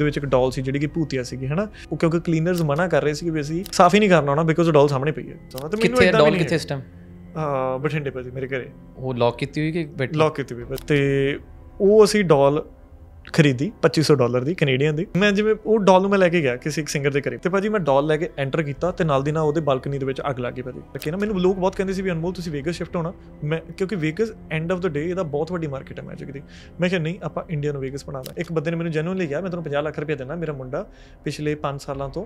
ਇਹਦੇ ਵਿੱਚ ਇੱਕ ਡਾਲ ਸੀ ਜਿਹੜੀ ਕਿ ਭੂਤੀਆ ਸੀਗੀ ਹਨਾ ਉਹ ਕਿਉਂਕਿ ਕਲੀਨਰਸ ਮਨਾ ਕਰ ਰਹੇ ਸੀ ਕਿ ਵੀ ਅਸੀਂ ਸਾਫ਼ ਹੀ ਨਹੀਂ ਕਰਨਾ ਹੋਣਾ ਬਿਕੋਜ਼ ਡਾਲ ਸਾਹਮਣੇ ਪਈ ਹੈ ਤਾਂ ਮੈਨੂੰ ਇਦਾਂ ਡਾਲ ਕਿੱਥੇ ਸਿਸਟਮ ਬਠਿੰਡੇ ਪਈ ਮੇਰੇ ਘਰੇ ਉਹ ਲੌਕ ਕੀਤੀ ਹੋਈ ਕਿ ਬੈਠੀ ਲੌਕ ਕੀਤੀ ਹੋਈ ਤੇ ਉਹ ਅਸੀਂ ਡਾਲ ਖਰੀਦੀ 2500 ਡਾਲਰ ਦੀ ਕੈਨੇਡੀਅਨ ਦੀ ਮੈਂ ਜਿਵੇਂ ਉਹ ਡਾਲ ਨੂੰ ਮੈਂ ਲੈ ਕੇ ਗਿਆ ਕਿਸੇ ਇੱਕ ਸਿੰਗਰ ਦੇ ਘਰੇ ਤੇ ਭਾਜੀ ਮੈਂ ਡਾਲ ਲੈ ਕੇ ਐਂਟਰ ਕੀਤਾ ਤੇ ਨਾਲ ਦੀ ਨਾਲ ਉਹਦੇ ਬਾਲਕਨੀ ਦੇ ਵਿੱਚ ਅੱਗ ਲੱਗ ਗਈ ਭਾਜੀ ਕਿ ਮੈਨੂੰ ਲੋਕ ਬਹੁਤ ਕਹਿੰਦੇ ਸੀ ਵੀ ਅਨਮੋਲ ਤੁਸੀਂ ਵੇਗਸ ਸ਼ਿਫਟ ਹੋਣਾ ਮੈਂ ਕਿਉਂਕਿ Vegas end of the day ਇਹਦਾ ਬਹੁਤ ਵੱਡੀ ਮਾਰਕੀਟ ਹੈ ਮੈਜਿਕ ਦੀ ਮੈਂ ਕਿਹਾ ਨਹੀਂ ਆਪਾਂ ਇੰਡੀਆ ਨੂੰ ਵੇਗਸ ਬਣਾਉਣਾ ਇੱਕ ਬੰਦੇ ਨੇ ਮੈਨੂੰ ਜੈਨੂਇਨਲੀ ਕਿਹਾ ਮੈਂ ਤੁਹਾਨੂੰ 50 ਲੱਖ ਰੁਪਏ ਦੇਣਾ ਮੇਰਾ ਮੁੰਡਾ ਪਿਛਲੇ 5 ਸਾਲਾਂ ਤੋਂ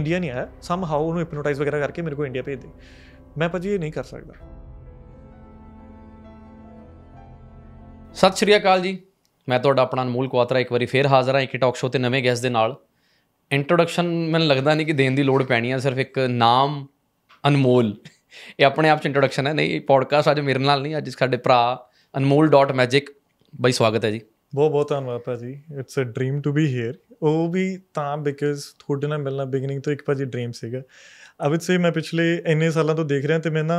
ਇੰਡੀਆ ਨਹੀਂ ਆਇਆ ਸਮ ਹਾਊ ਉਹਨੂੰ ਹਿਪਨੋਟਾਈਜ਼ ਵਗੈਰਾ ਕਰਕੇ ਮੇਰੇ ਕੋਲ ਇੰਡੀਆ ਭੇਜ ਦੇ ਮੈਂ ਭਾਜੀ ਇਹ ਨਹੀਂ ਕਰ ਸਕਦਾ ਸਤਿ ਸ਼੍ਰੀ ਅਕਾਲ ਜੀ ਮੈਂ ਤੁਹਾਡਾ ਆਪਣਾ ਅਨਮੋਲ ਕੁਆਤਰਾ ਇੱਕ ਵਾਰੀ ਫੇਰ ਹਾਜ਼ਰ ਹਾਂ ਇੱਕ ਟਾਕ ਸ਼ੋਅ ਤੇ ਨਵੇਂ ਗੈਸਟ ਦੇ ਨਾਲ ਇੰਟਰੋਡਕਸ਼ਨ ਮੈਨੂੰ ਲੱਗਦਾ ਨਹੀਂ ਕਿ ਦੇਣ ਦੀ ਲੋੜ ਪੈਣੀ ਹੈ ਸਿਰਫ ਇੱਕ ਨਾਮ ਅਨਮੋਲ ਇਹ ਆਪਣੇ ਆਪ ਚ ਇੰਟਰੋਡਕਸ਼ਨ ਹੈ ਨਹੀਂ ਪੋਡਕਾਸਟ ਅੱਜ ਮੇਰੇ ਨਾਲ ਨਹੀਂ ਅੱਜ ਸਾਡੇ ਭਰਾ anmol.magic ਬਈ ਸਵਾਗਤ ਹੈ ਜੀ ਬਹੁਤ ਬਹੁਤ ਧੰਨਵਾਦ ਭਾਜੀ it's a dream to be here ਉਹ ਵੀ ਤਾਂ ਬਿਕਾਜ਼ ਤੁਹਾਡੇ ਨਾਲ ਮਿਲਣਾ ਬਿਗਨਿੰਗ ਤੋਂ ਇੱਕ ਭਾਜੀ ਡ੍ਰੀਮ ਸੀਗਾ ਅਬਿਤ ਸੇ ਮੈਂ ਪਿਛਲੇ ਇੰਨੇ ਸਾਲਾਂ ਤੋਂ ਦੇਖ ਰਿਹਾ ਤੇ ਮੈਂ ਨਾ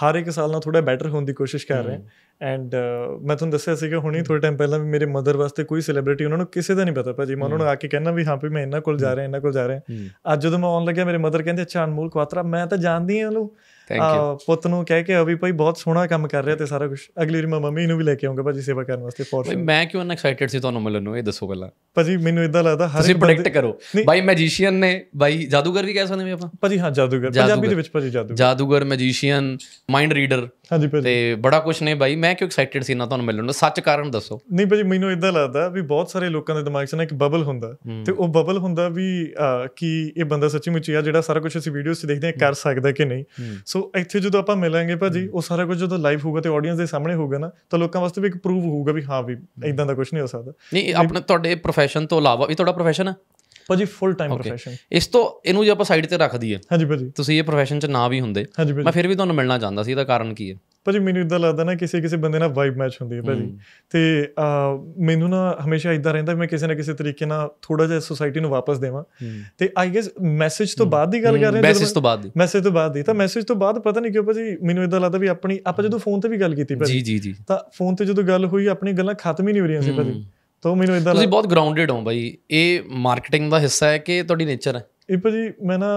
ਹਰ ਇੱਕ ਸਾਲ ਨਾਲ ਥੋੜਾ ਬੈਟਰ ਹੋਣ ਦੀ ਕੋਸ਼ਿਸ਼ ਕਰ ਰਿਹਾ ਐਂਡ uh, ਮੈਂ ਤੁਹਾਨੂੰ ਦੱਸਿਆ ਸੀਗਾ ਹੁਣੀ ਥੋੜੇ ਟਾਈਮ ਪਹਿਲਾਂ ਵੀ ਮੇਰੇ ਮਦਰ ਵਾਸਤੇ ਕੋਈ ਸੈਲੀਬ੍ਰਿਟੀ ਉਹਨਾਂ ਨੂੰ ਕਿਸੇ ਦਾ ਨਹੀਂ ਪਤਾ ਭਾਜੀ ਮੈਂ ਉਹਨਾਂ ਨੂੰ ਆ ਕੇ ਕਹਿਣਾ ਵੀ ਹਾਂ ਵੀ ਮੈਂ ਇਹਨਾਂ ਕੋਲ ਜਾ ਰਿਹਾ ਇਹਨਾਂ ਕੋਲ ਜਾ ਰਿਹਾ ਅੱਜ ਜਦੋਂ ਮੈਂ ਆਉਣ ਲੱਗਿਆ ਮੇਰੇ ਮਦਰ ਕਹਿੰਦੇ ਅੱਛਾ ਕੁਆਤਰਾ ਮੈਂ ਤਾਂ ਜਾਣਦੀ ਹਾਂ ਉਹਨੂੰ ਥੈਂਕ ਯੂ ਪੁੱਤ ਨੂੰ ਕਹਿ ਕੇ ਅਭੀ ਭਾਈ ਬਹੁਤ ਸੋਹਣਾ ਕੰਮ ਕਰ ਰਿਹਾ ਤੇ ਸਾਰਾ ਕੁਝ ਅਗਲੀ ਵਾਰ ਮੈਂ ਮੰਮੀ ਨੂੰ ਵੀ ਲੈ ਕੇ ਆਉਂਗਾ ਭਾਜੀ ਸੇਵਾ ਕਰਨ ਵਾਸਤੇ ਫੋਰ ਸ਼ੋਰ ਮੈਂ ਕਿਉਂ ਨਾ ਐਕਸਾਈਟਡ ਸੀ ਤੁਹਾਨੂੰ ਮਿਲਣ ਨੂੰ ਇਹ ਦੱਸੋ ਪਹਿਲਾਂ ਭਾਜੀ ਮੈਨੂੰ ਇਦਾਂ ਲੱਗਦਾ ਹਰ ਤੁਸੀਂ ਪ੍ਰੈਡਿਕਟ ਕਰੋ ਭਾਈ ਮੈਜੀਸ਼ੀਅਨ ਨੇ ਭਾਈ ਜਾਦੂਗਰ ਵੀ ਕਹਿ ਸਕਦੇ ਆਪਾਂ ਭਾਜੀ ਹਾਂ ਜਾਦੂਗਰ ਪੰਜਾਬੀ ਦੇ ਵਿੱਚ ਭਾਜੀ ਜਾਦੂਗਰ ਜਾਦੂਗਰ ਮੈਜੀਸ਼ੀਅਨ ਮਾਈਂਡ ਰੀਡਰ ਹਾਂਜੀ ਭਾਜੀ ਤੇ ਬੜਾ ਕੁਝ ਨੇ ਭਾਈ ਮੈਂ ਕਿਉਂ ਐਕਸਾਈਟਡ ਸੀ ਨਾ ਤੁਹਾਨੂੰ ਮਿਲਣ ਨੂੰ ਸੱਚ ਕਾਰਨ ਦੱਸੋ ਨਹੀਂ ਭਾਜੀ ਮੈਨੂੰ ਇਦਾਂ ਲੱਗਦਾ ਵੀ ਬਹੁਤ ਸਾਰੇ ਲੋਕਾਂ ਦੇ ਦਿਮਾਗ 'ਚ ਨਾ ਇੱਕ ਬਬਲ ਹੁੰਦਾ ਤੇ ਉਹ ਬਬਲ ਹੁੰਦਾ ਵੀ ਕਿ ਇਹ ਬੰਦਾ ਸੱਚੀ ਮੁੱਚੀ ਆ ਜਿਹੜਾ ਸਾਰਾ ਕੁਝ ਅਸੀਂ ਵੀਡੀਓਜ਼ 'ਚ ਦੇਖਦੇ ਆ ਕਰ ਸਕਦਾ ਕਿ ਨਹੀਂ ਸੋ ਇੱਥੇ ਜਦੋਂ ਆਪਾਂ ਮਿਲਾਂਗੇ ਭਾਜੀ ਉਹ ਸਾਰਾ ਕੁਝ ਜਦੋਂ ਲਾਈਵ ਹੋਊਗਾ ਤੇ ਆਡੀਅנס ਦੇ ਸਾਹਮਣੇ ਹੋਊਗਾ ਨਾ ਤਾਂ ਲੋਕਾਂ ਵਾਸਤੇ ਵੀ ਇੱਕ ਪ੍ਰੂਫ ਹੋਊਗਾ ਵੀ ਹਾਂ ਵੀ ਇਦਾਂ ਦਾ ਕੁਝ ਨਹੀਂ ਹੋ ਸਕਦਾ ਨਹੀਂ ਆਪਣਾ ਤੁਹਾਡੇ ਪ੍ਰੋਫੈਸ਼ਨ ਤੋਂ ਇਲਾਵਾ ਇਹ ਤੁਹਾਡਾ ਪ੍ਰੋਫੈਸ਼ਨ ਹੈ ਭਾਜੀ ਫੁੱਲ ਟਾਈਮ ਪ੍ਰੋਫੈਸ਼ਨ ਇਸ ਤੋਂ ਇਹਨੂੰ ਜੇ ਆਪਾਂ ਸਾਈਡ ਤੇ ਰੱਖ ਦਈਏ ਹਾਂਜੀ ਭਾਜੀ ਤੁਸੀਂ ਇਹ ਪ੍ਰੋਫੈਸ਼ਨ 'ਚ ਨਾ ਵੀ ਹੁੰਦੇ ਮੈਂ ਫਿਰ ਵੀ ਤੁਹਾਨੂੰ ਮਿਲਣਾ ਚਾਹੁੰਦਾ ਸੀ ਇਹਦਾ ਕਾਰਨ ਕੀ ਹੈ ਭਾਜੀ ਮੈਨੂੰ ਇਦਾਂ ਲੱਗਦਾ ਨਾ ਕਿਸੇ ਕਿਸੇ ਬੰਦੇ ਨਾਲ ਵਾਈਬ ਮੈਚ ਹੁੰਦੀ ਹੈ ਭਾਜੀ ਤੇ ਮੈਨੂੰ ਨਾ ਹਮੇਸ਼ਾ ਇਦਾਂ ਰਹਿੰਦਾ ਮੈਂ ਕਿਸੇ ਨਾ ਕਿਸੇ ਤਰੀਕੇ ਨਾਲ ਥੋੜਾ ਜਿਹਾ ਸੋਸਾਇਟੀ ਨੂੰ ਵਾਪਸ ਦੇਵਾਂ ਤੇ ਆਈ ਗੈਸ ਮੈਸੇਜ ਤੋਂ ਬਾਅਦ ਦੀ ਗੱਲ ਕਰ ਰਹੇ ਹਾਂ ਮੈਸੇਜ ਤੋਂ ਬਾਅਦ ਦੀ ਮੈਸੇਜ ਤੋਂ ਬਾਅਦ ਦੀ ਤਾਂ ਮੈਸੇਜ ਤੋਂ ਬਾਅਦ ਪਤਾ ਨਹੀਂ ਕਿਉਂ ਭਾਜੀ ਮੈਨੂੰ ਇਦਾਂ ਲੱਗਦਾ ਵੀ ਆਪਣੀ ਆਪਾਂ ਜਦੋਂ ਫੋਨ ਤੇ ਵੀ ਗੱਲ ਕੀਤੀ ਭਾਜੀ ਜੀ ਜੀ ਤਾਂ ਫੋਨ ਤੇ ਜਦੋਂ ਗੱਲ ਹੋਈ ਆਪਣੀ ਗੱਲਾਂ ਖਤਮ ਹੀ ਨਹੀਂ ਹੋ ਰਹੀਆਂ ਸੀ ਭਾਜੀ ਤਾਂ ਮੈਨੂੰ ਇਦਾਂ ਤੁਸੀਂ ਬਹੁਤ ਗਰਾਊਂਡਡ ਹੋ ਬਾਈ ਇਹ ਮਾਰਕੀਟਿੰਗ ਦਾ ਹਿੱਸਾ ਹੈ ਕਿ ਤੁਹਾਡੀ ਨੇਚਰ ਹੈ ਇਹ ਭਾਜੀ ਮੈਂ ਨਾ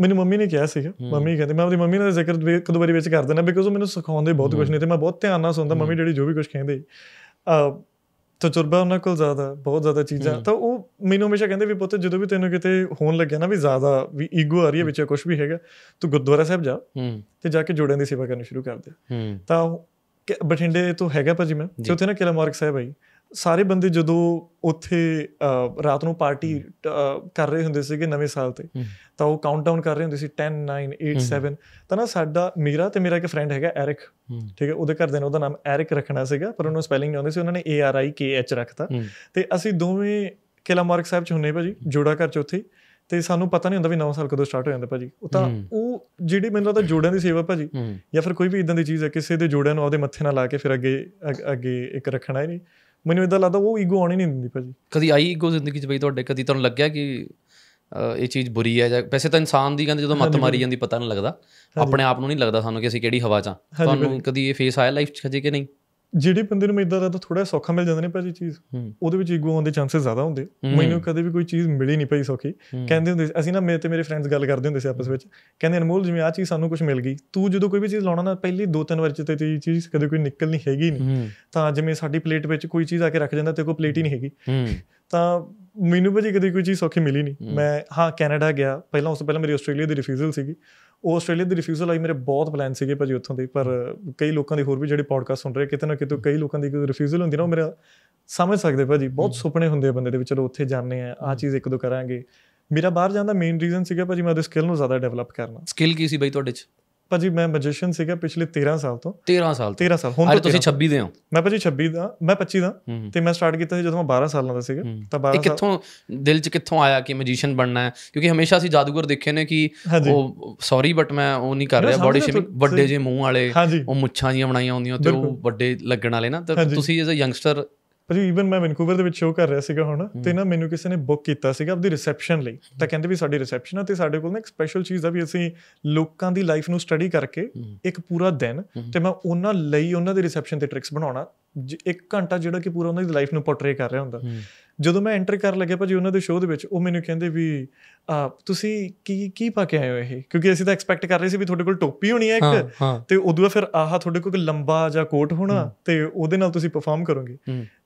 ਮੈਨੂੰ ਮੰਮੀ ਨੇ ਕਿਹਾ ਸੀਗਾ ਮੰਮੀ ਕਹਿੰਦੇ ਮੈਂ ਆਪਣੀ ਮੰਮੀ ਨਾਲ ਜ਼ਿਕਰ ਦੋ ਵਾਰੀ ਵਿੱਚ ਕਰ ਦਿੰਦਾ ਬਿਕੋਜ਼ ਉਹ ਮੈਨੂੰ ਸਿਖਾਉਂਦੇ ਬਹੁਤ ਕੁਝ ਨੇ ਤੇ ਮੈਂ ਬਹੁਤ ਧਿਆਨ ਨਾਲ ਸੁਣਦਾ ਮੰਮੀ ਜਿਹੜੀ ਜੋ ਵੀ ਕੁਝ ਕਹਿੰਦੇ ਆ ਤਜਰਬਾ ਉਹਨਾਂ ਕੋਲ ਜ਼ਿਆਦਾ ਬਹੁਤ ਜ਼ਿਆਦਾ ਚੀਜ਼ਾਂ ਤਾਂ ਉਹ ਮੈਨੂੰ ਹਮੇਸ਼ਾ ਕਹਿੰਦੇ ਵੀ ਪੁੱਤ ਜਦੋਂ ਵੀ ਤੈਨੂੰ ਕਿਤੇ ਹੋਣ ਲੱਗਿਆ ਨਾ ਵੀ ਜ਼ਿਆਦਾ ਵੀ ਈਗੋ ਆ ਰਹੀ ਹੈ ਵਿੱਚ ਕੁਝ ਵੀ ਹੈਗਾ ਤੂੰ ਗੁਰਦੁਆਰਾ ਸਾਹਿਬ ਜਾ ਤੇ ਜਾ ਕੇ ਜੋੜਿਆਂ ਦੀ ਸੇਵਾ ਕਰਨੀ ਸ਼ੁਰੂ ਕਰ ਦੇ ਤਾਂ ਬਠਿੰਡੇ ਤੋਂ ਹੈਗਾ ਭਾਜੀ ਮੈਂ ਤੇ ਉੱਥੇ ਨਾ ਕਿਲਾ ਮਾਰਕ ਸਾਹਿਬ ਆਈ ਸਾਰੇ ਬੰਦੇ ਜਦੋਂ ਉੱਥੇ ਰਾਤ ਨੂੰ ਪਾਰਟੀ ਕਰ ਰਹੇ ਹੁੰਦੇ ਸੀਗੇ ਨਵੇਂ ਸਾਲ ਤੇ ਤਾਂ ਉਹ ਕਾਊਂਟਡਾਊਨ ਕਰ ਰਹੇ ਹੁੰਦੇ ਸੀ 10 9 8 7 ਤਾਂ ਨਾ ਸਾਡਾ ਮੇਰਾ ਤੇ ਮੇਰਾ ਇੱਕ ਫਰੈਂਡ ਹੈਗਾ ਐਰਿਕ ਠੀਕ ਹੈ ਉਹਦੇ ਘਰ ਦੇ ਨੇ ਉਹਦਾ ਨਾਮ ਐਰਿਕ ਰੱਖਣਾ ਸੀਗਾ ਪਰ ਉਹਨੂੰ ਸਪੈਲਿੰਗ ਨਹੀਂ ਆਉਂਦੀ ਸੀ ਉਹਨਾਂ ਨੇ A R I K H ਰੱਖਤਾ ਤੇ ਅਸੀਂ ਦੋਵੇਂ ਕਿਲਾ ਮਾਰਕ ਸਾਹਿਬ ਚ ਹੁੰਨੇ ਭਾਜੀ ਜੋੜਾ ਘਰ ਚ ਉੱਥੇ ਤੇ ਸਾਨੂੰ ਪਤਾ ਨਹੀਂ ਹੁੰਦਾ ਵੀ 9 ਸਾਲ ਕਦੋਂ ਸਟਾਰਟ ਹੋ ਜਾਂਦਾ ਭਾਜੀ ਉਹ ਤਾਂ ਉਹ ਜਿਹੜੀ ਮੈਨੂੰ ਲੱਗਦਾ ਜੋੜਿਆਂ ਦੀ ਸੇਵਾ ਭਾਜੀ ਜਾਂ ਫਿਰ ਕੋਈ ਵੀ ਇਦਾਂ ਦੀ ਚੀਜ਼ ਹੈ ਕਿਸੇ ਦੇ ਜੋੜਿਆਂ ਨੂੰ ਆਪਦੇ ਮੱਥੇ ਨਾਲ ਲਾ ਕੇ ਫਿਰ ਅੱਗੇ ਅੱਗੇ ਇੱਕ ਰੱਖਣਾ ਹੀ ਨਹੀਂ ਮੈਨੂੰ ਇਦਾਂ ਲੱਗਦਾ ਉਹ ਈਗੋ ਆਣੀ ਨਹੀਂ ਦਿੰਦੀ ਭਾਜੀ ਕਦੀ ਆਈ ਈਗੋ ਜ਼ਿੰਦਗੀ 'ਚ ਬਈ ਤੁਹਾਡੇ ਕਦੀ ਤੁਹਾਨੂੰ ਲੱਗਿਆ ਕਿ ਇਹ ਚੀਜ਼ ਬੁਰੀ ਹੈ ਜਾਂ ਵੈਸੇ ਤਾਂ ਇਨਸਾਨ ਦੀ ਕਹਿੰਦੇ ਜਦੋਂ ਮੱਤ ਮਾਰੀ ਜਾਂਦੀ ਪਤਾ ਨਹੀਂ ਲੱਗਦਾ ਆਪਣੇ ਆਪ ਨੂੰ ਨਹੀਂ ਲੱਗਦਾ ਸਾਨੂੰ ਕਿ ਅਸੀਂ ਕਿਹੜੀ ਹਵਾ 'ਚ ਤੁਹਾਨੂੰ ਕਦੀ ਇਹ ਫੇਸ ਆਇਆ ਲਾਈਫ 'ਚ ਖਜੇ ਕਿ ਨਹੀਂ ਜਿਹੜੇ ਬੰਦੇ ਨੂੰ ਇਦਾਂ ਦਾ ਥੋੜਾ ਸੌਖਾ ਮਿਲ ਜਾਂਦਾ ਨੇ ਭਾਜੀ ਚੀਜ਼ ਉਹਦੇ ਵਿੱਚ ਈਗੋ ਆਉਣ ਦੇ ਚਾਂਸਸ ਜ਼ਿਆਦਾ ਹੁੰਦੇ ਮੈਨੂੰ ਕਦੇ ਵੀ ਕੋਈ ਚੀਜ਼ ਮਿਲੀ ਨਹੀਂ ਪਈ ਸੌਖੀ ਕਹਿੰਦੇ ਹੁੰਦੇ ਅਸੀਂ ਨਾ ਮੇਰੇ ਤੇ ਮੇਰੇ ਫਰੈਂਡਸ ਗੱਲ ਕਰਦੇ ਹੁੰਦੇ ਸੀ ਆਪਸ ਵਿੱਚ ਕਹਿੰਦੇ ਅਨਮੋਲ ਜਿਵੇਂ ਆ ਚੀਜ਼ ਸਾਨੂੰ ਕੁਝ ਮਿਲ ਗਈ ਤੂੰ ਜਦੋਂ ਕੋਈ ਵੀ ਚੀਜ਼ ਲਾਉਣਾ ਨਾ ਪਹਿਲੀ ਦੋ ਤਿੰਨ ਵਾਰ ਤੇ ਤੇਰੀ ਚੀਜ਼ ਕਦੇ ਕੋਈ ਨਿਕਲ ਨਹੀਂ ਹੈਗੀ ਨਹੀਂ ਤਾਂ ਜਿਵੇਂ ਸਾਡੀ ਪਲੇਟ ਵਿੱਚ ਕੋਈ ਚੀਜ਼ ਆ ਕੇ ਰੱਖ ਜਾਂਦਾ ਤੇ ਕੋਈ ਪਲੇਟ ਹੀ ਨਹੀਂ ਹੈਗੀ ਤਾਂ ਮੈਨੂੰ ਭਾਜੀ ਕਦੇ ਕੋਈ ਚੀਜ਼ ਸੌਖੀ ਮਿਲੀ ਨਹੀਂ ਮੈਂ ਹਾਂ ਕੈਨੇਡਾ ਗਿਆ ਪਹਿਲਾਂ ਉਸ ਤੋਂ ਪਹਿਲਾਂ ਮੇਰੀ ਆਸਟ੍ਰੇਲੀਆ ਦੀ ਰਿਫਿਊਜ਼ਲ ਸੀਗੀ ਉਹ ਆਸਟ੍ਰੇਲੀਆ ਦੀ ਰਿਫਿਊਜ਼ਲ ਆਈ ਮੇਰੇ ਬਹੁਤ ਪਲਾਨ ਸੀਗੇ ਭਾਜੀ ਉੱਥੋਂ ਦੇ ਪਰ ਕਈ ਲੋਕਾਂ ਦੀ ਹੋਰ ਵੀ ਜਿਹੜੇ ਪੋਡਕਾਸਟ ਸੁਣ ਰਹੇ ਕਿਤੇ ਨਾ ਕਿਤੇ ਕਈ ਲੋਕਾਂ ਦੀ ਰਿਫਿਊਜ਼ਲ ਹੁੰਦੀ ਨਾ ਉਹ ਮੇਰਾ ਸਮਝ ਸਕਦੇ ਭਾਜੀ ਬਹੁਤ ਸੁਪਨੇ ਹੁੰਦੇ ਆ ਬੰਦੇ ਦੇ ਵਿੱਚ ਚਲੋ ਉੱਥੇ ਜਾਣੇ ਆ ਆ ਚੀਜ਼ ਇੱਕ ਦੋ ਕਰਾਂਗੇ ਮੇਰਾ ਬਾਹਰ ਜਾਣ ਦਾ ਮੇਨ ਰੀਜ਼ਨ ਸੀਗਾ ਭਾਜੀ ਮੈਂ ਉਹਦੇ ਸਕਿੱਲ ਨੂੰ ਜ਼ਿਆਦਾ ਡਿਵੈਲਪ ਕਰਨਾ ਸਕਿੱਲ ਕੀ ਸੀ ਬਈ ਤੁਹਾਡੇ ਚ ਭਾਜੀ ਮੈਂ ਮੈਜੀਸ਼ੀਅਨ ਸੀਗਾ ਪਿਛਲੇ 13 ਸਾਲ ਤੋਂ 13 ਸਾਲ 13 ਸਾਲ ਹੁਣ ਤੁਸੀਂ 26 ਦੇ ਹੋ ਮੈਂ ਭਾਜੀ 26 ਦਾ ਮੈਂ 25 ਦਾ ਤੇ ਮੈਂ ਸਟਾਰਟ ਕੀਤਾ ਸੀ ਜਦੋਂ ਮੈਂ 12 ਸਾਲਾਂ ਦਾ ਸੀਗਾ ਤਾਂ 12 ਸਾਲ ਕਿੱਥੋਂ ਦਿਲ 'ਚ ਕਿੱਥੋਂ ਆਇਆ ਕਿ ਮੈਜੀਸ਼ੀਅਨ ਬਣਨਾ ਹੈ ਕਿਉਂਕਿ ਹਮੇਸ਼ਾ ਅਸੀਂ ਜਾਦੂਗਰ ਦੇਖੇ ਨੇ ਕਿ ਉਹ ਸੌਰੀ ਬਟ ਮੈਂ ਉਹ ਨਹੀਂ ਕਰ ਰਿਹਾ ਬਾਡੀ ਸ਼ੇਪਿੰਗ ਵੱਡੇ ਜੇ ਮੂੰਹ ਵਾਲੇ ਉਹ ਮੁੱਛਾਂ ਜੀਆਂ ਬਣਾਈਆਂ ਹੁੰਦੀਆਂ ਤੇ ਉਹ ਵੱਡੇ ਲੱਗਣ ਵਾਲੇ ਨਾ ਤਾਂ ਤੁਸੀਂ ਐਜ਼ ਅ ਯੰਗਸਟਰ ਭਾਜੀ ਇਵਨ ਮੈਂ ਵੈਨਕੂਵਰ ਦੇ ਵਿੱਚ ਸ਼ੋਅ ਕਰ ਰਿਹਾ ਸੀਗਾ ਹੁਣ ਤੇ ਨਾ ਮੈਨੂੰ ਕਿਸੇ ਨੇ ਬੁੱਕ ਕੀਤਾ ਸੀਗਾ ਆਪਣੀ ਰਿਸੈਪਸ਼ਨ ਲਈ ਤਾਂ ਕਹਿੰਦੇ ਵੀ ਸਾਡੀ ਰਿਸੈਪਸ਼ਨ ਆ ਤੇ ਸਾਡੇ ਕੋਲ ਨਾ ਇੱਕ ਸਪੈਸ਼ਲ ਚੀਜ਼ ਆ ਵੀ ਅਸੀਂ ਲੋਕਾਂ ਦੀ ਲਾਈਫ ਨੂੰ ਸਟੱਡੀ ਕਰਕੇ ਇੱਕ ਪੂਰਾ ਦਿਨ ਤੇ ਮੈਂ ਉਹਨਾਂ ਲਈ ਉਹਨਾਂ ਦੇ ਰਿਸੈਪਸ਼ਨ ਤੇ ਟ੍ਰਿਕਸ ਬਣਾਉਣਾ ਇੱਕ ਘੰਟਾ ਜਿਹੜਾ ਕਿ ਪੂਰਾ ਉਹਨਾਂ ਦੀ ਲਾਈਫ ਨੂੰ ਪੋਰਟਰੇ ਕਰ ਰਿਹਾ ਹੁੰਦਾ ਜਦੋਂ ਮੈਂ ਐਂਟਰ ਕਰਨ ਲੱਗਿਆ ਭਾਜੀ ਉਹਨਾਂ ਦੇ ਸ਼ੋਅ ਦੇ ਵਿੱਚ ਉਹ ਮੈਨੂੰ ਕਹਿੰਦੇ ਵੀ ਆ ਤੁਸੀਂ ਕੀ ਕੀ ਪਾ ਕੇ ਆਏ ਹੋ ਇਹ ਕਿਉਂਕਿ ਅਸੀਂ ਤਾਂ ਐਕਸਪੈਕਟ ਕਰ ਰਹੇ ਸੀ ਵੀ ਤੁਹਾਡੇ ਕੋਲ ਟੋਪੀ ਹੋਣੀ ਹੈ ਇੱਕ ਤੇ ਉਦੋਂ ਫਿਰ ਆਹਾ ਤੁਹਾਡੇ ਕੋਲ ਲੰਬਾ ਜਿਹਾ ਕੋਟ ਹੋਣਾ ਤੇ ਉਹਦੇ ਨਾਲ ਤੁਸੀਂ ਪਰਫਾਰਮ ਕਰੋਗੇ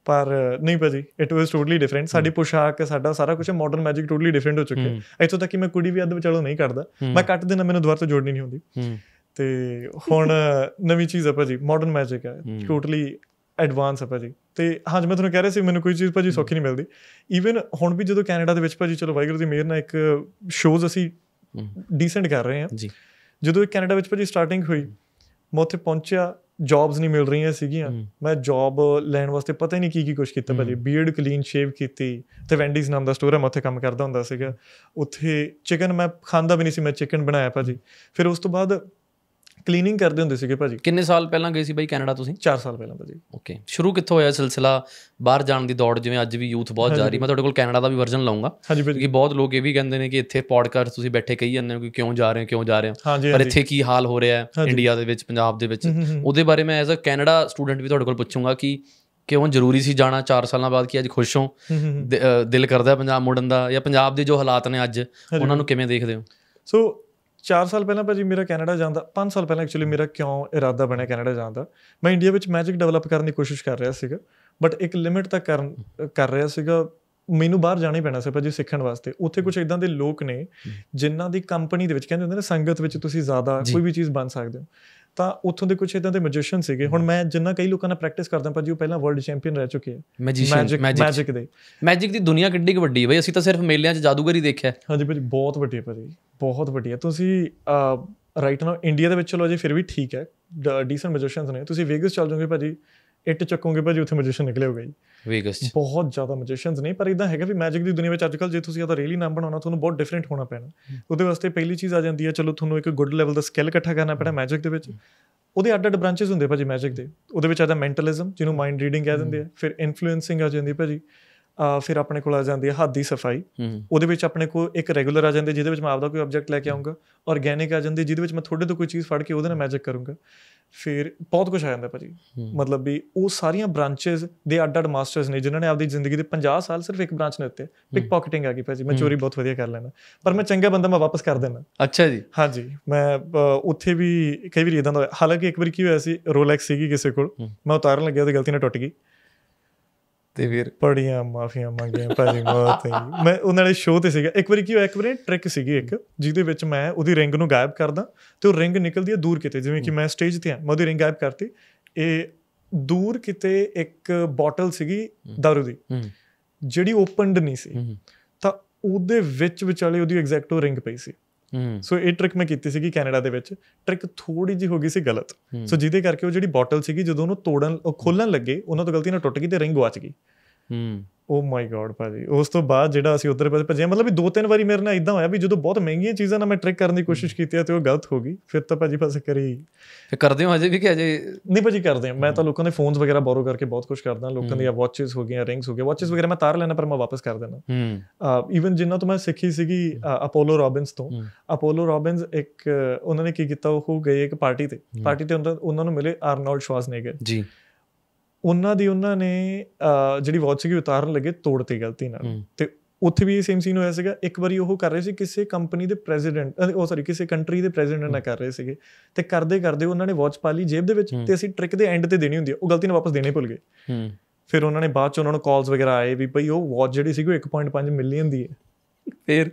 ਪਰ ਨਹੀਂ ਭਾਜੀ ਇਟ ਵਾਸ ਟੋਟਲੀ ਡਿਫਰੈਂਟ ਸਾਡੀ ਪੋਸ਼ਾਕ ਸਾਡਾ ਸਾਰਾ ਕੁਝ ਮਾਡਰਨ ਮੈਜਿਕ ਟੋਟਲੀ ਡਿਫਰੈਂਟ ਹੋ ਚੁੱਕਿਆ ਇਥੋਂ ਤੱਕ ਕਿ ਮੈਂ ਕੁੜੀ ਵੀ ਅੱਧ ਵਿਚਾਲੋਂ ਨਹੀਂ ਕਰਦਾ ਮੈਂ ਕੱਟ ਦੇਣਾ ਮੈਨੂੰ ਦੁਬਾਰਾ ਤੋਂ ਜੋੜਨੀ ਨਹੀਂ ਹੁੰਦੀ ਤੇ ਹੁਣ ਨਵੀਂ ਚੀਜ਼ ਹੈ ਭਾਜੀ ਮਾਡਰਨ ਮੈਜਿਕ ਹੈ ਟੋਟਲੀ ਐਡਵਾਂਸ ਹੈ ਭਾਜੀ ਤੇ ਹਾਂ ਮੈਂ ਤੁਹਾਨੂੰ ਕਹਿ ਰਿਹਾ ਸੀ ਮੈਨੂੰ ਕੋਈ ਚੀਜ਼ ਭਾਜੀ ਸੌਖੀ ਨਹੀਂ ਮਿਲਦੀ ਈਵਨ ਹੁਣ ਵੀ ਜਦੋਂ ਕੈਨੇਡਾ ਦੇ ਵਿੱਚ ਭਾਜੀ ਚਲੋ ਵਾਇਗਰ ਦੀ ਮੇਰ ਨਾਲ ਇੱਕ ਸ਼ੋਜ਼ ਅਸੀਂ ਡੀਸੈਂਟ ਕਰ ਰਹੇ ਹਾਂ ਜੀ ਜਦੋਂ ਕੈਨੇਡਾ ਵਿੱਚ ਭਾਜੀ ਸਟਾਰਟਿੰਗ ਹੋਈ ਮੈਂ ਉੱਥੇ ਪਹੁੰਚਿਆ ਜੌਬਸ ਨਹੀਂ ਮਿਲ ਰਹੀਆਂ ਸੀਗੀਆਂ ਮੈਂ ਜੌਬ ਲੈਣ ਵਾਸਤੇ ਪਤਾ ਹੀ ਨਹੀਂ ਕੀ ਕੀ ਕੁਝ ਕੀਤਾ ਪਹਿਲੇ ਬੀਅਰਡ ਕਲੀਨ ਸ਼ੇਵ ਕੀਤੀ ਤੇ ਵੈਂਡੀਜ਼ ਨਾਮ ਦਾ ਸਟੋਰ ਹੈ ਮੈਂ ਉੱਥੇ ਕੰਮ ਕਰਦਾ ਹੁੰਦਾ ਸੀਗਾ ਉੱਥੇ ਚਿਕਨ ਮੈਂ ਖਾਂਦਾ ਵੀ ਨਹੀਂ ਸੀ ਮੈਂ ਚਿਕਨ ਬਣਾਇਆ ਭਾਜੀ ਫਿਰ ਉਸ ਤੋਂ ਬਾਅਦ ਕਲੀਨਿੰਗ ਕਰਦੇ ਹੁੰਦੇ ਸੀਗੇ ਭਾਜੀ ਕਿੰਨੇ ਸਾਲ ਪਹਿਲਾਂ ਗਏ ਸੀ ਬਾਈ ਕੈਨੇਡਾ ਤੁਸੀਂ 4 ਸਾਲ ਪਹਿਲਾਂ ਭਾਜੀ ਓਕੇ ਸ਼ੁਰੂ ਕਿੱਥੋਂ ਹੋਇਆ ਸਿਲਸਿਲਾ ਬਾਹਰ ਜਾਣ ਦੀ ਦੌੜ ਜਿਵੇਂ ਅੱਜ ਵੀ ਯੂਥ ਬਹੁਤ ਜਾ ਰਹੀ ਮੈਂ ਤੁਹਾਡੇ ਕੋਲ ਕੈਨੇਡਾ ਦਾ ਵੀ ਵਰਜ਼ਨ ਲਾਉਂਗਾ ਕਿਉਂਕਿ ਬਹੁਤ ਲੋਕ ਇਹ ਵੀ ਕਹਿੰਦੇ ਨੇ ਕਿ ਇੱਥੇ ਪੋਡਕਾਸਟ ਤੁਸੀਂ ਬੈਠੇ ਕਹੀ ਜਾਂਦੇ ਹੋ ਕਿ ਕਿਉਂ ਜਾ ਰਹੇ ਹੋ ਕਿਉਂ ਜਾ ਰਹੇ ਹੋ ਪਰ ਇੱਥੇ ਕੀ ਹਾਲ ਹੋ ਰਿਹਾ ਹੈ ਇੰਡੀਆ ਦੇ ਵਿੱਚ ਪੰਜਾਬ ਦੇ ਵਿੱਚ ਉਹਦੇ ਬਾਰੇ ਮੈਂ ਐਜ਼ ਅ ਕੈਨੇਡਾ ਸਟੂਡੈਂਟ ਵੀ ਤੁਹਾਡੇ ਕੋਲ ਪੁੱਛੂੰਗਾ ਕਿ ਕਿਉਂ ਜ਼ਰੂਰੀ ਸੀ ਜਾਣਾ 4 ਸਾਲਾਂ ਬਾਅਦ ਕਿ ਅੱਜ ਖੁਸ਼ ਹੋ ਦਿਲ ਕਰਦਾ ਪੰਜਾਬ ਮੁੜਨ ਦਾ ਜਾਂ ਪੰਜਾਬ ਦੇ ਜੋ ਹਾਲਾਤ ਨੇ ਅੱਜ ਉਹਨਾਂ ਨੂੰ ਕਿਵੇਂ ਦੇਖਦੇ ਹੋ ਸੋ 4 ਸਾਲ ਪਹਿਲਾਂ ਭਾਜੀ ਮੇਰਾ ਕੈਨੇਡਾ ਜਾਂਦਾ 5 ਸਾਲ ਪਹਿਲਾਂ ਐਕਚੁਅਲੀ ਮੇਰਾ ਕਿਉਂ ਇਰਾਦਾ ਬਣਿਆ ਕੈਨੇਡਾ ਜਾਣ ਦਾ ਮੈਂ ਇੰਡੀਆ ਵਿੱਚ ਮੈਜਿਕ ਡਿਵੈਲਪ ਕਰਨ ਦੀ ਕੋਸ਼ਿਸ਼ ਕਰ ਰਿਹਾ ਸੀਗਾ ਬਟ ਇੱਕ ਲਿਮਿਟ ਤੱਕ ਕਰ ਰਿਹਾ ਸੀਗਾ ਮੈਨੂੰ ਬਾਹਰ ਜਾਣਾ ਹੀ ਪੈਣਾ ਸੀ ਭਾਜੀ ਸਿੱਖਣ ਵਾਸਤੇ ਉੱਥੇ ਕੁਝ ਇਦਾਂ ਦੇ ਲੋਕ ਨੇ ਜਿਨ੍ਹਾਂ ਦੀ ਕੰਪਨੀ ਦੇ ਵਿੱਚ ਕਹਿੰਦੇ ਹੁੰਦੇ ਨੇ ਸੰਗਤ ਵਿੱਚ ਤੁਸੀਂ ਜ਼ਿਆਦਾ ਕੋਈ ਵੀ ਚੀਜ਼ ਬਣ ਸਕਦੇ ਹੋ ਤਾਂ ਉੱਥੋਂ ਦੇ ਕੁਝ ਇਦਾਂ ਦੇ ਮੈਜੀਸ਼ੀਅਨ ਸੀਗੇ ਹੁਣ ਮੈਂ ਜਿੰਨਾ ਕਈ ਲੋਕਾਂ ਨਾਲ ਪ੍ਰੈਕਟਿਸ ਕਰਦਾ ਪਰ ਜੀ ਉਹ ਪਹਿਲਾਂ ਵਰਲਡ ਚੈਂਪੀਅਨ ਰਹਿ ਚੁੱਕੇ ਆ ਮੈਜੀਸ਼ੀਅਨ ਮੈਜਿਕ ਦੇ ਮੈਜਿਕ ਦੀ ਦੁਨੀਆ ਕਿੱਡੀ ਵੱਡੀ ਵੱਡੀ ਬਈ ਅਸੀਂ ਤਾਂ ਸਿਰਫ ਮੇਲਿਆਂ 'ਚ ਜਾਦੂਗਰੀ ਦੇਖਿਆ ਹਾਂਜੀ ਭਾਜੀ ਬਹੁਤ ਵੱਡੀ ਹੈ ਭਾਜੀ ਬਹੁਤ ਵੱਡੀ ਹੈ ਤੁਸੀਂ ਰਾਈਟ ਨਾਓ ਇੰਡੀਆ ਦੇ ਵਿੱਚ ਚਲੋ ਜੀ ਫਿਰ ਵੀ ਠੀਕ ਹੈ ਡੀਸੈਂਟ ਮੈਜੀਸ਼ੀਅਨਸ ਨੇ ਤੁਸੀਂ ਵੇਗਸ ਚੱਲ ਜਾਓਗੇ ਭਾਜੀ ਇੱਟ ਚੱਕੋਗੇ ਭਾਜੀ ਉੱਥੇ ਮੈਜੀਸ਼ੀਅਨ ਨਿਕਲੇ ਹੋਗੇ ਜੀ ਵੇਗਸ ਚ ਬਹੁਤ ਜ਼ਿਆਦਾ ਮੈਜੀਸ਼ੀਅਨਸ ਨਹੀਂ ਪਰ ਇਦਾਂ ਹੈਗਾ ਵੀ ਮੈਜਿਕ ਦੀ ਦੁਨੀਆ ਵਿੱਚ ਅੱਜ ਕੱਲ ਜੇ ਤੁਸੀਂ ਆਦਾ ਰੀਅਲੀ ਨਾਮ ਬਣਾਉਣਾ ਤੁਹਾਨੂੰ ਬਹੁਤ ਡਿਫਰੈਂਟ ਹੋਣਾ ਪੈਣਾ ਉਹਦੇ ਵਾਸਤੇ ਪਹਿਲੀ ਚੀਜ਼ ਆ ਜਾਂਦੀ ਹੈ ਚਲੋ ਤੁਹਾਨੂੰ ਇੱਕ ਗੁੱਡ ਲੈਵਲ ਦਾ ਸਕਿੱਲ ਇਕੱਠਾ ਕਰਨਾ ਪੈਣਾ ਮੈਜਿਕ ਦੇ ਵਿੱਚ ਉਹਦੇ ਅੱਡ-ਅੱਡ ਬ੍ਰਾਂਚਸ ਹੁੰਦੇ ਭਾਜੀ ਮੈਜਿਕ ਦੇ ਉਹਦੇ ਵਿੱਚ ਆਦਾ ਮੈਂਟਲਿਜ਼ਮ ਜਿਹਨੂੰ ਮਾਈਂਡ ਰੀਡਿੰਗ ਕਹਿ ਦਿੰਦੇ ਆ ਫਿਰ ਇਨਫਲੂਐਂਸਿੰਗ ਆ ਜਾਂਦੀ ਭਾਜੀ ਆ ਫਿਰ ਆਪਣੇ ਕੋਲ ਆ ਜਾਂਦੀ ਹੈ ਹੱਥ ਦੀ ਸਫਾਈ ਉਹਦੇ ਵਿੱਚ ਆਪਣੇ ਕੋਲ ਇੱਕ ਰੈਗੂਲਰ ਆ ਜਾਂਦੇ ਜਿਹਦੇ ਵਿੱਚ ਮੈਂ ਆਪਦਾ ਕੋਈ ਆਬਜੈਕਟ ਲੈ ਕੇ ਆਉਂਗਾ ਆਰਗੈਨਿਕ ਆ ਜਾਂਦੀ ਜਿਹਦੇ ਵਿੱਚ ਮੈਂ ਥੋੜੇ ਤੋਂ ਕੋਈ ਚੀਜ਼ ਫੜ ਕੇ ਉਹਦੇ ਨਾਲ ਮੈਜਿਕ ਕਰੂੰਗਾ ਫਿਰ ਬਹੁਤ ਕੁਝ ਆ ਜਾਂਦਾ ਭਾਜੀ ਮਤਲਬ ਵੀ ਉਹ ਸਾਰੀਆਂ ਬ੍ਰਾਂਚੇਸ ਦੇ ਅੱਡ-ਅੱਡ ਮਾਸਟਰਸ ਨੇ ਜਿਨ੍ਹਾਂ ਨੇ ਆਪਦੀ ਜ਼ਿੰਦਗੀ ਦੇ 50 ਸਾਲ ਸਿਰਫ ਇੱਕ ਬ੍ਰਾਂਚ ਨੇ ਉੱਤੇ ਪਿਕ ਪਾਕਟਿੰਗ ਆ ਗਈ ਭਾਜੀ ਮੈਂ ਚੋਰੀ ਬਹੁਤ ਵਧੀਆ ਕਰ ਲੈਣਾ ਪਰ ਮੈਂ ਚੰਗਾ ਬੰਦਾ ਮੈਂ ਵਾਪਸ ਕਰ ਦੇਣਾ ਅੱਛਾ ਜੀ ਹਾਂਜੀ ਮੈਂ ਉੱਥੇ ਵੀ ਕਈ ਵਾਰੀ ਇਦਾਂ ਦਾ ਹਾਲਾਂਕਿ ਇੱਕ ਵਾਰ ਕੀ ਹੋਇਆ ਸੀ ਰੋਲੈਕਸ ਸੀਗੀ ਕਿਸੇ ਕੋਲ ਮੈਂ ਉਤਾਰਨ ਲੱਗਿਆ ਤੇ ਗਲਤੀ ਨਾਲ ਟੁੱਟ ਗਈ ਤੇ ਵੀਰ ਬੜੀਆਂ ਮਾਫੀਆਂ ਮੰਗੀਆਂ ਭਾਜੀ ਬਹੁਤ ਮੈਂ ਉਹਨਾਂ ਦੇ ਸ਼ੋਅ ਤੇ ਸੀਗਾ ਇੱਕ ਵਾਰੀ ਕੀ ਹੋਇਆ ਇੱਕ ਵਾਰੀ ਟ੍ਰਿਕ ਸੀਗੀ ਇੱਕ ਜਿਹਦੇ ਵਿੱਚ ਮੈਂ ਉਹਦੀ ਰਿੰਗ ਨੂੰ ਗਾਇਬ ਕਰਦਾ ਤੇ ਉਹ ਰਿੰਗ ਨਿਕਲਦੀ ਹੈ ਦੂਰ ਕਿਤੇ ਜਿਵੇਂ ਕਿ ਮੈਂ ਸਟੇਜ ਤੇ ਆ ਮੈਂ ਉਹਦੀ ਰਿੰਗ ਗਾਇਬ ਕਰਤੀ ਇਹ ਦੂਰ ਕਿਤੇ ਇੱਕ ਬੋਟਲ ਸੀਗੀ ਦਾਰੂ ਦੀ ਜਿਹੜੀ ਓਪਨਡ ਨਹੀਂ ਸੀ ਤਾਂ ਉਹਦੇ ਵਿੱਚ ਵਿਚਾਲੇ ਉਹਦੀ ਐਗਜ਼ੈਕਟ ਉਹ ਰਿੰਗ ਪਈ ਸੀ ਸੋ ਇਹ ਟ੍ਰਿਕ ਮੈਂ ਕੀਤੀ ਸੀਗੀ ਕੈਨੇਡਾ ਦੇ ਵਿੱਚ ਟ੍ਰਿਕ ਥੋੜੀ ਜੀ ਹੋ ਗਈ ਸੀ ਗਲਤ ਸੋ ਜਿਹਦੇ ਕਰਕੇ ਉਹ ਜਿਹੜੀ ਬੋਟਲ ਸੀਗੀ ਜਦੋਂ ਉਹਨੂੰ ਤੋੜਨ ਖੋਲਣ ਲੱਗੇ ਉਹਨਾਂ ਤੋਂ ਗਲਤੀ ਨਾਲ ਟੁੱਟ ਗਈ ਤੇ ਰਿੰਗ ਵਾਚ ਗਈ ਹੂੰ ਓ ਮਾਈ ਗਾਡ ਭਾਜੀ ਉਸ ਤੋਂ ਬਾਅਦ ਜਿਹੜਾ ਅਸੀਂ ਉਧਰ ਪਾਸੇ ਭੱਜੇ ਮਤਲਬ ਵੀ ਦੋ ਤਿੰਨ ਵਾਰੀ ਮੇਰੇ ਨਾਲ ਇਦਾਂ ਹੋਇਆ ਵੀ ਜਦੋਂ ਬਹੁਤ ਮਹਿੰਗੀਆਂ ਚੀਜ਼ਾਂ ਨਾਲ ਮੈਂ ਟ੍ਰਿਕ ਕਰਨ ਦੀ ਕੋਸ਼ਿਸ਼ ਕੀਤੀ ਤੇ ਉਹ ਗਲਤ ਹੋ ਗਈ ਫਿਰ ਤਾਂ ਭਾਜੀ ਫਸ ਕਰੀ ਫੇ ਕਰਦੇ ਹੋ ਹਜੇ ਵੀ ਕਿ ਹਜੇ ਨਹੀਂ ਭਾਜੀ ਕਰਦੇ ਮੈਂ ਤਾਂ ਲੋਕਾਂ ਦੇ ਫੋਨਸ ਵਗੈਰਾ ਬੋਰੋ ਕਰਕੇ ਬਹੁਤ ਕੁਝ ਕਰਦਾ ਲੋਕਾਂ ਦੀਆਂ ਵਾਚਸ ਹੋ ਗਈਆਂ ਰਿੰਗਸ ਹੋ ਗਏ ਵਾਚਸ ਵਗੈਰਾ ਮੈਂ ਤਾਰ ਲੈਣਾ ਪਰ ਮੈਂ ਵਾਪਸ ਕਰ ਦੇਣਾ ਈਵਨ ਜਿੰਨਾ ਤੋਂ ਮੈਂ ਸਿੱਖੀ ਸੀਗੀ ਅਪੋਲੋ ਰੌਬਿਨਸ ਤੋਂ ਅਪੋਲੋ ਰੌਬਿਨਸ ਇੱਕ ਉਹਨਾਂ ਨੇ ਕੀ ਕੀਤਾ ਉਹ ਗਏ ਇੱਕ ਪਾਰਟੀ ਤੇ ਪਾਰਟੀ ਤੇ ਉਹਨਾਂ ਨੂੰ ਮਿਲੇ ਆਰਨੋਲਡ ਸ਼ਵਾਜ਼ਨੇਗਰ ਜੀ ਉਹਨਾਂ ਦੀ ਉਹਨਾਂ ਨੇ ਜਿਹੜੀ ਵਾਚ ਸੀਗੀ ਉਤਾਰਨ ਲੱਗੇ ਤੋੜਤੀ ਗਲਤੀ ਨਾਲ ਤੇ ਉੱਥੇ ਵੀ ਇਹ ਸੇਮ ਸੀਨ ਹੋਇਆ ਸੀਗਾ ਇੱਕ ਵਾਰੀ ਉਹ ਕਰ ਰਹੇ ਸੀ ਕਿਸੇ ਕੰਪਨੀ ਦੇ ਪ੍ਰੈਜ਼ੀਡੈਂਟ ਉਹ ਸੌਰੀ ਕਿਸੇ ਕੰਟਰੀ ਦੇ ਪ੍ਰੈਜ਼ੀਡੈਂਟ ਨਾਲ ਕਰ ਰਹੇ ਸੀਗੇ ਤੇ ਕਰਦੇ ਕਰਦੇ ਉਹਨਾਂ ਨੇ ਵਾਚ ਪਾ ਲਈ ਜੇਬ ਦੇ ਵਿੱਚ ਤੇ ਅਸੀਂ ਟ੍ਰਿਕ ਦੇ ਐਂਡ ਤੇ ਦੇਣੀ ਹੁੰਦੀ ਹੈ ਉਹ ਗਲਤੀ ਨਾਲ ਵਾਪਸ ਦੇਣੇ ਭੁੱਲ ਗਏ ਫਿਰ ਉਹਨਾਂ ਨੇ ਬਾਅਦ ਚ ਉਹਨਾਂ ਨੂੰ ਕਾਲਸ ਵਗੈਰਾ ਆਏ ਵੀ ਭਈ ਉਹ ਵਾਚ ਜਿਹੜੀ ਸੀਗੀ 1.5 ਮਿਲੀਅਨ ਦੀ ਹੈ ਫਿਰ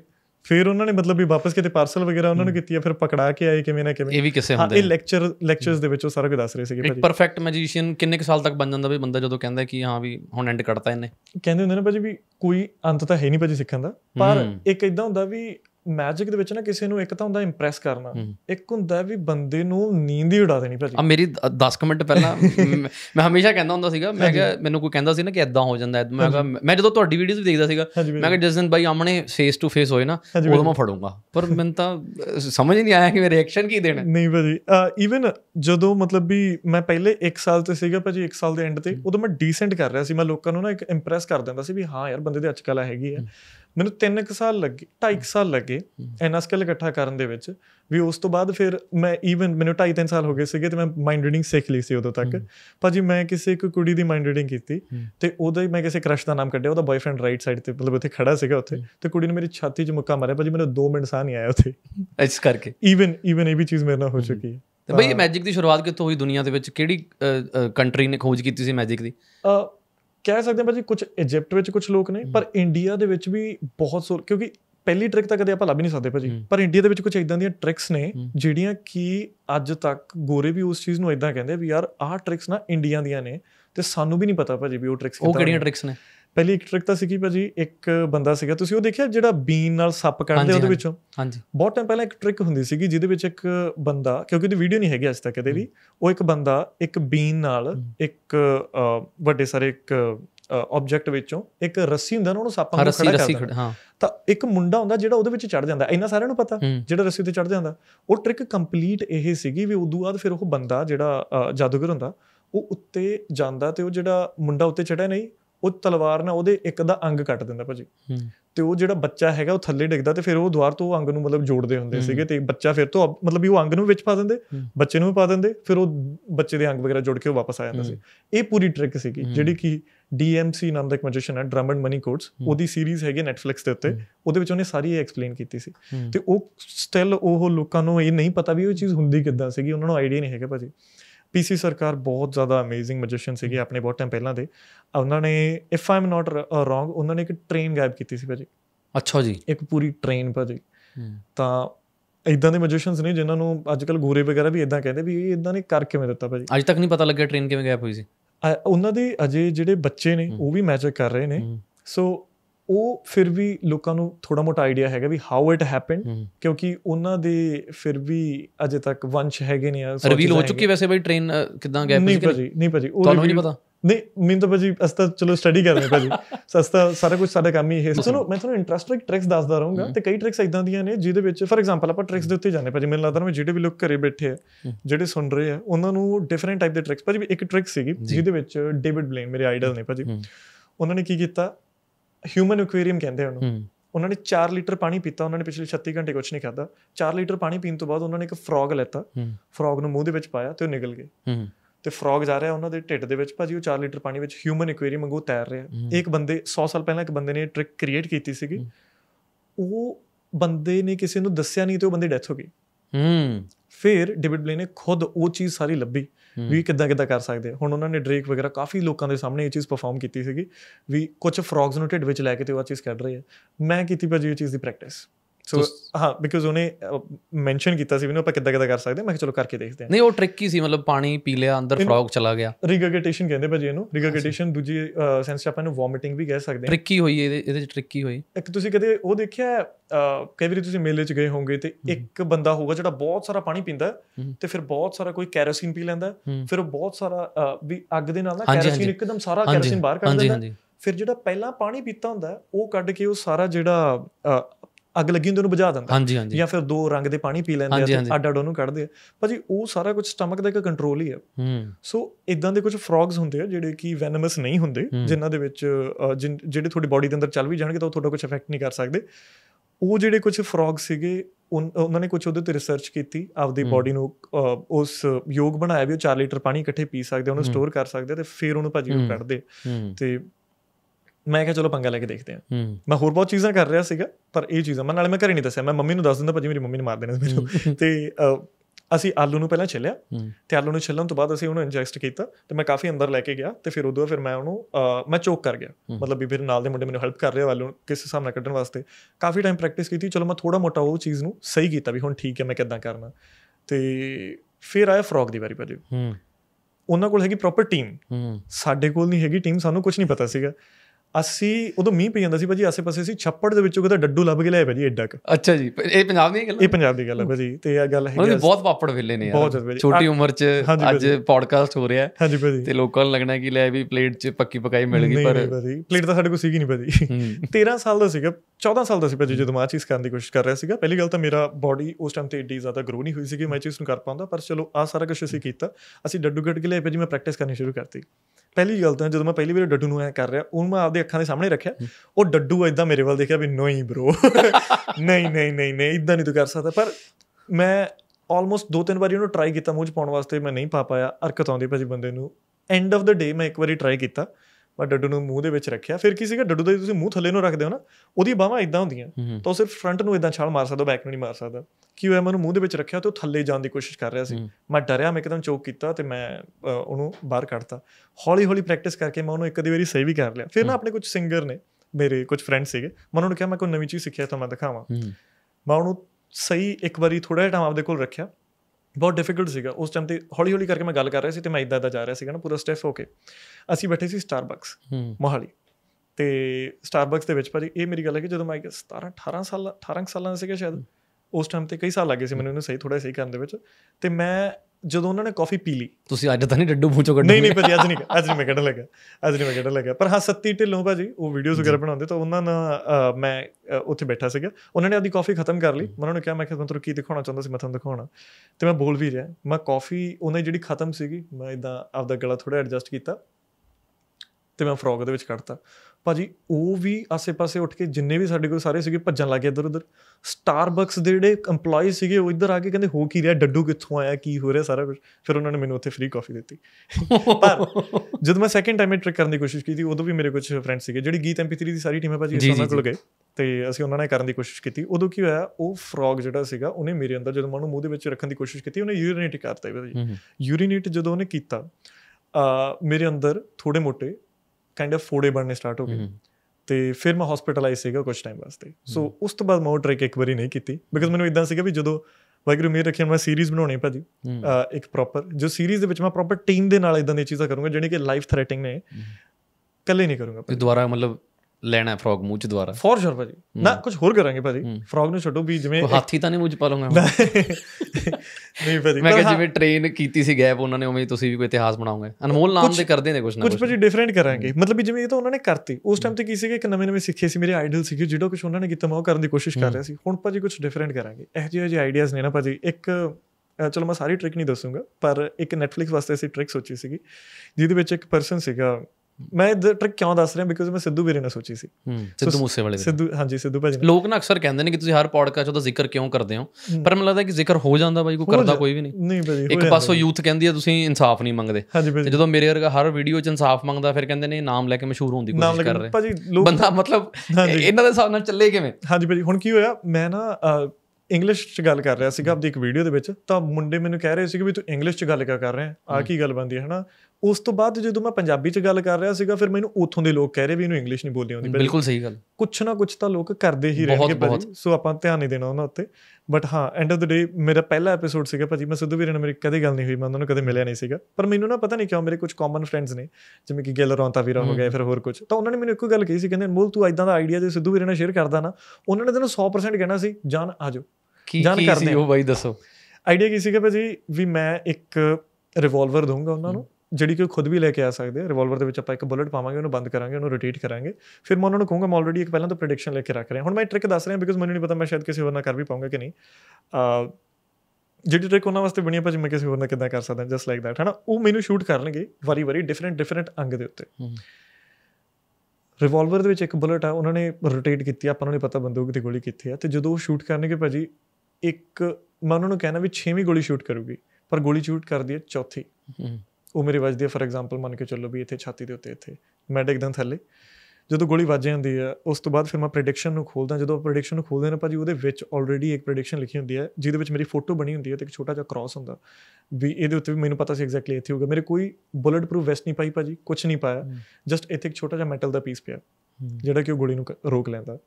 ਫਿਰ ਉਹਨਾਂ ਨੇ ਮਤਲਬ ਵੀ ਵਾਪਸ ਕਿਤੇ ਪਾਰਸਲ ਵਗੈਰਾ ਉਹਨਾਂ ਨੂੰ ਕੀਤੀ ਆ ਫਿਰ ਪਕੜਾ ਕੇ ਆਏ ਕਿਵੇਂ ਨਾ ਕਿਵੇਂ ਇਹ ਵੀ ਕਿਸੇ ਹੁੰਦੇ ਇਹ ਲੈਕਚਰ ਲੈਕਚਰਸ ਦੇ ਵਿੱਚ ਉਹ ਸਾਰਾ ਕੁਝ ਦੱਸ ਰਹੇ ਸੀਗੇ ਭਾਜੀ ਇੱਕ ਪਰਫੈਕਟ ਮੈਜੀਸ਼ੀਅਨ ਕਿੰਨੇ ਕੁ ਸਾਲ ਤੱਕ ਬਣ ਜਾਂਦਾ ਵੀ ਬੰਦਾ ਜਦੋਂ ਕਹਿੰਦਾ ਕਿ ਹਾਂ ਵੀ ਹੁਣ ਐਂਡ ਕੱਟਤਾ ਇਹਨੇ ਕਹਿੰਦੇ ਹੁੰਦੇ ਨੇ ਭਾਜੀ ਵੀ ਕੋਈ ਅੰਤ ਤਾਂ ਹੈ ਨਹੀਂ ਭਾਜੀ ਸਿੱਖਣ ਦਾ ਪਰ ਇੱਕ ਇਦਾਂ ਹੁੰਦਾ ਵੀ ਮੈਜਿਕ ਦੇ ਵਿੱਚ ਨਾ ਕਿਸੇ ਨੂੰ ਇੱਕ ਤਾਂ ਹੁੰਦਾ ਇੰਪ੍ਰੈਸ ਕਰਨਾ ਇੱਕ ਹੁੰਦਾ ਵੀ ਬੰਦੇ ਨੂੰ ਨੀਂਦ ਹੀ ਉਡਾ ਦੇਣੀ ਭਾਜੀ ਆ ਮੇਰੀ 10 ਮਿੰਟ ਪਹਿਲਾਂ ਮੈਂ ਹਮੇਸ਼ਾ ਕਹਿੰਦਾ ਹੁੰਦਾ ਸੀਗਾ ਮੈਂ ਕਿਹਾ ਮੈਨੂੰ ਕੋਈ ਕਹਿੰਦਾ ਸੀ ਨਾ ਕਿ ਐਦਾਂ ਹੋ ਜਾਂਦਾ ਮੈਂ ਕਿਹਾ ਮੈਂ ਜਦੋਂ ਤੁਹਾਡੀ ਵੀਡੀਓਜ਼ ਵੀ ਦੇਖਦਾ ਸੀਗਾ ਮੈਂ ਕਿਹਾ ਜਿਸ ਦਿਨ ਬਾਈ ਆਮਣੇ ਫੇਸ ਟੂ ਫੇਸ ਹੋਏ ਨਾ ਉਦੋਂ ਮੈਂ ਫੜੂੰਗਾ ਪਰ ਮੈਨੂੰ ਤਾਂ ਸਮਝ ਨਹੀਂ ਆਇਆ ਕਿ ਮੈਂ ਰਿਐਕਸ਼ਨ ਕੀ ਦੇਣਾ ਨਹੀਂ ਭਾਜੀ ਈਵਨ ਜਦੋਂ ਮਤਲਬ ਵੀ ਮੈਂ ਪਹਿਲੇ 1 ਸਾਲ ਤੇ ਸੀਗਾ ਭਾਜੀ 1 ਸਾਲ ਦੇ ਐਂਡ ਤੇ ਉਦੋਂ ਮੈਂ ਡੀਸੈਂਟ ਕਰ ਰਿਹਾ ਸੀ ਮੈਂ ਲੋਕਾਂ ਨੂੰ ਨਾ ਇੱਕ ਇੰਪ੍ਰੈਸ ਕਰ ਦਿੰਦਾ ਸੀ ਵੀ ਹਾਂ ਯਾਰ ਬੰਦੇ ਦੇ ਅੱਜਕੱਲ ਹੈਗੀ ਹੈ ਮੈਨੂੰ 3 ਸਾਲ ਲੱਗੇ 2.5 ਸਾਲ ਲੱਗੇ ਐਨਾ ਸਕਿੱਲ ਇਕੱਠਾ ਕਰਨ ਦੇ ਵਿੱਚ ਵੀ ਉਸ ਤੋਂ ਬਾਅਦ ਫਿਰ ਮੈਂ ਈਵਨ ਮੈਨੂੰ 2.5 3 ਸਾਲ ਹੋ ਗਏ ਸੀਗੇ ਤੇ ਮੈਂ ਮਾਈਂਡ ਰੀਡਿੰਗ ਸਿੱਖ ਲਈ ਸੀ ਉਦੋਂ ਤੱਕ ਭਾਜੀ ਮੈਂ ਕਿਸੇ ਇੱਕ ਕੁੜੀ ਦੀ ਮਾਈਂਡ ਰੀਡਿੰਗ ਕੀਤੀ ਤੇ ਉਹਦਾ ਹੀ ਮੈਂ ਕਿਸੇ ਕ੍ਰਸ਼ ਦਾ ਨਾਮ ਕੱਢਿਆ ਉਹਦਾ ਬॉयਫ੍ਰੈਂਡ ਰਾਈਟ ਸਾਈਡ ਤੇ ਮਤਲਬ ਉੱਥੇ ਖੜਾ ਸੀਗਾ ਉੱਥੇ ਤੇ ਕੁੜੀ ਨੇ ਮੇਰੀ ਛਾਤੀ 'ਚ ਮੁੱਕਾ ਮਾਰਿਆ ਭਾਜੀ ਮੈਨੂੰ 2 ਮਿੰਟ ਸਾਹ ਨਹੀਂ ਆਇਆ ਉੱਥੇ ਇਸ ਕਰਕੇ ਈਵਨ ਈਵਨ ਇਹ ਵੀ ਚੀਜ਼ ਮੇਰੇ ਨਾਲ ਹੋ ਚੁੱਕੀ ਹੈ ਤੇ ਬਈ ਇਹ ਮੈਜਿਕ ਦੀ ਸ਼ੁਰੂਆਤ ਕਿੱਥੋਂ ਹੋਈ ਦੁਨੀਆ ਦੇ ਵਿੱਚ ਕਿਹੜੀ ਕੰਟਰੀ ਨੇ ਖੋਜ ਕੀਤੀ ਸੀ ਮੈਜਿਕ ਦੀ ਕਹਿ ਸਕਦੇ ਹਾਂ ਭਾਜੀ ਕੁਝ ਇਜੀਪਟ ਵਿੱਚ ਕੁਝ ਲੋਕ ਨੇ ਪਰ ਇੰਡੀਆ ਦੇ ਵਿੱਚ ਵੀ ਬਹੁਤ ਸੋ ਕਿਉਂਕਿ ਪਹਿਲੀ ਟ੍ਰਿਕ ਤਾਂ ਕਦੇ ਆਪਾਂ ਲੱਭ ਨਹੀਂ ਸਕਦੇ ਭਾਜੀ ਪਰ ਇੰਡੀਆ ਦੇ ਵਿੱਚ ਕੁਝ ਇਦਾਂ ਦੀਆਂ ਟ੍ਰਿਕਸ ਨੇ ਜਿਹੜੀਆਂ ਕਿ ਅੱਜ ਤੱਕ ਗੋਰੇ ਵੀ ਉਸ ਚੀਜ਼ ਨੂੰ ਇਦਾਂ ਕਹਿੰਦੇ ਵੀ ਯਾਰ ਆਹ ਟ੍ਰਿਕਸ ਨਾ ਇੰਡੀਆ ਦੀਆਂ ਨੇ ਤੇ ਸਾਨੂੰ ਵੀ ਨਹੀਂ ਪਤਾ ਭਾਜੀ ਵੀ ਉਹ ਟ੍ਰਿਕਸ ਕਿਹੜੀਆਂ ਟ੍ਰਿਕਸ ਨੇ ਪਹਿਲੀ ਇੱਕ ਟ੍ਰਿਕ ਤਾਂ ਸੀਗੀ ਭਾਜੀ ਇੱਕ ਬੰਦਾ ਸੀਗਾ ਤੁਸੀਂ ਉਹ ਦੇਖਿਆ ਜਿਹੜਾ ਬੀਨ ਨਾਲ ਸੱਪ ਕੱਢਦੇ ਉਹਦੇ ਵਿੱਚੋਂ ਹਾਂਜੀ ਬਹੁਤ ਟਾਈਮ ਪਹਿਲਾਂ ਇੱਕ ਟ੍ਰਿਕ ਹੁੰਦੀ ਸੀਗੀ ਜਿਹਦੇ ਵਿੱਚ ਇੱਕ ਬੰਦਾ ਕਿਉਂਕਿ ਉਹਦੀ ਵੀਡੀਓ ਨਹੀਂ ਹੈਗੀ ਅਜੇ ਤੱਕ ਕਦੇ ਵੀ ਉਹ ਇੱਕ ਬੰਦਾ ਇੱਕ ਬੀਨ ਨਾਲ ਇੱਕ ਵੱਡੇ ਸਾਰੇ ਇੱਕ ਆਬਜੈਕਟ ਵਿੱਚੋਂ ਇੱਕ ਰੱਸੀ ਹੁੰਦਾ ਨਾ ਉਹਨੂੰ ਸੱਪਾਂ ਨੂੰ ਖੜਾ ਕਰਦਾ ਹਾਂ ਤਾਂ ਇੱਕ ਮੁੰਡਾ ਹੁੰਦਾ ਜਿਹੜਾ ਉਹਦੇ ਵਿੱਚ ਚੜ ਜਾਂਦਾ ਇੰਨਾ ਸਾਰਿਆਂ ਨੂੰ ਪਤਾ ਜਿਹੜਾ ਰੱਸੀ ਤੇ ਚੜ ਜਾਂਦਾ ਉਹ ਟ੍ਰਿਕ ਕੰਪਲੀਟ ਇਹ ਸੀਗੀ ਵੀ ਉਦੋਂ ਬਾਅਦ ਫਿਰ ਉਹ ਬੰਦਾ ਜਿਹੜਾ ਜਾਦੂਗਰ ਹੁੰਦਾ ਉਹ ਉੱਤੇ ਜਾਂਦਾ ਤੇ ਉਹ ਜਿਹੜਾ ਮੁੰਡਾ ਉੱਤੇ ਚੜਿਆ ਨਹੀਂ ਉਹ ਤਲਵਾਰ ਨਾਲ ਉਹਦੇ ਇੱਕ ਦਾ ਅੰਗ ਕੱਟ ਦਿੰਦਾ ਭਾਜੀ ਤੇ ਉਹ ਜਿਹੜਾ ਬੱਚਾ ਹੈਗਾ ਉਹ ਥੱਲੇ ਡਿੱਗਦਾ ਤੇ ਫਿਰ ਉਹ ਦੁਆਰ ਤੋਂ ਅੰਗ ਨੂੰ ਮਤਲਬ ਜੋੜਦੇ ਹੁੰਦੇ ਸੀਗੇ ਤੇ ਬੱਚਾ ਫਿਰ ਤੋਂ ਮਤਲਬ ਵੀ ਉਹ ਅੰਗ ਨੂੰ ਵਿੱਚ ਪਾ ਦਿੰਦੇ ਬੱਚੇ ਨੂੰ ਵੀ ਪਾ ਦਿੰਦੇ ਫਿਰ ਉਹ ਬੱਚੇ ਦੇ ਅੰਗ ਵਗੈਰਾ ਜੋੜ ਕੇ ਉਹ ਵਾਪਸ ਆ ਜਾਂਦਾ ਸੀ ਇਹ ਪੂਰੀ ਟ੍ਰਿਕ ਸੀਗੀ ਜਿਹੜੀ ਕਿ DMC ਨਾਮ ਦਾ ਇੱਕ ਮੈਜੀਸ਼ੀਅਨ ਹੈ ਡਰਮ ਐਂਡ ਮਨੀ ਕੋਡਸ ਉਹਦੀ ਸੀਰੀਜ਼ ਹੈਗੀ Netflix ਦੇ ਉੱਤੇ ਉਹਦੇ ਵਿੱਚ ਉਹਨੇ ਸਾਰੀ ਇਹ ਐਕਸਪਲੇਨ ਕੀਤੀ ਸੀ ਤੇ ਉਹ ਸਟਿਲ ਉਹ ਲੋਕਾਂ ਨੂੰ ਇਹ ਨਹੀਂ ਪਤਾ ਵੀ ਉਹ ਚੀਜ਼ ਹੁੰਦੀ ਕਿੱਦਾਂ ਸੀਗੀ ਉਹਨਾਂ ਨੂੰ ਆਈਡੀਆ ਨਹੀਂ ਹੈਗਾ ਭਾਜੀ ਪੀਸੀ ਸਰਕਾਰ ਬਹੁਤ ਜ਼ਿਆਦਾ ਅਮੇਜ਼ਿੰਗ ਮੈਜੀਸ਼ੀਅਨ ਸੀਗੇ ਆਪਣੇ ਬਹੁਤ ਟਾਈਮ ਪਹਿਲਾਂ ਦੇ ਉਹਨਾਂ ਨੇ if I am not wrong ਉਹਨਾਂ ਨੇ ਇੱਕ ਟ੍ਰੇਨ ਗਾਇਬ ਕੀਤੀ ਸੀ ਭਾਜੀ ਅੱਛਾ ਜੀ ਇੱਕ ਪੂਰੀ ਟ੍ਰੇਨ ਭਾਜੀ ਤਾਂ ਇਦਾਂ ਦੇ ਮੈਜੀਸ਼ੀਅਨਸ ਨੇ ਜਿਨ੍ਹਾਂ ਨੂੰ ਅੱਜਕੱਲ ਗੋਰੇ ਵਗੈਰਾ ਵੀ ਇਦਾਂ ਕਹਿੰਦੇ ਵੀ ਇਹ ਇਦਾਂ ਨੇ ਕਰ ਕਿਵੇਂ ਦਿੱਤਾ ਭਾਜੀ ਅੱਜ ਤੱਕ ਨਹੀਂ ਪਤਾ ਲੱਗਿਆ ਟ੍ਰੇਨ ਕਿਵੇਂ ਗਾਇਬ ਹੋਈ ਸੀ ਉਹਨਾਂ ਦੇ ਅਜੇ ਜਿਹੜੇ ਬੱਚੇ ਨੇ ਉਹ ਵੀ ਮੈਜਿਕ ਕਰ ਰਹੇ ਨੇ ਸੋ ਉਹ ਫਿਰ ਵੀ ਲੋਕਾਂ ਨੂੰ ਥੋੜਾ ਮੋਟਾ ਆਈਡੀਆ ਹੈਗਾ ਵੀ ਹਾਊ ਇਟ ਹੈਪਨਡ ਕਿਉਂਕਿ ਉਹਨਾਂ ਦੇ ਫਿਰ ਵੀ ਅਜੇ ਤੱਕ ਵੰਸ਼ ਹੈਗੇ ਨਹੀਂ ਆ ਰਿਵੀਲ ਹੋ ਚੁੱਕੀ ਵੈਸੇ ਬਈ ਟ੍ਰੇਨ ਕਿਦਾਂ ਗਿਆ ਨਹੀਂ ਭਾਜੀ ਨਹੀਂ ਭਾਜੀ ਉਹ ਤੁਹਾਨੂੰ ਨਹੀਂ ਪਤਾ ਨਹੀਂ ਮੈਨੂੰ ਤਾਂ ਭਾਜੀ ਅਸਤਾ ਚਲੋ ਸਟੱਡੀ ਕਰਦੇ ਭਾਜੀ ਸਸਤਾ ਸਾਰਾ ਕੁਝ ਸਾਡਾ ਕੰਮ ਹੀ ਹੈ ਸੁਣੋ ਮੈਂ ਤੁਹਾਨੂੰ ਇੰਟਰਸਟਿੰਗ ਟ੍ਰਿਕਸ ਦੱਸਦਾ ਰਹੂੰਗਾ ਤੇ ਕਈ ਟ੍ਰਿਕਸ ਇਦਾਂ ਦੀਆਂ ਨੇ ਜਿਹਦੇ ਵਿੱਚ ਫੋਰ ਐਗਜ਼ਾਮਪਲ ਆਪਾਂ ਟ੍ਰਿਕਸ ਦੇ ਉੱਤੇ ਜਾਂਦੇ ਭਾਜੀ ਮੈਨੂੰ ਲੱਗਦਾ ਮੈਂ ਜਿਹੜੇ ਵੀ ਲੋਕ ਘਰੇ ਬੈਠੇ ਆ ਜਿਹੜੇ ਸੁਣ ਰਹੇ ਆ ਉਹਨਾਂ ਨੂੰ ਡਿਫਰੈਂਟ ਟਾਈਪ ਦੇ ਟ੍ਰਿਕਸ ਭਾਜੀ ਇੱਕ ਟ੍ਰਿਕ ਸੀਗੀ ਜਿਹਦੇ ਵਿੱਚ ਡੇਵਿਡ ਬਲੇਨ ਮੇਰੇ ਆਈਡਲ ਨੇ ਭਾਜੀ ਉਹਨਾਂ ਨੇ ਕੀ ਕੀਤਾ ਹਿਊਮਨ ਐਕੁਆਰੀਅਮ ਕਹਿੰਦੇ ਉਹਨੂੰ ਉਹਨਾਂ ਨੇ 4 ਲੀਟਰ ਪਾਣੀ ਪੀਤਾ ਉਹਨਾਂ ਨੇ ਪਿਛਲੇ 36 ਘੰਟੇ ਕੁਝ ਨਹੀਂ ਖਾਦਾ 4 ਲੀਟਰ ਪਾਣੀ ਪੀਣ ਤੋਂ ਬਾਅਦ ਉਹਨਾਂ ਨੇ ਇੱਕ ਫਰੋਗ ਲੈਤਾ ਫਰੋਗ ਨੂੰ ਮੂੰਹ ਦੇ ਵਿੱਚ ਪਾਇਆ ਤੇ ਉਹ ਨਿਕਲ ਗਏ ਤੇ ਫਰੋਗ ਜਾ ਰਿਹਾ ਉਹਨਾਂ ਦੇ ਢਿੱਡ ਦੇ ਵਿੱਚ ਭਾਜੀ ਉਹ 4 ਲੀਟਰ ਪਾਣੀ ਵਿੱਚ ਹਿਊਮਨ ਐਕੁਆਰੀਅਮ ਵਾਂਗੂ ਤੈਰ ਰਿਹਾ ਇੱਕ ਬੰਦੇ 100 ਸਾਲ ਪਹਿਲਾਂ ਇੱਕ ਬੰਦੇ ਨੇ ਟ੍ਰਿਕ ਕ੍ਰੀਏਟ ਕੀਤੀ ਸੀਗੀ ਉਹ ਬੰਦੇ ਨੇ ਕਿਸੇ ਨੂੰ ਦੱਸਿਆ ਨਹੀਂ ਤੇ ਉਹ ਬੰਦੇ ਡੈਥ ਹੋ ਗਈ ਹੂੰ ਫਿਰ ਡੇਵਿਡ ਬਲੇ ਨੇ ਖੁਦ ਉਹ ਚੀਜ਼ ਸਾਰੀ ਲੱਭੀ ਵੀ ਕਿੱਦਾਂ ਕਿੱਦਾਂ ਕਰ ਸਕਦੇ ਹੁਣ ਉਹਨਾਂ ਨੇ ਡ੍ਰੇਕ ਵਗੈਰਾ ਕਾਫੀ ਲੋਕਾਂ ਦੇ ਸਾਹਮਣੇ ਇਹ ਚੀਜ਼ ਪਰਫਾਰਮ ਕੀਤੀ ਸੀਗੀ ਵੀ ਕੁਝ ਫਰੌਗਸ ਨੂੰ ਢਿੱਡ ਵਿੱਚ ਲੈ ਕੇ ਤੇ ਉਹ ਚੀਜ਼ ਕੱਢ ਰਹੇ ਆ ਮੈਂ ਕੀਤੀ ਭਾਜੀ ਇਹ ਚੀਜ਼ ਦੀ ਪ੍ਰੈਕਟਿਸ ਸੋ ਹਾਂ ਬਿਕੋਜ਼ ਉਹਨੇ ਮੈਂਸ਼ਨ ਕੀਤਾ ਸੀ ਵੀ ਨੂੰ ਆਪਾਂ ਕਿੱਦਾਂ ਕਿੱਦਾਂ ਕਰ ਸਕਦੇ ਮੈਂ ਕਿਹਾ ਚਲੋ ਕਰਕੇ ਦੇਖਦੇ ਹਾਂ ਨਹੀਂ ਉਹ ਟ੍ਰਿਕੀ ਸੀ ਮਤਲਬ ਪਾਣੀ ਪੀ ਲਿਆ ਅੰਦਰ ਫਰੌਗ ਚਲਾ ਗਿਆ ਰਿਗਰਗੇਟੇਸ਼ਨ ਕਹਿੰਦੇ ਭਾਜੀ ਇਹਨੂੰ ਰਿਗਰਗੇਟੇਸ਼ਨ ਦੂਜੀ ਸੈਂਸ ਚ ਆਪਾਂ ਇਹਨੂੰ ਵੋਮਿਟਿੰਗ ਵੀ ਕਹਿ ਸਕਦੇ ਹਾਂ ਟ੍ਰਿਕੀ ਹੋਈ ਇਹਦੇ ਇਹਦੇ ਚ ਟ੍ਰਿਕੀ ਹੋਈ ਇੱਕ ਤੁਸੀਂ ਕਦੇ ਉਹ ਦੇਖਿਆ ਕਈ ਵਾਰੀ ਤੁਸੀਂ ਮੇਲੇ ਚ ਗਏ ਹੋਵੋਗੇ ਤੇ ਇੱਕ ਬੰਦਾ ਹੋਊਗਾ ਜਿਹੜਾ ਬਹੁਤ ਸਾਰਾ ਪਾਣੀ ਪੀਂਦਾ ਤੇ ਫਿਰ ਬਹੁਤ ਸਾਰਾ ਕੋਈ ਕੈਰੋਸਿਨ ਪੀ ਲੈਂਦਾ ਫਿਰ ਉਹ ਬਹੁਤ ਸਾਰਾ ਵੀ ਅੱਗ ਦੇ ਨਾਲ ਨਾ ਕੈਰੋਸਿਨ ਇੱਕਦਮ ਸਾਰਾ ਕੈਰੋਸਿਨ ਬਾਹਰ ਕੱਢ ਦਿੰਦਾ ਫਿਰ ਜਿਹੜਾ ਪਹਿਲਾਂ ਪਾਣੀ ਪੀਤਾ ਹੁੰਦਾ ਉਹ ਕੱਢ ਕੇ ਉਹ ਸਾਰਾ ਜਿਹੜਾ ਅੱਗ ਲੱਗੀ ਹੁੰਦੀ ਉਹਨੂੰ ਬੁਝਾ ਦਿੰਦਾ ਜਾਂ ਫਿਰ ਦੋ ਰੰਗ ਦੇ ਪਾਣੀ ਪੀ ਲੈਂਦੇ ਆ ਅੱਡ ਅੱਡ ਉਹਨੂੰ ਕੱਢਦੇ ਆ ਭਾਜੀ ਉਹ ਸਾਰਾ ਕੁਝ ਸਟਮਕ ਦਾ ਇੱਕ ਕੰਟਰੋਲ ਹੀ ਆ ਸੋ ਇਦਾਂ ਦੇ ਕੁਝ ਫਰੌਗਸ ਹੁੰਦੇ ਆ ਜਿਹੜੇ ਕਿ ਵੈਨਮਸ ਨਹੀਂ ਹੁੰਦੇ ਜਿਨ੍ਹਾਂ ਦੇ ਵਿੱਚ ਜਿਹੜੇ ਤੁਹਾਡੀ ਬਾਡੀ ਦੇ ਅੰਦਰ ਚੱਲ ਵੀ ਜਾਣਗੇ ਤਾਂ ਉਹ ਤੁਹਾਡਾ ਕੁਝ ਇਫੈਕਟ ਨਹੀਂ ਕਰ ਸਕਦੇ ਉਹ ਜਿਹੜੇ ਕੁਝ ਫਰੌਗ ਸੀਗੇ ਉਹਨਾਂ ਨੇ ਕੁਝ ਉਹਦੇ ਤੇ ਰਿਸਰਚ ਕੀਤੀ ਆਪਦੀ ਬਾਡੀ ਨੂੰ ਉਸ ਯੋਗ ਬਣਾਇਆ ਵੀ ਉਹ 4 ਲੀਟਰ ਪਾਣੀ ਇਕੱਠੇ ਪੀ ਸਕਦੇ ਉਹਨੂੰ ਸਟੋਰ ਕਰ ਸਕਦੇ ਤੇ ਫਿਰ ਉਹਨੂੰ ਭਾਜੀ ਉਹ ਕੱਢਦੇ ਤੇ ਮੈਂ ਕਿਹਾ ਚਲੋ ਪੰਗਾ ਲੈ ਕੇ ਦੇਖਦੇ ਹਾਂ ਮੈਂ ਹੋਰ ਬਹੁਤ ਚੀਜ਼ਾਂ ਕਰ ਰਿਹਾ ਸੀਗਾ ਪਰ ਇਹ ਚੀਜ਼ਾਂ ਮੈਂ ਨਾਲੇ ਮੈਂ ਘਰੇ ਨਹੀਂ ਦੱਸਿਆ ਮੈਂ ਮੰਮੀ ਨੂੰ ਦੱਸ ਦਿੰਦਾ ਭਾਜੀ ਮੇਰੀ ਮੰਮੀ ਨੇ ਮਾਰ ਦੇਣਾ ਮੈਨੂੰ ਤੇ ਅਸੀਂ ਆਲੂ ਨੂੰ ਪਹਿਲਾਂ ਛਿਲਿਆ ਤੇ ਆਲੂ ਨੂੰ ਛਿਲਣ ਤੋਂ ਬਾਅਦ ਅਸੀਂ ਉਹਨੂੰ ਇੰਜੈਕਟ ਕੀਤਾ ਤੇ ਮੈਂ ਕਾਫੀ ਅੰਦਰ ਲੈ ਕੇ ਗਿਆ ਤੇ ਫਿਰ ਉਦੋਂ ਫਿਰ ਮੈਂ ਉਹਨੂੰ ਮੈਂ ਚੋਕ ਕਰ ਗਿਆ ਮਤਲਬ ਵੀ ਫਿਰ ਨਾਲ ਦੇ ਮੁੰਡੇ ਮੈਨੂੰ ਹੈਲਪ ਕਰ ਰਹੇ ਆਲੂ ਕਿਸ ਹਿਸਾਬ ਨਾਲ ਕੱਢਣ ਵਾਸਤੇ ਕਾਫੀ ਟਾਈਮ ਪ੍ਰੈਕਟਿਸ ਕੀਤੀ ਚਲੋ ਮੈਂ ਥੋੜਾ ਮੋਟਾ ਉਹ ਚੀਜ਼ ਨੂੰ ਸਹੀ ਕੀਤਾ ਵੀ ਹੁਣ ਠੀਕ ਹੈ ਮੈਂ ਕਿੱਦਾਂ ਕਰਨਾ ਤੇ ਫਿਰ ਆਇਆ ਫਰੌਗ ਦੀ ਵਾਰੀ ਭਾਜੀ ਉਹਨਾਂ ਕੋਲ ਹੈਗੀ ਪ੍ਰੋਪਰ ਟੀਮ ਸਾਡੇ ਕੋਲ ਨਹੀਂ ਹੈਗੀ ਟੀਮ ਸਾਨੂੰ ਕੁਝ ਨਹੀਂ ਪਤਾ ਸੀਗਾ ਅਸੀਂ ਉਦੋਂ ਮੀਂਹ ਪਈ ਜਾਂਦਾ ਸੀ ਭਾਜੀ ਆਸੇ-ਪਾਸੇ ਸੀ ਛੱਪੜ ਦੇ ਵਿੱਚੋਂ ਕਿਤੇ ਡੱਡੂ ਲੱਭ ਕੇ ਲਿਆਏ ਭਾਜੀ ਐਡਾ ਕ ਅੱਛਾ ਜੀ ਇਹ ਪੰਜਾਬ ਦੀ ਗੱਲ ਇਹ ਪੰਜਾਬ ਦੀ ਗੱਲ ਹੈ ਭਾਜੀ ਤੇ ਇਹ ਗੱਲ ਹੈ ਬਹੁਤ ਪਾਪੜ ਵੇਲੇ ਨੇ ਯਾਰ ਛੋਟੀ ਉਮਰ 'ਚ ਅੱਜ ਪੋਡਕਾਸਟ ਹੋ ਰਿਹਾ ਹਾਂਜੀ ਭਾਜੀ ਤੇ ਲੋਕਾਂ ਨੂੰ ਲੱਗਣਾ ਕਿ ਲੈ ਵੀ ਪਲੇਟ 'ਚ ਪੱਕੀ ਪਕਾਈ ਮਿਲ ਗਈ ਪਰ ਪਲੇਟ ਤਾਂ ਸਾਡੇ ਕੋਲ ਸੀਗੀ ਨਹੀਂ ਭਾਜੀ 13 ਸਾਲ ਦਾ ਸੀਗਾ 14 ਸਾਲ ਦਾ ਸੀ ਭਾਜੀ ਜਦੋਂ ਮੈਂ ਆ ਚੀਜ਼ ਕਰਨ ਦੀ ਕੋਸ਼ਿਸ਼ ਕਰ ਰਿਹਾ ਸੀਗਾ ਪਹਿਲੀ ਗੱਲ ਤਾਂ ਮੇਰਾ ਬਾਡੀ ਉਸ ਟਾਈਮ ਤੇ ਏਡੀ ਜ਼ਿਆਦਾ ਗਰੋ ਨਹੀਂ ਹੋਈ ਸੀਗੀ ਮੈਂ ਚੀਜ਼ ਨੂੰ ਕਰ ਪਾਉਂਦਾ ਪਰ ਚਲੋ ਆ ਸਾਰਾ ਕੁਝ ਅਸੀਂ ਕੀਤਾ ਅਸੀਂ ਡੱਡੂ ਗੱਡ ਕੇ ਲਿਆ ਭਾਜੀ ਮੈਂ ਪ੍ਰੈਕਟਿਸ ਕਰਨੀ ਸ਼ੁਰੂ ਕਰਤੀ ਪਹਿਲੀ ਗੱਲ ਤਾਂ ਜਦੋਂ ਮੈਂ ਪਹਿਲੀ ਵਾਰ ਡੱਡੂ ਨੂੰ ਐ ਕਰ ਰਿਹਾ ਉਹਨੂੰ ਮੈਂ ਆਪਦੇ ਅੱਖਾਂ ਦੇ ਸਾਹਮਣੇ ਰੱਖਿਆ ਉਹ ਡੱਡੂ ਐਦਾਂ ਮੇਰੇ ਵੱਲ ਦੇਖਿਆ ਵੀ ਨਹੀਂ ਬ్రో ਨਹੀਂ ਨਹੀਂ ਨਹੀਂ ਨਹੀਂ ਇਦਾਂ ਨਹੀਂ ਤੂੰ ਕਰ ਸਕਦਾ ਪਰ ਮੈਂ ਆਲਮੋਸਟ ਦੋ ਤਿੰਨ ਵਾਰੀ ਉਹਨੂੰ ਟਰਾਈ ਕੀਤਾ ਮੂੰਹ ਚ ਪਾਉਣ ਵਾਸਤੇ ਮੈਂ ਨਹੀਂ ਪਾ ਪਾਇਆ ਹਰਕਤ ਆਉਂਦੀ ਭਾਜੀ ਬੰਦੇ ਨੂੰ ਐਂਡ ਆਫ ਦਾ ਡੇ ਮੈਂ ਇੱਕ ਵਾਰੀ ਟਰਾਈ ਕੀਤਾ ਮੈਂ ਡੱਡੂ ਨੂੰ ਮੂੰਹ ਦੇ ਵਿੱਚ ਰੱਖਿਆ ਫਿਰ ਕੀ ਸੀਗਾ ਡੱਡੂ ਦਾ ਤੁਸੀਂ ਮੂੰਹ ਥੱਲੇ ਨੂੰ ਰੱਖਦੇ ਹੋ ਨਾ ਉਹਦੀ ਬਾਹਾਂ ਇਦਾਂ ਹੁੰਦੀਆਂ ਤਾਂ ਉਹ ਸਿਰਫ ਫਰੰਟ ਨੂੰ ਇਦਾਂ ਛਾਲ ਮਾਰ ਸਕਦਾ ਬੈਕ ਨੂੰ ਨਹੀਂ ਮਾਰ ਸਕਦਾ ਕੀ ਹੋਇਆ ਮੈਨੂੰ ਮੂੰਹ ਦੇ ਵਿੱਚ ਰੱਖਿਆ ਤੇ ਉਹ ਥੱਲੇ ਜਾਣ ਦੀ ਕੋਸ਼ਿਸ਼ ਕਰ ਰਿਹਾ ਸੀ ਮੈਂ ਡਰਿਆ ਮੈਂ ਇੱਕਦਮ ਚੋਕ ਕੀਤਾ ਤੇ ਮੈਂ ਉਹਨੂੰ ਬਾਹਰ ਕੱਢਤਾ ਹੌਲੀ ਹੌਲੀ ਪ੍ਰੈਕਟਿਸ ਕਰਕੇ ਮੈਂ ਉਹਨੂੰ ਇੱਕ ਦੀ ਵਾਰੀ ਸਹੀ ਵੀ ਕਰ ਲਿਆ ਫਿਰ ਨਾ ਆਪਣੇ ਕੁਝ ਸਿੰਗਰ ਨੇ ਮੇਰੇ ਕੁਝ ਫਰੈਂਡ ਸੀਗੇ ਮੈਂ ਉਹਨਾਂ ਨੂੰ ਕਿਹਾ ਮੈਂ ਕੋਈ ਨਵੀਂ ਚੀਜ਼ ਸਿੱਖਿਆ ਤਾਂ ਮੈਂ ਦਿਖਾਵਾਂ ਮੈਂ ਉਹਨੂੰ ਸਹੀ ਇੱਕ ਵਾਰੀ ਥੋੜਾ ਜਿਹਾ ਟਾਈਮ ਆਪਦੇ ਕੋਲ ਰੱਖਿਆ ਬਹੁਤ ਡਿਫਿਕਲਟ ਸੀਗਾ ਉਸ ਟਾਈਮ ਤੇ ਹੌਲੀ ਹੌਲੀ ਕਰਕੇ ਮੈਂ ਗੱਲ ਕਰ ਰਿਹਾ ਸੀ ਤੇ ਮੈਂ ਇਦਾਂ ਦਾ ਜਾ ਰਿਹਾ ਸੀਗਾ ਨਾ ਪੂਰਾ ਸਟੈਫ ਹੋ ਕੇ ਅਸੀਂ ਬੈਠੇ ਸੀ ਸਟਾਰਬਕਸ ਮੋਹਾਲੀ ਤੇ ਸਟਾਰਬਕਸ ਦੇ ਵਿੱਚ ਭਾਜੀ ਇਹ ਮੇਰੀ ਗੱਲ ਹੈ ਕਿ ਜਦੋਂ ਮੈਂ 17 18 ਸਾਲ 18 ਸਾਲਾਂ ਦਾ ਸੀਗਾ ਸ਼ਾਇਦ ਉਸ ਟਾਈਮ ਤੇ ਕਈ ਸਾਲ ਲੱਗੇ ਸੀ ਮੈਨੂੰ ਇਹਨੂੰ ਸਹੀ ਥੋੜਾ ਸਹੀ ਕਰਨ ਦੇ ਵਿੱਚ ਤੇ ਮੈਂ ਜਦੋਂ ਉਹਨਾਂ ਨੇ ਕਾਫੀ ਪੀ ਲਈ ਤੁਸੀਂ ਅੱਜ ਤਾਂ ਨਹੀਂ ਡੱਡੂ ਮੂੰਹੋਂ ਕੱਢਣਾ ਨਹੀਂ ਨਹੀਂ ਭਾਜੀ ਅੱਜ ਨਹੀਂ ਅੱਜ ਨਹੀਂ ਮੈਂ ਕੱਢਣ ਲੱਗਾ ਅੱਜ ਨਹੀਂ ਮੈਂ ਕੱਢਣ ਲੱਗਾ ਪਰ ਹਾਂ ਸੱਤੀ ਢਿੱਲੋਂ ਭਾਜੀ ਉਹ ਵੀਡੀਓਜ਼ ਵਗੈਰਾ ਬਣਾਉਂਦੇ ਤਾਂ ਉਹਨਾਂ ਨਾਲ ਮੈਂ ਉੱਥੇ ਬੈਠਾ ਸੀਗਾ ਉਹਨਾਂ ਨੇ ਆਦੀ ਕਾਫੀ ਖਤਮ ਕਰ ਲਈ ਮੈਂ ਉਹਨਾਂ ਨੂੰ ਕਿਹਾ ਮੈਂ ਤੁਹਾਨੂੰ ਕੀ ਦਿਖਾਉਣਾ ਚਾਹੁੰਦਾ ਸੀ ਮੈਂ ਤੁਹਾਨੂੰ ਦਿਖਾਉਣਾ ਤੇ ਮੈਂ ਬੋਲ ਵੀ ਰਿਹਾ ਮੈਂ ਕਾਫੀ ਉਹਨਾਂ ਦੀ ਜਿਹੜੀ ਖਤਮ ਸੀਗੀ ਮੈਂ ਇਦਾਂ ਆਪਦਾ ਗਲਾ ਥੋੜਾ ਐਡਜਸਟ ਕੀਤਾ ਤੇ ਮੈਂ ਫਰੋਗ ਦੇ ਵਿੱਚ ਕੱਢਤਾ ਭਾਜੀ ਉਹ ਵੀ ਆਸੇ-ਪਾਸੇ ਉੱਠ ਕੇ ਜਿੰਨੇ ਵੀ ਸਾਡੇ ਕੋਲ ਸਾਰੇ ਸੀਗੇ ਭੱਜਣ ਲੱਗੇ ਇੱਧਰ-ਉੱਧਰ ਸਟਾਰਬਕਸ ਦੇ ਜਿਹੜੇ EMPLOYEE ਸੀਗੇ ਉਹ ਇੱਧਰ ਆ ਕੇ ਕਹਿੰਦੇ ਹੋ ਕੀ ਰਿਹਾ ਡੱਡੂ ਕਿੱਥੋਂ ਆਇਆ ਕੀ ਹੋ ਰਿਹਾ ਸਾਰਾ ਕੁਝ ਫਿਰ ਉਹਨਾਂ ਨੇ ਮੈਨੂੰ ਉੱਥੇ ਫ੍ਰੀ ਕਾਫੀ ਦਿੱਤੀ ਪਰ ਜਦੋਂ ਮੈਂ ਸੈਕੰਡ ਟਾਈਮ ਇਹ ਟ੍ਰਿਕ ਕਰਨ ਦੀ ਕੋਸ਼ਿਸ਼ ਕੀਤੀ ਉਦੋਂ ਵੀ ਮੇਰੇ ਕੁਝ ਫਰੈਂਡ ਸੀਗੇ ਜਿਹੜੀ ਗੀਤ MP3 ਦੀ ਸਾਰੀ ਟੀਮ ਹੈ ਭਾਜੀ ਉਹਨਾਂ ਕੋਲ ਗਏ ਤੇ ਅਸੀਂ ਉਹਨਾਂ ਨੇ ਕਰਨ ਦੀ ਕੋਸ਼ਿਸ਼ ਕੀਤੀ ਉਦੋਂ ਕੀ ਹੋਇਆ ਉਹ ਫਰੋਗ ਜਿਹੜਾ ਸੀਗਾ ਉਹਨੇ ਮੇਰੇ ਅੰਦਰ ਜਦੋਂ ਮੈਂ ਉਹਨੂੰ ਮੂੰਹ ਦੇ ਵਿੱਚ ਰੱਖਣ ਦੀ ਕੋਸ਼ਿਸ਼ ਕੀਤੀ ਉਹਨੇ ਯੂਰੀਨੇਟ ਕਰਤਾ ਭਾਜੀ ਯੂਰੀਨੇਟ ਜਦੋਂ ਉਹਨੇ ਕੀਤਾ ਮੇਰੇ ਅੰਦਰ ਥੋੜੇ ਮੋਟੇ ਕਾਈਂਡ ਆਫ ਫੋੜੇ ਬਣਨੇ ਸਟਾਰਟ ਹੋ ਗਏ ਤੇ ਫਿਰ ਮੈਂ ਹਸਪੀਟਲਾਈਜ਼ ਸੀਗਾ ਕੁਝ ਟਾਈਮ ਵਾਸਤੇ ਸੋ ਉਸ ਤੋਂ ਬਾਅਦ ਮੈਂ ਉਹ ਟ੍ਰਿਕ ਇੱਕ ਵਾਰੀ ਨਹੀਂ ਕੀਤੀ ਬਿਕਾਜ਼ ਮੈਨੂੰ ਇਦਾਂ ਸੀਗਾ ਵੀ ਜਦੋਂ ਵਾਇਗਰੂ ਮੇਰ ਰੱਖਿਆ ਮੈਂ ਸੀਰੀਜ਼ ਬਣਾਉਣੀ ਭਾਜੀ ਇੱਕ ਪ੍ਰੋਪਰ ਜੋ ਸੀਰੀਜ਼ ਦੇ ਵਿੱਚ ਮੈਂ ਪ੍ਰੋਪਰ ਟੀਮ ਦੇ ਨਾਲ ਇਦਾਂ ਦੀਆਂ ਚੀਜ਼ਾਂ ਕਰੂੰਗਾ ਜਿਹੜੇ ਕਿ ਲਾਈਫ ਥ੍ਰੈਟਿੰਗ ਨੇ ਕੱਲੇ ਨਹੀਂ ਕਰੂੰਗਾ ਤੇ ਦੁਬਾਰਾ ਮਤਲਬ ਲੈਣਾ ਫਰੋਗ ਮੂੰਹ ਚ ਦੁਆਰਾ ਫੋਰ ਸ਼ੋਰ ਭਾਜੀ ਨਾ ਕੁਝ ਹੋਰ ਕਰਾਂਗੇ ਭਾਜੀ ਫਰੋਗ ਨੂੰ ਛੱਡੋ ਵੀ ਜਿਵੇਂ ਹਾਥੀ ਤਾਂ ਨਹੀਂ ਮੂੰਹ ਚ ਪਾ ਲਵਾਂਗਾ ਨਹੀਂ ਭਾਜੀ ਮੈਂ ਕਿਹਾ ਜਿਵੇਂ ਟ੍ਰੇਨ ਕੀਤੀ ਸੀ ਗੈਪ ਉਹਨਾਂ ਨੇ ਉਵੇਂ ਤੁਸੀਂ ਵੀ ਕੋਈ ਇਤਿਹਾਸ ਬਣਾਉਂਗੇ ਅਨਮੋਲ ਨਾਮ ਦੇ ਕਰਦੇ ਨੇ ਕੁਝ ਨਾ ਕੁਝ ਭਾਜੀ ਡਿਫਰੈਂਟ ਕਰਾਂਗੇ ਮਤਲਬ ਜਿਵੇਂ ਇਹ ਤਾਂ ਉਹਨਾਂ ਨੇ ਕਰਤੀ ਉਸ ਟਾਈਮ ਤੇ ਕੀ ਸੀਗੇ ਇੱਕ ਨਵੇਂ ਨਵੇਂ ਸਿੱਖੇ ਸੀ ਮੇਰੇ ਆਈਡਲ ਸੀਗੇ ਜਿਹੜਾ ਕੁਝ ਉਹਨਾਂ ਨੇ ਕੀਤਾ ਮੈਂ ਉਹ ਕਰਨ ਦੀ ਕੋਸ਼ਿਸ਼ ਕਰ ਰਿਹਾ ਸੀ ਹੁਣ ਭਾਜੀ ਕੁਝ ਡਿਫਰੈਂਟ ਕਰਾਂਗੇ ਇਹ ਜਿਹੇ ਜਿਹੇ ਆਈਡੀਆਜ਼ ਨੇ ਨਾ ਭਾਜੀ ਇੱਕ ਚਲੋ ਮੈਂ ਸਾਰੀ ਟ੍ਰਿਕ ਨਹੀਂ ਦੱਸੂਗਾ ਪਰ ਇੱਕ ਨੈਟਫਲਿਕਸ ਵਾਸਤੇ ਸੀ ਟ੍ਰਿਕ ਸੋਚੀ ਸੀਗੀ ਜਿਹਦੇ ਵਿੱਚ ਇੱਕ ਪਰਸਨ ਸੀਗਾ ਮੈਂ ਇਹ ਟ੍ਰਿਕ ਕਿਉਂ ਦੱਸ ਰਿਹਾ ਬਿਕੋਜ਼ ਮੈਂ ਸਿੱਧੂ ਵੀਰੇ ਨਾਲ ਸੋਚੀ ਸੀ ਸਿੱਧੂ ਮੂਸੇ ਵਾਲੇ ਸਿੱਧੂ ਹਾਂਜੀ ਸਿੱਧੂ ਭਾਜੀ ਲੋਕ ਨਾ ਅਕਸਰ ਕਹਿੰਦੇ ਨੇ ਕਿ ਤੁਸੀਂ ਹਰ ਪੌਡਕਾਸਟ ਉਹਦਾ ਜ਼ਿਕਰ ਕਿਉਂ ਕਰਦੇ ਹੋ ਪਰ ਮੈਨੂੰ ਲੱਗਦਾ ਕਿ ਜ਼ਿਕਰ ਹੋ ਜਾਂਦਾ ਬਾਈ ਕੋਈ ਕਰਦਾ ਕੋਈ ਵੀ ਨਹੀਂ ਨਹੀਂ ਭਾਜੀ ਇੱਕ ਪਾਸੋਂ ਯੂਥ ਕਹਿੰਦੀ ਆ ਤੁਸੀਂ ਇਨਸਾਫ ਨਹੀਂ ਮੰਗਦੇ ਤੇ ਜਦੋਂ ਮੇਰੇ ਵਰਗਾ ਹਰ ਵੀਡੀਓ 'ਚ ਇਨਸਾਫ ਮੰਗਦਾ ਫਿਰ ਕਹਿੰਦੇ ਨੇ ਨਾਮ ਲੈ ਕੇ ਮਸ਼ਹੂਰ ਹੋਣ ਦੀ ਕੋਸ਼ਿਸ਼ ਕਰ ਰਹੇ ਬੰਦਾ ਮਤਲਬ ਇਹਨਾਂ ਦੇ ਹਿਸਾਬ ਨਾਲ ਚੱਲੇ ਕਿਵੇਂ ਹਾਂਜੀ ਭਾਜੀ ਹੁਣ ਕੀ ਹੋਇਆ ਮੈਂ ਨਾ ਇੰਗਲਿਸ਼ 'ਚ ਗੱਲ ਕਰ ਰਿਹਾ ਸੀਗਾ ਆਪਦੀ ਇੱਕ ਵੀਡੀਓ ਦੇ ਵਿੱਚ ਤਾਂ ਮੁੰਡੇ ਮੈਨੂੰ ਕਹਿ ਰਹੇ ਸੀ ਕਿ ਵੀ ਤੂੰ ਇੰਗਲਿਸ਼ 'ਚ ਗੱਲ ਕਰ ਰਿਹਾ ਆ ਕੀ ਗੱਲ ਬੰਦੀ ਹੈ ਹਨਾ ਉਸ ਤੋਂ ਬਾਅਦ ਜਦੋਂ ਮੈਂ ਪੰਜਾਬੀ 'ਚ ਗੱਲ ਕਰ ਰਿਹਾ ਸੀਗਾ ਫਿਰ ਮੈਨੂੰ ਉਥੋਂ ਦੇ ਲੋਕ ਕਹਿ ਰਹੇ ਵੀ ਇਹਨੂੰ ਇੰਗਲਿਸ਼ ਨਹੀਂ ਬੋਲਣੀ ਆਉਂਦੀ ਬਿਲਕੁਲ ਸਹੀ ਗੱਲ ਕੁਛ ਨਾ ਕੁਛ ਤਾਂ ਲੋਕ ਕਰਦੇ ਹੀ ਰਹਿਣਗੇ ਭਾਜੀ ਸੋ ਆਪਾਂ ਧਿਆਨ ਨਹੀਂ ਦੇਣਾ ਉਹਨਾਂ ਉੱਤੇ ਬਟ ਹਾਂ ਐਂਡ ਆਫ ਦਿ ਡੇ ਮੇਰਾ ਪਹਿਲਾ ਐਪੀਸੋਡ ਸੀਗਾ ਭਾਜੀ ਮੈਂ ਸਿੱਧੂ ਵੀਰਨ ਨਾਲ ਮੇਰੀ ਕਦੇ ਗੱਲ ਨਹੀਂ ਹੋਈ ਮੈਂ ਉਹਨਾਂ ਨੂੰ ਕਦੇ ਮਿਲਿਆ ਨਹੀਂ ਸੀਗਾ ਪਰ ਮੈਨੂੰ ਨਾ ਪਤਾ ਨਹੀਂ ਕਿਉਂ ਮੇਰੇ ਕੁਝ ਕਾਮਨ ਫਰੈਂਡਸ ਨੇ ਜਿਵੇਂ ਕਿ ਗਿੱਲ ਰੌਂਤਾ ਵੀਰਾ ਹੋ ਗਿਆ ਫਿਰ ਹੋਰ ਕੁਝ ਤਾਂ ਉਹਨਾਂ ਨੇ ਮੈਨੂੰ ਇੱਕੋ ਗੱਲ ਕਹੀ ਸੀ ਕਹਿੰਦੇ ਮੂਲ ਤੂੰ ਐਦਾਂ ਦਾ ਆਈਡੀਆ ਜੇ ਸਿੱਧੂ ਵੀਰਨ ਨਾਲ ਸ਼ੇਅਰ ਕਰਦਾ ਨਾ ਉਹਨਾਂ ਨੇ ਤੈਨੂੰ 100% ਕਹਿਣਾ ਸੀ ਜਾਨ ਆਜੋ ਜਾਨ ਕਰਦੇ ਉਹ ਬਾਈ ਦੱਸੋ ਆਈਡੀਆ ਕੀ ਸੀਗਾ ਭਾਜੀ ਵੀ ਮੈਂ ਇੱਕ ਰਿਵਾਲਵਰ ਦਊਂਗਾ ਉਹਨਾਂ ਨੂੰ ਜਿਹੜੀ ਕਿ ਉਹ ਖੁਦ ਵੀ ਲੈ ਕੇ ਆ ਸਕਦੇ ਆ ਰਿਵਾਲਵਰ ਦੇ ਵਿੱਚ ਆਪਾਂ ਇੱਕ ਬੁਲਟ ਪਾਵਾਂਗੇ ਉਹਨੂੰ ਬੰਦ ਕਰਾਂਗੇ ਉਹਨੂੰ ਰੋਟੇਟ ਕਰਾਂਗੇ ਫਿਰ ਮੈਂ ਉਹਨਾਂ ਨੂੰ ਕਹੂੰਗਾ ਮੈਂ ਆਲਰੇਡੀ ਇੱਕ ਪਹਿਲਾਂ ਤੋਂ ਪ੍ਰੈਡਿਕਸ਼ਨ ਲੈ ਕੇ ਰੱਖ ਰਿਹਾ ਹੁਣ ਮੈਂ ਟ੍ਰਿਕ ਦੱਸ ਰਿਹਾ ਬਿਕੋਜ਼ ਮੈਨੂੰ ਨਹੀਂ ਪਤਾ ਮੈਂ ਸ਼ਾਇਦ ਕਿਸੇ ਹੋਰ ਨਾਲ ਕਰ ਵੀ ਪਾਉਂਗਾ ਕਿ ਨਹੀਂ ਅ ਜਿਹੜੀ ਟ੍ਰਿਕ ਉਹਨਾਂ ਵਾਸਤੇ ਬਣੀ ਆ ਭਾਜੀ ਮੈਂ ਕਿਸੇ ਹੋਰ ਨਾਲ ਕਿਦਾਂ ਕਰ ਸਕਦਾ ਜਸਟ ਲਾਈਕ ਦੈਟ ਹਨਾ ਉਹ ਮੈਨੂੰ ਸ਼ੂਟ ਕਰਨਗੇ ਵਾਰੀ ਵਾਰੀ ਡਿਫਰੈਂਟ ਡਿਫਰੈਂਟ ਅੰਗ ਦੇ ਉੱਤੇ ਰਿਵਾਲਵਰ ਦੇ ਵਿੱਚ ਇੱਕ ਬੁਲਟ ਆ ਉਹਨਾਂ ਨੇ ਰੋਟੇਟ ਕੀਤੀ ਆਪਾਂ ਨੂੰ ਨਹੀਂ ਪਤਾ ਬੰਦੂਕ ਦੀ ਗੋਲੀ ਕਿੱਥੇ ਆ ਤੇ ਜਦੋਂ ਉਹ ਸ਼ੂਟ ਕਰਨਗੇ ਭਾਜੀ ਇੱਕ ਮੈਂ ਉਹਨਾਂ ਨੂੰ ਕਹਿਣਾ ਵੀ 6ਵੀਂ ਗੋਲੀ ਸ਼ੂਟ ਕਰੂਗੀ ਪਰ ਗੋਲੀ ਸ਼ੂਟ ਕਰਦੀ ਹੈ ਚੌਥੀ ਉਹ ਮੇਰੇ ਵੱਜਦੀ ਹੈ ਫੋਰ ਐਗਜ਼ਾਮਪਲ ਮੰਨ ਕੇ ਚੱਲੋ ਵੀ ਇੱਥੇ ਛਾਤੀ ਦੇ ਉੱਤੇ ਇੱਥੇ ਮੈਂ ਡਿੱਗਦਾਂ ਥੱਲੇ ਜਦੋਂ ਗੋਲੀ ਵੱਜ ਜਾਂਦੀ ਹੈ ਉਸ ਤੋਂ ਬਾਅਦ ਫਿਰ ਮੈਂ ਪ੍ਰੈਡਿਕਸ਼ਨ ਨੂੰ ਖੋਲਦਾ ਜਦੋਂ ਪ੍ਰੈਡਿਕਸ਼ਨ ਨੂੰ ਖੋਲਦੇ ਨੇ ਭਾਜੀ ਉਹਦੇ ਵਿੱਚ ਆਲਰੇਡੀ ਇੱਕ ਪ੍ਰੈਡਿਕਸ਼ਨ ਲਿਖੀ ਹੁੰਦੀ ਹੈ ਜਿਹਦੇ ਵਿੱਚ ਮੇਰੀ ਫੋਟੋ ਬਣੀ ਹੁੰਦੀ ਹੈ ਤੇ ਇੱਕ ਛੋਟਾ ਜਿਹਾ ਕ੍ਰਾਸ ਹੁੰਦਾ ਵੀ ਇਹਦੇ ਉੱਤੇ ਵੀ ਮੈਨੂੰ ਪਤਾ ਸੀ ਐਗਜ਼ੈਕਟਲੀ ਇੱਥੇ ਹੋਊਗਾ ਮੇਰੇ ਕੋਈ ਬੁਲਟ ਪ੍ਰੂਫ ਵੈਸਟ ਨਹੀਂ ਪਾਈ ਭਾਜੀ ਕੁਝ ਨਹੀਂ ਪਾਇਆ ਜਸਟ ਇੱਥੇ ਇੱਕ ਛੋਟਾ ਜਿਹਾ ਮੈਟਲ ਦਾ ਪੀਸ ਪਿਆ ਜਿਹੜਾ ਕਿ ਉਹ ਗੋਲੀ ਨੂੰ ਰੋਕ ਲੈਂਦਾ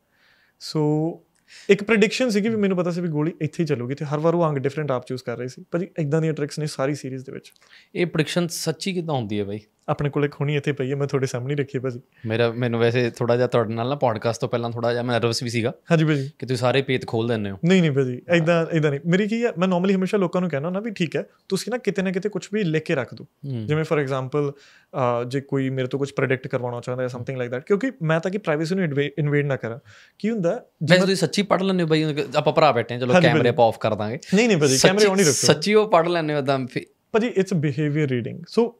ਸੋ ਇੱਕ ਪ੍ਰੈਡਿਕਸ਼ਨ ਸੀਗੀ ਵੀ ਮੈਨੂੰ ਪਤਾ ਸੀ ਵੀ ਗੋਲੀ ਇੱਥੇ ਹੀ ਚੱਲੂਗੀ ਤੇ ਹਰ ਵਾਰ ਉਹ ਅੰਗ ਡਿਫਰੈਂਟ ਆਪ ਚੂਜ਼ ਕਰ ਰਹੀ ਸੀ ਪਰ ਇਦਾਂ ਦੀਆਂ ਟ੍ਰਿਕਸ ਨੇ ਸਾਰੀ ਸੀਰੀਜ਼ ਦੇ ਵਿੱਚ ਇਹ ਪ੍ਰੈਡਿਕਸ਼ਨ ਸੱਚੀ ਕਿਦਾਂ ਹੁੰਦੀ ਹੈ ਬਾਈ ਆਪਣੇ ਕੋਲੇ ਖੋਣੀ ਇੱਥੇ ਪਈ ਹੈ ਮੈਂ ਤੁਹਾਡੇ ਸਾਹਮਣੇ ਰੱਖੀ ਭਾਜੀ ਮੇਰਾ ਮੈਨੂੰ ਵੈਸੇ ਥੋੜਾ ਜਿਹਾ ਤੁਹਾਡੇ ਨਾਲ ਨਾ ਪੋਡਕਾਸਟ ਤੋਂ ਪਹਿਲਾਂ ਥੋੜਾ ਜਿਹਾ ਮੈਂ ਨਰਵਸ ਵੀ ਸੀਗਾ ਹਾਂਜੀ ਭਾਜੀ ਕਿ ਤੁਸੀਂ ਸਾਰੇ ਪੇਤ ਖੋਲ ਦਿੰਦੇ ਹੋ ਨਹੀਂ ਨਹੀਂ ਭਾਜੀ ਐਦਾਂ ਐਦਾਂ ਨਹੀਂ ਮੇਰੀ ਕੀ ਹੈ ਮੈਂ ਨਾਰਮਲੀ ਹਮੇਸ਼ਾ ਲੋਕਾਂ ਨੂੰ ਕਹਿੰਦਾ ਨਾ ਵੀ ਠੀਕ ਹੈ ਤੁਸੀਂ ਨਾ ਕਿਤੇ ਨਾ ਕਿਤੇ ਕੁਝ ਵੀ ਲਿਖ ਕੇ ਰੱਖ ਦਿਓ ਜਿਵੇਂ ਫੋਰ ਐਗਜ਼ਾਮਪਲ ਜੇ ਕੋਈ ਮੇਰੇ ਤੋਂ ਕੁਝ ਪ੍ਰੈਡਿਕਟ ਕਰਵਾਉਣਾ ਚਾਹੁੰਦਾ ਹੈ ਸਮਥਿੰਗ ਲਾਈਕ ਦੈਟ ਕਿਉਂਕਿ ਮੈਂ ਤਾਂ ਕਿ ਪ੍ਰਾਈਵੇਸੀ ਨੂੰ ਇਨਵੇਡ ਨਾ ਕਰਾਂ ਕੀ ਹੁੰਦਾ ਜੇ ਤੁਸੀਂ ਸੱਚੀ ਪੜ ਲੈਂਦੇ ਹੋ ਭਾਈ ਆਪਾਂ ਭਰਾ ਬੈਠੇ ਹਾਂ ਚਲੋ ਕੈਮਰੇ ਆਪ ਆਫ ਕਰ ਦਾਂਗੇ ਨਹੀਂ ਨਹੀਂ ਭਾਜੀ ਕੈਮਰੇ ਆਨ ਹੀ ਰੱਖੋ ਸੱਚੀ ਉਹ ਪੜ ਲੈਂਦੇ ਹੋ ਤਾਂ ਭਾਜੀ it's behaviour reading so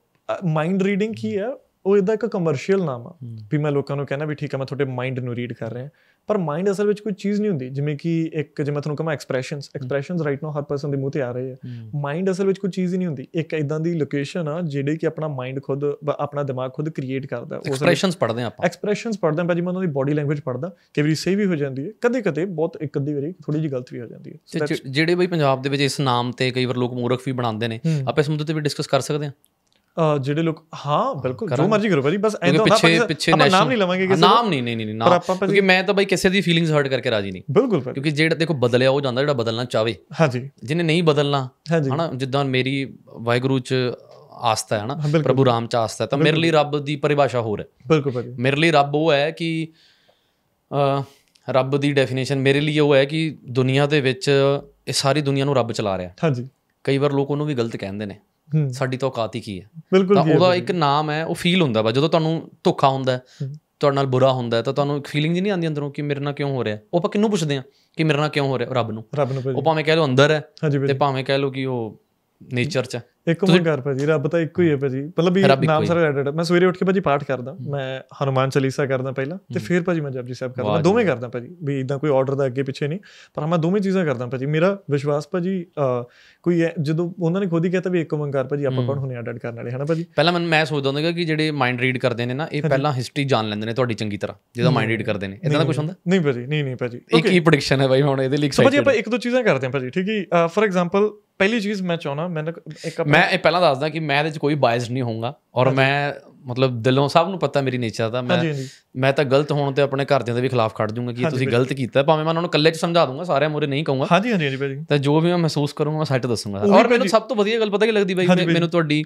mind reading ਕੀ ਹੈ ਉਹ ਇਹਦਾ ਇੱਕ ਕਮਰਸ਼ੀਅਲ ਨਾਮ ਆ ਵੀ ਮੈਂ ਲੋਕਾਂ ਨੂੰ ਕਹਿੰਦਾ ਵੀ ਠੀਕ ਆ ਮੈਂ ਤੁਹਾਡੇ ਮਾਈਂਡ ਨੂੰ ਰੀਡ ਕਰ ਰਿਹਾ ਪਰ ਮਾਈਂਡ ਅਸਲ ਵਿੱਚ ਕੋਈ ਚੀਜ਼ ਨਹੀਂ ਹੁੰਦੀ ਜਿਵੇਂ ਕਿ ਇੱਕ ਜਿਵੇਂ ਤੁਹਾਨੂੰ ਕਹਾਂ ਐਕਸਪ੍ਰੈਸ਼ਨਸ ਐਕਸਪ੍ਰੈਸ਼ਨਸ ਰਾਈਟ ਨਾਓ ਹਰ ਪਰਸਨ ਦੇ ਮੂੰਹ ਤੇ ਆ ਰਹੇ ਆ ਮਾਈਂਡ ਅਸਲ ਵਿੱਚ ਕੋਈ ਚੀਜ਼ ਹੀ ਨਹੀਂ ਹੁੰਦੀ ਇੱਕ ਇਦਾਂ ਦੀ ਲੋਕੇਸ਼ਨ ਆ ਜਿਹੜੇ ਕਿ ਆਪਣਾ ਮਾਈਂਡ ਖੁਦ ਆਪਣਾ ਦਿਮਾਗ ਖੁਦ ਕ੍ਰੀਏਟ ਕਰਦਾ ਉਸ ਐਕਸਪ੍ਰੈਸ਼ਨਸ ਪੜਦੇ ਆ ਆਪਾਂ ਐਕਸਪ੍ਰੈਸ਼ਨਸ ਪੜਦੇ ਆ ਭਾਜੀ ਮੈਂ ਉਹਨਾਂ ਦੀ ਬੋਡੀ ਲੈਂਗੁਏਜ ਪੜਦਾ ਕਿ ਵੀ ਸਹੀ ਵੀ ਹੋ ਜਾਂਦੀ ਹੈ ਕਦੇ ਕਦੇ ਬਹੁਤ ਇੱਕ ਅੱਧੀ ਵਾਰੀ ਥੋੜੀ ਜੀ ਗਲਤ ਵੀ ਹੋ ਜਾਂਦੀ ਹੈ ਜਿਹੜੇ ਬਈ ਪੰਜਾਬ ਦੇ ਵਿੱਚ ਇਸ ਨਾਮ ਤੇ ਕਈ ਵਾਰ ਲੋਕ ਮੂਰਖ ਵੀ ਬਣਾਉਂਦੇ ਨੇ ਆਪਾਂ ਇਸ ਮੁੱਦੇ ਤੇ ਵੀ ਡਿਸਕਸ ਕਰ ਸਕਦੇ ਆ ਜਿਹੜੇ ਲੋਕ ਹਾਂ ਬਿਲਕੁਲ ਜੋ ਮਰਜ਼ੀ ਕਰੋ ਭਾਈ ਬਸ ਐਂ ਤਾਂ ਪਿੱਛੇ ਪਿੱਛੇ ਨਾਮ ਨਹੀਂ ਲਵਾਂਗੇ ਕਿਸੇ ਨਾਮ ਨਹੀਂ ਨਹੀਂ ਨਹੀਂ ਨਾਮ ਕਿਉਂਕਿ ਮੈਂ ਤਾਂ ਬਾਈ ਕਿਸੇ ਦੀ ਫੀਲਿੰਗਸ ਹਰਟ ਕਰਕੇ ਰਾਜੀ ਨਹੀਂ ਬਿਲਕੁਲ ਕਿਉਂਕਿ ਜਿਹੜਾ ਦੇਖੋ ਬਦਲਿਆ ਉਹ ਜਾਂਦਾ ਜਿਹੜਾ ਬਦਲਣਾ ਚਾਵੇ ਹਾਂਜੀ ਜਿਹਨੇ ਨਹੀਂ ਬਦਲਣਾ ਹਨਾ ਜਿੱਦਾਂ ਮੇਰੀ ਵਾਹਿਗੁਰੂ ਚ ਆਸਤਾ ਹੈ ਨਾ ਪ੍ਰਭੂ ਰਾਮ ਚ ਆਸਤਾ ਤਾਂ ਮੇਰੇ ਲਈ ਰੱਬ ਦੀ ਪਰਿਭਾਸ਼ਾ ਹੋਰ ਹੈ ਬਿਲਕੁਲ ਭਾਈ ਮੇਰੇ ਲਈ ਰੱਬ ਉਹ ਹੈ ਕਿ ਅ ਰੱਬ ਦੀ ਡੈਫੀਨੇਸ਼ਨ ਮੇਰੇ ਲਈ ਉਹ ਹੈ ਕਿ ਦੁਨੀਆ ਦੇ ਵਿੱਚ ਇਹ ਸਾਰੀ ਦੁਨੀਆ ਨੂੰ ਰੱਬ ਚਲਾ ਰਿਹਾ ਹਾਂਜੀ ਕਈ ਵਾਰ ਲੋਕ ਉਹਨੂੰ ਵੀ ਗਲਤ ਕਹਿੰਦੇ ਨੇ ਸਾਡੀ ਤਾਂ ਹੀ ਕੀ ਹੈ ਤਾਂ ਉਹਦਾ ਇੱਕ ਨਾਮ ਹੈ ਉਹ ਫੀਲ ਹੁੰਦਾ ਵਾ ਜਦੋਂ ਤੁਹਾਨੂੰ ਧੋਖਾ ਹੁੰਦਾ ਤੁਹਾਡੇ ਨਾਲ ਬੁਰਾ ਹੁੰਦਾ ਤਾਂ ਤੁਹਾਨੂੰ ਇੱਕ ਫੀਲਿੰਗ ਜੀ ਨਹੀਂ ਆਉਂਦੀ ਅੰਦਰੋਂ ਕਿ ਮੇਰੇ ਨਾਲ ਕਿਉਂ ਹੋ ਰਿਹਾ ਉਹ ਆਪਾਂ ਕਿੰਨੂੰ ਪੁੱਛਦੇ ਆ ਕਿ ਮੇਰੇ ਨਾਲ ਕਿਉਂ ਹੋ ਰਿਹਾ ਰੱਬ ਨੂੰ ਰੱਬ ਨੂੰ ਉਹ ਭਾਵੇਂ ਕਹਿ ਲਓ ਅੰਦਰ ਹੈ ਤੇ ਭਾਵੇਂ ਕਹਿ ਲਓ ਕਿ ਉਹ ਨੇਚਰ 'ਚ ਇੱਕੋ ਮੰਗਾਰ ਭਾਜੀ ਰੱਬ ਤਾਂ ਇੱਕੋ ਹੀ ਹੈ ਭਾਜੀ ਮਤਲਬ ਵੀ ਨਾਮ ਸਾਰਾ ਰਿਲੇਟਡ ਮੈਂ ਸਵੇਰੇ ਉੱਠ ਕੇ ਭਾਜੀ ਪਾਠ ਕਰਦਾ ਮੈਂ ਹਨੂਮਾਨ ਚਾਲੀਸਾ ਕਰਦਾ ਪਹਿਲਾਂ ਤੇ ਫਿਰ ਭਾਜੀ ਮੈਂ ਜਪਜੀ ਸਾਹਿਬ ਕਰਦਾ ਦੋਵੇਂ ਕਰਦਾ ਭਾਜੀ ਵੀ ਇਦਾਂ ਕੋਈ ਆਰਡਰ ਦਾ ਅੱਗੇ ਪਿੱਛੇ ਨਹੀਂ ਪਰ ਮੈਂ ਦੋਵੇਂ ਚੀਜ਼ਾਂ ਕਰਦਾ ਭਾਜੀ ਮੇਰਾ ਵਿਸ਼ਵਾਸ ਭਾਜੀ ਕੋਈ ਜਦੋਂ ਉਹਨਾਂ ਨੇ ਖੁਦ ਹੀ ਕਹਿਤਾ ਵੀ ਇੱਕ ਮੰਗਾਰ ਭਾਜੀ ਆਪਾਂ ਕੌਣ ਹੁੰਨੇ ਐਡਡ ਕਰਨ ਵਾਲੇ ਹਨਾ ਭਾਜੀ ਪਹਿਲਾਂ ਮੈਂ ਮੈਂ ਸੋਚਦਾ ਹੁੰਦਾ ਕਿ ਜਿਹੜੇ ਮਾਈਂਡ ਰੀਡ ਕਰਦੇ ਨੇ ਨਾ ਇਹ ਪਹਿਲਾਂ ਹਿਸਟਰੀ ਜਾਣ ਲੈਂਦੇ ਨੇ ਤੁਹਾਡੀ ਚੰਗੀ ਤਰ੍ਹਾਂ ਜਿਹਦਾ ਮਾਈਂਡ ਰੀਡ ਕਰਦੇ ਨੇ ਇਦਾਂ ਦਾ ਕੁਝ ਹੁੰਦਾ ਨਹੀਂ ਭਾਜੀ ਨਹੀਂ ਨਹੀਂ ਭਾਜੀ ਇੱਕ ਹੀ ਪ੍ਰੈਡਿਕਸ਼ਨ ਹੈ ਭਾਈ ਹੁਣ ਇਹਦੇ ਲਈ ਭਾਜੀ ਆਪਾਂ ਇੱਕ ਦੋ ਚੀਜ਼ਾਂ ਕਰਦੇ ਆ ਭਾਜੀ ਠੀਕ ਹੈ ਫॉर ਐਗਜ਼ਾਮਪਲ ਪਹਿਲੀ ਚੀਜ਼ ਮੈਂ ਚਾਹਣਾ ਮੈਂ ਇੱਕ ਮੈਂ ਇਹ ਪਹਿਲਾਂ ਦੱਸਦਾ ਕਿ ਮੈਂ ਇਹਦੇ ਵਿੱਚ ਕੋਈ ਬਾਇਸ ਨਹੀਂ ਹੋਊਗਾ ਔਰ ਮੈਂ ਮਤਲਬ ਦਿਲੋਂ ਸਭ ਨੂੰ ਪਤਾ ਮੇਰੀ ਨੇਚਰ ਦਾ ਮੈਂ ਮੈਂ ਤਾਂ ਗਲਤ ਹੋਣ ਤੇ ਆਪਣੇ ਘਰਦਿਆਂ ਦੇ ਵੀ ਖਿਲਾਫ ਖੜ ਜਾਊਂਗਾ ਕਿ ਤੁਸੀਂ ਗਲਤ ਕੀਤਾ ਭਾਵੇਂ ਮੈਂ ਉਹਨਾਂ ਨੂੰ ਇਕੱਲੇ ਚ ਸਮਝਾ ਦੂੰਗਾ ਸਾਰਿਆਂ ਮੂਰੇ ਨਹੀਂ ਕਹੂੰਗਾ ਹਾਂਜੀ ਹਾਂਜੀ ਹਾਂਜੀ ਭਾਜੀ ਤਾਂ ਜੋ ਵੀ ਮੈਂ ਮਹਿਸੂਸ ਕਰੂੰਗਾ ਮੈਂ ਸੱਚ ਦੱਸੂੰਗਾ ਔਰ ਮੈਨੂੰ ਸਭ ਤੋਂ ਵਧੀਆ ਗੱਲ ਪਤਾ ਕੀ ਲੱਗਦੀ ਬਾਈ ਮੈਨੂੰ ਤੁਹਾਡੀ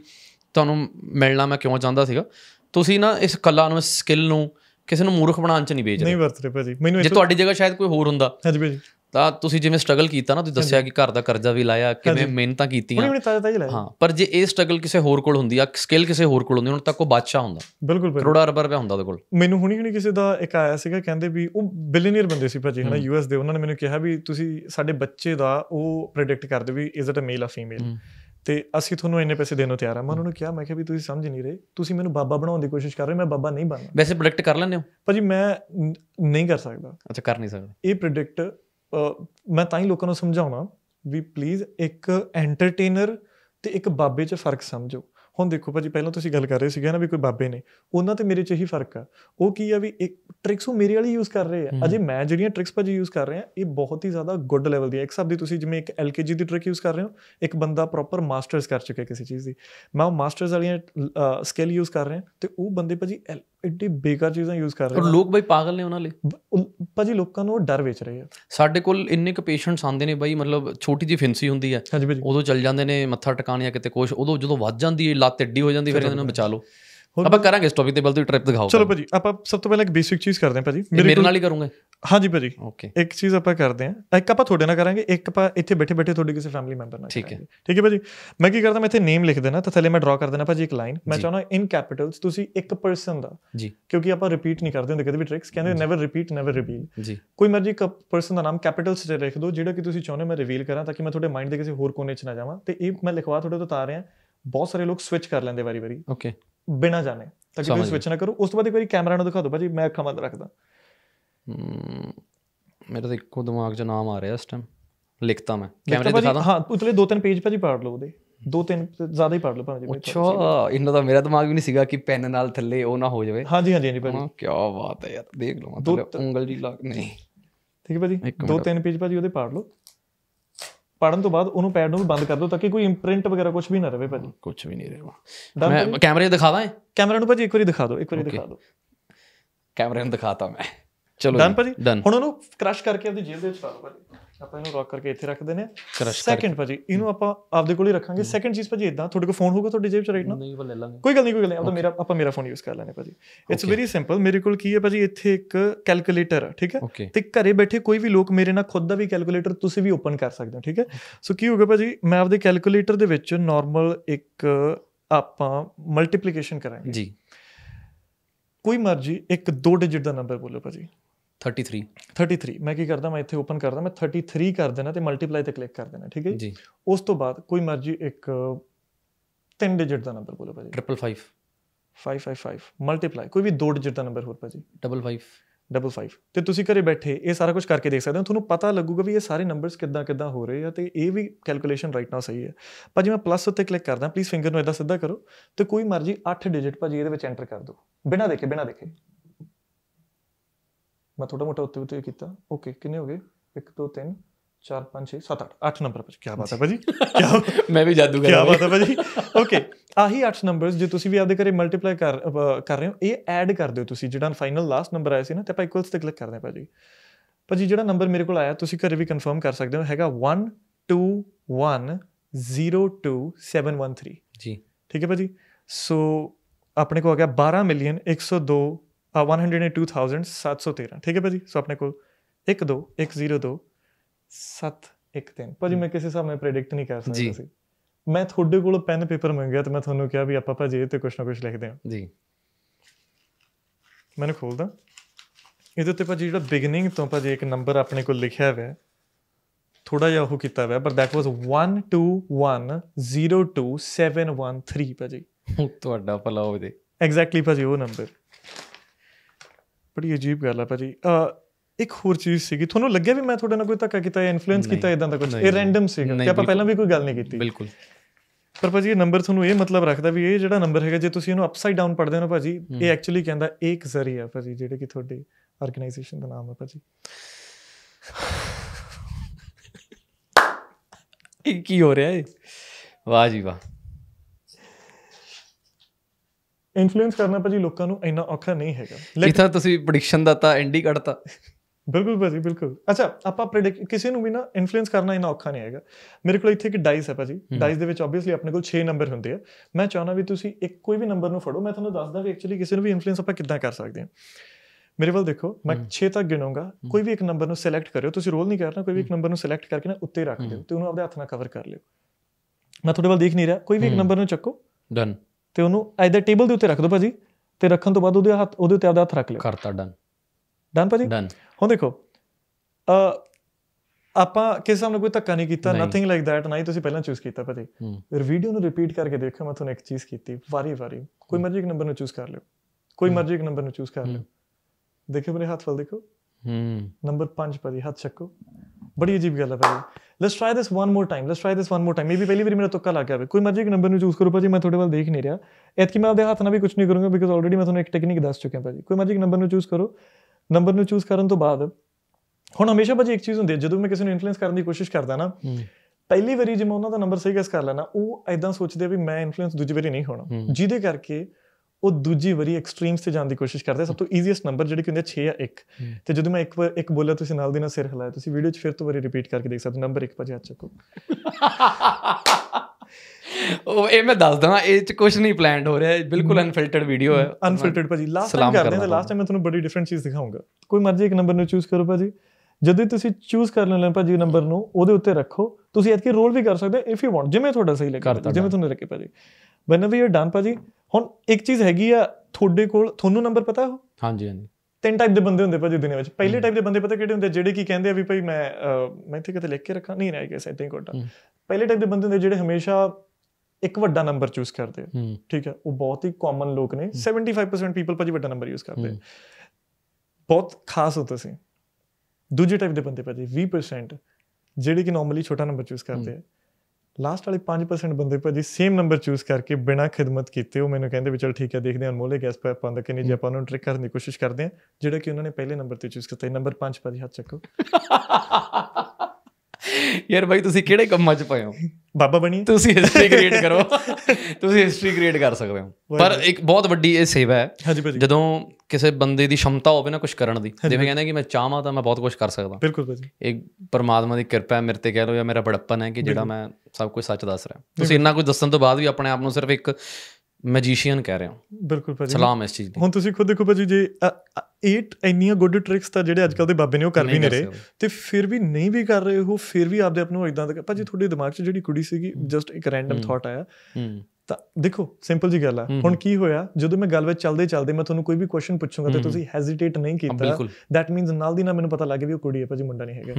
ਤੁਹਾਨੂੰ ਮਿਲਣਾ ਮੈਂ ਕਿਉਂ ਚਾਹੁੰਦਾ ਸੀਗਾ ਤੁਸੀਂ ਨਾ ਇਸ ਕਲਾ ਨੂੰ ਇਸ ਸਕਿੱਲ ਨੂੰ ਕਿਸੇ ਨੂੰ ਮੂਰਖ ਬਣਾਉਣ ਚ ਨਹੀਂ ਵੇਚ ਨਹੀਂ ਵਰਤ ਰਹੇ ਭਾਜੀ ਮੈਨੂੰ ਜੇ ਤੁਹਾਡੀ ਜਗ੍ਹਾ ਸ਼ਾਇਦ ਕੋਈ ਹੋਰ ਹੁੰਦਾ ਹਾਂਜੀ ਭਾਜੀ ਤਾਂ ਤੁਸੀਂ ਜਿਵੇਂ ਸਟਰਗਲ ਕੀਤਾ ਨਾ ਤੁਸੀਂ ਦੱਸਿਆ ਕਿ ਘਰ ਦਾ ਕਰਜ਼ਾ ਵੀ ਲਾਇਆ ਕਿਵੇਂ ਮਿਹਨਤਾਂ ਕੀਤੀਆਂ ਤਾਜ਼ਾ ਤਾਜ਼ਾ ਲਾਇਆ ਹਾਂ ਪਰ ਜੇ ਇਹ ਸਟਰਗਲ ਕਿਸੇ ਹੋਰ ਕੋਲ ਹੁੰਦੀ ਆ ਸਕਿੱਲ ਕਿਸੇ ਹੋਰ ਕੋਲ ਹੁੰਦੀ ਉਹਨਾਂ ਤੱਕ ਉਹ ਬਾਦਸ਼ਾਹ ਹੁੰਦਾ ਬਿਲਕੁਲ ਕਰੋੜਾ ਰਬਰ ਰੁਪਏ ਹੁੰਦਾ ਉਹਦੇ ਕੋਲ ਮੈਨੂੰ ਹੁਣੀ ਹੁਣੀ ਕਿਸੇ ਦਾ ਇੱਕ ਆਇਆ ਸੀਗਾ ਕਹਿੰਦੇ ਵੀ ਉਹ ਬਿਲੀਨੀਅਰ ਬੰਦੇ ਸੀ ਭਾਜੀ ਹਨਾ ਯੂਐਸ ਦੇ ਉਹਨਾਂ ਨੇ ਮੈਨੂੰ ਕਿਹਾ ਵੀ ਤੁਸੀਂ ਸਾਡੇ ਬੱਚੇ ਦਾ ਉਹ ਪ੍ਰੈਡਿਕਟ ਕਰ ਦਿਓ ਵੀ ਇਜ਼ ਇਟ ਅ ਮੇਲ ਆ ਫੀਮੇਲ ਤੇ ਅਸੀਂ ਤੁਹਾਨੂੰ ਇੰਨੇ ਪੈਸੇ ਦੇਣੋਂ ਤਿਆਰ ਆ ਮੈਂ ਉਹਨਾਂ ਨੂੰ ਕਿਹਾ ਮੈਂ ਕਿਹਾ ਵੀ ਤੁਸੀਂ ਸਮਝ ਨਹੀਂ ਰਹੇ ਤੁਸੀਂ ਮੈਨੂੰ ਬਾਬਾ ਬਣਾਉਣ ਦੀ ਕੋਸ਼ਿਸ਼ ਕਰ ਰਹੇ ਮੈਂ ਬਾਬਾ ਨਹੀਂ ਬਣਨਾ ਵੈਸੇ ਪ੍ਰੈਡਿਕਟ ਕਰ ਲੈਂਦੇ ਹੋ ਭਾਜੀ ਮੈਂ ਨਹੀਂ ਕਰ ਸਕਦਾ ਅੱਛਾ ਕਰ ਨਹੀਂ ਸਕਦਾ ਇਹ ਪ੍ਰੈਡਿਕਟ ਮੈਂ ਤਾਂ ਹੀ ਲੋਕਾਂ ਨੂੰ ਸਮਝਾਉਣਾ ਵੀ ਪਲੀਜ਼ ਇੱਕ ਐਂਟਰਟੇਨਰ ਤੇ ਇੱਕ ਬਾਬੇ 'ਚ ਫਰਕ ਸਮਝੋ ਹੁਣ ਦੇਖੋ ਭਾਜੀ ਪਹਿਲਾਂ ਤੁਸੀਂ ਗੱਲ ਕਰ ਰਹੇ ਸੀਗੇ ਨਾ ਵੀ ਕੋਈ ਬਾਬੇ ਨੇ ਉਹਨਾਂ ਤੇ ਮੇਰੇ 'ਚ ਹੀ ਫਰਕ ਆ ਉਹ ਕੀ ਆ ਵੀ ਇੱਕ ਟ੍ਰਿਕਸ ਉਹ ਮੇਰੇ ਵਾਲੀ ਯੂਜ਼ ਕਰ ਰਹੇ ਆ ਅਜੇ ਮੈਂ ਜਿਹੜੀਆਂ ਟ੍ਰਿਕਸ ਭਾਜੀ ਯੂਜ਼ ਕਰ ਰਹੇ ਆ ਇਹ ਬਹੁਤ ਹੀ ਜ਼ਿਆਦਾ ਗੁੱਡ ਲੈਵਲ ਦੀ ਇੱਕ ਦੀ ਤੁਸੀਂ ਜਿਵੇਂ ਇੱਕ ਐਲਕੇਜੀ ਦੀ ਟ੍ਰਿਕ ਯੂਜ਼ ਕਰ ਰਹੇ ਹੋ ਇੱਕ ਬੰਦਾ ਪ੍ਰੋਪਰ ਮਾਸਟਰਸ ਕਰ ਚੁੱਕਿਆ ਕਿਸੇ ਚੀਜ਼ ਦੀ ਮੈਂ ਉਹ ਮਾਸਟਰਸ ਵਾਲੀਆਂ ਸਕਿੱਲ ਯੂਜ਼ ਕਰ ਰਿਹਾ ਤੇ ਉਹ ਬੰਦੇ ਭਾਜੀ ਇੱਡੀ ਬੇਕਾਰ ਚੀਜ਼ਾਂ ਯੂਜ਼ ਕਰ ਰਹੇ ਔਰ ਲੋਕ ਬਈ ਪਾਗਲ ਨੇ ਉਹਨਾਂ ਲਈ ਭਾਜੀ ਲੋਕਾਂ ਨੂੰ ਡਰ ਵੇਚ ਰਹੇ ਆ ਸਾਡੇ ਕੋਲ ਇੰਨੇ ਕੁ ਪੇਸ਼ੈਂਟਸ ਆਉਂਦੇ ਨੇ ਬਾਈ ਮਤਲਬ ਛੋਟੀ ਜੀ ਫਿੰਸੀ ਹੁੰਦੀ ਹੈ ਉਦੋਂ ਚੱਲ ਜਾਂਦੇ ਨੇ ਮੱਥਾ ਟਿਕਾਣ ਜਾਂ ਕਿਤੇ ਕੁਝ ਉਦੋਂ ਜਦੋਂ ਵੱਜ ਜਾਂਦੀ ਹੈ ਲੱਤ ਐਡੀ ਹੋ ਜਾਂਦੀ ਫਿਰ ਇਹਨਾਂ ਨੂੰ ਬਚਾ ਲਓ ਹੋਰ ਆਪਾਂ ਕਰਾਂਗੇ ਇਸ ਟੌਪਿਕ ਤੇ ਬਲ ਤੁਸੀਂ ਟ੍ਰਿਪ ਦਿਖਾਓ ਚਲੋ ਭਾਜੀ ਆਪਾਂ ਸਭ ਤੋਂ ਪਹਿਲਾਂ ਇੱਕ ਬੇਸਿਕ ਚੀਜ਼ ਕਰਦੇ ਹਾਂ ਭਾਜੀ ਮੇਰੇ ਨਾਲ ਹੀ ਕਰੂੰਗੇ ਹਾਂਜੀ ਭਾਜੀ ਓਕੇ ਇੱਕ ਚੀਜ਼ ਆਪਾਂ ਕਰਦੇ ਹਾਂ ਇੱਕ ਆਪਾਂ ਤੁਹਾਡੇ ਨਾਲ ਕਰਾਂਗੇ ਇੱਕ ਆਪਾਂ ਇੱਥੇ ਬੈਠੇ ਬੈਠੇ ਤੁਹਾਡੇ ਕਿਸੇ ਫੈਮਿਲੀ ਮੈਂਬਰ ਨਾਲ ਠੀਕ ਹੈ ਠੀਕ ਹੈ ਭਾਜੀ ਮੈਂ ਕੀ ਕਰਦਾ ਮੈਂ ਇੱਥੇ ਨੇਮ ਲਿਖ ਦੇਣਾ ਤਾਂ ਥੱਲੇ ਮੈਂ ਡਰਾ ਕਰ ਦੇਣਾ ਭਾਜੀ ਇੱਕ ਲਾਈਨ ਮੈਂ ਚਾਹਣਾ ਇਨ ਕੈਪੀਟਲਸ ਤੁਸੀਂ ਇੱਕ ਪਰਸਨ ਦਾ ਜੀ ਕਿਉਂਕਿ ਆਪਾਂ ਰਿਪੀਟ ਨਹੀਂ ਕਰਦੇ ਹੁੰਦੇ ਕਦੇ ਵੀ ਟ੍ਰਿਕਸ ਕਹਿੰਦੇ ਨੈਵਰ ਰਿਪੀਟ ਨੈਵਰ ਰਿਵੀਲ ਜੀ ਕੋਈ ਮਰਜ਼ੀ ਇੱਕ ਪਰਸਨ ਦਾ ਨਾਮ ਕੈਪੀਟਲਸ 'ਚ ਲਿਖ ਦਿਓ ਜਿਹੜਾ ਕਿ ਤੁਸੀਂ ਚਾਹੁੰਦੇ ਮੈਂ ਰਿਵੀਲ ਕਰਾਂ ਤਾਂ ਕਿ ਮੈਂ ਤੁਹਾਡੇ ਮਾਈਂਡ ਦੇ ਕਿਸੇ ਹੋਰ ਕੋਨੇ 'ਚ ਨਾ ਜਾਵਾਂ ਤੇ ਇਹ ਮੈਂ ਲਿਖਵਾ ਤੁਹਾਡੇ ਤੋਂ ਤਾਰ ਰਿਹਾ ਬਹੁਤ ਸਾਰੇ ਲੋਕ ਸਵਿਚ ਕਰ ਲੈਂਦੇ ਵਾਰੀ-ਵਾਰੀ ਓਕੇ ਬਿਨਾ ਜਾਣੇ ਤਾਂ ਕਿ ਤੁਸੀਂ ਸਵਿਚ ਨਾ ਕਰੋ ਉਸ ਤੋਂ ਬਾਅਦ ਇੱਕ ਵਾਰੀ ਕੈਮਰਾ ਨੂੰ ਦਿਖਾ ਦਿਓ ਭਾਜੀ ਮੈਂ ਅੱਖਾਂ ਬੰਦ ਰੱਖਦਾ ਮੇਰੇ ਤਾਂ ਇੱਕੋ ਦਿਮਾਗ 'ਚ ਨਾਮ ਆ ਰਿਹਾ ਇਸ ਟਾਈਮ ਲਿਖਤਾ ਮੈਂ ਕੈਮਰੇ ਦਿਖਾ ਦਾਂ ਹਾਂ ਉਤਲੇ ਦੋ ਤਿੰਨ ਪੇਜ ਭਾਜੀ ਪੜ ਲਓ ਉਹਦੇ ਦੋ ਤਿੰਨ ਜ਼ਿਆਦਾ ਹੀ ਪੜ ਲਓ ਭਾਜੀ ਅੱਛਾ ਇਹਨਾਂ ਦਾ ਮੇਰਾ ਦਿਮਾਗ ਵੀ ਨਹੀਂ ਸੀਗਾ ਕਿ ਪੈਨ ਨਾਲ ਥੱਲੇ ਉਹ ਨਾ ਹੋ ਜਾਵੇ ਹਾਂਜੀ ਹਾਂਜੀ ਹਾਂਜੀ ਭਾਜੀ ਕੀ ਬਾਤ ਹੈ ਯਾਰ ਦੇਖ ਲਓ ਮਤਲਬ ਉਂਗਲ ਜੀ ਲੱਗ ਨਹੀਂ ਠੀਕ ਹੈ ਭਾਜੀ ਦੋ ਤਿੰਨ ਪੇਜ ਭਾਜੀ ਉਹਦੇ ਪੜ ਲਓ ਪੜਨ ਤੋਂ ਬਾਅਦ ਉਹਨੂੰ ਪੈਡ ਨੂੰ ਵੀ ਬੰਦ ਕਰ ਦਿਓ ਤਾਂ ਕਿ ਕੋਈ ਇੰਪ੍ਰਿੰਟ ਵਗੈਰਾ ਕੁਝ ਵੀ ਨਾ ਰਵੇ ਭਾਜੀ ਕੁਝ ਵੀ ਨਹੀਂ ਰਹੇਗਾ ਮੈਂ ਕੈਮਰੇ ਦਿਖਾਵਾਂ ਇਹ ਕੈਮਰੇ ਨੂੰ ਭਾਜੀ ਇੱਕ ਵਾਰੀ ਦਿਖਾ ਦਿਓ ਇੱਕ ਵਾਰੀ ਦਿਖਾ ਦਿਓ ਕੈਮਰੇ ਨੂੰ ਦਿਖਾਤਾ ਮੈਂ ਚਲੋ ਡਨ ਭਾਜੀ ਹੁਣ ਉਹਨੂੰ ਕ੍ਰਸ਼ ਕਰਕੇ ਆਪਣੀ ਜੇਬ ਦੇ ਵਿੱਚ ਪਾ ਲਓ ਭਾਜੀ ਆਪਾਂ ਇਹਨੂੰ ਰੌਕ ਕਰਕੇ ਇੱਥੇ ਰੱਖ ਦਿੰਦੇ ਆ ਸੈਕਿੰਡ ਭਾਜੀ ਇਹਨੂੰ ਆਪਾਂ ਆਪਦੇ ਕੋਲ ਹੀ ਰੱਖਾਂਗੇ ਸੈਕਿੰਡ ਚੀਜ਼ ਭਾਜੀ ਇਦਾਂ ਤੁਹਾਡੇ ਕੋਲ ਫੋਨ ਹੋਊਗਾ ਤੁਹਾਡੀ ਜੇਬ 'ਚ ਰਾਈਟ ਨਾ ਨਹੀਂ ਉਹ ਲੈ ਲਾਂਗੇ ਕੋਈ ਗੱਲ ਨਹੀਂ ਕੋਈ ਗੱਲ ਨਹੀਂ ਆਪਾਂ ਮੇਰਾ ਆਪਾਂ ਮੇਰਾ ਫੋਨ ਯੂਜ਼ ਕਰ ਲੈਣੇ ਭਾਜੀ ਇਟਸ ਵੈਰੀ ਸਿੰਪਲ ਮੇਰੇ ਕੋਲ ਕੀ ਹੈ ਭਾਜੀ ਇੱਥੇ ਇੱਕ ਕੈਲਕੂਲੇਟਰ ਹੈ ਠੀਕ ਹੈ ਤੇ ਘਰੇ ਬੈਠੇ ਕੋਈ ਵੀ ਲੋਕ ਮੇਰੇ ਨਾਲ ਖੁਦ ਦਾ ਵੀ ਕੈਲਕੂਲੇਟਰ ਤੁਸੀਂ ਵੀ ਓਪਨ ਕਰ ਸਕਦੇ ਹੋ ਠੀਕ ਹੈ ਸੋ ਕੀ ਹੋਊਗਾ ਭਾਜੀ ਮੈਂ ਆਪਦੇ ਕੈਲਕੂਲੇਟਰ ਦੇ ਵਿੱਚ ਨਾਰਮਲ ਇੱਕ ਆਪਾਂ ਮਲਟੀਪਲੀਕੇਸ਼ਨ ਕਰਾਂਗੇ ਜੀ ਕੋਈ ਮਰਜ਼ੀ ਇੱਕ ਦੋ ਡਿਜਿਟ ਦਾ ਨੰਬਰ ਬੋਲੋ ਭਾਜੀ 33 33 ਮੈਂ ਕੀ ਕਰਦਾ ਮੈਂ ਇੱਥੇ ਓਪਨ ਕਰਦਾ ਮੈਂ 33 ਕਰ ਦੇਣਾ ਤੇ ਮਲਟੀਪਲਾਈ ਤੇ ਕਲਿੱਕ ਕਰ ਦੇਣਾ ਠੀਕ ਹੈ ਜੀ ਉਸ ਤੋਂ ਬਾਅਦ ਕੋਈ ਮਰਜ਼ੀ ਇੱਕ ਤਿੰਨ ਡਿਜਿਟ ਦਾ ਨੰਬਰ ਬੋਲੋ ਭਾਜੀ 555 555 ਮਲਟੀਪਲਾਈ ਕੋਈ ਵੀ ਦੋ ਡਿਜਿਟ ਦਾ ਨੰਬਰ ਹੋਰ ਭਾਜੀ 55 55 ਤੇ ਤੁਸੀਂ ਘਰੇ ਬੈਠੇ ਇਹ ਸਾਰਾ ਕੁਝ ਕਰਕੇ ਦੇਖ ਸਕਦੇ ਹੋ ਤੁਹਾਨੂੰ ਪਤਾ ਲੱਗੂਗਾ ਵੀ ਇਹ ਸਾਰੇ ਨੰਬਰਸ ਕਿੱਦਾਂ ਕਿੱਦਾਂ ਹੋ ਰਹੇ ਆ ਤੇ ਇਹ ਵੀ ਕੈਲਕੂਲੇਸ਼ਨ ਰਾਈਟ ਨਾਓ ਸਹੀ ਹੈ ਭਾਜੀ ਮੈਂ ਪਲੱਸ ਉੱਤੇ ਕਲਿੱਕ ਕਰਦਾ ਪਲੀਜ਼ ਫਿੰਗਰ ਨੂੰ ਇਦਾਂ ਸਿੱਧਾ ਕਰੋ ਤੇ ਕੋਈ ਮਰਜ਼ੀ 8 ਡਿਜਿਟ ਭਾਜੀ ਇਹਦੇ ਵਿੱਚ ਐਂਟਰ ਕਰ ਦਿਓ ਬਿਨਾਂ ਦੇਖੇ ਬਿਨਾਂ ਦੇਖੇ ਮੈਂ ਥੋੜਾ ਮੋਟਾ ਉੱਤੇ ਉੱਤੇ ਕੀਤਾ ਓਕੇ ਕਿੰਨੇ ਹੋ ਗਏ 1 2 3 4 5 6 7 8 8 ਨੰਬਰ ਪਰ ਕੀ ਬਾਤ ਹੈ ਭਾਜੀ ਕੀ ਮੈਂ ਵੀ ਜਾਦੂਗਰ ਕੀ ਬਾਤ ਹੈ ਭਾਜੀ ਓਕੇ ਆਹੀ 8 ਨੰਬਰਸ ਜੇ ਤੁਸੀਂ ਵੀ ਆਪਦੇ ਘਰੇ ਮਲਟੀਪਲਾਈ ਕਰ ਕਰ ਰਹੇ ਹੋ ਇਹ ਐਡ ਕਰ ਦਿਓ ਤੁਸੀਂ ਜਿਹੜਾ ਫਾਈਨਲ ਲਾਸਟ ਨੰਬਰ ਆਇਆ ਸੀ ਨਾ ਤੇ ਆਪਾਂ ਇਕੁਅਲਸ ਤੇ ਕਲਿੱਕ ਕਰਦੇ ਹਾਂ ਭਾਜੀ ਭਾਜੀ ਜਿਹੜਾ ਨੰਬਰ ਮੇਰੇ ਕੋਲ ਆਇਆ ਤੁਸੀਂ ਘਰੇ ਵੀ ਕਨਫਰਮ ਕਰ ਸਕਦੇ ਹੋ ਹੈਗਾ 12102713 ਜੀ ਠੀਕ ਹੈ ਭਾਜੀ ਸੋ ਆਪਣੇ ਕੋ ਆ ਗਿਆ 12 ਮਿਲੀਅਨ 102 102713 ਠੀਕ ਹੈ ਭਾਜੀ ਸੋ ਆਪਣੇ ਕੋਲ 12102 713 ਭਾਜੀ ਮੈਂ ਕਿਸੇ ਹਿਸਾਬ ਨਾਲ ਪ੍ਰੈਡਿਕਟ ਨਹੀਂ ਕਰ ਸਕਦਾ ਸੀ ਮੈਂ ਤੁਹਾਡੇ ਕੋਲ ਪੈਨ ਪੇਪਰ ਮੰਗਿਆ ਤੇ ਮੈਂ ਤੁਹਾਨੂੰ ਕਿਹਾ ਵੀ ਆਪਾਂ ਭਾਜੀ ਇਹ ਤੇ ਕੁਝ ਨਾ ਕੁਝ ਲਿਖਦੇ ਹਾਂ ਜੀ ਮੈਨੂੰ ਖੋਲਦਾ ਇਹਦੇ ਉੱਤੇ ਭਾਜੀ ਜਿਹੜਾ ਬਿਗਨਿੰਗ ਤੋਂ ਭਾਜੀ ਇੱਕ ਨੰਬਰ ਆਪਣੇ ਕੋਲ ਲਿਖਿਆ ਹੋਇਆ ਹੈ ਥੋੜਾ ਜਿਹਾ ਉਹ ਕੀਤਾ ਹੋਇਆ ਪਰ ਦੈਟ ਵਾਸ 12102713 ਭਾਜੀ ਤੁਹਾਡਾ ਭਲਾ ਹੋਵੇ ਐਗਜ਼ੈਕਟਲੀ ਭਾਜੀ ਉਹ ਨੰਬਰ ਬੜੀ ਅਜੀਬ ਗੱਲ ਆ ਭਾਜੀ ਅ ਇੱਕ ਹੋਰ ਚੀਜ਼ ਸੀਗੀ ਤੁਹਾਨੂੰ ਲੱਗਿਆ ਵੀ ਮੈਂ ਤੁਹਾਡੇ ਨਾਲ ਕੋਈ ਧੱਕਾ ਕੀਤਾ ਜਾਂ ਇਨਫਲੂਐਂਸ ਕੀਤਾ ਇਦਾਂ ਦਾ ਕੁਝ ਇਹ ਰੈਂਡਮ ਸੀਗਾ ਕਿ ਆਪਾਂ ਪਹਿਲਾਂ ਵੀ ਕੋਈ ਗੱਲ ਨਹੀਂ ਕੀਤੀ ਬਿਲਕੁਲ ਪਰ ਭਾਜੀ ਇਹ ਨੰਬਰ ਤੁਹਾਨੂੰ ਇਹ ਮਤਲਬ ਰੱਖਦਾ ਵੀ ਇਹ ਜਿਹੜਾ ਨੰਬਰ ਹੈਗਾ ਜੇ ਤੁਸੀਂ ਇਹਨੂੰ ਅਪਸਾਈਡ ਡਾਊਨ ਪੜਦੇ ਹੋ ਨਾ ਭਾਜੀ ਇਹ ਐਕਚੁਅਲੀ ਕਹਿੰਦਾ ਇੱਕ ਜ਼ਰੀਆ ਭਾਜੀ ਜਿਹੜੇ ਕਿ ਤੁਹਾਡੇ ਆਰਗੇਨਾਈਜੇਸ਼ਨ ਦਾ ਨਾਮ ਹੈ ਭਾਜੀ ਇਹ ਕੀ ਹੋ ਰਿਹਾ ਹੈ ਵਾਹ ਜੀ ਵਾਹ ਇਨਫਲੂਐਂਸ ਕਰਨਾ ਭਾਜੀ ਲੋਕਾਂ ਨੂੰ ਇੰਨਾ ਔਖਾ ਨਹੀਂ ਹੈਗਾ ਇਹ ਤੁਸੀਂ ਪ੍ਰੈਡਿਕਸ਼ਨ ਦਤਾ ਐਂਡੀ ਕੱਢਤਾ ਬਿਲਕੁਲ ਭਾਜੀ ਬਿਲਕੁਲ ਅੱਛਾ ਆਪਾਂ ਪ੍ਰੈਡਿਕਟ ਕਿਸੇ ਨੂੰ ਵੀ ਨਾ ਇਨਫਲੂਐਂਸ ਕਰਨਾ ਇੰਨਾ ਔਖਾ ਨਹੀਂ ਹੈਗਾ ਮੇਰੇ ਕੋਲ ਇੱਥੇ ਇੱਕ ਡਾਈਸ ਹੈ ਭਾਜੀ ਡਾਈਸ ਦੇ ਵਿੱਚ ਆਬਵੀਅਸਲੀ ਆਪਣੇ ਕੋਲ 6 ਨੰਬਰ ਹੁੰਦੇ ਆ ਮੈਂ ਚਾਹਣਾ ਵੀ ਤੁਸੀਂ ਇੱਕ ਕੋਈ ਵੀ ਨੰਬਰ ਨੂੰ ਫੜੋ ਮੈਂ ਤੁਹਾਨੂੰ ਦੱਸਦਾ ਵੀ ਐਕਚੁਅਲੀ ਕਿਸੇ ਨੂੰ ਵੀ ਇਨਫਲੂਐਂਸ ਆਪਾਂ ਕਿੱਦਾਂ ਕਰ ਸਕਦੇ ਹਾਂ ਮੇਰੇ ਵੱਲ ਦੇਖੋ ਮੈਂ 6 ਤੱਕ ਗਿਣੂੰਗਾ ਕੋਈ ਵੀ ਇੱਕ ਨੰਬਰ ਨੂੰ ਸਿਲੈਕਟ ਕਰਿਓ ਤੁਸੀਂ ਰੋਲ ਨਹੀਂ ਕਰਨਾ ਕੋਈ ਵੀ ਇੱਕ ਨੰਬਰ ਨੂੰ ਸਿਲੈਕਟ ਕਰਕੇ ਨਾ ਉੱਤੇ ਰੱਖ ਦਿਓ ਤੇ ਉਹਨੂੰ ਆਪਣੇ ਹੱਥ ਨਾਲ ਕਵਰ ਕਰ ਲਿਓ ਮੈਂ ਤੁਹਾਡੇ ਵੱਲ ਦੇਖ ਨਹੀਂ ਰਿਹਾ ਕੋਈ ਵੀ ਇੱਕ ਨੰਬਰ ਨੂੰ ਚੱਕੋ ਡਨ ਤੇ ਉਹਨੂੰ ਐਦਰ ਟੇਬਲ ਦੇ ਉੱਤੇ ਰੱਖ ਦਿਓ ਭਾਜੀ ਤੇ ਰੱਖਣ ਤੋਂ ਬਾਅਦ ਉਹਦੇ ਹੱਥ ਉਹਦੇ ਉੱਤੇ ਆਪਦਾ ਹੱਥ ਰੱਖ ਲਿਓ ਕਰਤਾ ਡਨ ਡਨ ਭਾਜੀ ਡਨ ਹੁਣ ਦੇਖੋ ਅ ਆਪਾਂ ਕਿਸੇ ਨਾਲ ਕੋਈ ਧੱਕਾ ਨਹੀਂ ਕੀਤਾ ਨਥਿੰਗ ਲਾਈਕ ਥੈਟ ਨਹੀਂ ਤੁਸੀਂ ਪਹਿਲਾਂ ਚੂਜ਼ ਕੀਤਾ ਭਾਜੀ ਫਿਰ ਵੀਡੀਓ ਨੂੰ ਰਿਪੀਟ ਕਰਕੇ ਦੇਖੋ ਮੈਂ ਤੁਹਾਨੂੰ ਇੱਕ ਚੀਜ਼ ਕੀਤੀ ਵਾਰੀ ਵਾਰੀ ਕੋਈ ਮਰਜ਼ੀ ਇੱਕ ਨੰਬਰ ਨੂੰ ਚੂਜ਼ ਕਰ ਲਿਓ ਕੋਈ ਮਰਜ਼ੀ ਇੱਕ ਨੰਬਰ ਨੂੰ ਚੂਜ਼ ਕਰ ਲਿਓ ਦੇਖਿਓ ਮੇਰੇ ਹੱਥ ਵੱਲ ਦੇਖੋ ਹੂੰ ਨੰਬਰ 5 ਭਾਜੀ ਹੱਥ ਛੱਕੋ ਬੜੀ ਅਜੀਬ ਗੱਲ ਹੈ ਭਾਈ let's try this one more time let's try this one more time maybe ਪਹਿਲੀ ਵਾਰੀ ਮੇਰਾ ਤੁੱਕਾ ਲੱਗ ਗਿਆ ਵੇ ਕੋਈ ਮਰਜ਼ੀ ਇੱਕ ਨੰਬਰ ਨੂੰ ਚੂਜ਼ ਕਰੋ ਭਾਜੀ ਮੈਂ ਤੁਹਾਡੇ ਵੱਲ ਦੇਖ ਨਹੀਂ ਰਿਹਾ ਐਤਕੀ ਮੈਂ ਆਪਦੇ ਹੱਥ ਨਾਲ ਵੀ ਕੁਝ ਨਹੀਂ ਕਰੂੰਗਾ ਬਿਕਾਜ਼ ਆਲਰੇਡੀ ਮੈਂ ਤੁਹਾਨੂੰ ਇੱਕ ਟੈਕਨੀਕ ਦੱਸ ਚੁੱਕਿਆ ਭਾਜੀ ਕੋਈ ਮਰਜ਼ੀ ਇੱਕ ਨੰਬਰ ਨੂੰ ਚੂਜ਼ ਕਰੋ ਨੰਬਰ ਨੂੰ ਚੂਜ਼ ਕਰਨ ਤੋਂ ਬਾਅਦ ਹੁਣ ਹਮੇਸ਼ਾ ਭਾਜੀ ਇੱਕ ਚੀਜ਼ ਹੁੰਦੀ ਹੈ ਜਦੋਂ ਮੈਂ ਕਿਸੇ ਨੂੰ ਇਨਫਲੂਐਂਸ ਕਰਨ ਦੀ ਕੋਸ਼ਿਸ਼ ਕਰਦਾ ਨਾ ਪਹਿਲੀ ਵਾਰੀ ਜੇ ਮੈਂ ਉਹਨਾਂ ਦਾ ਨੰਬਰ ਸਹੀ ਗੈਸ ਕਰ ਲੈਣਾ ਉਹ ਐਦਾਂ ਸੋਚਦੇ ਆ ਵੀ ਮੈਂ ਇਨਫਲੂਐਂਸ ਦੂਜੀ ਵਾਰੀ ਨਹੀਂ ਹੋਣਾ ਜਿਹਦੇ ਕਰਕੇ ਉਹ ਦੂਜੀ ਵਾਰੀ ਐਕਸਟ੍ਰੀਮਸ ਤੇ ਜਾਣ ਦੀ ਕੋਸ਼ਿਸ਼ ਕਰਦੇ ਸਭ ਤੋਂ ਈਜ਼ੀਐਸਟ ਨੰਬਰ ਜਿਹੜੇ ਕਿ ਹੁੰਦੇ 6 ਜਾਂ 1 ਤੇ ਜਦੋਂ ਮੈਂ ਇੱਕ ਵਾਰ ਇੱਕ ਬੋਲਿਆ ਤੁਸੀਂ ਨਾਲ ਦੀ ਨਾਲ ਸਿਰ ਹਿਲਾਇਆ ਤੁਸੀਂ ਵੀਡੀਓ 'ਚ ਫਿਰ ਤੋਂ ਵਾਰੀ ਰਿਪੀਟ ਕਰਕੇ ਦੇਖ ਸਕਦੇ ਨੰਬਰ 1 ਵਜੇ ਆ ਚੱਕੋ ਉਹ ਇਹ ਮੈਂ ਦੱਸ ਦਵਾਂ ਇਹ ਚ ਕੁਝ ਨਹੀਂ ਪਲਾਨਡ ਹੋ ਰਿਹਾ ਬਿਲਕੁਲ ਅਨਫਿਲਟਰਡ ਵੀਡੀਓ ਹੈ ਅਨਫਿਲਟਰਡ ਭਾਜੀ ਲਾਸਟ ਟਾਈਮ ਕਰਦੇ ਹਾਂ ਲਾਸਟ ਟਾਈਮ ਮੈਂ ਤੁਹਾਨੂੰ ਬੜੀ ਡਿਫਰੈਂਟ ਚੀਜ਼ ਦਿਖਾਉਂਗਾ ਕੋਈ ਮਰਜ਼ੀ ਇੱਕ ਨੰਬਰ ਨੂੰ ਚੂਜ਼ ਕਰੋ ਭਾਜੀ ਜਦੋਂ ਤੁਸੀਂ ਚੂਜ਼ ਕਰ ਲੈਣਾ ਭਾਜੀ ਨੰਬਰ ਨੂੰ ਉਹਦੇ ਉੱਤੇ ਰੱਖੋ ਤੁਸੀਂ ਇੱਥੇ ਰੋਲ ਵੀ ਕਰ ਸਕਦੇ ਇਫ ਯੂ ਵਾਂਟ ਜਿਵੇਂ ਤੁਹਾਡਾ ਸਹੀ ਲੱਗੇ ਜਿਵੇਂ ਤੁਹਾਨੂੰ ਲੱਗੇ ਭਾਜੀ ਵੈਨਵਰ ਯੂ ਆਰ ਡਨ ਭਾਜੀ ਹੁਣ ਇੱਕ ਚੀਜ਼ ਹੈਗੀ ਆ ਤੁਹਾਡੇ ਕੋਲ ਤੁਹਾਨੂੰ ਨੰਬਰ ਪਤਾ ਹੋ ਹਾਂਜੀ ਹਾਂਜੀ ਤਿੰਨ ਟਾਈਪ ਦੇ ਬੰਦੇ ਹੁੰਦੇ ਭਾਜੀ ਦੁਨੀਆ ਵਿੱਚ ਪਹਿਲੇ ਟਾਈਪ ਦੇ ਬੰਦੇ ਪਤਾ ਕਿਹੜੇ ਹੁੰਦੇ ਜਿਹੜੇ ਕੀ ਕਹਿੰਦੇ ਆ ਵੀ ਭਾਈ ਮੈਂ ਮੈਂ ਇੱਥੇ ਕਿਤੇ ਲਿਖ ਕੇ ਰੱਖਾਂ ਨਹੀਂ ਨਹੀਂ ਗਿਆ ਸੈਟਿੰਗ ਹੀ ਕੋਟਾ ਪਹਿਲੇ ਟਾਈਪ ਦੇ ਬੰਦੇ ਹੁੰਦੇ ਜਿਹੜੇ ਹਮੇਸ਼ਾ ਇੱਕ ਵੱਡਾ ਨੰਬਰ ਚੂਜ਼ ਕਰਦੇ ਆ ਠੀਕ ਹੈ ਉਹ ਬਹੁਤ ਹੀ ਕਾਮਨ ਲੋਕ ਨੇ 75% ਪੀਪਲ ਭਾਜੀ ਵੱਡਾ ਨੰਬਰ ਯੂਜ਼ ਕਰਦੇ ਬਹੁਤ ਖਾਸ ਹੁੰਦੇ ਸੀ ਦੂਜੇ ਟਾਈਪ ਦੇ ਬੰਦੇ ਭਾਜੀ 20% ਜਿਹੜੇ ਕਿ ਨਾਰਮਲੀ ਛੋਟਾ ਨੰਬਰ ਚੂਜ਼ ਕਰਦੇ ਆ ਲਾਸਟ ਵਾਲੇ 5% ਬੰਦੇ ਭਾਜੀ ਸੇਮ ਨੰਬਰ ਚੂਜ਼ ਕਰਕੇ ਬਿਨਾ ਖਿਦਮਤ ਕੀਤੇ ਉਹ ਮੈਨੂੰ ਕਹਿੰਦੇ ਵੀ ਚਲ ਠੀਕ ਹੈ ਦੇਖਦੇ ਹਾਂ ਅਨਮੋਲੇ ਗੈਸ ਪਰ ਆਪਾਂ ਦਾ ਨਹੀਂ ਜੇ ਆਪਾਂ ਉਹਨੂੰ ਟ੍ਰਿਕ ਕਰਨ ਦੀ ਕੋਸ਼ਿਸ਼ ਕਰਦੇ ਹਾਂ ਜਿਹੜਾ ਕਿ ਉਹਨਾਂ ਨੇ ਪਹਿਲੇ ਨੰਬਰ ਤੇ ਚੂਜ਼ ਕੀਤਾ ਨੰਬਰ 5 ਭਾਜੀ ਹੱਥ ਚੱਕੋ ਯਾਰ ਭਾਈ ਤੁਸੀਂ ਕਿਹੜੇ ਕੰਮਾਂ 'ਚ ਪਏ ਹੋ ਬਾਬਾ ਬਣੀ ਤੁਸੀਂ ਹਿਸਟਰੀ ਕ੍ਰੀਏਟ ਕਰੋ ਤੁਸੀਂ ਹਿਸਟਰੀ ਕ੍ਰੀਏਟ ਕਰ ਸਕਦੇ ਹੋ ਪਰ ਇੱਕ ਬਹੁਤ ਵੱਡੀ ਇਹ ਸੇਵਾ ਹੈ ਜਦੋਂ ਕਿਸੇ ਬੰਦੇ ਦੀ ਸ਼ਮਤਾ ਹੋਵੇ ਨਾ ਕੁਝ ਕਰਨ ਦੀ ਜਿਵੇਂ ਕਹਿੰਦੇ ਕਿ ਮੈਂ ਚਾਹਾਂ ਤਾਂ ਮੈਂ ਬਹੁਤ ਕੁਝ ਕਰ ਸਕਦਾ ਬਿਲਕੁਲ ਭਾਜੀ ਇੱਕ ਪਰਮਾਤਮਾ ਦੀ ਕਿਰਪਾ ਹੈ ਮੇਰੇ ਤੇ ਕਹਿ ਲਓ ਜਾਂ ਮੇਰਾ ਬੜਪਨ ਹੈ ਕਿ ਜਿਹੜਾ ਮੈਂ ਸਭ ਕੁਝ ਸੱਚ ਦੱਸ ਰਿਹਾ ਤੁਸੀਂ ਇੰਨਾ ਕੁਝ ਦੱਸਣ ਤੋਂ ਬਾਅਦ ਵੀ ਆਪਣੇ ਆਪ ਨੂੰ ਸਿਰਫ ਇੱਕ ਮੈਜੀਸ਼ੀਅਨ ਕਹਿ ਰਹੇ ਹਾਂ ਬਿਲਕੁਲ ਭਾਜੀ ਸਲਾਮ ਇਸ ਚੀਜ਼ ਦੀ ਹੁਣ ਤੁਸੀਂ ਖੁਦ ਦੇਖੋ ਭਾਜੀ ਜੇ 8 ਇੰਨੀਆਂ ਗੁੱਡ ਟ੍ਰਿਕਸ ਤਾਂ ਜਿਹੜੇ ਅੱਜਕੱਲ ਦੇ ਬਾਬੇ ਨੇ ਉਹ ਕਰ ਵੀ ਨਹੀਂ ਰਹੇ ਤੇ ਫਿਰ ਵੀ ਨਹੀਂ ਵੀ ਕਰ ਰਹੇ ਉਹ ਫਿਰ ਵੀ ਆਪਦੇ ਆਪ ਨੂੰ ਇਦਾਂ ਦਾ ਭਾਜੀ ਤੁਹਾਡੇ ਦਿਮਾਗ 'ਚ ਜਿਹੜੀ ਕੁੜੀ ਸੀਗੀ ਜਸਟ ਇੱਕ ਰੈਂਡਮ ਥਾਟ ਆਇਆ ਤਾਂ ਦੇਖੋ ਸਿੰਪਲ ਜੀ ਗੱਲ ਆ ਹੁਣ ਕੀ ਹੋਇਆ ਜਦੋਂ ਮੈਂ ਗੱਲ ਵਿੱਚ ਚੱਲਦੇ ਚੱਲਦੇ ਮੈਂ ਤੁਹਾਨੂੰ ਕੋਈ ਵੀ ਕੁਐਸਚਨ ਪੁੱਛੂੰਗਾ ਤੇ ਤੁਸੀਂ ਹੈਜ਼ਿਟੇਟ ਨਹੀਂ ਕੀਤਾ ਦੈਟ ਮੀਨਸ ਨਾਲ ਦੀ ਨਾਲ ਮੈਨੂੰ ਪਤਾ ਲੱਗ ਗਿਆ ਵੀ ਉਹ ਕੁੜੀ ਹੈ ਭਾਜੀ ਮੁੰਡਾ ਨਹੀਂ ਹੈਗਾ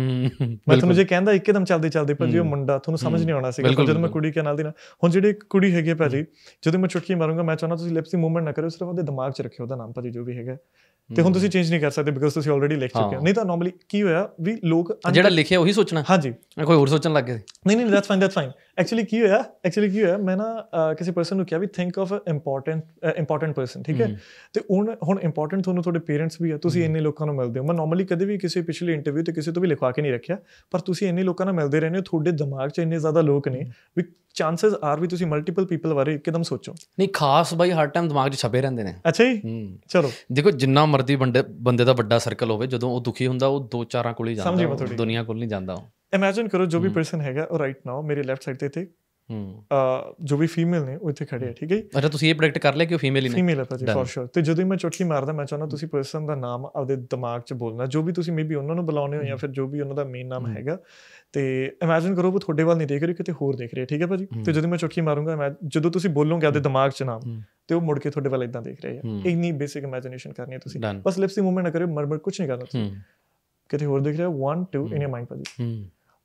ਮੈਂ ਤੁਹਾਨੂੰ ਜੇ ਕਹਿੰਦਾ ਇੱਕਦਮ ਚੱਲਦੇ ਚੱਲਦੇ ਭਾਜੀ ਉਹ ਮੁੰਡਾ ਤੁਹਾਨੂੰ ਸਮਝ ਨਹੀਂ ਆਉਣਾ ਸੀਗਾ ਜਦੋਂ ਮੈਂ ਕੁੜੀ ਕੇ ਨਾਲ ਦੀ ਨਾਲ ਹੁਣ ਜਿਹੜੀ ਕੁੜੀ ਹੈਗੀ ਭਾਜੀ ਜਦੋਂ ਮੈਂ ਚੁਟਕੀ ਮਾਰੂੰਗਾ ਮੈਂ ਚਾਹੁੰਦਾ ਤੁਸੀਂ ਲਿਪਸੀ ਮੂਵਮੈਂਟ ਨਾ ਕਰਿਓ ਸਿਰਫ ਉਹਦੇ ਦਿਮਾਗ 'ਚ ਰੱਖਿਓ ਉਹਦਾ ਨਾਮ ਭਾਜੀ ਜੋ ਵੀ ਹੈਗਾ ਤੇ ਹੁਣ ਤੁਸੀਂ ਚੇਂਜ ਨਹੀਂ ਕਰ ਸਕਦੇ ਬਿਕਾਜ਼ ਤੁਸੀਂ ਆਲਰੇਡੀ ਲਿਖ ਚੁੱਕੇ ਹੋ ਨਹੀਂ ਤਾਂ ਨਾਰਮਲੀ ਕੀ ਹੋਇਆ ਵੀ ਲੋਕ ਜਿਹੜਾ ਲਿਖਿਆ ਉਹੀ ਸੋਚਣਾ ਹਾਂਜੀ ਕੋਈ ਹੋਰ ਸੋਚਣ ਲੱਗ ਗਏ ਨਹੀਂ ਨਹੀਂ that's fine that's fine actually ਕੀ ਹੋਇਆ ਐਕਚੁਅਲੀ ਕੀ ਹੋਇਆ ਮੈਂ ਨਾ ਕਿਸੇ ਪਰਸਨ ਨੂੰ ਕਿਹਾ ਵੀ think of a important important person ਠੀਕ ਹੈ ਤੇ ਹੁਣ ਹੁਣ ਇੰਪੋਰਟੈਂਟ ਤੁਹਾਨੂੰ ਤੁਹਾਡੇ ਪੇਰੈਂਟਸ ਵੀ ਆ ਤੁਸੀਂ ਇੰਨੇ ਲੋਕਾਂ ਨੂੰ ਮਿਲਦੇ ਹੋ ਮੈਂ ਨਾਰਮਲੀ ਕਦੇ ਵੀ ਕਿਸੇ ਪਿਛਲੇ ਇੰਟਰਵਿਊ ਤੇ ਕਿਸੇ ਤੋਂ ਵੀ ਲਿਖਵਾ ਕੇ ਨਹੀਂ ਰੱਖਿਆ ਪਰ ਤੁਸੀਂ ਇੰਨੇ ਲੋਕਾਂ ਨਾਲ ਮਿਲਦੇ ਰਹਿੰਦੇ ਹੋ ਤੁਹਾਡੇ ਦਿਮਾਗ 'ਚ ਇੰਨੇ ਜ਼ਿਆਦਾ ਲੋਕ ਨੇ ਵੀ ਚਾਂਸਸ ਆਰ ਵੀ ਤੁਸੀਂ ਮਲਟੀਪਲ ਪੀਪਲ ਬਾਰੇ ਇੱਕਦਮ ਸੋਚੋ ਨਹੀਂ ਖਾਸ ਬਾਈ ਹਰ ਟਾਈਮ ਦਿਮਾਗ 'ਚ ਛਪੇ ਰਹਿੰਦੇ ਨੇ ਅੱਛਾ ਜੀ ਚਲੋ ਦੇਖੋ ਜਿੰਨਾ ਮਰਦੀ ਬੰਦੇ ਦਾ ਵੱਡਾ ਸਰਕਲ ਹੋਵੇ ਜਦੋਂ ਉਹ ਦੁਖੀ ਹੁੰਦਾ ਉਹ ਦੋ ਚਾਰਾਂ ਕੋਲ ਹੀ ਜਾਂਦਾ ਦੁਨੀਆ ਕੋਲ ਨਹੀਂ ਜਾਂਦਾ ਉਹ ਇਮੇਜਿਨ ਕਰੋ ਜੋ ਵੀ ਪਰਸਨ ਹੈਗਾ ਉਹ ਰਾਈਟ ਨਾਓ ਮੇਰੇ ਲੈਫਟ ਸਾਈਡ ਤੇ ਤੇ ਜੋ ਵੀ ਫੀਮੇਲ ਨੇ ਉਹ ਇੱਥੇ ਖੜੇ ਆ ਠੀਕ ਹੈ ਅੱਛਾ ਤੁਸੀਂ ਇਹ ਪ੍ਰੈਡਿਕਟ ਕਰ ਲਿਆ ਕਿ ਉਹ ਫੀਮੇਲ ਹੀ ਨੇ ਫੀਮੇਲ ਹੈ ਭਾਜੀ ਫੋਰ ਸ਼ੋਰ ਤੇ ਜਦੋਂ ਮੈਂ ਚੁਟਕੀ ਮਾਰਦਾ ਮੈਂ ਚਾਹੁੰਦਾ ਤੁਸੀਂ ਪਰਸਨ ਦਾ ਨਾਮ ਆਪਦੇ ਦਿਮਾਗ 'ਚ ਬੋਲਣਾ ਜੋ ਵੀ ਤੁਸੀਂ ਮੇਬੀ ਉਹਨਾਂ ਨੂੰ ਬੁਲਾਉਨੇ ਹੋ ਜਾਂ ਫਿਰ ਜੋ ਵੀ ਉਹਨਾਂ ਦਾ ਮੇਨ ਨਾਮ ਹੈਗਾ ਤੇ ਇਮੇਜਿਨ ਕਰੋ ਉਹ ਤੁਹਾਡੇ ਵੱਲ ਨਹੀਂ ਦੇਖ ਰਹੀ ਕਿਤੇ ਹੋਰ ਦੇਖ ਰਹੀ ਹੈ ਠੀਕ ਹੈ ਭਾਜੀ ਤੇ ਜਦੋਂ ਮੈਂ ਚੁਟਕੀ ਮਾਰੂੰਗਾ ਮੈਂ ਜਦੋਂ ਤੁਸੀਂ ਬੋਲੋਗੇ ਆਪਦੇ ਦਿਮਾਗ 'ਚ ਨਾਮ ਤੇ ਉਹ ਮੁੜ ਕੇ ਤੁਹਾਡੇ ਵੱਲ ਇਦਾਂ ਦੇਖ ਰਹੀ ਹੈ ਇੰਨੀ ਬੇਸਿਕ ਇਮੇਜਿਨੇਸ਼ਨ ਕਰਨੀ ਹੈ ਤੁਸੀਂ ਬਸ ਲਿਪਸ ਦੀ ਮੂਵਮੈਂਟ ਨਾ ਕਰਿਓ ਮਰਮਰ ਕੁਝ ਨਹੀਂ ਕਰਨਾ ਤੁਸੀਂ ਕਿਤੇ ਹੋਰ ਦੇਖ ਰਿਹਾ 1 2 ਇਨ ਯਰ ਮਾਈਂਡ ਭਾਜੀ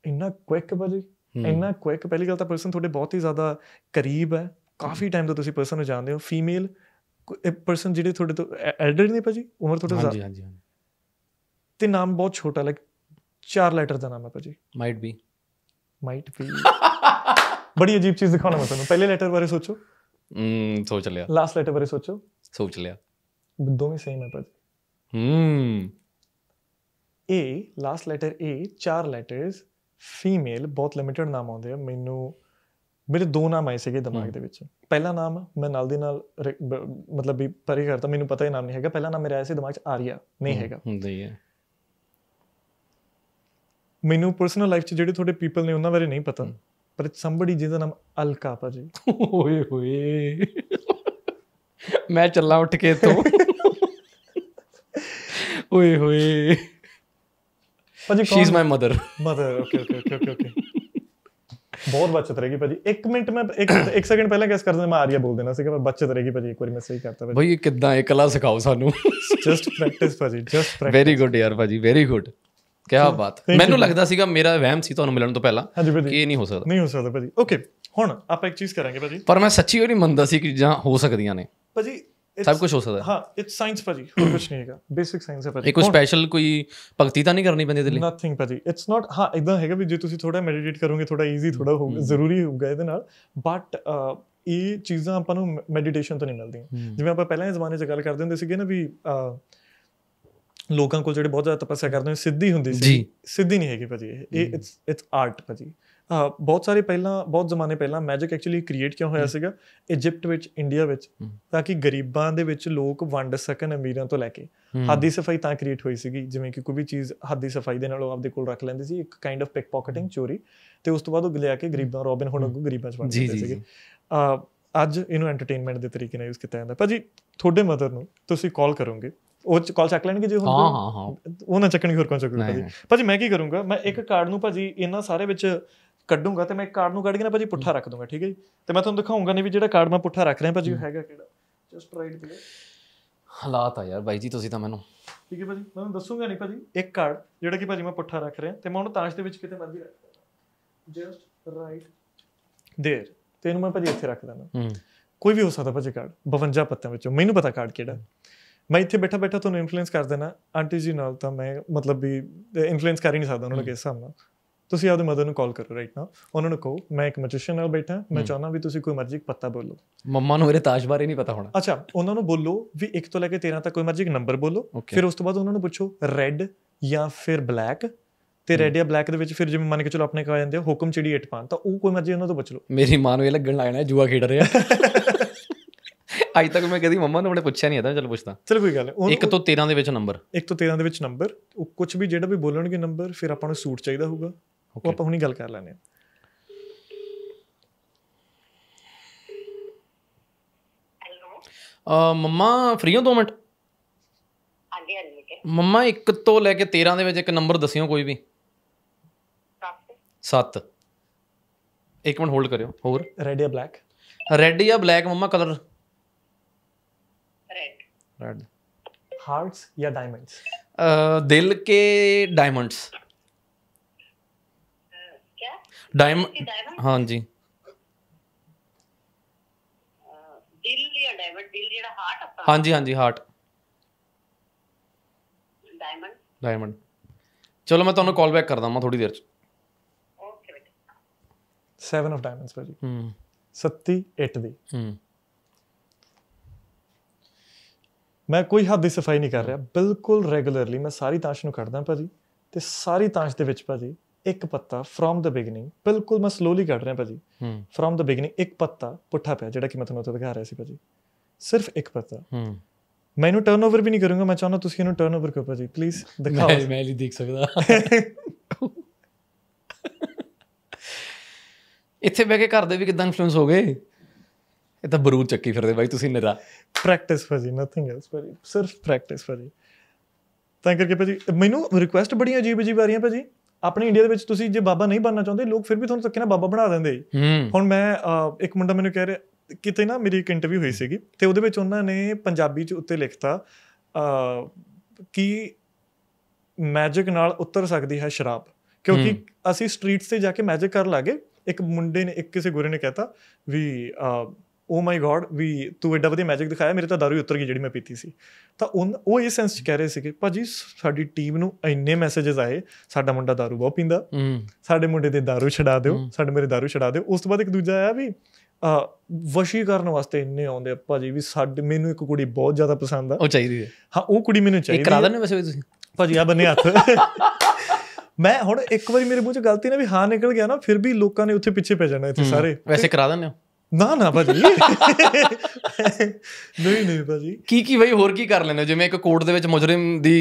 ਇੰਨਾ ਕੁਇਕ ਭਾਜੀ ਇੰਨਾ ਕੁਇਕ ਪਹਿਲੀ ਗੱਲ ਤਾਂ ਪਰਸਨ ਤੁਹਾਡੇ ਬਹੁਤ ਹੀ ਜ਼ਿਆਦਾ ਕਰੀਬ ਹੈ ਕਾਫੀ ਟਾਈਮ ਤੋਂ ਤੁਸੀਂ ਪਰਸਨ ਨੂੰ ਜਾਣਦੇ ਹੋ ਫੀਮੇਲ ਪਰਸਨ ਜਿਹੜੇ ਤੁਹਾਡੇ ਤੋਂ ਐਲਡਰ ਨਹੀਂ ਭਾਜੀ ਉਮਰ ਤੁਹਾਡੇ ਜ਼ਿਆਦਾ ਹਾਂਜੀ ਹਾਂਜੀ ਤੇ ਨਾਮ ਬਹੁਤ ਛੋਟਾ ਲਾਈਕ ਚਾਰ ਲੈਟਰ ਦਾ ਨਾਮ ਹੈ ਭਾਜੀ ਮਾਈਟ ਬੀ ਮਾਈਟ ਬੀ ਬੜੀ ਅਜੀਬ ਚੀਜ਼ ਦਿਖਾਉਣਾ ਮੈਂ ਤੁਹਾਨੂੰ ਪਹਿਲੇ ਲੈਟਰ ਬਾਰੇ ਸੋਚੋ ਹੂੰ ਸੋਚ ਲਿਆ ਲਾਸਟ ਲੈਟਰ ਬਾਰੇ ਸੋਚੋ ਸੋਚ ਲਿਆ ਦੋਵੇਂ ਸੇਮ ਹੈ ਭਾਜੀ ਹੂੰ ਏ ਲਾਸਟ ਲੈਟਰ ਏ ਚਾਰ ਲੈਟਰਸ ਫੀਮੇਲ ਬਹੁਤ ਲਿਮਿਟਿਡ ਨਾਮ ਆਉਂਦੇ ਆ ਮੈਨੂੰ ਮੇਰੇ ਦੋ ਨਾਮ ਆਏ ਸੀਗੇ ਦਿਮਾਗ ਦੇ ਵਿੱਚ ਪਹਿਲਾ ਨਾਮ ਮੈਂ ਨਾਲ ਦੇ ਨਾਲ ਮਤਲਬ ਵੀ ਪਰੇ ਕਰਤਾ ਮੈਨੂੰ ਪਤਾ ਹੀ ਨਾਮ ਨਹੀਂ ਹੈਗਾ ਪਹਿਲਾ ਨਾਮ ਮੇਰਾ ਆਇਆ ਸੀ ਦਿਮਾਗ 'ਚ ਆਰੀਆ ਨਹੀਂ ਹੈਗਾ ਹੁੰਦਾ ਹੀ ਹੈ ਮੈਨੂੰ ਪਰਸਨਲ ਲਾਈਫ 'ਚ ਜਿਹੜੇ ਤੁਹਾਡੇ ਪੀਪਲ ਨੇ ਉਹਨਾਂ ਬਾਰੇ ਨਹੀਂ ਪਤਾ ਪਰ ਸੰਬੜੀ ਜਿਹਦਾ ਨਾਮ ਅਲਕਾ ਭਾਜੀ ਓਏ ਹੋਏ ਮੈਂ ਚੱਲਾਂ ਉੱਠ ਕੇ ਤੋਂ ਓਏ ਹੋਏ ਭਾਜੀ she is my mother mother okay okay okay okay okay ਬਹੁਤ ਬਚਤ ਰਹੇਗੀ ਭਾਜੀ 1 ਮਿੰਟ ਮੈਂ 1 1 ਸੈਕਿੰਡ ਪਹਿਲਾਂ ਗੈਸ ਕਰਦਾ ਮੈਂ ਆਰੀਆ ਬੋਲ ਦੇਣਾ ਸੀਗਾ ਪਰ ਬਚਤ ਰਹੇਗੀ ਭਾਜੀ ਇੱਕ ਵਾਰੀ ਮੈਂ ਸਹੀ ਕਰਤਾ ਭਾਜੀ ਭਾਈ ਇਹ ਕਿੱਦਾਂ ਇਹ ਕਲਾ ਸਿਖਾਓ ਸਾਨੂੰ ਜਸਟ ਪ੍ਰੈਕਟਿਸ ਭਾਜੀ ਜਸਟ ਪ੍ਰੈਕਟਿਸ ਵੈਰੀ ਗੁੱਡ ਯਾਰ ਭਾਜੀ ਵੈਰੀ ਗੁੱਡ ਕੀ ਬਾਤ ਮੈਨੂੰ ਲੱਗਦਾ ਸੀਗਾ ਮੇਰਾ ਵਹਿਮ ਸੀ ਤੁਹਾਨੂੰ ਮਿਲਣ ਤੋਂ ਪਹਿਲਾਂ ਕਿ ਇਹ ਨਹੀਂ ਹੋ ਸਕਦਾ ਨਹੀਂ ਹੋ ਸਕਦਾ ਭਾਜੀ ਓਕੇ ਹੁਣ ਆਪਾਂ ਇੱਕ ਚੀਜ਼ ਕਰਾਂਗੇ ਭਾਜੀ ਪਰ ਮੈਂ ਸੱਚੀ ਉਹ ਨਹੀਂ ਮੰਨਦਾ ਸੀ ਕਿ ਜਾਂ ਹੋ ਸਕਦੀਆਂ ਨੇ ਭਾਜੀ ਸਭ ਕੁਝ ਹੋ ਸਕਦਾ ਹਾਂ ਇਟਸ ਸਾਇੰਸ ਭਾਜੀ ਹੋਰ ਕੁਝ ਨਹੀਂ ਹੈਗਾ ਬੇਸਿਕ ਸਾਇੰਸ ਹੈ ਭਾਜੀ ਕੋਈ ਸਪੈਸ਼ਲ ਕੋਈ ਭਗਤੀ ਤਾਂ ਨਹੀਂ ਕਰਨੀ ਪੈਂਦੀ ਇਹਦੇ ਲਈ ਨਥਿੰਗ ਭਾਜੀ ਇਟਸ ਨਾਟ ਹਾਂ ਇਦਾਂ ਹੈਗਾ ਵੀ ਜੇ ਤੁਸੀਂ ਥੋੜਾ ਮੈਡੀਟੇਟ ਕਰੋਗੇ ਥੋੜਾ ਈਜ਼ੀ ਥੋੜਾ ਹੋਊਗਾ ਜ਼ਰੂਰੀ ਹੋਊਗਾ ਇਹਦੇ ਨਾਲ ਬਟ ਇਹ ਚੀਜ਼ਾਂ ਆਪਾਂ ਨੂੰ ਮੈਡੀਟੇਸ਼ਨ ਤੋਂ ਨਹੀਂ ਮਿਲਦੀਆਂ ਜਿਵੇਂ ਆਪਾਂ ਪਹਿਲਾਂ ਜ਼ਮਾਨੇ 'ਚ ਗੱਲ ਕਰਦੇ ਹੁੰਦੇ ਸੀਗੇ ਨਾ ਵੀ ਲੋਕਾਂ ਕੋਲ ਜਿਹੜੇ ਬਹੁਤ ਜ਼ਿਆਦਾ ਤਪੱਸਿਆ ਕਰਦੇ ਹੁੰਦੇ ਸਿੱਧੀ ਹੁੰਦੀ ਸੀ ਸਿੱਧੀ ਨਹੀਂ ਹੈਗੀ ਭਾਜੀ ਇਹ ਇਟਸ ਇਟਸ ਆਰਟ ਭਾਜੀ ਬਹੁਤ ਸਾਰੇ ਪਹਿਲਾਂ ਬਹੁਤ ਜ਼ਮਾਨੇ ਪਹਿਲਾਂ ਮੈਜਿਕ ਐਕਚੁਅਲੀ ਕ੍ਰੀਏਟ ਕਿਉਂ ਹੋਇਆ ਸੀਗਾ ਇਜੀਪਟ ਵਿੱਚ ਇੰਡੀਆ ਵਿੱਚ ਤਾਂ ਕਿ ਗਰੀਬਾਂ ਦੇ ਵਿੱਚ ਲੋਕ ਵੰਡ ਸਕਣ ਅਮੀਰਾਂ ਤੋਂ ਲੈ ਕੇ ਹੱਦੀ ਸਫਾਈ ਤਾਂ ਕ੍ਰੀਏਟ ਹੋਈ ਸੀਗੀ ਜਿਵੇਂ ਕਿ ਕੋਈ ਵੀ ਚੀਜ਼ ਹੱਦੀ ਸਫਾਈ ਦੇ ਨਾਲ ਉਹ ਆਪਦੇ ਕੋਲ ਰੱਖ ਲੈਂਦੇ ਸੀ ਇੱਕ ਕਾਈਂਡ ਆਫ ਪਿਕ ਪਾਕਟਿੰਗ ਚੋਰੀ ਤੇ ਉਸ ਤੋਂ ਬਾਅਦ ਉਹ ਆ ਕੇ ਗਰੀਬਾਂ ਰੋਬਿਨ ਹੁੱਡ ਵਾਂਗੂ ਗਰੀਬਾਂ 'ਚ ਵੰਡ ਦਿੰਦੇ ਸੀਗੇ ਅੱਜ ਇਹਨੂੰ ਐਂਟਰਟੇਨਮੈਂਟ ਦੇ ਤਰੀਕੇ ਨਾਲ ਯੂਜ਼ ਕੀਤਾ ਜਾਂਦਾ ਭਾਜੀ ਤੁਹਾਡੇ ਮਦਰ ਨੂੰ ਤੁਸੀਂ ਕਾਲ ਕਰੋਗੇ ਉਹ ਕਾਲ ਚੱਕ ਲੈਣਗੇ ਜੇ ਹੁਣ ਹਾਂ ਹਾਂ ਹਾਂ ਉਹ ਨਾ ਚੱਕਣਗੇ ਹੋਰ ਕੌਣ ਚੱਕ ਭਾਜੀ ਭਾਜੀ ਮੈਂ ਕੀ ਕਰੂੰਗਾ ਮੈਂ ਇੱਕ ਕਾਰਡ ਨੂੰ ਭਾਜੀ ਇਹਨਾਂ ਸਾਰੇ ਵਿੱਚ ਕੱਢੂੰਗਾ ਤੇ ਮੈਂ ਇੱਕ ਕਾਰਡ ਨੂੰ ਕੱਢ ਕੇ ਨਾ ਭਾਜੀ ਪੁੱਠਾ ਰੱਖ ਦੂੰਗਾ ਠੀਕ ਹੈ ਜੀ ਤੇ ਮੈਂ ਤੁਹਾਨੂੰ ਦਿਖਾਉਂਗਾ ਨਹੀਂ ਵੀ ਜਿਹੜਾ ਕਾਰਡ ਮੈਂ ਪੁੱਠਾ ਰੱਖ ਰਿਹਾ ਭਾਜੀ ਉਹ ਹੈਗਾ ਕਿਹੜਾ ਜਸਟ ਰਾਈਟ ਪਲੇ ਹਾਲਾਤ ਆ ਯਾਰ ਬਾਈ ਜੀ ਤੁਸੀਂ ਤਾਂ ਮੈਨੂੰ ਠੀਕ ਹੈ ਭਾਜੀ ਮੈਂ ਦੱਸੂਗਾ ਨਹੀਂ ਭਾਜੀ ਇੱਕ ਕਾਰਡ ਜਿਹੜਾ ਕਿ ਭਾਜੀ ਮੈਂ ਪੁੱਠਾ ਰੱਖ ਰਿਹਾ ਤੇ ਮੈਂ ਉਹਨੂੰ ਤਾਸ਼ ਦੇ ਵਿੱਚ ਕਿਤੇ ਮਰਜ਼ੀ ਰੱਖ ਜਸਟ ਰਾਈਟ ਦੇਰ ਤੇ ਇਹਨੂੰ ਮੈਂ ਭਾਜੀ ਇੱਥੇ ਰੱਖ ਦਿੰਦਾ ਕੋਈ ਵੀ ਹੋ ਸਕਦਾ ਭਾਜੀ ਕਾਰਡ 52 ਪੱਤਿਆਂ ਵਿੱਚੋਂ ਮੈਨੂੰ ਪਤਾ ਕਾਰਡ ਕਿਹੜਾ ਮੈਂ ਇੱਥੇ ਬੈਠਾ ਬੈਠਾ ਤੁਹਾਨੂੰ ਇਨਫਲੂਐਂਸ ਕਰ ਦੇਣਾ ਆਂਟੀ ਜੀ ਨਾਲ ਤਾਂ ਮੈਂ ਮਤਲਬ ਵੀ ਇਨਫਲੂਐਂਸ ਕਰ ਹੀ ਨਹੀਂ ਸਕਦਾ ਉਹਨਾਂ ਦੇ ਹਿਸਾਬ ਤੁਸੀਂ ਆਪਦੇ ਮਦਰ ਨੂੰ ਕਾਲ ਕਰੋ ਰਾਈਟ ਨਾ ਉਹਨਾਂ ਨੂੰ ਕਹੋ ਮੈਂ ਇੱਕ ਮੈਜੀਸ਼ੀਅਨ ਨਾਲ ਬੈਠਾ ਮੈਂ ਚਾਹਨਾ ਵੀ ਤੁਸੀਂ ਕੋਈ ਮਰਜ਼ੀ ਪੱਤਾ ਬੋਲੋ ਮੰਮਾ ਨੂੰ ਮੇਰੇ ਤਾਸ਼ ਬਾਰੇ ਨਹੀਂ ਪਤਾ ਹੋਣਾ ਅੱਛਾ ਉਹਨਾਂ ਨੂੰ ਬੋਲੋ ਵੀ 1 ਤੋਂ ਲੈ ਕੇ 13 ਤੱਕ ਕੋਈ ਮਰਜ਼ੀ ਨੰਬਰ ਬੋਲੋ ਫਿਰ ਉਸ ਤੋਂ ਬਾਅਦ ਉਹਨਾਂ ਨੂੰ ਪੁੱਛੋ ਰੈੱਡ ਜਾਂ ਫਿਰ ਬਲੈਕ ਤੇ ਰੈੱਡ ਜਾਂ ਬਲੈਕ ਦੇ ਵਿੱਚ ਫਿਰ ਜਿਵੇਂ ਮੰਨ ਕੇ ਚਲੋ ਆਪਣੇ ਕਹਾ ਜਾਂਦੇ ਹੁਕਮ ਚਿੜੀ ਇਟਪਾਨ ਤਾਂ ਉਹ ਕੋਈ ਮਰਜ਼ੀ ਉਹਨਾਂ ਤੋਂ ਬਚ ਲਓ ਮੇਰੀ ਮਾਂ ਨੂੰ ਇਹ ਲੱਗਣ ਲੱਗਣਾ ਜੂਆ ਖੇਡ ਰਿਹਾ ਅੱਜ ਤੱਕ ਮੈਂ ਕਦੀ ਮੰਮਾ ਨੂੰ ਆਪਣੇ ਪੁੱਛਿਆ ਨਹੀਂ ਹਦਾ ਚਲ ਪੁੱਛਦਾ ਚਲ ਕੋਈ ਗੱਲ ਨਹੀਂ ਇੱਕ ਤੋਂ 13 ਦੇ ਵਿੱਚ ਨੰਬਰ ਇੱਕ ਤੋਂ 13 ਦੇ ਵਿੱਚ ਨੰਬਰ ਉਹ ਕੁਝ ਵੀ ਜਿਹੜਾ ਵੀ ਬੋਲਣਗੇ ਨੰਬਰ ਫਿਰ ਆਪਾਂ ਨੂੰ ਸੂਟ ਚਾਹੀਦਾ ਹੋਊਗਾ ਉਹ ਆਪਾਂ ਹੁਣੀ ਗੱਲ ਕਰ ਲੈਣੇ ਆ ਮਮਾ ਫ੍ਰੀ ਹੋ 2 ਮਿੰਟ ਹਾਂਜੀ ਹਾਂਜੀ ਮਮਾ 1 ਤੋਂ ਲੈ ਕੇ 13 ਦੇ ਵਿੱਚ ਇੱਕ ਨੰਬਰ ਦੱਸਿਓ ਕੋਈ ਵੀ 7 7 ਇੱਕ ਮਿੰਟ ਹੋਲਡ ਕਰਿਓ ਹੋਰ ਰੈਡ ਜਾਂ ਬਲੈਕ ਰੈਡ ਜਾਂ ਬਲੈਕ ਮਮਾ ਕਲਰ ਰੈਡ ਰੈਡ ਹਾਰਟਸ ਜਾਂ ਡਾਇਮੰਡਸ ਅ ਦਿਲ ਕੇ ਡਾਇਮੰਡਸ ਡਾਇਮੰਡ ਹਾਂਜੀ ਦਿਲ ਜਾਂ ਡਾਇਮੰਡ ਦਿਲ ਜਿਹੜਾ ਹਾਰਟ ਆਪਾਂ ਹਾਂਜੀ ਹਾਂਜੀ ਹਾਰਟ ਡਾਇਮੰਡ ਡਾਇਮੰਡ ਚਲੋ ਮੈਂ ਤੁਹਾਨੂੰ ਕਾਲ ਬੈਕ ਕਰਦਾ ਮੈਂ ਥੋੜੀ ਦੇਰ ਚ ਓਕੇ ਬੇਟਾ 7 ਆਫ ਡਾਇਮੰਡਸ ਭਾਜੀ ਹੂੰ ਸੱਤੀ 8 ਦੀ ਹੂੰ ਮੈਂ ਕੋਈ ਹੱਦ ਦੀ ਸਫਾਈ ਨਹੀਂ ਕਰ ਰਿਹਾ ਬਿਲਕੁਲ ਰੈਗੂਲਰਲੀ ਮੈਂ ਸਾਰੀ ਤਾਸ਼ ਨੂੰ ਕੱਢਦਾ ਭਾਜੀ ਤੇ ਸਾਰੀ ਤਾਸ਼ ਦੇ ਵਿੱਚ ਭਾਜੀ ਇੱਕ ਪੱਤਾ ਫਰੋਮ ਦ ਬਿਗਨਿੰਗ ਬਿਲਕੁਲ ਮੈਂ ਸਲੋਲੀ ਕੱਢ ਰਿਹਾ ਭਾਜੀ ਫਰੋਮ ਦ ਬਿਗਨਿੰਗ ਇੱਕ ਪੱਤਾ ਪੁੱਠਾ ਪਿਆ ਜਿਹੜਾ ਕਿ ਮੈਂ ਤੁਹਾਨੂੰ ਉੱਥੇ ਦਿਖਾ ਰਿਹਾ ਸੀ ਭਾਜੀ ਸਿਰਫ ਇੱਕ ਪੱਤਾ ਮੈਂ ਇਹਨੂੰ ਟਰਨਓਵਰ ਵੀ ਨਹੀਂ ਕਰੂੰਗਾ ਮੈਂ ਚਾਹੁੰਦਾ ਤੁਸੀਂ ਇਹਨੂੰ ਟਰਨਓਵਰ ਕਰੋ ਭਾਜੀ ਪਲੀਜ਼ ਦਿਖਾਓ ਮੈਂ ਮੈਂ ਨਹੀਂ ਦੇਖ ਸਕਦਾ ਇੱਥੇ ਬਹਿ ਕੇ ਘਰ ਦੇ ਵੀ ਕਿਦਾਂ ਇਨਫਲੂਐਂਸ ਹੋ ਗਏ ਇਹ ਤਾਂ ਬਰੂਦ ਚੱਕੀ ਫਿਰਦੇ ਬਾਈ ਤੁਸੀਂ ਨਿਰਾ ਪ੍ਰੈਕਟਿਸ ਭਾਜੀ ਨਥਿੰਗ ਐਲਸ ਭਾਜੀ ਸਿਰਫ ਪ੍ਰੈਕਟਿਸ ਭਾਜੀ ਤਾਂ ਕਰਕੇ ਭਾਜੀ ਮੈਨੂੰ ਰਿਕੁਐਸਟ ਬੜੀਆਂ ਅਜੀਬ ਅਜੀਬ ਆ ਰਹੀਆਂ ਭਾਜੀ ਆਪਣੇ ਇੰਡੀਆ ਦੇ ਵਿੱਚ ਤੁਸੀਂ ਜੇ ਬਾਬਾ ਨਹੀਂ ਬਣਨਾ ਚਾਹੁੰਦੇ ਲੋਕ ਫਿਰ ਵੀ ਤੁਹਾਨੂੰ ਤੱਕੇ ਨਾ ਬਾਬਾ ਬਣਾ ਦਿੰਦੇ ਹੁਣ ਮੈਂ ਇੱਕ ਮੁੰਡਾ ਮੈਨੂੰ ਕਹਿ ਰਿਹਾ ਕਿਤੇ ਨਾ ਮੇਰੀ ਇੱਕ ਇੰਟਰਵਿਊ ਹੋਈ ਸੀਗੀ ਤੇ ਉਹਦੇ ਵਿੱਚ ਉਹਨਾਂ ਨੇ ਪੰਜਾਬੀ ਚ ਉੱਤੇ ਲਿਖਤਾ ਕਿ ਮੈਜਿਕ ਨਾਲ ਉਤਰ ਸਕਦੀ ਹੈ ਸ਼ਰਾਬ ਕਿਉਂਕਿ ਅਸੀਂ ਸਟਰੀਟਸ ਤੇ ਜਾ ਕੇ ਮੈਜਿਕ ਕਰ ਲਾਗੇ ਇੱਕ ਮੁੰਡੇ ਨੇ ਇੱਕ ਕਿਸੇ ਗੁਰੇ ਨੇ ਕਹਿਤਾ ਵੀ ਓ ਮਾਈ ਗॉड ਵੀ ਤੂੰ ਐਡਾ ਵਧੀਆ ਮੈਜਿਕ ਦਿਖਾਇਆ ਮੇਰੇ ਤਾਂ ਦਾਰੂ ਹੀ ਉਤਰ ਗਈ ਜਿਹੜੀ ਮੈਂ ਪੀਤੀ ਸੀ ਤਾਂ ਉਹ ਇਹ ਸੈਂਸ ਚ ਕਹਿ ਰਹੇ ਸੀਗੇ ਭਾਜੀ ਸਾਡੀ ਟੀਮ ਨੂੰ ਇੰਨੇ ਮੈਸੇजेस ਆਏ ਸਾਡਾ ਮੁੰਡਾ ਦਾਰੂ ਬਹੁਤ ਪੀਂਦਾ ਸਾਡੇ ਮੁੰਡੇ ਦੇ ਦਾਰੂ ਛਡਾ ਦਿਓ ਸਾਡੇ ਮੇਰੇ ਦਾਰੂ ਛਡਾ ਦਿਓ ਉਸ ਤੋਂ ਬਾਅਦ ਇੱਕ ਦੂਜਾ ਆਇਆ ਵੀ ਅ ਵਸ਼ੀ ਕਰਨ ਵਾਸਤੇ ਇੰਨੇ ਆਉਂਦੇ ਆ ਭਾਜੀ ਵੀ ਸਾਡੇ ਮੈਨੂੰ ਇੱਕ ਕੁੜੀ ਬਹੁਤ ਜ਼ਿਆਦਾ ਪਸੰਦ ਆ ਉਹ ਚਾਹੀਦੀ ਹੈ ਹਾਂ ਉਹ ਕੁੜੀ ਮੈਨੂੰ ਚਾਹੀਦੀ ਹੈ ਕਰਾ ਦਿੰਦੇ ਵੈਸੇ ਵੀ ਤੁਸੀਂ ਭਾਜੀ ਆ ਬੰਨੇ ਹੱਥ ਮੈਂ ਹੁਣ ਇੱਕ ਵਾਰੀ ਮੇਰੇ ਮੂੰਹ ਚ ਗਲਤੀ ਨਾ ਵੀ ਹਾਂ ਨਿਕਲ ਗਿਆ ਨਾ ਫਿਰ ਵੀ ਲੋਕਾਂ ਨੇ ਉੱਥੇ ਪਿੱਛੇ ਪੈ ਜਾਣਾ ਇੱਥੇ ਸਾਰੇ ਵੈਸੇ ਕਰਾ ਦਿੰਦੇ ਹੋ ਨਾ ਨਾ ਭਾਜੀ ਨਹੀਂ ਨਹੀਂ ਭਾਜੀ ਕੀ ਕੀ ਬਈ ਹੋਰ ਕੀ ਕਰ ਲੈਂਦੇ ਜਿਵੇਂ ਇੱਕ ਕੋਰਟ ਦੇ ਵਿੱਚ ਮੁਜਰਮ ਦੀ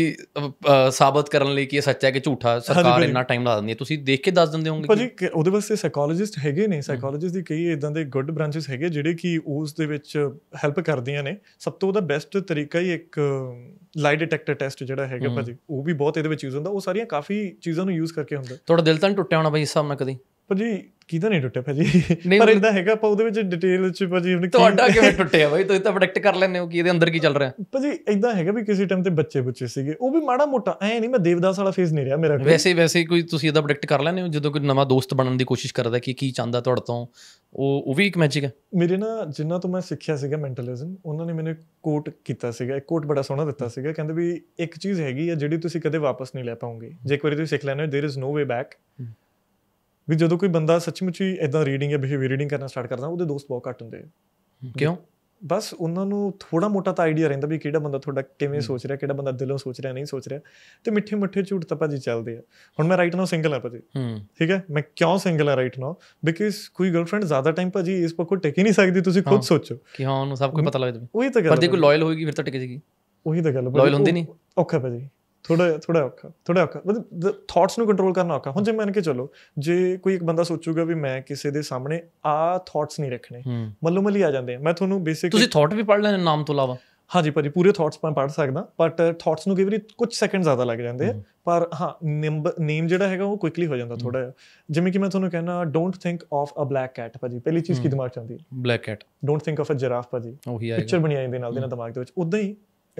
ਸਾਬਤ ਕਰਨ ਲਈ ਕੀ ਸੱਚਾ ਸੱਚ ਹੈ ਕਿ ਝੂਠਾ ਸਰਕਾਰ ਇੰਨਾ ਟਾਈਮ ਲਾ ਦਿੰਦੀ ਹੈ ਤੁਸੀਂ ਦੇਖ ਕੇ ਦੱਸ ਦਿੰਦੇ ਹੋਗੇ ਭਾਜੀ ਉਹਦੇ ਵਾਸਤੇ ਸਾਈਕੋਲੋਜਿਸਟ ਹੈਗੇ ਨੇ ਸਾਈਕੋਲੋਜਿਸਟ ਦੀ ਕਈ ਇਦਾਂ ਦੇ ਗੁੱਡ ਬ੍ਰਾਂਚਸ ਹੈਗੇ ਜਿਹੜੇ ਕਿ ਉਸ ਦੇ ਵਿੱਚ ਹੈਲਪ ਕਰਦੀਆਂ ਨੇ ਸਭ ਤੋਂ ਉਹਦਾ ਬੈਸਟ ਤਰੀਕਾ ਹੀ ਇੱਕ ਲਾਈ ਡਿਟੈਕਟਰ ਟੈਸਟ ਜਿਹੜਾ ਹੈਗਾ ਭਾਜੀ ਉਹ ਵੀ ਬਹੁਤ ਇਹਦੇ ਵਿੱਚ ਯੂਜ਼ ਹੁੰਦਾ ਉਹ ਸਾਰੀਆਂ ਕਾਫੀ ਚੀਜ਼ਾਂ ਨੂੰ ਯੂਜ਼ ਕਰਕੇ ਹੁੰਦਾ ਤੁਹਾਡਾ ਦਿਲ ਤਾਂ ਟੁੱਟਿਆ ਹੋਣਾ ਭਾਈ ਇਸ ਹਿਸਾਬ ਨਾਲ ਕਦੀ ਭਾਜੀ ਕਿਦਾਂ ਨਹੀਂ ਟੁੱਟਿਆ ਭਾਜੀ ਪਰ ਇਦਾਂ ਹੈਗਾ ਆਪਾਂ ਉਹਦੇ ਵਿੱਚ ਡਿਟੇਲ ਵਿੱਚ ਭਾਜੀ ਹੁਣ ਤੁਹਾਡਾ ਕਿਵੇਂ ਟੁੱਟਿਆ ਬਾਈ ਤੁਸੀਂ ਤਾਂ ਪ੍ਰੋਡਕਟ ਕਰ ਲੈਂਦੇ ਹੋ ਕਿ ਇਹਦੇ ਅੰਦਰ ਕੀ ਚੱਲ ਰਿਹਾ ਭਾਜੀ ਇਦਾਂ ਹੈਗਾ ਵੀ ਕਿਸੇ ਟਾਈਮ ਤੇ ਬੱਚੇ ਬੁੱਚੇ ਸੀਗੇ ਉਹ ਵੀ ਮਾੜਾ ਮੋਟਾ ਐ ਨਹੀਂ ਮੈਂ ਦੇਵਦਾਸ ਵਾਲਾ ਫੇਸ ਨਹੀਂ ਰਿਹਾ ਮੇਰਾ ਵੈਸੇ ਵੈਸੇ ਕੋਈ ਤੁਸੀਂ ਇਹਦਾ ਪ੍ਰੋਡਕਟ ਕਰ ਲੈਂਦੇ ਹੋ ਜਦੋਂ ਕੋਈ ਨਵਾਂ ਦੋਸਤ ਬਣਨ ਦੀ ਕੋਸ਼ਿਸ਼ ਕਰਦਾ ਕਿ ਕੀ ਚਾਹੁੰਦਾ ਤੁਹਾਡੇ ਤੋਂ ਉਹ ਉਹ ਵੀ ਇੱਕ ਮੈਜਿਕ ਹੈ ਮੇਰੇ ਨਾ ਜਿੰਨਾ ਤੋਂ ਮੈਂ ਸਿੱਖਿਆ ਸੀਗਾ ਮੈਂਟਲਿਜ਼ਮ ਉਹਨਾਂ ਨੇ ਮੈਨੂੰ ਕੋਟ ਕੀਤਾ ਸੀਗਾ ਇੱਕ ਕੋਟ ਬੜਾ ਸੋਹਣਾ ਦਿੱਤਾ ਸੀਗਾ ਕਹਿੰਦੇ ਵੀ ਇੱਕ ਚੀਜ਼ ਹੈਗੀ ਆ ਜਿਹੜੀ ਤੁਸੀਂ ਕਦੇ ਵਾਪਸ ਨਹੀਂ ਲੈ ਪਾਓਗੇ ਜੇ ਇੱਕ ਵਾਰੀ ਤੁਸੀਂ ਸਿੱਖ ਲੈਣਾ ਹੈ there is no way back ਵੀ ਜਦੋਂ ਕੋਈ ਬੰਦਾ ਸੱਚਮੁੱਚ ਹੀ ਇਦਾਂ ਰੀਡਿੰਗ ਜਾਂ ਬਿਹੇਵੀਅਰ ਰੀਡਿੰਗ ਕਰਨਾ ਸਟਾਰਟ ਕਰਦਾ ਉਹਦੇ ਦੋਸਤ ਬਹੁਤ ਘੱਟ ਹੁੰਦੇ ਆ ਕਿਉਂ ਬਸ ਉਹਨਾਂ ਨੂੰ ਥੋੜਾ ਮੋਟਾ ਤਾਂ ਆਈਡੀਆ ਰਹਿੰਦਾ ਵੀ ਕਿਹੜਾ ਬੰਦਾ ਤੁਹਾਡਾ ਕਿਵੇਂ ਸੋਚ ਰਿਹਾ ਕਿਹੜਾ ਬੰਦਾ ਦਿਲੋਂ ਸੋਚ ਰਿਹਾ ਨਹੀਂ ਸੋਚ ਰਿਹਾ ਤੇ ਮਿੱਠੇ ਮਿੱਠੇ ਝੂਠ ਤਾਂ ਭਾਜੀ ਚੱਲਦੇ ਆ ਹੁਣ ਮੈਂ ਰਾਈਟ ਨਾਓ ਸਿੰਗਲ ਆ ਭਾਜੀ ਠੀਕ ਹੈ ਮੈਂ ਕਿਉਂ ਸਿੰਗਲ ਆ ਰਾਈਟ ਨਾਓ ਬਿਕਾਜ਼ ਕੋਈ ਗਰਲਫ੍ਰੈਂਡ ਜ਼ਿਆਦਾ ਟਾਈਮ ਭਾਜੀ ਇਸ ਪੱਖੋਂ ਟਿਕ ਹੀ ਨਹੀਂ ਸਕਦੀ ਤੁਸੀਂ ਖੁਦ ਸੋਚੋ ਕਿ ਹਾਂ ਉਹਨੂੰ ਸਭ ਕੁਝ ਪਤਾ ਲੱਗ ਜਾਵੇ ਉਹੀ ਤਾਂ ਗੱਲ ਪਰ ਜੇ ਕੋਈ ਲਾਇਲ ਹੋਏਗੀ ਫਿਰ ਤਾਂ ਟਿਕ ਜੇਗੀ ਉਹੀ ਤਾਂ ਗੱਲ ਲਾਇਲ ਹੁੰਦੀ ਨਹੀਂ ਔਖਾ ਭਾਜੀ ਥੋੜਾ ਥੋੜਾ ਔਖਾ ਥੋੜਾ ਔਖਾ ਮਤਲਬ ਥਾਟਸ ਨੂੰ ਕੰਟਰੋਲ ਕਰਨਾ ਔਖਾ ਹੁਣ ਜੇ ਮੰਨ ਕੇ ਚੱਲੋ ਜੇ ਕੋਈ ਇੱਕ ਬੰਦਾ ਸੋਚੂਗਾ ਵੀ ਮੈਂ ਕਿਸੇ ਦੇ ਸਾਹਮਣੇ ਆ ਥਾਟਸ ਨਹੀਂ ਰੱਖਣੇ ਮੱਲੋ ਮੱਲੀ ਆ ਜਾਂਦੇ ਆ ਮੈਂ ਤੁਹਾਨੂੰ ਬੇਸਿਕ ਤੁਸੀਂ ਥਾਟ ਵੀ ਪੜ ਲੈਣੇ ਨਾਮ ਤੋਂ ਇਲਾਵਾ ਹਾਂਜੀ ਭਾਜੀ ਪੂਰੇ ਥਾਟਸ ਮੈਂ ਪੜ ਸਕਦਾ ਬਟ ਥਾਟਸ ਨੂੰ ਕਿਵਰੀ ਕੁਝ ਸੈਕਿੰਡ ਜ਼ਿਆਦਾ ਲੱਗ ਜਾਂਦੇ ਆ ਪਰ ਹਾਂ ਨੇਮ ਜਿਹੜਾ ਹੈਗਾ ਉਹ ਕੁਇਕਲੀ ਹੋ ਜਾਂਦਾ ਥੋੜਾ ਜਿਵੇਂ ਕਿ ਮੈਂ ਤੁਹਾਨੂੰ ਕਹਿਣਾ don't think of a black cat ਭਾਜੀ ਪਹਿਲੀ ਚੀਜ਼ ਕੀ ਦਿਮਾਗ ਚ ਆਉਂਦੀ ਹੈ black cat don't think of a giraffe ਭਾਜੀ ਪਿਕਚਰ ਬਣੀ ਦੇ ਨਾਲ ਦੇ ਨਾਲ ਦਿਮਾਗ ਦੇ ਵਿੱਚ ਉਦਾਂ ਹੀ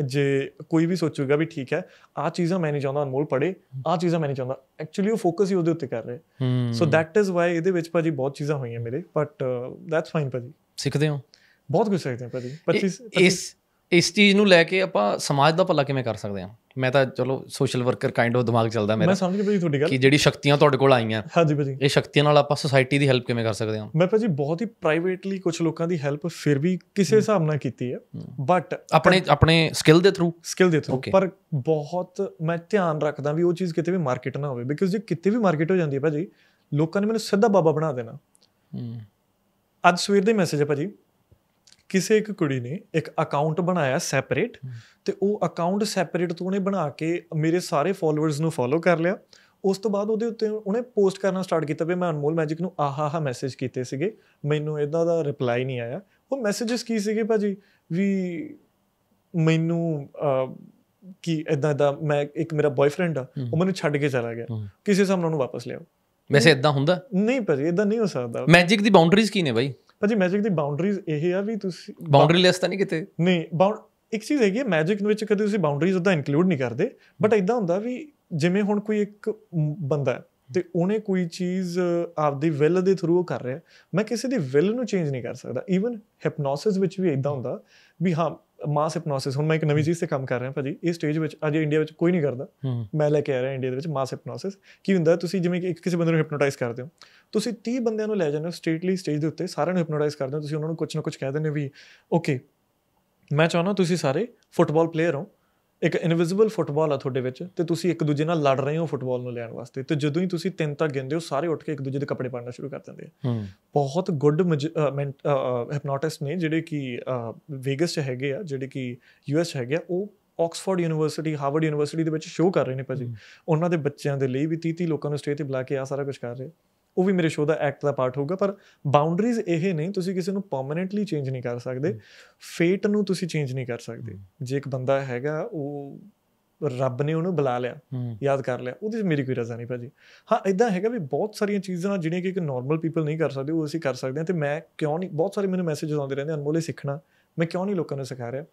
ਜੇ ਕੋਈ ਵੀ ਸੋਚੂਗਾ ਵੀ ਠੀਕ ਹੈ ਆ ਚੀਜ਼ਾਂ ਮੈਂ ਨਹੀਂ ਚਾਹੁੰਦਾ ਅਨਮੋਲ ਪੜੇ ਆ ਚੀਜ਼ਾਂ ਮੈਂ ਨਹੀਂ ਚਾਹੁੰਦਾ ਐਕਚੁਅਲੀ ਉਹ ਫੋਕਸ ਹੀ ਉਹਦੇ ਉੱਤੇ ਕਰ ਰਿਹਾ ਸੋ ਦੈਟ ਇਜ਼ ਵਾਈ ਇਹਦੇ ਵਿੱਚ ਭਾਜੀ ਬਹੁਤ ਚੀਜ਼ਾਂ ਹੋਈਆਂ ਮੇਰੇ ਬਟ ਦੈਟਸ ਫਾਈਨ ਭਾਜੀ ਸਿੱਖਦੇ ਹਾਂ ਬਹੁਤ ਕੁਝ ਸਿੱਖਦੇ ਹਾਂ ਭਾਜੀ 25 ਇਸ ਇਸ ਚੀਜ਼ ਨੂੰ ਲੈ ਕੇ ਆਪਾਂ ਸਮਾਜ ਦਾ ਭਲਾ ਕਿਵੇਂ ਕਰ ਸਕਦੇ ਹਾਂ ਮੈਂ ਤਾਂ ਚਲੋ ਸੋਸ਼ਲ ਵਰਕਰ ਕਾਈਂਡ ਆਫ ਦਿਮਾਗ ਚੱਲਦਾ ਮੇਰਾ ਮੈਂ ਸਮਝ ਗਿਆ ਭਾਜੀ ਤੁਹਾਡੀ ਗੱਲ ਕਿ ਜਿਹੜੀ ਸ਼ਕਤੀਆਂ ਤੁਹਾਡੇ ਕੋਲ ਆਈਆਂ ਹਾਂਜੀ ਭਾਜੀ ਇਹ ਸ਼ਕਤੀਆਂ ਨਾਲ ਆਪਾਂ ਸੋਸਾਇਟੀ ਦੀ ਹੈਲਪ ਕਿਵੇਂ ਕਰ ਸਕਦੇ ਹਾਂ ਮੈਂ ਭਾਜੀ ਬਹੁਤ ਹੀ ਪ੍ਰਾਈਵੇਟਲੀ ਕੁਝ ਲੋਕਾਂ ਦੀ ਹੈਲਪ ਫਿਰ ਵੀ ਕਿਸੇ ਹਿਸਾਬ ਨਾਲ ਕੀਤੀ ਹੈ ਬਟ ਆਪਣੇ ਆਪਣੇ ਸਕਿੱਲ ਦੇ ਥਰੂ ਸਕਿੱਲ ਦੇ ਥਰੂ ਪਰ ਬਹੁਤ ਮੈਂ ਧਿਆਨ ਰੱਖਦਾ ਵੀ ਉਹ ਚੀਜ਼ ਕਿਤੇ ਵੀ ਮਾਰਕੀਟ ਨਾ ਹੋਵੇ ਬਿਕਾਜ਼ ਜੇ ਕਿਤੇ ਵੀ ਮਾਰਕੀਟ ਹੋ ਜਾਂਦੀ ਹੈ ਭਾਜੀ ਲੋਕਾਂ ਨੇ ਮੈਨੂੰ ਸਿੱਧਾ ਬਾਬਾ ਬਣਾ ਦੇਣਾ ਅੱਜ ਸਵੇਰ ਦੇ ਮੈਸੇਜ ਹੈ ਭਾਜੀ ਕਿਸੇ ਇੱਕ ਕੁੜੀ ਨੇ ਇੱਕ ਅਕਾਊਂਟ ਬਣਾਇਆ ਸੈਪਰੇਟ ਤੇ ਉਹ ਅਕਾਊਂਟ ਸੈਪਰੇਟ ਤੋਂ ਉਹਨੇ ਬਣਾ ਕੇ ਮੇਰੇ ਸਾਰੇ ਫਾਲੋਅਰਸ ਨੂੰ ਫੋਲੋ ਕਰ ਲਿਆ ਉਸ ਤੋਂ ਬਾਅਦ ਉਹਦੇ ਉੱਤੇ ਉਹਨੇ ਪੋਸਟ ਕਰਨਾ ਸਟਾਰਟ ਕੀਤਾ ਵੀ ਮੈਂ ਅਨਮੋਲ ਮੈਜਿਕ ਨੂੰ ਆਹਾ ਹਾ ਮੈਸੇਜ ਕੀਤੇ ਸੀਗੇ ਮੈਨੂੰ ਇਦਾਂ ਦਾ ਰਿਪਲਾਈ ਨਹੀਂ ਆਇਆ ਉਹ ਮੈਸੇजेस ਕੀ ਸੀਗੇ ਭਾਜੀ ਵੀ ਮੈਨੂੰ ਕਿ ਇਦਾਂ ਦਾ ਮੈਂ ਇੱਕ ਮੇਰਾ ਬॉयਫ੍ਰੈਂਡ ਆ ਉਹ ਮੈਨੂੰ ਛੱਡ ਕੇ ਚਲਾ ਗਿਆ ਕਿਸੇ ਸਾਹਮਣੇ ਉਹਨੂੰ ਵਾਪਸ ਲਿਆਓ ਵੈਸੇ ਇਦਾਂ ਹੁੰਦਾ ਨਹੀਂ ਭਾਜੀ ਇਦਾਂ ਨਹੀਂ ਹੋ ਸਕਦਾ ਮੈਜਿਕ ਦੀ ਬਾਉਂਡਰੀਜ਼ ਕੀ ਨੇ ਬਾਈ ਭਾਜੀ ਮੈਜਿਕ ਦੀ ਬਾਉਂਡਰੀਜ਼ ਇਹ ਆ ਵੀ ਤੁਸੀਂ ਬਾਉਂਡਰੀ ਲੈਸ ਤਾਂ ਨਹੀਂ ਕਿਤੇ ਨਹੀਂ ਬਾਉਂਡ ਇੱਕ ਚੀਜ਼ ਹੈਗੀ ਹੈ ਮੈਜਿਕ ਵਿੱਚ ਕਦੇ ਤੁਸੀਂ ਬਾਉਂਡਰੀਜ਼ ਉਹਦਾ ਇਨਕਲੂਡ ਨਹੀਂ ਕਰਦੇ ਬਟ ਇਦਾਂ ਹੁੰਦਾ ਵੀ ਜਿਵੇਂ ਹੁਣ ਕੋਈ ਇੱਕ ਬੰਦਾ ਹੈ ਤੇ ਉਹਨੇ ਕੋਈ ਚੀਜ਼ ਆਪਦੀ ਵਿਲ ਦੇ ਥਰੂ ਕਰ ਰਿਹਾ ਮੈਂ ਕਿਸੇ ਦੀ ਵਿਲ ਨੂੰ ਚੇਂਜ ਨਹੀਂ ਕਰ ਸਕਦਾ ਈਵਨ ਹਿਪਨੋਸਿਸ ਵਿੱਚ ਵੀ ਇਦਾਂ ਹੁੰਦਾ ਵੀ ਹਾਂ ਮਾਸ ਹਿਪਨੋਸਿਸ ਹੁਣ ਮੈਂ ਇੱਕ ਨਵੀਂ ਚੀਜ਼ ਤੇ ਕੰਮ ਕਰ ਰਿਹਾ ਭਾਜੀ ਇਸ ਸਟੇਜ ਵਿੱਚ ਅਜੇ ਇੰਡੀਆ ਵਿੱਚ ਕੋਈ ਨਹੀਂ ਕਰਦਾ ਮੈਂ ਲੈ ਕੇ ਆ ਰਿਹਾ ਇੰਡੀਆ ਦੇ ਵਿੱਚ ਮਾਸ ਹਿਪਨੋਸਿਸ ਕੀ ਹੁੰਦਾ ਤੁਸੀਂ ਜਿਵੇਂ ਇੱਕ ਕਿਸੇ ਬੰਦੇ ਨੂੰ ਹਿਪਨੋਟਾਈਜ਼ ਕਰਦੇ ਹੋ ਤੁਸੀਂ 30 ਬੰਦਿਆਂ ਨੂੰ ਲੈ ਜਾਂਦੇ ਹੋ ਸਟੇਟਲੀ ਸਟੇਜ ਦੇ ਉੱਤੇ ਸਾਰਿਆਂ ਨੂੰ ਹਿਪਨੋਟਾਈਜ਼ ਕਰਦੇ ਹੋ ਤੁਸੀਂ ਉਹਨਾਂ ਨੂੰ ਕੁਝ ਨਾ ਕੁਝ ਕਹਿ ਦਿੰਦੇ ਹੋ ਵੀ ਓਕੇ ਮੈਂ ਚਾਹਣਾ ਤੁਸੀਂ ਸਾਰੇ ਫੁੱਟਬਾਲ ਪਲੇਅਰ ਹੋ ਇੱਕ ਇਨਵਿਜ਼ਿਬਲ ਫੁੱਟਬਾਲ ਆ ਤੁਹਾਡੇ ਵਿੱਚ ਤੇ ਤੁਸੀਂ ਇੱਕ ਦੂਜੇ ਨਾਲ ਲੜ ਰਹੇ ਹੋ ਫੁੱਟਬਾਲ ਨੂੰ ਲੈਣ ਵਾਸਤੇ ਤੇ ਜਦੋਂ ਹੀ ਤੁਸੀਂ ਤਿੰਨ ਤੱਕ ਗਿੰਦੇ ਹੋ ਸਾਰੇ ਉੱਠ ਕੇ ਇੱਕ ਦੂਜੇ ਦੇ ਕੱਪੜੇ ਪਾੜਨਾ ਸ਼ੁਰੂ ਕਰ ਦਿੰਦੇ ਆ ਬਹੁਤ ਗੁੱਡ ਹਿਪਨੋਟਿਸਟ ਨੇ ਜਿਹੜੇ ਕਿ ਵੇਗਸ 'ਚ ਹੈਗੇ ਆ ਜਿਹੜੇ ਕਿ ਯੂਐਸ ਹੈਗੇ ਆ ਉਹ ਆਕਸਫੋਰਡ ਯੂਨੀਵਰਸਿਟੀ ਹਾਰਵਰਡ ਯੂਨੀਵਰਸਿਟੀ ਦੇ ਵਿੱਚ ਸ਼ੋਅ ਕਰ ਰਹੇ ਨੇ ਭਾਜੀ ਉਹਨਾਂ ਦੇ ਬੱਚਿਆਂ ਦੇ ਲਈ ਵੀ 30 30 ਲੋਕਾਂ ਨੂੰ ਸਟੇਜ ਤੇ ਬੁਲਾ ਕੇ ਆ ਸਾਰਾ ਕੁਝ ਕਰ ਰਹੇ ਉਹ ਵੀ ਮੇਰੇ ਸ਼ੋਅ ਦਾ ਐਕਟ ਦਾ ਪਾਰਟ ਹੋਊਗਾ ਪਰ ਬਾਉਂਡਰੀਜ਼ ਇਹ ਨਹੀਂ ਤੁਸੀਂ ਕਿਸੇ ਨੂੰ ਪਰਮਨੈਂਟਲੀ ਚੇਂਜ ਨਹੀਂ ਕਰ ਸਕਦੇ ਫੇਟ ਨੂੰ ਤੁਸੀਂ ਚੇਂਜ ਨਹੀਂ ਕਰ ਸਕਦੇ ਜੇ ਇੱਕ ਬੰਦਾ ਹੈਗਾ ਉਹ ਰੱਬ ਨੇ ਉਹਨੂੰ ਬੁਲਾ ਲਿਆ ਯਾਦ ਕਰ ਲਿਆ ਉਹਦੇ 'ਚ ਮੇਰੀ ਕੋਈ ਰਜ਼ਾ ਨਹੀਂ ਭਾਜੀ ਹਾਂ ਇਦਾਂ ਹੈਗਾ ਵੀ ਬਹੁਤ ਸਾਰੀਆਂ ਚੀਜ਼ਾਂ ਜਿਹੜੀਆਂ ਕਿ ਇੱਕ ਨਾਰਮਲ ਪੀਪਲ ਨਹੀਂ ਕਰ ਸਕਦੇ ਉਹ ਅਸੀਂ ਕਰ ਸਕਦੇ ਹਾਂ ਤੇ ਮੈਂ ਕਿਉਂ ਨਹੀਂ ਬਹੁਤ ਸਾਰੇ ਮੈਨੂੰ ਮੈਸੇਜ ਆਉਂਦੇ ਰਹਿੰਦੇ ਅਨਮੋਲੇ ਸਿੱਖਣਾ ਮੈਂ ਕਿਉਂ ਨਹੀਂ ਲੋਕਾਂ ਨੂੰ ਸਿਖਾ ਰਿਹਾ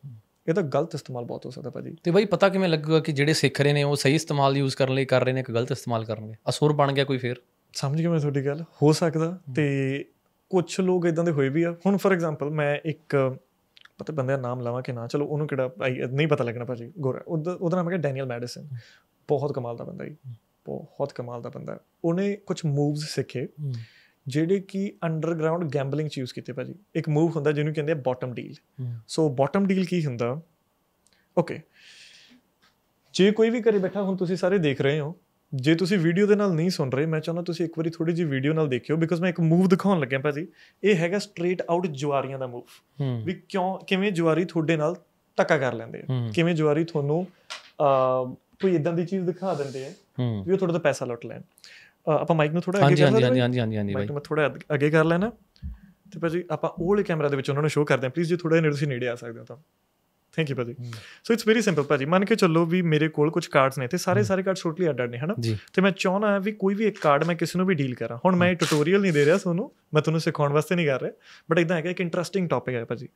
ਇਹ ਤਾਂ ਗਲਤ ਇਸਤੇਮਾਲ ਬਹੁਤ ਹੋ ਸਕਦਾ ਭਾਜੀ ਤੇ ਬਈ ਪਤਾ ਕਿਵੇਂ ਲੱਗੂਗਾ ਕਿ ਜਿਹੜੇ ਸਿੱਖ ਰਹੇ ਨੇ ਉਹ ਸਹੀ ਇਸਤੇਮਾਲ ਯੂਜ਼ ਕਰਨ ਲਈ ਕਰ ਰਹੇ ਨੇ ਕਿ ਗਲਤ ਇਸਤੇਮਾਲ ਕਰਨਗੇ ਅਸੁਰ ਬਣ ਗਿਆ ਕੋਈ ਫੇਰ ਸਮਝ ਗਿਆ ਮੈਂ ਤੁਹਾਡੀ ਗੱਲ ਹੋ ਸਕਦਾ ਤੇ ਕੁਝ ਲੋਕ ਇਦਾਂ ਦੇ ਹੋਏ ਵੀ ਆ ਹੁਣ ਫੋਰ ਐਗਜ਼ਾਮਪਲ ਮੈਂ ਇੱਕ ਪਤਾ ਬੰਦੇ ਦਾ ਨਾਮ ਲਾਵਾਂ ਕਿ ਨਾ ਚਲੋ ਉਹਨੂੰ ਕਿਹੜਾ ਨਹੀਂ ਪਤਾ ਲੱਗਣਾ ਭਾਜੀ ਗੋਰਾ ਉਹਦਾ ਨਾਮ ਹੈ ਡੈਨੀਅਲ ਮੈਡੀਸਨ ਬਹੁਤ ਕਮਾਲ ਦਾ ਬੰਦਾ ਹੈ ਬਹੁਤ ਕਮਾਲ ਦਾ ਬੰਦਾ ਉਹਨੇ ਕੁਝ ਮੂਵਸ ਸਿੱਖੇ ਜਿਹੜੇ ਕਿ ਅੰਡਰਗਰਾਉਂਡ ਗੈਂਬਲਿੰਗ ਚ ਯੂਜ਼ ਕੀਤੇ ਭਾਜੀ ਇੱਕ ਮੂਵ ਹੁੰਦਾ ਜਿਹਨੂੰ ਕਹਿੰਦੇ ਆ bottom deal so bottom deal ਕੀ ਹੁੰਦਾ ਓਕੇ ਜੇ ਕੋਈ ਵੀ ਕਰੇ ਬੈਠਾ ਹੁਣ ਤੁਸੀਂ ਸਾਰੇ ਦੇਖ ਰਹੇ ਹੋ ਜੇ ਤੁਸੀਂ ਵੀਡੀਓ ਦੇ ਨਾਲ ਨਹੀਂ ਸੁਣ ਰਹੇ ਮੈਂ ਚਾਹੁੰਦਾ ਤੁਸੀਂ ਇੱਕ ਵਾਰੀ ਥੋੜੀ ਜੀ ਵੀਡੀਓ ਨਾਲ ਦੇਖਿਓ ਬਿਕੋਜ਼ ਮੈਂ ਇੱਕ ਮੂਵ ਦਿਖਾਉਣ ਲੱਗਿਆ ਭਾਜੀ ਇਹ ਹੈਗਾ ਸਟ੍ਰੇਟ ਆਊਟ ਜਵਾਰੀਆਂ ਦਾ ਮੂਵ ਵੀ ਕਿਉਂ ਕਿਵੇਂ ਜਵਾਰੀ ਤੁਹਾਡੇ ਨਾਲ ਤੱਕਾ ਕਰ ਲੈਂਦੇ ਆ ਕਿਵੇਂ ਜਵਾਰੀ ਤੁਹਾਨੂੰ ਕੋਈ ਇਦਾਂ ਦੀ ਚੀਜ਼ ਦਿਖਾ ਦਿੰਦੇ ਆ ਵੀ ਉਹ ਤੁਹਾਡੇ ਤੋਂ ਪੈਸਾ ਲੁੱਟ ਲੈਣ ਆਪਾਂ ਮਾਈਕ ਨੂੰ ਥੋੜਾ ਅੱਗੇ ਕਰ ਲੈਣਾ ਹਾਂਜੀ ਹਾਂਜੀ ਹਾਂਜੀ ਹਾਂਜੀ ਮਾਈਕ ਨੂੰ ਥੋੜਾ ਅੱਗੇ ਕਰ ਲੈਣਾ ਤੇ ਭਾਜੀ ਆਪਾਂ ਵਾਲੇ ਕੈਮਰਾ ਦੇ ਵਿੱਚ ਉਹਨਾਂ ਨੂੰ ਸ਼ੋਅ ਕਰਦੇ ਆ ਪਲੀਜ਼ ਜੇ ਥੋੜਾ ਨੇੜੇ ਤੁਸੀਂ ਨੇੜੇ ਆ ਸਕਦੇ ਹੋ ਤਾਂ ਥੈਂਕ ਯੂ ਭਾਜੀ ਸੋ ਇਟਸ ਵੈਰੀ ਸਿੰਪਲ ਭਾਜੀ ਮੰਨ ਕੇ ਚੱਲੋ ਵੀ ਮੇਰੇ ਕੋਲ ਕੁਝ ਕਾਰਡਸ ਨੇ ਤੇ ਸਾਰੇ ਸਾਰੇ ਕਾਰਡ ਟੋਟਲੀ ਅੱਡ ਨੇ ਹਨਾ ਤੇ ਮੈਂ ਚਾਹਣਾ ਹੈ ਵੀ ਕੋਈ ਵੀ ਇੱਕ ਕਾਰਡ ਮੈਂ ਕਿਸੇ ਨੂੰ ਵੀ ਡੀਲ ਕਰਾਂ ਹੁਣ ਮੈਂ ਇਹ ਟਿਊਟੋਰੀਅਲ ਨਹੀਂ ਦੇ ਰਿਹਾ ਤੁਹਾਨੂੰ ਮੈਂ ਤੁਹਾਨੂੰ ਸਿਖਾਉਣ ਵਾਸਤੇ ਨਹੀਂ ਕਰ ਰਿਹਾ ਬਟ ਇਦਾਂ ਹੈਗਾ ਇੱਕ ਇੰਟਰਸਟਿੰਗ ਟਾਪਿਕ ਹੈ ਭਾਜੀ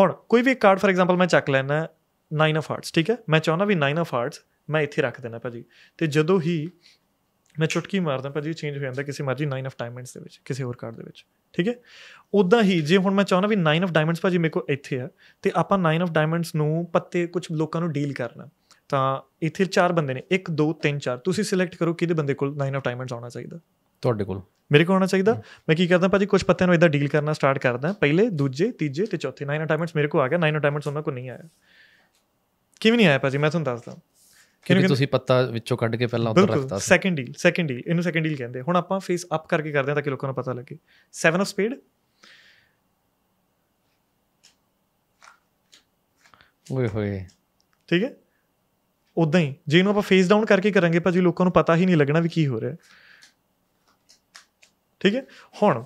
ਹੁਣ ਕੋਈ ਵੀ ਕਾਰਡ ਫਾਰ ਐਗਜ਼ਾਮਪਲ ਮੈਂ ਚੱਕ ਲੈਣਾ 9 ਆਫ ਹਾਰਟਸ ਠੀਕ ਹੈ ਮੈਂ ਚਾਹਣਾ ਵੀ 9 ਆਫ ਹਾਰਟਸ ਮੈਂ ਇੱਥੇ ਰੱਖ ਦੇਣਾ ਭਾਜੀ ਤੇ ਜਦੋਂ ਹੀ ਮੈਂ ਚੁਟਕੀ ਮਾਰਦਾ ਜੀ ਚੇਂਜ ਹੋ ਜਾਂਦਾ ਕਿਸੇ ਮਰਜ਼ੀ 9 ਆਫ ਡਾਇਮੰਡਸ ਦੇ ਵਿੱਚ ਕਿਸੇ ਹੋਰ ਕਾਰਡ ਦੇ ਵਿੱਚ ਠੀਕ ਹੈ ਉਦਾਂ ਹੀ ਜੇ ਹੁਣ ਮੈਂ ਚਾਹਣਾ ਵੀ 9 ਆਫ ਡਾਇਮੰਡਸ ਭਾਜੀ ਮੇਰੇ ਕੋ ਇੱਥੇ ਆ ਤੇ ਆਪਾਂ 9 ਆਫ ਡਾਇਮੰਡਸ ਨੂੰ ਪੱਤੇ ਕੁਝ ਲੋਕਾਂ ਨੂੰ ਡੀਲ ਕਰਨਾ ਤਾਂ ਇੱਥੇ ਚਾਰ ਬੰਦੇ ਨੇ 1 2 3 4 ਤੁਸੀਂ ਸਿਲੈਕਟ ਕਰੋ ਕਿਹਦੇ ਬੰਦੇ ਕੋਲ 9 ਆਫ ਡਾਇਮੰਡਸ ਆਉਣਾ ਚਾਹੀਦਾ ਤੁਹਾਡੇ ਕੋਲ ਮੇਰੇ ਕੋਲ ਆਉਣਾ ਚਾਹੀਦਾ ਮੈਂ ਕੀ ਕਰਦਾ ਭਾਜੀ ਕੁਝ ਪੱਤਿਆਂ ਨੂੰ ਇਦਾਂ ਡੀਲ ਕਰਨਾ ਸਟਾਰਟ ਕਰਦਾ ਪਹਿਲੇ ਦੂਜੇ ਤੀਜੇ ਤੇ ਚੌਥੇ 9 ਆਫ ਡਾਇਮੰਡਸ ਮੇਰੇ ਕੋਲ ਆ ਗਿਆ 9 ਆਫ ਡਾਇਮੰਡਸ ਉਹਨਾਂ ਕੋਲ ਨਹੀਂ ਆਇਆ ਕਿਵੇਂ ਨਹੀਂ ਆਇਆ ਭਾਜੀ ਮੈਂ ਤੁਹਾਨੂੰ ਦੱਸਦਾ ਕਿਉਂਕਿ ਤੁਸੀਂ ਪੱਤਾ ਵਿੱਚੋਂ ਕੱਢ ਕੇ ਪਹਿਲਾਂ ਉੱਤਰ ਰੱਖਤਾ ਸੀ ਸੈਕੰਡ ਡੀਲ ਸੈਕੰਡ ਡੀਲ ਇਹਨੂੰ ਸੈਕੰਡ ਡੀਲ ਕਹਿੰਦੇ ਹੁਣ ਆਪਾਂ ਫੇਸ ਅਪ ਕਰਕੇ ਕਰਦੇ ਹਾਂ ਤਾਂ ਕਿ ਲੋਕਾਂ ਨੂੰ ਪਤਾ ਲੱਗੇ 7 ਆਫ ਸਪੇਡ ਓਏ ਹੋਏ ਠੀਕ ਹੈ ਉਦਾਂ ਹੀ ਜੇ ਇਹਨੂੰ ਆਪਾਂ ਫੇਸ ਡਾਊਨ ਕਰਕੇ ਕਰਾਂਗੇ ਭਾਜੀ ਲੋਕਾਂ ਨੂੰ ਪਤਾ ਹੀ ਨਹੀਂ ਲੱਗਣਾ ਵੀ ਕੀ ਹੋ ਰਿਹਾ ਠੀਕ ਹੈ ਹੁਣ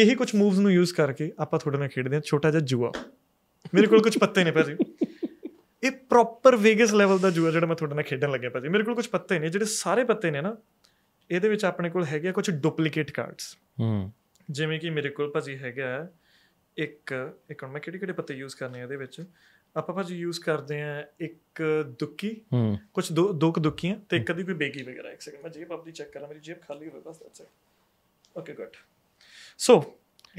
ਇਹੀ ਕੁਝ ਮੂਵਸ ਨੂੰ ਯੂਜ਼ ਕਰਕੇ ਆਪਾਂ ਤੁਹਾਡੇ ਨਾਲ ਖੇਡਦੇ ਹਾਂ ਛੋਟਾ ਜਿਹਾ ਜੂਆ ਮੇਰੇ ਕੋਲ ਕੁਝ ਪੱਤੇ ਨੇ ਭਾਜੀ ਇਹ ਪ੍ਰੋਪਰ ਵੇਗਸ ਲੈਵਲ ਦਾ ਜੂਆ ਜਿਹੜਾ ਮੈਂ ਤੁਹਾਡੇ ਨਾਲ ਖੇਡਣ ਲੱਗਿਆ ਭਾਜੀ ਮੇਰੇ ਕੋਲ ਕੁਝ ਪੱਤੇ ਨੇ ਜਿਹੜੇ ਸਾਰੇ ਪੱਤੇ ਨੇ ਨਾ ਇਹਦੇ ਵਿੱਚ ਆਪਣੇ ਕੋਲ ਹੈਗੇ ਕੁਝ ਡੁਪਲੀਕੇਟ ਕਾਰਡਸ ਹੂੰ ਜਿਵੇਂ ਕਿ ਮੇਰੇ ਕੋਲ ਭਾਜੀ ਹੈਗਾ ਇੱਕ ਇੱਕ ਹੁਣ ਮੈਂ ਕਿਹੜੇ ਕਿਹੜੇ ਪੱਤੇ ਯੂਜ਼ ਕਰਨੇ ਆ ਇਹਦੇ ਵਿੱਚ ਆਪਾਂ ਭਾਜੀ ਯੂਜ਼ ਕਰਦੇ ਆ ਇੱਕ ਦੁੱਕੀ ਹੂੰ ਕੁਝ ਦੋ ਦੋ ਕੁ ਦੁੱਕੀਆਂ ਤੇ ਇੱਕ ਅਦੀ ਕੋਈ ਬੇਗੀ ਵਗੈਰਾ ਇੱਕ ਸੈਕਿੰਡ ਮੈਂ ਜੇਬ ਆਪਣੀ ਚੈੱਕ ਕਰਾਂ ਮੇਰੀ ਜੇਬ ਖਾਲੀ ਹੋਵੇ ਬਸ that's it okay good so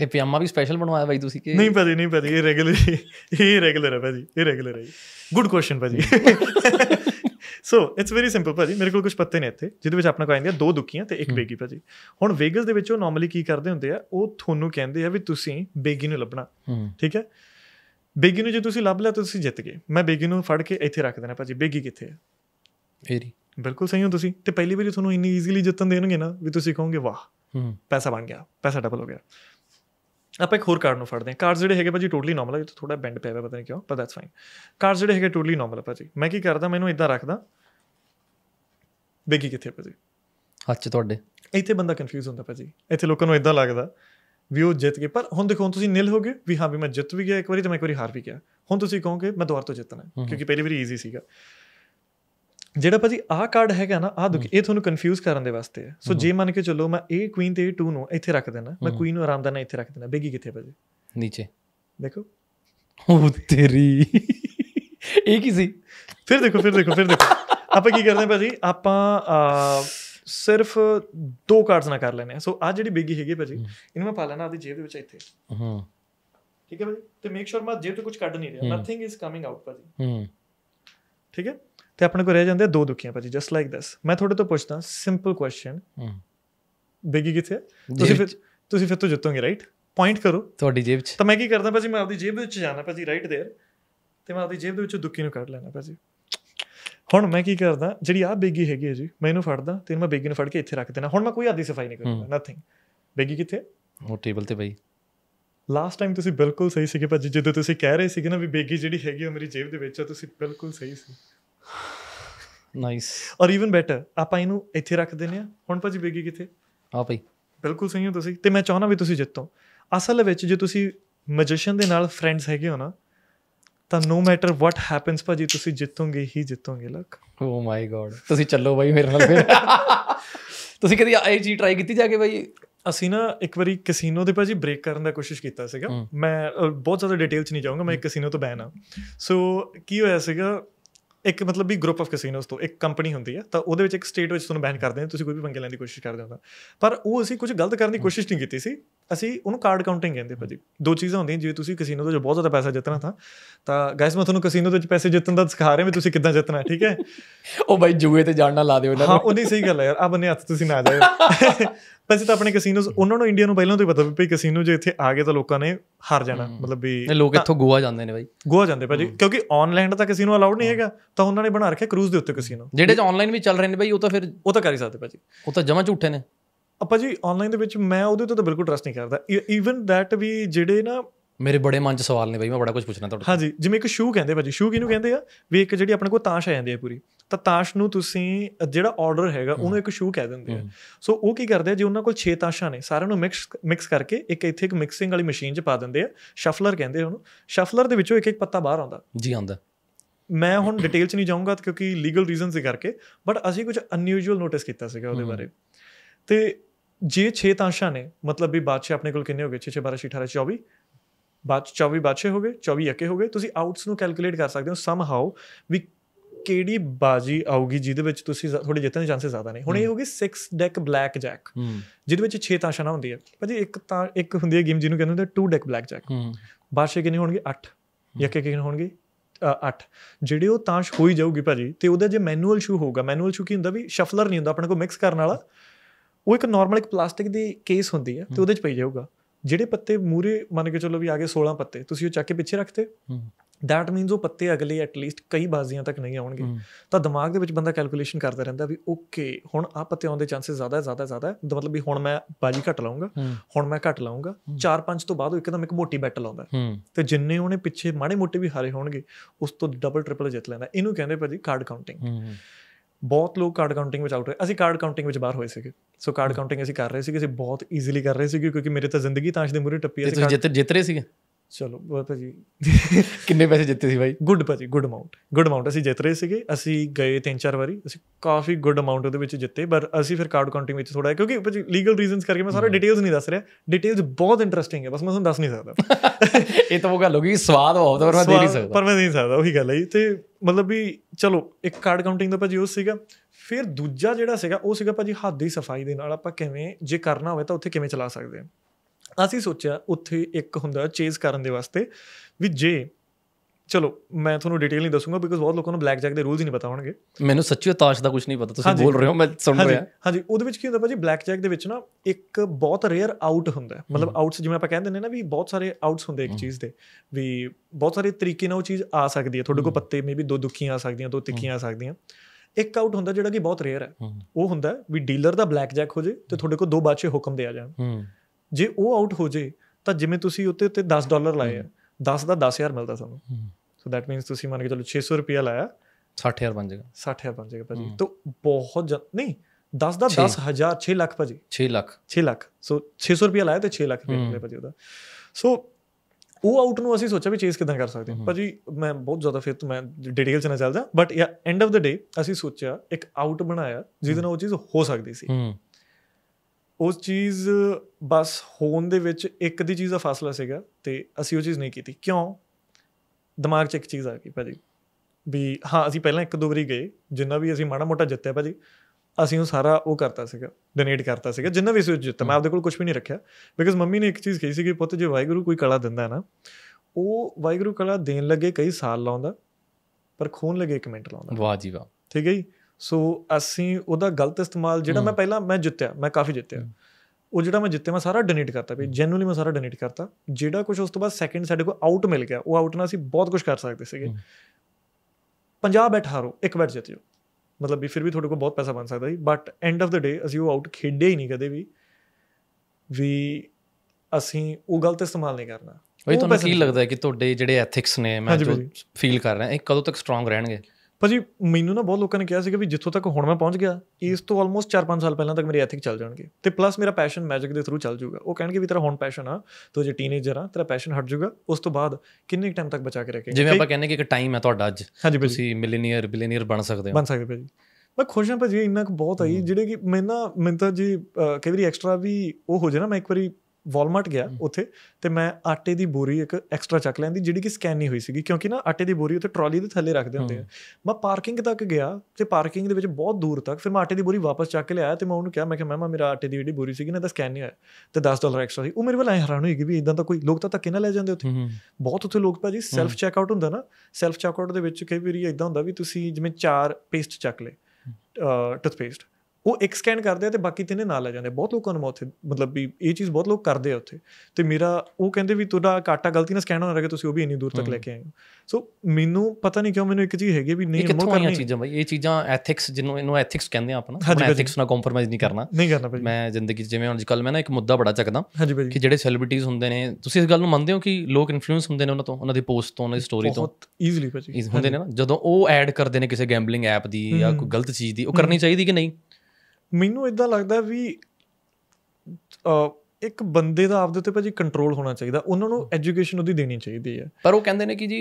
ਇਹ ਪਜਾਮਾ ਵੀ ਸਪੈਸ਼ਲ ਬਣਵਾਇਆ ਬਾਈ ਤੁਸੀਂ ਕਿ ਨਹੀਂ ਪਤਾ ਨਹੀਂ ਪਤਾ ਇਹ ਰੈਗੂਲਰ ਇਹ ਰੈਗੂਲਰ ਹੈ ਭਾਜੀ ਇਹ ਰੈਗੂਲਰ ਹੈ ਗੁੱਡ ਕੁਐਸਚਨ ਭਾਜੀ ਸੋ ਇਟਸ ਵੈਰੀ ਸਿੰਪਲ ਭਾਜੀ ਮੇਰੇ ਕੋਲ ਕੁਝ ਪੱਤੇ ਨੇ ਇੱਥੇ ਜਿਹਦੇ ਵਿੱਚ ਆਪਣਾ ਕੋਈ ਆਂਦੀ ਦੋ ਦੁੱਕੀਆਂ ਤੇ ਇੱਕ ਬੇਗੀ ਭਾਜੀ ਹੁਣ ਵੇਗਸ ਦੇ ਵਿੱਚ ਉਹ ਨਾਰਮਲੀ ਕੀ ਕਰਦੇ ਹੁੰਦੇ ਆ ਉਹ ਤੁਹਾਨੂੰ ਕਹਿੰਦੇ ਆ ਵੀ ਤੁਸੀਂ ਬੇਗੀ ਨੂੰ ਲੱਭਣਾ ਠੀਕ ਹੈ ਬੇਗੀ ਨੂੰ ਜੇ ਤੁਸੀਂ ਲੱਭ ਲਿਆ ਤਾਂ ਤੁਸੀਂ ਜਿੱਤ ਗਏ ਮੈਂ ਬੇਗੀ ਨੂੰ ਫੜ ਕੇ ਇੱਥੇ ਰੱਖ ਦੇਣਾ ਭਾਜੀ ਬੇਗੀ ਕਿੱਥੇ ਹੈ ਏਰੀ ਬਿਲਕੁਲ ਸਹੀ ਹੋ ਤੁਸੀਂ ਤੇ ਪਹਿਲੀ ਵਾਰੀ ਤੁਹਾਨੂੰ ਇੰਨੀ ਈਜ਼ੀਲੀ ਜਿੱਤਣ ਦੇਣਗੇ ਨਾ ਵੀ ਤੁਸੀਂ ਕਹੋਗੇ ਵਾਹ ਪੈਸਾ ਬਣ ਗਿਆ ਪੈਸਾ ਡਬਲ ਹੋ ਗਿਆ ਆਪਾਂ ਇੱਕ ਹੋਰ ਕਾਰਡ ਨੂੰ ਫੜਦੇ ਹਾਂ ਕਾਰਡ ਜਿਹੜੇ ਹੈਗੇ ਭਾਜੀ ਟੋਟਲੀ ਨਾਰਮਲ ਹੈ ਥੋੜਾ ਬੈਂਡ ਪਿਆ ਹੋਇਆ ਪਤਾ ਨਹੀਂ ਕਿਉਂ ਪਰ ਦੈਟਸ ਫਾਈਨ ਕਾਰਡ ਜਿਹੜੇ ਹੈਗੇ ਟੋਟਲੀ ਨਾਰਮਲ ਹੈ ਭਾਜੀ ਮੈਂ ਕੀ ਕਰਦਾ ਮੈਨੂੰ ਇਦਾਂ ਰੱਖਦਾ ਬੇਗੀ ਕਿੱਥੇ ਭਾਜੀ ਹੱਥ 'ਚ ਤੁਹਾਡੇ ਇੱਥੇ ਬੰਦਾ ਕਨਫਿਊਜ਼ ਹੁੰਦਾ ਭਾਜੀ ਇੱਥੇ ਲੋਕਾਂ ਨੂੰ ਇਦਾਂ ਲੱਗਦਾ ਵੀ ਉਹ ਜਿੱਤ ਗਏ ਪਰ ਹੁਣ ਦੇਖੋ ਹੁਣ ਤੁਸੀਂ ਨਿਲ ਹੋ ਗਏ ਵੀ ਹਾਂ ਵੀ ਮੈਂ ਜਿੱਤ ਵੀ ਗਿਆ ਇੱਕ ਵਾਰੀ ਤੇ ਮੈਂ ਇੱਕ ਵਾਰੀ ਹਾਰ ਵੀ ਗਿਆ ਹੁਣ ਤੁਸੀਂ ਕਹੋਗੇ ਮੈਂ ਦੁਬਾਰਾ ਤੋਂ ਜਿੱਤਣਾ ਕਿਉਂਕਿ ਪਹਿਲੀ ਵਾਰੀ ਈਜ਼ੀ ਸੀਗਾ ਜਿਹੜਾ ਭਾਜੀ ਆਹ ਕਾਰਡ ਹੈਗਾ ਨਾ ਆਹ ਦੁਖੀ ਇਹ ਤੁਹਾਨੂੰ ਕਨਫਿਊਜ਼ ਕਰਨ ਦੇ ਵਾਸਤੇ ਹੈ ਸੋ ਜੇ ਮੰਨ ਕੇ ਚੱਲੋ ਮੈਂ ਇਹ ਕੁਈਨ ਤੇ ਇਹ 2 ਨੂੰ ਇੱਥੇ ਰੱਖ ਦੇਣਾ ਮੈਂ ਕੁਈਨ ਨੂੰ ਆਰਾਮਦਾਨਾ ਇੱਥੇ ਰੱਖ ਦੇਣਾ ਬੇਗੀ ਕਿੱਥੇ ਭਾਜੀ ਨੀਚੇ ਦੇਖੋ ਉਹ ਤੇਰੀ ਇਹ ਕੀ ਸੀ ਫਿਰ ਦੇਖੋ ਫਿਰ ਦੇਖੋ ਫਿਰ ਦੇਖੋ ਆਪਾਂ ਕੀ ਕਰਦੇ ਭਾਜੀ ਆਪਾਂ ਸਿਰਫ ਦੋ ਕਾਰਡਸ ਨਾ ਕਰ ਲੈਨੇ ਸੋ ਆ ਜਿਹੜੀ ਬੇਗੀ ਹੈਗੀ ਭਾਜੀ ਇਹਨੂੰ ਮੈਂ ਪਾ ਲੈਣਾ ਆਪਦੀ ਜੇਬ ਦੇ ਵਿੱਚ ਇੱਥੇ ਹਾਂ ਠੀਕ ਹੈ ਭਾਜੀ ਤੇ ਮੇਕ ਸ਼ੋਰ ਮੈਂ ਜੇਬ ਤੋਂ ਕੁਝ ਕੱਢ ਨਹੀਂ ਰਿਹਾ ਨਥਿੰਗ ਇਜ਼ ਕਮਿੰਗ ਆਊਟ ਭਾਜੀ ਹੂੰ ਠੀਕ ਹੈ ਤੇ ਆਪਣੇ ਕੋ ਰਹਿ ਜਾਂਦੇ ਦੋ ਦੁਖੀਆਂ ਭਾਜੀ ਜਸਟ ਲਾਈਕ ਦਿਸ ਮੈਂ ਤੁਹਾਡੇ ਤੋਂ ਪੁੱਛਦਾ ਸਿੰਪਲ ਕੁਐਸਚਨ ਬਿਗੀ ਕਿਥੇ ਤੁਸੀਂ ਫਿਰ ਤੁਸੀਂ ਫਿਰ ਤੋਂ ਜਿੱਤੋਗੇ ਰਾਈਟ ਪੁਆਇੰਟ ਕਰੋ ਤੁਹਾਡੀ ਜੇਬ 'ਚ ਤਾਂ ਮੈਂ ਕੀ ਕਰਦਾ ਭਾਜੀ ਮੈਂ ਆਪਦੀ ਜੇਬ ਵਿੱਚ ਜਾਣਾ ਭਾਜੀ ਰਾਈਟ देयर ਤੇ ਮੈਂ ਆਪਦੀ ਜੇਬ ਦੇ ਵਿੱਚੋਂ ਦੁੱਕੀ ਨੂੰ ਕੱਢ ਲੈਣਾ ਭਾਜੀ ਹੁਣ ਮੈਂ ਕੀ ਕਰਦਾ ਜਿਹੜੀ ਆ ਬਿਗੀ ਹੈਗੀ ਹੈ ਜੀ ਮੈਂ ਇਹਨੂੰ ਫੜਦਾ ਤੇ ਮੈਂ ਬਿਗੀ ਨੂੰ ਫੜ ਕੇ ਇੱਥੇ ਰੱਖ ਦੇਣਾ ਹੁਣ ਮੈਂ ਕੋਈ ਆਦੀ ਸਫਾਈ ਨਹੀਂ ਕਰਦਾ ਨਥਿੰਗ ਬਿਗੀ ਕਿੱਥੇ ਉਹ ਟੇਬਲ ਤੇ ਭਾਈ ਲਾਸਟ ਟਾਈਮ ਤੁਸੀਂ ਬਿਲਕੁਲ ਸਹੀ ਸੀਗੇ ਭਾਜੀ ਜਦੋਂ ਤੁਸੀਂ ਕਹਿ ਰਹੇ ਸੀਗੇ ਨਾ ਵੀ ਬੇਗੀ ਜਿਹੜੀ ਹੈਗੀ ਉਹ ਮੇਰੀ ਜੇਬ ਦੇ ਵਿੱਚ ਆ ਤੁਸੀਂ ਬਿਲਕੁਲ ਸਹੀ ਸੀ ਨਾਈਸ ਔਰ ਇਵਨ ਬੈਟਰ ਆਪਾਂ ਇਹਨੂੰ ਇੱਥੇ ਰੱਖ ਦਿੰਨੇ ਆ ਹੁਣ ਭਾਜੀ ਬੇਗੀ ਕਿੱਥੇ ਹਾਂ ਭਾਈ ਬਿਲਕੁਲ ਸਹੀ ਹੋ ਤੁਸੀਂ ਤੇ ਮੈਂ ਚਾਹਣਾ ਵੀ ਤੁਸੀਂ ਜਿੱਤੋ ਅਸਲ ਵਿੱਚ ਜੇ ਤੁਸੀਂ ਮੈਜੀਸ਼ੀਅਨ ਦੇ ਨਾਲ ਫਰੈਂਡਸ ਹੈਗੇ ਹੋ ਨਾ ਤਾਂ ਨੋ ਮੈਟਰ ਵਾਟ ਹੈਪਨਸ ਭਾਜੀ ਤੁਸੀਂ ਜਿੱਤੋਗੇ ਹੀ ਜਿੱਤੋਗੇ ਲੱਕ ਓ ਮਾਈ ਗॉड ਤੁਸੀਂ ਚੱਲੋ ਬਾਈ ਮੇਰੇ ਨਾਲ ਫਿਰ ਤੁਸੀਂ ਕਦੀ ਆਈ ਜੀ ਟਰਾਈ ਕੀਤੀ ਜਾ ਕੇ ਬਾਈ ਅਸੀਂ ਨਾ ਇੱਕ ਵਾਰੀ ਕੈਸੀਨੋ ਦੇ ਭਾਜੀ ਬ੍ਰੇਕ ਕਰਨ ਦਾ ਕੋਸ਼ਿਸ਼ ਕੀਤਾ ਸੀਗਾ ਮੈਂ ਬਹੁਤ ਜ਼ਿਆਦਾ ਡਿਟੇਲ 'ਚ ਨਹੀਂ ਜਾਊਂਗਾ ਮੈਂ ਇੱਕ ਕੈਸੀਨੋ ਤੋਂ ਬੈਨ ਆ ਸੋ ਕੀ ਹੋਇਆ ਸੀਗਾ ਇੱਕ ਮਤਲਬ ਵੀ ਗਰੁੱਪ ਆਫ ਕੈਸੀਨੋਸ ਤੋਂ ਇੱਕ ਕੰਪਨੀ ਹੁੰਦੀ ਹੈ ਤਾਂ ਉਹਦੇ ਵਿੱਚ ਇੱਕ ਸਟੇਟ ਵਿੱਚ ਤੁਹਾਨੂੰ ਬੈਨ ਕਰਦੇ ਨੇ ਤੁਸੀਂ ਕੋਈ ਵੀ ਪੰਗੇ ਲੈਣ ਦੀ ਕੋਸ਼ਿਸ਼ ਕਰਦੇ ਹੁੰਦਾ ਪਰ ਉਹ ਅਸੀਂ ਕੁਝ ਗਲਤ ਕਰਨ ਦੀ ਕੋਸ਼ਿਸ਼ ਨਹੀਂ ਕੀਤੀ ਸੀ ਅਸੀਂ ਉਹਨੂੰ ਕਾਰਡ ਕਾਊਂਟਿੰਗ ਕਹਿੰਦੇ ਭਾਜੀ ਦੋ ਚੀਜ਼ਾਂ ਹੁੰਦੀਆਂ ਜਿਵੇਂ ਤੁਸੀਂ ਕੈਸੀਨੋ ਤੋਂ ਜੋ ਬਹੁਤ ਜ਼ਿਆਦਾ ਪੈਸਾ ਜਿੱਤਣਾ ਤਾਂ ਤਾਂ ਗਾਇਸ ਮੈਂ ਤੁਹਾਨੂੰ ਕੈਸੀਨੋ ਦੇ ਵਿੱਚ ਪੈਸੇ ਜਿੱਤਣ ਦਾ ਸਿਖਾ ਰਿਹਾ ਵੀ ਤੁਸੀਂ ਕਿੱਦਾਂ ਜਿੱਤਣਾ ਠੀਕ ਹੈ ਉਹ ਬਾਈ ਜੂਏ ਤੇ ਜਾਣ ਨਾ ਲਾ ਦਿਓ ਇਹਨਾਂ ਨੂੰ ਹਾਂ ਉਹ ਨਹੀਂ ਸਹੀ ਗੱਲ ਹੈ ਯਾਰ ਆ ਬੰਨੇ ਹੱਥ ਤੁਸੀਂ ਨਾ ਜਾਓ ਪੈਸੇ ਤਾਂ ਆਪਣੇ ਕੈਸੀਨੋਸ ਉਹਨਾਂ ਨੂੰ ਇੰਡੀਆ ਨੂੰ ਪਹਿਲਾਂ ਤੋਂ ਹੀ ਪਤਾ ਵੀ ਕੈਸੀਨੋ ਜੇ ਇੱਥੇ ਆ ਗਏ ਤਾਂ ਲੋਕਾਂ ਨੇ ਹਾਰ ਜਾਣਾ ਮਤਲਬ ਵੀ ਲੋਕ ਇੱਥੋਂ ਗੋਆ ਜਾਂਦੇ ਨੇ ਬਾਈ ਗੋਆ ਜਾਂਦੇ ਭਾਜੀ ਕਿਉਂਕਿ ਆਨਲਾਈਨ ਤਾਂ ਨੂੰ ਅਲਾਉਡ ਨਹੀਂ ਹੈਗਾ ਤਾਂ ਉਹਨਾਂ ਨੇ ਬਣਾ ਰੱਖਿਆ ਕਰੂਜ਼ ਦੇ ਉੱਤੇ ਨੂੰ ਜਿਹੜੇ ਤਾਂ ਆਨਲਾਈਨ ਵੀ ਚੱਲ ਰਹੇ ਨੇ ਬਾਈ ਉਹ ਤਾਂ ਫਿਰ ਉਹ ਤਾਂ ਕਰ ਹੀ ਸਕਦੇ ਭਾਜੀ ਉਹ ਤਾਂ ਜਮਾ ਝੂਠੇ ਨੇ ਆਪਾਂ ਜੀ ਆਨਲਾਈਨ ਦੇ ਵਿੱਚ ਮੈਂ ਉਹਦੇ ਉੱਤੇ ਤਾਂ ਬਿਲਕੁਲ ਟਰਸਟ ਨਹੀਂ ਕਰਦਾ ਈਵਨ e-, ਥੈਟ ਵੀ ਜਿਹੜੇ ਨਾ ਮੇਰੇ ਬੜੇ ਮਨ ਚ ਸਵਾਲ ਨੇ ਬਾਈ ਮੈਂ ਬੜਾ ਕੁਝ ਪੁੱਛਣਾ ਤੁਹਾਡੇ ਹਾਂਜੀ ਜਿਵੇਂ ਇੱਕ ਸ਼ੂ ਕਹਿੰਦੇ ਭਾਜੀ ਸ਼ੂ ਕਿਹਨੂੰ ਕਹਿੰਦੇ ਆ ਵੀ ਇੱਕ ਜਿਹੜੀ ਆਪਣੇ ਕੋਲ ਤਾਸ਼ ਆ ਜਾਂਦੀ ਹੈ ਪੂਰੀ ਤਾਂ ਤਾਸ਼ ਨੂੰ ਤੁਸੀਂ ਜਿਹੜਾ ਆਰਡਰ ਹੈਗਾ ਉਹਨੂੰ ਇੱਕ ਸ਼ੂ ਕਹਿ ਦਿੰਦੇ ਆ ਸੋ ਉਹ ਕੀ ਕਰਦੇ ਆ ਜੇ ਉਹਨਾਂ ਕੋਲ 6 ਤਾਸ਼ਾਂ ਨੇ ਸਾਰਿਆਂ ਨੂੰ ਮਿਕਸ ਮਿਕਸ ਕਰਕੇ ਇੱਕ ਇੱਥੇ ਇੱਕ ਮਿਕਸਿੰਗ ਵਾਲੀ ਮਸ਼ੀਨ 'ਚ ਪਾ ਦਿੰਦੇ ਆ ਸ਼ਫਲਰ ਕਹਿੰਦੇ ਉਹਨੂੰ ਸ਼ਫਲਰ ਦੇ ਵਿੱਚੋਂ ਇੱਕ ਇੱਕ ਪੱਤਾ ਬਾਹਰ ਆਉਂਦਾ ਜੀ ਆਉਂਦਾ ਮੈਂ ਹੁਣ ਡਿਟੇਲ 'ਚ ਨਹੀਂ ਜਾਊਂਗਾ ਕਿਉਂਕਿ ਲੀਗਲ ਰੀਜ਼ਨਸ ਦੇ ਕਰਕੇ ਬਟ ਅਸੀਂ ਕੁਝ ਅਨਯੂਜੂਅਲ ਨੋਟਿਸ ਕੀਤਾ ਸੀਗਾ ਉਹਦੇ ਬਾਰੇ ਤੇ ਜੇ 6 ਤਾਸ਼ਾਂ ਨੇ ਮਤਲਬ ਵੀ ਬਾਦਸ਼ਾਹ ਆਪਣੇ ਕੋਲ ਕਿੰਨੇ ਹੋ ਗਏ 6 6 12 18 24 ਬਾਅਦ 24 ਬਾਛੇ ਹੋ ਗਏ 24 ਅਕੇ ਹੋ ਗਏ ਤੁਸੀਂ ਆਊਟਸ ਨੂੰ ਕੈਲਕੂਲੇਟ ਕਰ ਸਕਦੇ ਹੋ ਸਮ ਹਾਊ ਵੀ ਕਿਹੜੀ ਬਾਜੀ ਆਊਗੀ ਜਿਹਦੇ ਵਿੱਚ ਤੁਸੀਂ ਥੋੜੇ ਜਿੱਤਣ ਦੇ ਚਾਂਸਸ ਜ਼ਿਆਦਾ ਨੇ ਹੁਣ ਇਹ ਹੋ ਗਈ 6 ਡੈਕ ਬਲੈਕ ਜੈਕ ਜਿਹਦੇ ਵਿੱਚ 6 ਤਾਸ਼ਾਂ ਨਾ ਹੁੰਦੀ ਹੈ ਭਾਜੀ ਇੱਕ ਤਾਂ ਇੱਕ ਹੁੰਦੀ ਹੈ ਗੇਮ ਜਿਹਨੂੰ ਕਹਿੰਦੇ ਹੁੰਦੇ 2 ਡੈਕ ਬਲੈਕ ਜੈਕ ਬਾਸ਼ੇ ਕਿੰਨੇ ਹੋਣਗੇ 8 ਯੱਕੇ ਕਿੰਨੇ ਹੋਣਗੇ 8 ਜਿਹੜੇ ਉਹ ਤਾਸ਼ ਹੋਈ ਜਾਊਗੀ ਭਾਜੀ ਤੇ ਉਹਦਾ ਜੇ ਮੈਨੂਅਲ ਸ਼ੂ ਹੋਊਗਾ ਮੈਨੂਅਲ ਸ਼ੂ ਕੀ ਹੁੰਦਾ ਵੀ ਸ਼ਫਲਰ ਨਹੀਂ ਹੁੰਦਾ ਆਪਣੇ ਕੋ ਮਿਕਸ ਕਰਨ ਵਾਲਾ ਉਹ ਇੱਕ ਨਾਰਮਲ ਇੱਕ ਪਲਾਸਟਿਕ ਦੀ ਕੇਸ ਹੁੰਦੀ ਹੈ ਤੇ ਉਹਦੇ ਚ ਪਈ ਜਾਊਗਾ ਜਿਹੜੇ ਪੱਤੇ ਮੂਰੇ ਮੰਨ ਕੇ ਚੱਲੋ ਵੀ ਆਗੇ 16 ਪੱਤੇ ਤੁਸੀਂ ਉਹ ਚੱਕ ਕੇ ਪਿੱਛੇ ਰੱਖਤੇ ਦੈਟ ਮੀਨਸ ਉਹ ਪੱਤੇ ਅਗਲੇ ਐਟਲੀਸਟ ਕਈ ਬਾਜ਼ੀਆਂ ਤੱਕ ਨਹੀਂ ਆਉਣਗੇ ਤਾਂ ਦਿਮਾਗ ਦੇ ਵਿੱਚ ਬੰਦਾ ਕੈਲਕੂਲੇਸ਼ਨ ਕਰਦਾ ਰਹਿੰਦਾ ਵੀ ਓਕੇ ਹੁਣ ਆ ਪੱਤੇ ਆਉਣ ਦੇ ਚਾਂਸਸ ਜ਼ਿਆਦਾ ਹੈ ਜ਼ਿਆਦਾ ਜ਼ਿਆਦਾ ਹੈ ਮਤਲਬ ਵੀ ਹੁਣ ਮੈਂ ਬਾਜੀ ਘਟ ਲਾਉਂਗਾ ਹੁਣ ਮੈਂ ਘਟ ਲਾਉਂਗਾ 4-5 ਤੋਂ ਬਾਅਦ ਉਹ ਇੱਕਦਮ ਇੱਕ ਮੋਟੀ ਬੈਟਲ ਆਉਂਦਾ ਤੇ ਜਿੰਨੇ ਉਹਨੇ ਪਿੱਛੇ ਮਾੜੇ ਮੋਟੇ ਵੀ ਹਾਰੇ ਹੋਣਗੇ ਉਸ ਤੋਂ ਡਬਲ ਟ੍ਰਿਪਲ ਜਿੱਤ ਲੈਂਦਾ ਇਹਨੂੰ ਕਹਿੰਦੇ ਭਾਜੀ ਕਾਰਡ ਕਾਊਂਟਿੰਗ ਬਹੁਤ ਲੋਕ ਕਾਰਡ ਕਾਊਂਟਿੰਗ ਵਿੱਚ ਆਊਟ ਹੋਏ ਅਸੀਂ ਕਾਰਡ ਕਾਊਂਟਿੰਗ ਵਿੱਚ ਬਾਹਰ ਹੋਏ ਸੀਗੇ ਸੋ ਕਾਰਡ ਕਾਊਂਟਿੰਗ ਅਸੀਂ ਕਰ ਰਹੇ ਸੀਗੇ ਅਸੀਂ ਬਹੁਤ ਈਜ਼ੀਲੀ ਕਰ ਰਹੇ ਸੀਗੇ ਕਿਉਂਕਿ ਮੇਰੇ ਤਾਂ ਜ਼ਿੰਦਗੀ ਤਾਂ ਅੱਜ ਦੇ ਮੂਰੇ ਟੱਪੀ ਅਸੀਂ ਜਿੱਤ ਜਿੱਤ ਰਹੇ ਸੀਗੇ ਚਲੋ ਬਹੁਤ ਭਾਜੀ ਕਿੰਨੇ ਪੈਸੇ ਜਿੱਤੇ ਸੀ ਭਾਈ ਗੁੱਡ ਭਾਜੀ ਗੁੱਡ ਅਮਾਉਂਟ ਗੁੱਡ ਅਮਾਉਂਟ ਅਸੀਂ ਜਿੱਤ ਰਹੇ ਸੀਗੇ ਅਸੀਂ ਗਏ ਤਿੰਨ ਚਾਰ ਵਾਰੀ ਅਸੀਂ ਕਾਫੀ ਗੁੱਡ ਅਮਾਉਂਟ ਉਹਦੇ ਵਿੱਚ ਜਿੱਤੇ ਪਰ ਅਸੀਂ ਫਿਰ ਕਾਰਡ ਕਾਊਂਟਿੰਗ ਵਿੱਚ ਥੋੜਾ ਕਿਉਂਕਿ ਭਾਜੀ ਲੀਗਲ ਰੀਜ਼ਨਸ ਕਰਕੇ ਮੈਂ ਸਾਰੇ ਡਿਟੇਲਸ ਨਹੀਂ ਦੱਸ ਰਿਹਾ ਡਿਟੇਲਸ ਬਹੁਤ ਇੰਟਰਸਟਿੰਗ ਹੈ ਬਸ ਮੈਂ ਤੁਹਾਨੂੰ ਦੱਸ ਨਹੀਂ ਸਕਦਾ ਇਹ ਤਾਂ ਉਹ ਗੱਲ ਹੋ ਗਈ ਸਵਾਦ ਬਹੁਤ ਪਰ ਮੈਂ ਦੇ ਨਹੀਂ ਸਕਦਾ ਪਰ ਮੈਂ ਨਹੀਂ ਸਕਦਾ ਉਹੀ ਗੱਲ ਹੈ ਤੇ ਮਤਲਬ ਵੀ ਚਲੋ ਇੱਕ ਕਾਰਡ ਕਾਊਂਟਿੰਗ ਦਾ ਭਾਜੀ ਉਹ ਸੀਗਾ ਫਿਰ ਦੂਜਾ ਜਿਹੜਾ ਸੀਗਾ ਉਹ ਸੀਗਾ ਭਾਜੀ ਹੱਥ ਦੀ ਸਫਾਈ ਦੇ ਨਾਲ ਆਪਾਂ ਕਿਵੇਂ ਜੇ ਕਰਨਾ ਹੋਵੇ ਤਾਂ ਉੱਥੇ ਕਿਵੇਂ ਚਲਾ ਸਕਦੇ ਹਾਂ ਅਸੀਂ ਸੋਚਿਆ ਉੱਥੇ ਇੱਕ ਹੁੰਦਾ ਚੇਜ਼ ਕਰਨ ਦੇ ਵਾਸਤੇ ਵੀ ਜੇ ਚਲੋ ਮੈਂ ਤੁਹਾਨੂੰ ਡਿਟੇਲ ਨਹੀਂ ਦੱਸੂਗਾ ਬਿਕੋਜ਼ ਬਹੁਤ ਲੋਕਾਂ ਨੂੰ ਬਲੈਕ ਜੈਕ ਦੇ ਰੂਲਸ ਹੀ ਨਹੀਂ ਪਤਾ ਹੋਣਗੇ ਮੈਨੂੰ ਸੱਚੀ ਤਾਸ਼ ਦਾ ਕੁਝ ਨਹੀਂ ਪਤਾ ਤੁਸੀਂ ਬੋਲ ਰਹੇ ਹੋ ਮੈਂ ਸੁਣ ਰਿਹਾ ਹਾਂਜੀ ਉਹਦੇ ਵਿੱਚ ਕੀ ਹੁੰਦਾ ਭਾਜੀ ਬਲੈਕ ਜੈਕ ਦੇ ਵਿੱਚ ਨਾ ਇੱਕ ਬਹੁਤ ਰੇਅਰ ਆਊਟ ਹੁੰਦਾ ਮਤਲਬ ਆਊਟਸ ਜਿਵੇਂ ਆਪਾਂ ਕਹਿੰਦੇ ਨੇ ਨਾ ਵੀ ਬਹੁਤ ਸਾਰੇ ਆਊਟਸ ਹੁੰਦੇ ਇੱਕ ਚੀਜ਼ ਦੇ ਵੀ ਬਹੁਤ ਸਾਰੇ ਤਰੀਕੇ ਨਾਲ ਉਹ ਚੀਜ਼ ਆ ਸਕਦੀ ਹੈ ਤੁਹਾਡੇ ਕੋਲ ਪੱਤੇ ਮੇਬੀ ਦੋ ਦੁੱਖੀਆਂ ਆ ਸਕਦੀਆਂ ਦੋ ਤਿੱਖੀਆਂ ਆ ਸਕਦੀਆਂ ਇੱਕ ਆਊਟ ਹੁੰਦਾ ਜਿਹੜਾ ਕਿ ਬਹੁਤ ਰੇਅਰ ਹੈ ਉਹ ਹੁੰਦਾ ਵੀ ਡੀਲਰ ਦਾ ਬਲੈਕ ਜੈਕ ਹੋ ਜੇ ਤੇ ਤੁਹਾਡੇ ਕੋਲ ਦੋ ਬਾਚੇ ਹੁਕਮ ਦੇ ਆ ਜਾਣ ਜੇ ਉਹ ਆਊਟ ਹੋ ਜੇ ਤਾਂ ਜਿਵੇਂ ਤੁਸੀਂ ਉੱਤੇ ਉੱਤੇ 10 ਡਾਲਰ ਲਾਏ ਆ 10 ਦਾ 10000 ਮਿਲਦਾ ਤੁਹਾਨੂੰ ਸੋ ਦੈਟ ਮੀਨਸ ਤੁਸੀਂ ਮੰਨ ਕੇ ਚੱਲੋ 600 ਰੁਪਿਆ ਲਾਇਆ 60000 ਬਣ ਜਾਏਗਾ 60000 ਬਣ ਜਾਏਗਾ ਭਾਜੀ ਤਾਂ ਬਹੁਤ ਨਹੀਂ 10 ਦਾ 10000 6 ਲੱਖ ਭਾਜੀ 6 ਲੱਖ 6 ਲੱਖ ਸੋ 600 ਰੁਪਿਆ ਲਾਇਆ ਤੇ 6 ਲੱਖ ਰੁਪਏ ਮਿਲੇ ਭਾਜੀ ਉਹਦਾ ਸੋ ਉਹ ਆਊਟ ਨੂੰ ਅਸੀਂ ਸੋਚਿਆ ਵੀ ਚੇਸ ਕਿਦਾਂ ਕਰ ਸਕਦੇ ਹਾਂ ਭਾਜੀ ਮੈਂ ਬਹੁਤ ਜ਼ਿਆਦਾ ਫਿਰ ਤੋਂ ਮੈਂ ਡਿਟੇਲ ਚ ਨਾ ਚੱਲਦਾ but end of the day ਅਸੀਂ ਸੋਚਿਆ ਇੱਕ ਆਊਟ ਬਣਾਇਆ ਜਿਹਦੇ ਨਾਲ ਉਹ ਚੀਜ਼ ਹੋ ਸਕਦੀ ਸੀ ਉਸ ਚੀਜ਼ ਬਸ ਹੋਣ ਦੇ ਵਿੱਚ ਇੱਕ ਦੀ ਚੀਜ਼ ਦਾ ਫਾਸਲਾ ਸੀਗਾ ਤੇ ਅਸੀਂ ਉਹ ਚੀਜ਼ ਨਹੀਂ ਕੀਤੀ ਕਿਉਂ ਦਿਮਾਗ 'ਚ ਇੱਕ ਚੀਜ਼ ਆ ਗਈ ਭਾਜੀ ਵੀ ਹਾਂ ਅਸੀਂ ਪਹਿਲਾਂ ਇੱਕ ਦੋ ਵਾਰੀ ਗਏ ਜਿੰਨਾ ਵੀ ਅਸੀਂ ਮਾੜਾ ਮੋਟਾ ਜਿੱਤਿਆ ਭਾਜੀ ਅਸੀਂ ਉਹ ਸਾਰਾ ਉਹ ਕਰਤਾ ਸੀਗਾ ਡੋਨੇਟ ਕਰਤਾ ਸੀਗਾ ਜਿੰਨਾ ਵੀ ਅਸੀਂ ਜਿੱਤਿਆ ਮੈਂ ਆਪਦੇ ਕੋਲ ਕੁਝ ਵੀ ਨਹੀਂ ਰੱਖਿਆ ਬਿਕਾਜ਼ ਮੰਮੀ ਨੇ ਇੱਕ ਚੀਜ਼ ਕਹੀ ਸੀ ਕਿ ਪੁੱਤ ਜੇ ਵਾਹਿਗੁਰੂ ਕੋਈ ਕਲਾ ਦਿੰਦਾ ਨਾ ਉਹ ਵਾਹਿਗੁਰੂ ਕਲਾ ਦੇਣ ਲੱਗੇ ਕਈ ਸਾਲ ਲਾਉਂਦਾ ਪਰ ਖੋਣ ਲੱਗੇ ਇੱਕ ਮਿੰਟ ਲਾਉਂਦਾ ਵਾਹ ਜੀ ਵਾਹ ਠੀਕ ਹੈ ਜੀ ਸੋ ਅਸੀਂ ਉਹਦਾ ਗਲਤ ਇਸਤੇਮਾਲ ਜਿਹੜਾ ਮੈਂ ਪਹਿਲਾਂ ਮੈਂ ਜਿੱਤਿਆ ਮੈਂ ਕਾਫੀ ਜਿੱਤਿਆ ਉਹ ਜਿਹੜਾ ਮੈਂ ਜਿੱਤੇ ਮੈਂ ਸਾਰਾ ਡੋਨੇਟ ਕਰਤਾ ਵੀ ਜੈਨੂਅਲੀ ਮੈਂ ਸਾਰਾ ਡੋਨੇਟ ਕਰਤਾ ਜਿਹੜਾ ਕੁਝ ਉਸ ਤੋਂ ਬਾਅਦ ਸੈਕਿੰਡ ਸਾਡੇ ਕੋਲ ਆਊਟ ਮਿਲ ਗਿਆ ਉਹ ਆਊਟ ਨਾਲ ਅਸੀਂ ਬਹੁਤ ਕੁਝ ਕਰ ਸਕਦੇ ਸੀਗੇ 50 ਬੈਟ ਹਾਰੋ ਇੱਕ ਬੈਟ ਜਿੱਤਿਓ ਮਤਲਬ ਵੀ ਫਿਰ ਵੀ ਤੁਹਾਡੇ ਕੋਲ ਬਹੁਤ ਪੈਸਾ ਬਣ ਸਕਦਾ ਸੀ but end of the day ਅਸੀਂ ਉਹ ਆਊਟ ਖੇਡੇ ਹੀ ਨਹੀਂ ਕਦੇ ਵੀ ਵੀ ਅਸੀਂ ਉਹ ਗਲਤ ਇਸਤੇਮਾਲ ਨਹੀਂ ਕਰਨਾ ਉਹ ਤੁਹਾਨੂੰ ਕੀ ਲੱਗਦਾ ਕਿ ਤੁਹਾਡੇ ਜਿਹੜੇ ਐਥਿਕਸ ਨੇ ਮੈਂ ਜੋ ਫੀਲ ਕਰ ਰਿਹਾ ਇਹ ਕਦੋਂ ਤੱਕ ਸਟਰੋਂਗ ਰਹਿਣਗੇ ਭਾਜੀ ਮੈਨੂੰ ਨਾ ਬਹੁਤ ਲੋਕਾਂ ਨੇ ਕਿਹਾ ਸੀਗਾ ਵੀ ਜਿੱਥੋਂ ਤੱਕ ਹੁਣ ਮੈਂ ਪਹੁੰਚ ਗਿਆ ਇਸ ਤੋਂ ਆਲਮੋਸਟ 4-5 ਸਾਲ ਪਹਿਲਾਂ ਤੱਕ ਮੇਰੇ ਐਥਿਕ ਚੱਲ ਜਾਣਗੇ ਤੇ ਪਲੱਸ ਮੇਰਾ ਪੈਸ਼ਨ ਮੈਜਿਕ ਦੇ ਥਰੂ ਚੱਲ ਜਾਊਗਾ ਉਹ ਕਹਿਣਗੇ ਵੀ ਤੇਰਾ ਹੁਣ ਪੈਸ਼ਨ ਆ ਤੂੰ ਜੇ ਟੀਨੇਜਰ ਆ ਤੇਰਾ ਪੈਸ਼ਨ ਹਟ ਜਾਊਗਾ ਉਸ ਤੋਂ ਬਾਅਦ ਕਿੰਨੇ ਟਾਈਮ ਤੱਕ ਬਚਾ ਕੇ ਰੱਖੇਗਾ ਜਿਵੇਂ ਆਪਾਂ ਕਹਿੰਦੇ ਕਿ ਇੱਕ ਟਾਈਮ ਹੈ ਤੁਹਾਡਾ ਅੱਜ ਤੁਸੀਂ ਮਿਲੀਨੀਅਰ ਬਿਲੀਨੀਅਰ ਬਣ ਸਕਦੇ ਹੋ ਬਣ ਸਕਦੇ ਭਾਜੀ ਮੈਂ ਖੁਸ਼ ਹਾਂ ਭਾਜੀ ਇੰਨਾ ਕੁ ਬਹੁਤ ਆਈ ਜਿਹੜੇ ਕਿ ਮੈਂ ਨਾ ਮੈਂ ਤਾਂ ਜੀ ਕਈ ਵਾਰੀ ਐਕਸਟਰਾ ਵੀ ਉਹ ਹੋ ਜਾਣਾ ਮੈਂ ਇੱਕ ਵਾਰੀ ਵਾਲਮਾਰਟ ਗਿਆ ਉੱਥੇ ਤੇ ਮੈਂ ਆਟੇ ਦੀ ਬੋਰੀ ਇੱਕ ਐਕਸਟਰਾ ਚੱਕ ਲੈਂਦੀ ਜਿਹੜੀ ਕਿ ਸਕੈਨ ਨਹੀਂ ਹੋਈ ਸੀਗੀ ਕਿਉਂਕਿ ਨਾ ਆਟੇ ਦੀ ਬੋਰੀ ਉੱਥੇ ਟਰਾਲੀ ਦੇ ਥੱਲੇ ਰੱਖਦੇ ਹੁੰਦੇ ਆ ਮੈਂ ਪਾਰਕਿੰਗ ਤੱਕ ਗਿਆ ਤੇ ਪਾਰਕਿੰਗ ਦੇ ਵਿੱਚ ਬਹੁਤ ਦੂਰ ਤੱਕ ਫਿਰ ਮੈਂ ਆਟੇ ਦੀ ਬੋਰੀ ਵਾਪਸ ਚੱਕ ਕੇ ਲਿਆਇਆ ਤੇ ਮੈਂ ਉਹਨੂੰ ਕਿਹਾ ਮੈਂ ਕਿਹਾ ਮੈਮ ਮੇਰਾ ਆਟੇ ਦੀ ਜਿਹੜੀ ਬੋਰੀ ਸੀਗੀ ਨਾ ਤਾਂ ਸਕੈਨ ਨਹੀਂ ਹੋਇਆ ਤੇ 10 ਡਾਲਰ ਐਕਸਟਰਾ ਸੀ ਉਹ ਮੇਰੇ ਵੱਲ ਐ ਹੈਰਾਨ ਹੋਈ ਕਿ ਵੀ ਇਦਾਂ ਤਾਂ ਕੋਈ ਲੋਕ ਤਾਂ ਧੱਕੇ ਨਾਲ ਲੈ ਜਾਂਦੇ ਉੱਥੇ ਬਹੁਤ ਉੱਥੇ ਲੋਕ ਭਾਜੀ ਸੈਲਫ ਚੈੱਕ ਆਊਟ ਹੁੰਦਾ ਨਾ ਸੈਲਫ ਚੈੱਕ ਆਊਟ ਦੇ ਵਿੱਚ ਕਈ ਵਾਰੀ ਇਦਾਂ ਹੁੰਦਾ ਵੀ ਤੁਸੀਂ ਜਿਵੇਂ ਚਾਰ ਪੇਸਟ ਚੱਕ ਲੇ ਟੂਥਪੇਸਟ ਉਹ ਐਕਸਟੈਂਡ ਕਰਦੇ ਆ ਤੇ ਬਾਕੀ ਤਿੰਨੇ ਨਾਲ ਆ ਜਾਂਦੇ ਬਹੁਤ ਲੋਕਾਂ ਨੂੰ ਉੱਥੇ ਮਤਲਬ ਵੀ ਇਹ ਚੀਜ਼ ਬਹੁਤ ਲੋਕ ਕਰਦੇ ਆ ਉੱਥੇ ਤੇ ਮੇਰਾ ਉਹ ਕਹਿੰਦੇ ਵੀ ਤੁਹਾਡਾ ਕਾਟਾ ਗਲਤੀ ਨਾਲ ਸਕੈਨ ਹੋਣਾ ਰਿਹਾ ਕਿ ਤੁਸੀਂ ਉਹ ਵੀ ਇੰਨੀ ਦੂਰ ਤੱਕ ਲੈ ਕੇ ਆਏ ਹੋ ਸੋ ਮੈਨੂੰ ਪਤਾ ਨਹੀਂ ਕਿਉਂ ਮੈਨੂੰ ਇੱਕ ਚੀਜ਼ ਹੈਗੀ ਵੀ ਨਹੀਂ ਮੋ ਕਰਨੀ ਚੀਜ਼ਾਂ ਬਈ ਇਹ ਚੀਜ਼ਾਂ ਐਥਿਕਸ ਜਿਹਨੂੰ ਇਹਨੂੰ ਐਥਿਕਸ ਕਹਿੰਦੇ ਆ ਆਪਣਾ ਐਥਿਕਸ ਨਾਲ ਕੰਪਰੋਮਾਈਜ਼ ਨਹੀਂ ਕਰਨਾ ਨਹੀਂ ਕਰਨਾ ਭਾਈ ਮੈਂ ਜ਼ਿੰਦਗੀ ਜਿਵੇਂ ਅੱਜ ਕੱਲ ਮੈਂ ਨਾ ਇੱਕ ਮੁੱਦਾ ਬੜਾ ਚੱਕਦਾ ਕਿ ਜਿਹੜੇ ਸੈਲੀਬ੍ਰਿਟੀਜ਼ ਹੁੰਦੇ ਨੇ ਤੁਸੀਂ ਇਸ ਗੱਲ ਨੂੰ ਮੰਨਦੇ ਹੋ ਕਿ ਲੋਕ ਇਨਫਲੂਐਂਸ ਹੁੰਦੇ ਨੇ ਉਹਨਾਂ ਤੋਂ ਉਹਨਾਂ ਦੀ ਪੋਸਟ ਤੋਂ ਉਹਨਾਂ ਦੀ ਸਟੋਰੀ ਤੋਂ ਬਹੁਤ ਈਜ਼ੀਲੀ ਭਾਜੀ ਹੁੰਦੇ ਨੇ ਨਾ ਜਦੋਂ ਉਹ ਐਡ ਕਰਦੇ ਨੇ ਕਿਸੇ ਗੈਂਬਲਿੰਗ ਐਪ ਦੀ ਜਾਂ ਕੋਈ ਗਲਤ ਚੀਜ਼ ਦੀ ਉਹ ਕਰਨੀ ਚਾਹੀਦੀ ਕਿ ਨਹੀਂ ਮੈਨੂੰ ਇਦਾਂ ਲੱਗਦਾ ਵੀ ਇੱਕ ਬੰਦੇ ਦਾ ਆਪਦੇ ਉੱਤੇ ਭਾਜੀ ਕੰਟਰੋਲ ਹੋਣਾ ਚਾਹੀਦਾ ਉਹਨਾਂ ਨੂੰ ਐਜੂਕੇਸ਼ਨ ਉਹਦੀ ਦੇਣੀ ਚਾਹੀਦੀ ਹੈ ਪਰ ਉਹ ਕਹਿੰਦੇ ਨੇ ਕਿ ਜੀ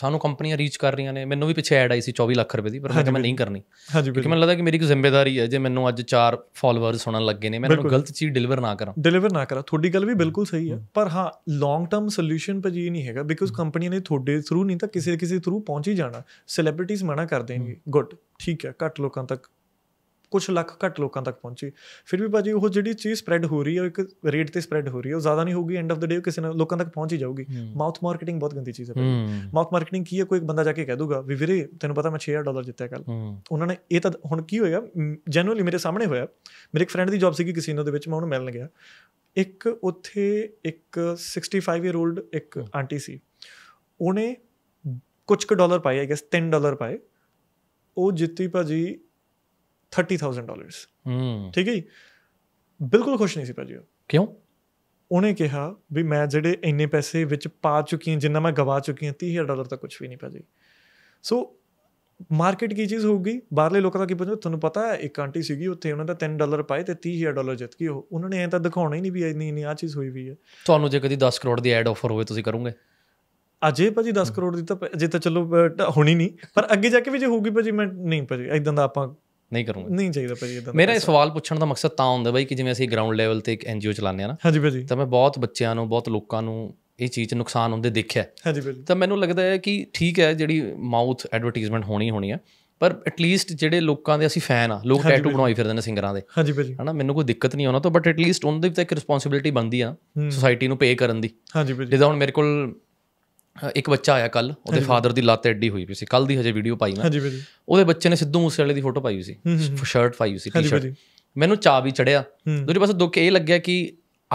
ਸਾਨੂੰ ਕੰਪਨੀਆਂ ਰੀਚ ਕਰ ਰਹੀਆਂ ਨੇ ਮੈਨੂੰ ਵੀ ਪਿੱਛੇ ਐਡ ਆਈ ਸੀ 24 ਲੱਖ ਰੁਪਏ ਦੀ ਪਰ ਮੈਂ ਨਹੀਂ ਕਰਨੀ ਕਿਉਂਕਿ ਮੈਨੂੰ ਲੱਗਦਾ ਕਿ ਮੇਰੀ ਕੋਈ ਜ਼ਿੰਮੇਵਾਰੀ ਹੈ ਜੇ ਮੈਨੂੰ ਅੱਜ 4 ਫਾਲੋਅਰਸ ਹੋਣਨ ਲੱਗੇ ਨੇ ਮੈਂ ਨੂੰ ਗਲਤ ਚੀਜ਼ ਡਿਲੀਵਰ ਨਾ ਕਰਾਂ ਡਿਲੀਵਰ ਨਾ ਕਰਾਂ ਤੁਹਾਡੀ ਗੱਲ ਵੀ ਬਿਲਕੁਲ ਸਹੀ ਹੈ ਪਰ ਹਾਂ ਲੌਂਗ ਟਰਮ ਸੋਲੂਸ਼ਨ ਭਾਜੀ ਨਹੀਂ ਹੈਗਾ ਬਿਕੋਜ਼ ਕੰਪਨੀਆਂ ਨੇ ਤੁਹਾਡੇ ਥਰੂ ਨਹੀਂ ਤਾਂ ਕਿਸੇ ਕਿਸੇ ਥਰੂ ਪਹੁੰਚ ਹੀ ਜਾਣਾ ਸੈਲੀਬ੍ਰਿਟੀਜ਼ ਮਨਾ ਕਰ ਦੇਣਗੇ ਗੁੱਡ ਠੀਕ ਹੈ ਘੱਟ ਲੋਕਾਂ ਤੱਕ ਕੁਝ ਲੱਖ ਘੱਟ ਲੋਕਾਂ ਤੱਕ ਪਹੁੰਚੀ ਫਿਰ ਵੀ ਭਾਜੀ ਉਹ ਜਿਹੜੀ ਚੀਜ਼ ਸਪਰੈਡ ਹੋ ਰਹੀ ਹੈ ਉਹ ਇੱਕ ਰੇਟ ਤੇ ਸਪਰੈਡ ਹੋ ਰਹੀ ਹੈ ਉਹ ਜ਼ਿਆਦਾ ਨਹੀਂ ਹੋਊਗੀ ਐਂਡ ਆਫ ਦਿ ਡੇ ਕਿਸੇ ਨਾਲ ਲੋਕਾਂ ਤੱਕ ਪਹੁੰਚ ਹੀ ਜਾਊਗੀ ਮਾਊਥ ਮਾਰਕੀਟਿੰਗ ਬਹੁਤ ਗੰਦੀ ਚੀਜ਼ ਹੈ ਮਾਊਥ ਮਾਰਕੀਟਿੰਗ ਕੀ ਹੈ ਕੋਈ ਇੱਕ ਬੰਦਾ ਜਾ ਕੇ ਕਹਿ ਦੂਗਾ ਵੀ ਵੀਰੇ ਤੈਨੂੰ ਪਤਾ ਮੈਂ 6000 ਡਾਲਰ ਜਿੱਤਿਆ ਕੱਲ ਉਹਨਾਂ ਨੇ ਇਹ ਤਾਂ ਹੁਣ ਕੀ ਹੋਇਆ ਜੈਨੂਅਲੀ ਮੇਰੇ ਸਾਹਮਣੇ ਹੋਇਆ ਮੇਰੇ ਇੱਕ ਫਰੈਂਡ ਦੀ ਜੌਬ ਸੀਗੀ ਕਸੀਨੋ ਦੇ ਵਿੱਚ ਮੈਂ ਉਹਨੂੰ ਮਿਲਣ ਗਿਆ ਇੱਕ ਉੱਥੇ ਇੱਕ 65 ਇਅਰ 올ਡ ਇੱਕ ਆਂਟੀ ਸੀ ਉਹਨੇ ਕੁਝ ਕੁ ਡਾਲਰ ਪਾਏ ਆਈ ਗੈਸ 3 ਡਾਲਰ ਪਾਏ ਉਹ ਜਿੱਤੀ ਭਾਜੀ 30000 ਡਾਲਰਸ ਹੂੰ ਠੀਕ ਹੈ ਜੀ ਬਿਲਕੁਲ ਖੁਸ਼ ਨਹੀਂ ਸੀ ਭਾਜੀ ਕਿਉਂ ਉਹਨੇ ਕਿਹਾ ਵੀ ਮੈਂ ਜਿਹੜੇ ਇੰਨੇ ਪੈਸੇ ਵਿੱਚ ਪਾ ਚੁੱਕੀ ਹਾਂ ਜਿੰਨਾ ਮੈਂ ਗਵਾ ਚੁੱਕੀ ਹਾਂ 30000 ਡਾਲਰ ਤਾਂ ਕੁਝ ਵੀ ਨਹੀਂ ਭਾਜੀ ਸੋ ਮਾਰਕੀਟ ਕੀ ਚੀਜ਼ ਹੋਊਗੀ ਬਾਹਰਲੇ ਲੋਕਾਂ ਦਾ ਕੀ ਪੁੱਛੋ ਤੁਹਾਨੂੰ ਪਤਾ ਹੈ ਇੱਕ ਆਂਟੀ ਸੀਗੀ ਉੱਥੇ ਉਹਨਾਂ ਦਾ 3 ਡਾਲਰ ਪਾਏ ਤੇ 30000 ਡਾਲਰ ਜਿੱਤ ਗਈ ਉਹ ਉਹਨਾਂ ਨੇ ਐਂ ਤਾਂ ਦਿਖਾਉਣਾ ਹੀ ਨਹੀਂ ਵੀ ਇੰਨੀ ਇੰਨੀ ਆ ਚੀਜ਼ ਹੋਈ ਵੀ ਹੈ ਤੁਹਾਨੂੰ ਜੇ ਕਦੀ 10 ਕਰੋੜ ਦੀ ਐਡ ਆਫਰ ਹੋਵੇ ਤੁਸੀਂ ਕਰੋਗੇ ਅਜੇ ਭਾਜੀ 10 ਕਰੋੜ ਦੀ ਤਾਂ ਅਜੇ ਤਾਂ ਚਲੋ ਹੋਣੀ ਨਹੀਂ ਪਰ ਅੱਗੇ ਜਾ ਕੇ ਵੀ ਜੇ ਹੋਊਗੀ ਭਾਜੀ ਮੈਂ ਨਹੀਂ ਭਾਜੀ ਐਦਾਂ ਦਾ ਆਪਾਂ ਨਹੀਂ ਕਰੂੰਗਾ ਨਹੀਂ ਚਾਹੀਦਾ ਭਾਜੀ ਇਦਾਂ ਮੇਰਾ ਇਹ ਸਵਾਲ ਪੁੱਛਣ ਦਾ ਮਕਸਦ ਤਾਂ ਹੁੰਦਾ ਬਾਈ ਕਿ ਜਿਵੇਂ ਅਸੀਂ ਗਰਾਊਂਡ ਲੈਵਲ ਤੇ ਇੱਕ ਐਨਜੀਓ ਚਲਾਉਂਦੇ ਆ ਨਾ ਹਾਂਜੀ ਭਾਜੀ ਤਾਂ ਮੈਂ ਬਹੁਤ ਬੱਚਿਆਂ ਨੂੰ ਬਹੁਤ ਲੋਕਾਂ ਨੂੰ ਇਹ ਚੀਜ਼ ਨੁਕਸਾਨ ਹੁੰਦੇ ਦੇਖਿਆ ਹਾਂਜੀ ਭਾਜੀ ਤਾਂ ਮੈਨੂੰ ਲੱਗਦਾ ਹੈ ਕਿ ਠੀਕ ਹੈ ਜਿਹੜੀ ਮਾਊਥ ਐਡਵਰਟਾਈਜ਼ਮੈਂਟ ਹੋਣੀ ਹੋਣੀ ਹੈ ਪਰ ਐਟਲੀਸਟ ਜਿਹੜੇ ਲੋਕਾਂ ਦੇ ਅਸੀਂ ਫੈਨ ਆ ਲੋਕ ਟੈਟੂ ਬਣਵਾਈ ਫਿਰਦੇ ਨੇ ਸਿੰਗਰਾਂ ਦੇ ਹਾਂਜੀ ਭਾਜੀ ਹਨਾ ਮੈਨੂੰ ਕੋਈ ਦਿੱਕਤ ਨਹੀਂ ਆਉਣਾ ਤਾਂ ਬਟ ਐਟਲੀਸਟ ਉਹਨਾਂ ਦੀ ਵੀ ਤਾਂ ਇੱਕ ਰਿਸਪੌਂਸਿਬਿਲਟੀ ਬਣਦੀ ਆ ਸੋਸਾਇਟੀ ਨੂੰ ਪੇ ਕਰਨ ਦੀ ਹਾਂਜੀ ਭਾਜੀ ਜਿਦਾ ਹੁਣ ਮੇਰੇ ਕੋਲ ਇੱਕ ਬੱਚਾ ਆਇਆ ਕੱਲ ਉਹਦੇ ਫਾਦਰ ਦੀ ਲੱਤ ਐਡੀ ਹੋਈ ਪਈ ਸੀ ਕੱਲ ਦੀ ਹਜੇ ਵੀਡੀਓ ਪਾਈ ਮੈਂ ਹਾਂਜੀ ਭਾਜੀ ਉਹਦੇ ਬੱਚੇ ਨੇ ਸਿੱਧੂ ਮੂਸੇ ਵਾਲੇ ਦੀ ਫੋਟੋ ਪਾਈ ਹੋਈ ਸੀ ਸ਼ਰਟ ਪਾਈ ਹੋਈ ਸੀ ਟੀ-ਸ਼ਰਟ ਮੈਨੂੰ ਚਾ ਵੀ ਚੜਿਆ ਦੂਜੇ ਪਾਸੇ ਦੁੱਖ ਇਹ ਲੱਗਿਆ ਕਿ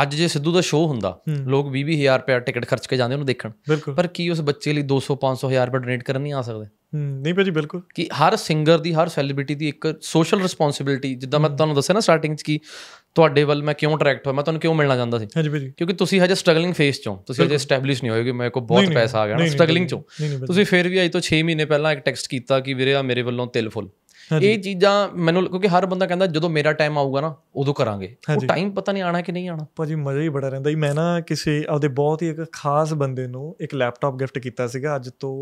ਅੱਜ ਜੇ ਸਿੱਧੂ ਦਾ ਸ਼ੋਅ ਹੁੰਦਾ ਲੋਕ 20-20000 ਰੁਪਏ ਟਿਕਟ ਖਰਚ ਕੇ ਜਾਂਦੇ ਉਹਨੂੰ ਦੇਖਣ ਪਰ ਕੀ ਉਸ ਬੱਚੇ ਲਈ 200-500000 ਰੁਪਏ ਡੋਨੇਟ ਕਰਨ ਨਹੀਂ ਆ ਸਕਦੇ ਨਹੀਂ ਭਾਜੀ ਬਿਲਕੁਲ ਕਿ ਹਰ ਸਿੰਗਰ ਦੀ ਹਰ ਸੈਲੀਬ੍ਰਿਟੀ ਦੀ ਇੱਕ ਸੋਸ਼ਲ ਰਿਸਪੌਂਸਿਬਿਲਟੀ ਜਿੱਦਾਂ ਮੈਂ ਤੁਹਾਨੂੰ ਦੱਸਿਆ ਨਾ ਸਟਾਰਟਿੰਗ 'ਚ ਕਿ ਤੁਹਾਡੇ ਵੱਲ ਮੈਂ ਕਿਉਂ ਅਟਰੈਕਟ ਹੋਇਆ ਮੈਂ ਤੁਹਾਨੂੰ ਕਿਉਂ ਮਿਲਣਾ ਚਾਹੁੰਦਾ ਸੀ ਹਾਂਜੀ ਭਾਜੀ ਕਿਉਂਕਿ ਤੁਸੀਂ ਹਜੇ ਸਟਰਗਲਿੰਗ ਫੇਸ ਚੋਂ ਤੁਸੀਂ ਹਜੇ ਸਟੈਬਲਿਸ਼ ਨਹੀਂ ਹੋਏ ਕਿ ਮੇਰੇ ਕੋਲ ਬਹੁਤ ਪੈਸਾ ਆ ਗਿਆ ਸਟਰਗਲਿੰਗ ਚੋਂ ਤੁਸੀਂ ਫਿਰ ਵੀ ਅੱਜ ਤੋਂ 6 ਮਹੀਨੇ ਪਹਿਲਾਂ ਇੱਕ ਟੈਕਸਟ ਕੀਤਾ ਕਿ ਵੀਰੇ ਆ ਮੇਰੇ ਵੱਲੋਂ ਤਿਲ ਫੁੱਲ ਇਹ ਚੀਜ਼ਾਂ ਮੈਨੂੰ ਕਿਉਂਕਿ ਹਰ ਬੰਦਾ ਕਹਿੰਦਾ ਜਦੋਂ ਮੇਰਾ ਟਾਈਮ ਆਊਗਾ ਨਾ ਉਦੋਂ ਕਰਾਂਗੇ ਉਹ ਟਾਈਮ ਪਤਾ ਨਹੀਂ ਆਣਾ ਕਿ ਨਹੀਂ ਆਣਾ ਭਾਜੀ ਮਜ਼ਾ ਹੀ ਬੜਾ ਰਹਿੰਦਾ ਜੀ ਮੈਂ ਨਾ ਕਿਸੇ ਆਪਦੇ ਬਹੁਤ ਹੀ ਇੱਕ ਖਾਸ ਬੰਦੇ ਨੂੰ ਇੱਕ ਲੈਪਟਾਪ ਗਿਫਟ ਕੀਤਾ ਸੀਗਾ ਅੱਜ ਤੋਂ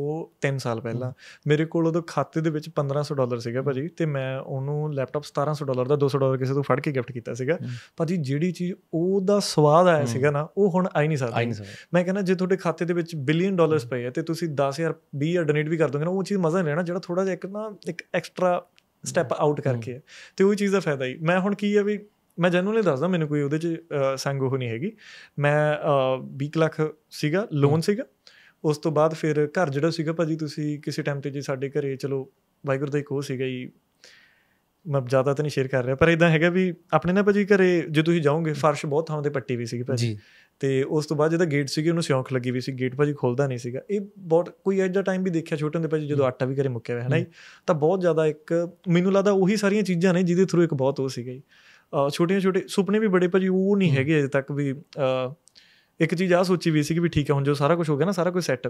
3 ਸਾਲ ਪਹਿਲਾਂ ਮੇਰੇ ਕੋਲ ਉਦੋਂ ਖਾਤੇ ਦੇ ਵਿੱਚ 1500 ਡਾਲਰ ਸੀਗਾ ਭਾਜੀ ਤੇ ਮੈਂ ਉਹਨੂੰ ਲੈਪਟਾਪ 1700 ਡਾਲਰ ਦਾ 200 ਡਾਲਰ ਕਿਸੇ ਤੋਂ ਫੜ ਕੇ ਗਿਫਟ ਕੀਤਾ ਸੀਗਾ ਭਾਜੀ ਜਿਹੜੀ ਚੀਜ਼ ਉਹਦਾ ਸਵਾਦ ਆਇਆ ਸੀਗਾ ਨਾ ਉਹ ਹੁਣ ਆਈ ਨਹੀਂ ਸਕਦਾ ਮੈਂ ਕਹਿੰਦਾ ਜੇ ਤੁਹਾਡੇ ਖਾਤੇ ਦੇ ਵਿੱਚ ਬਿਲੀਅਨ ਡਾਲਰਸ ਪਏ ਆ ਤੇ ਤੁਸੀਂ 10000 20000 ਡੋਨੇਟ ਵੀ ਕਰ ਦੋਗੇ ਨਾ ਉਹ ਚੀਜ਼ ਮਜ਼ਾ ਨਹੀਂ ਲੈਣਾ ਜਿਹੜਾ ਥੋੜਾ ਜਿਹਾ ਇੱਕ ਨਾ ਇੱਕ ਐਕਸਟਰਾ ਸਟੈਪ ਆਊਟ ਕਰਕੇ ਤੇ ਉਹ ਚੀਜ਼ ਦਾ ਫਾਇਦਾ ਹੀ ਮੈਂ ਹੁਣ ਕੀ ਆ ਵੀ ਮੈਂ ਜਨੂਨਲੀ ਦੱਸਦਾ ਮੈਨੂੰ ਕੋਈ ਉਹਦੇ ਚ ਸੰਗ ਉਹ ਨਹੀਂ ਹੈਗੀ ਮੈਂ 20 ਲੱਖ ਸੀਗਾ ਲੋਨ ਸੀਗਾ ਉਸ ਤੋਂ ਬਾਅਦ ਫਿਰ ਘਰ ਜਿਹੜਾ ਸੀਗਾ ਭਾਜੀ ਤੁਸੀਂ ਕਿਸੇ ਟਾਈਮ ਤੇ ਜੀ ਸਾਡੇ ਘਰੇ ਚਲੋ ਵਾਹਿਗੁਰੂ ਦਾ ਇੱਕ ਉਹ ਸੀਗਾ ਜੀ ਮੈਂ ਜ਼ਿਆਦਾ ਤਾਂ ਨਹੀਂ ਸ਼ੇਅਰ ਕਰ ਰਿਹਾ ਪਰ ਇਦਾਂ ਹੈਗਾ ਵੀ ਆਪਣੇ ਨਾ ਭਾਜੀ ਘਰੇ ਜੇ ਤੁਸੀਂ ਜਾਓਗੇ ਫਰਸ਼ ਬਹੁਤ ਥਾਂ ਤੇ ਪੱਟੀ ਵੀ ਸੀਗੀ ਭਾਜੀ ਤੇ ਉਸ ਤੋਂ ਬਾਅਦ ਜਦੋਂ ਗੇਟ ਸੀਗੀ ਉਹਨੂੰ ਸਿਉਂਖ ਲੱਗੀ ਵੀ ਸੀ ਗੇਟ ਭਾਜੀ ਖੋਲਦਾ ਨਹੀਂ ਸੀਗਾ ਇਹ ਬਹੁਤ ਕੋਈ ਐਡਾ ਟਾਈਮ ਵੀ ਦੇਖਿਆ ਛੋਟੇ ਹੁੰਦੇ ਭਾਜੀ ਜਦੋਂ ਆਟਾ ਵੀ ਘਰੇ ਮੁੱਕਿਆ ਹੋਇਆ ਹੈ ਨਾ ਤਾਂ ਬਹੁਤ ਜ਼ਿਆਦਾ ਇੱਕ ਮੈਨੂੰ ਲੱਗਦਾ ਉਹੀ ਸਾਰੀਆਂ ਚੀਜ਼ਾਂ ਨੇ ਜਿਹਦੇ ਥਰੂ ਇੱਕ ਬਹੁਤ ਉਹ ਸੀਗਾ ਜੀ ਛੋਟੇ ਛੋਟੇ ਸੁਪਨੇ ਵੀ ਬੜੇ ਭਾਜੀ ਉਹ ਨਹੀਂ ਹੈਗੇ ਅਜੇ ਤੱਕ ਵੀ ਇੱਕ ਚੀਜ਼ ਆ ਸੋਚੀ ਵੀ ਸੀ ਕਿ ਵੀ ਠੀਕ ਹੈ ਹੁਣ ਜੋ ਸਾਰਾ ਕੁਝ ਹੋ ਗਿਆ ਨਾ ਸਾਰਾ ਕੁਝ ਸੈੱਟ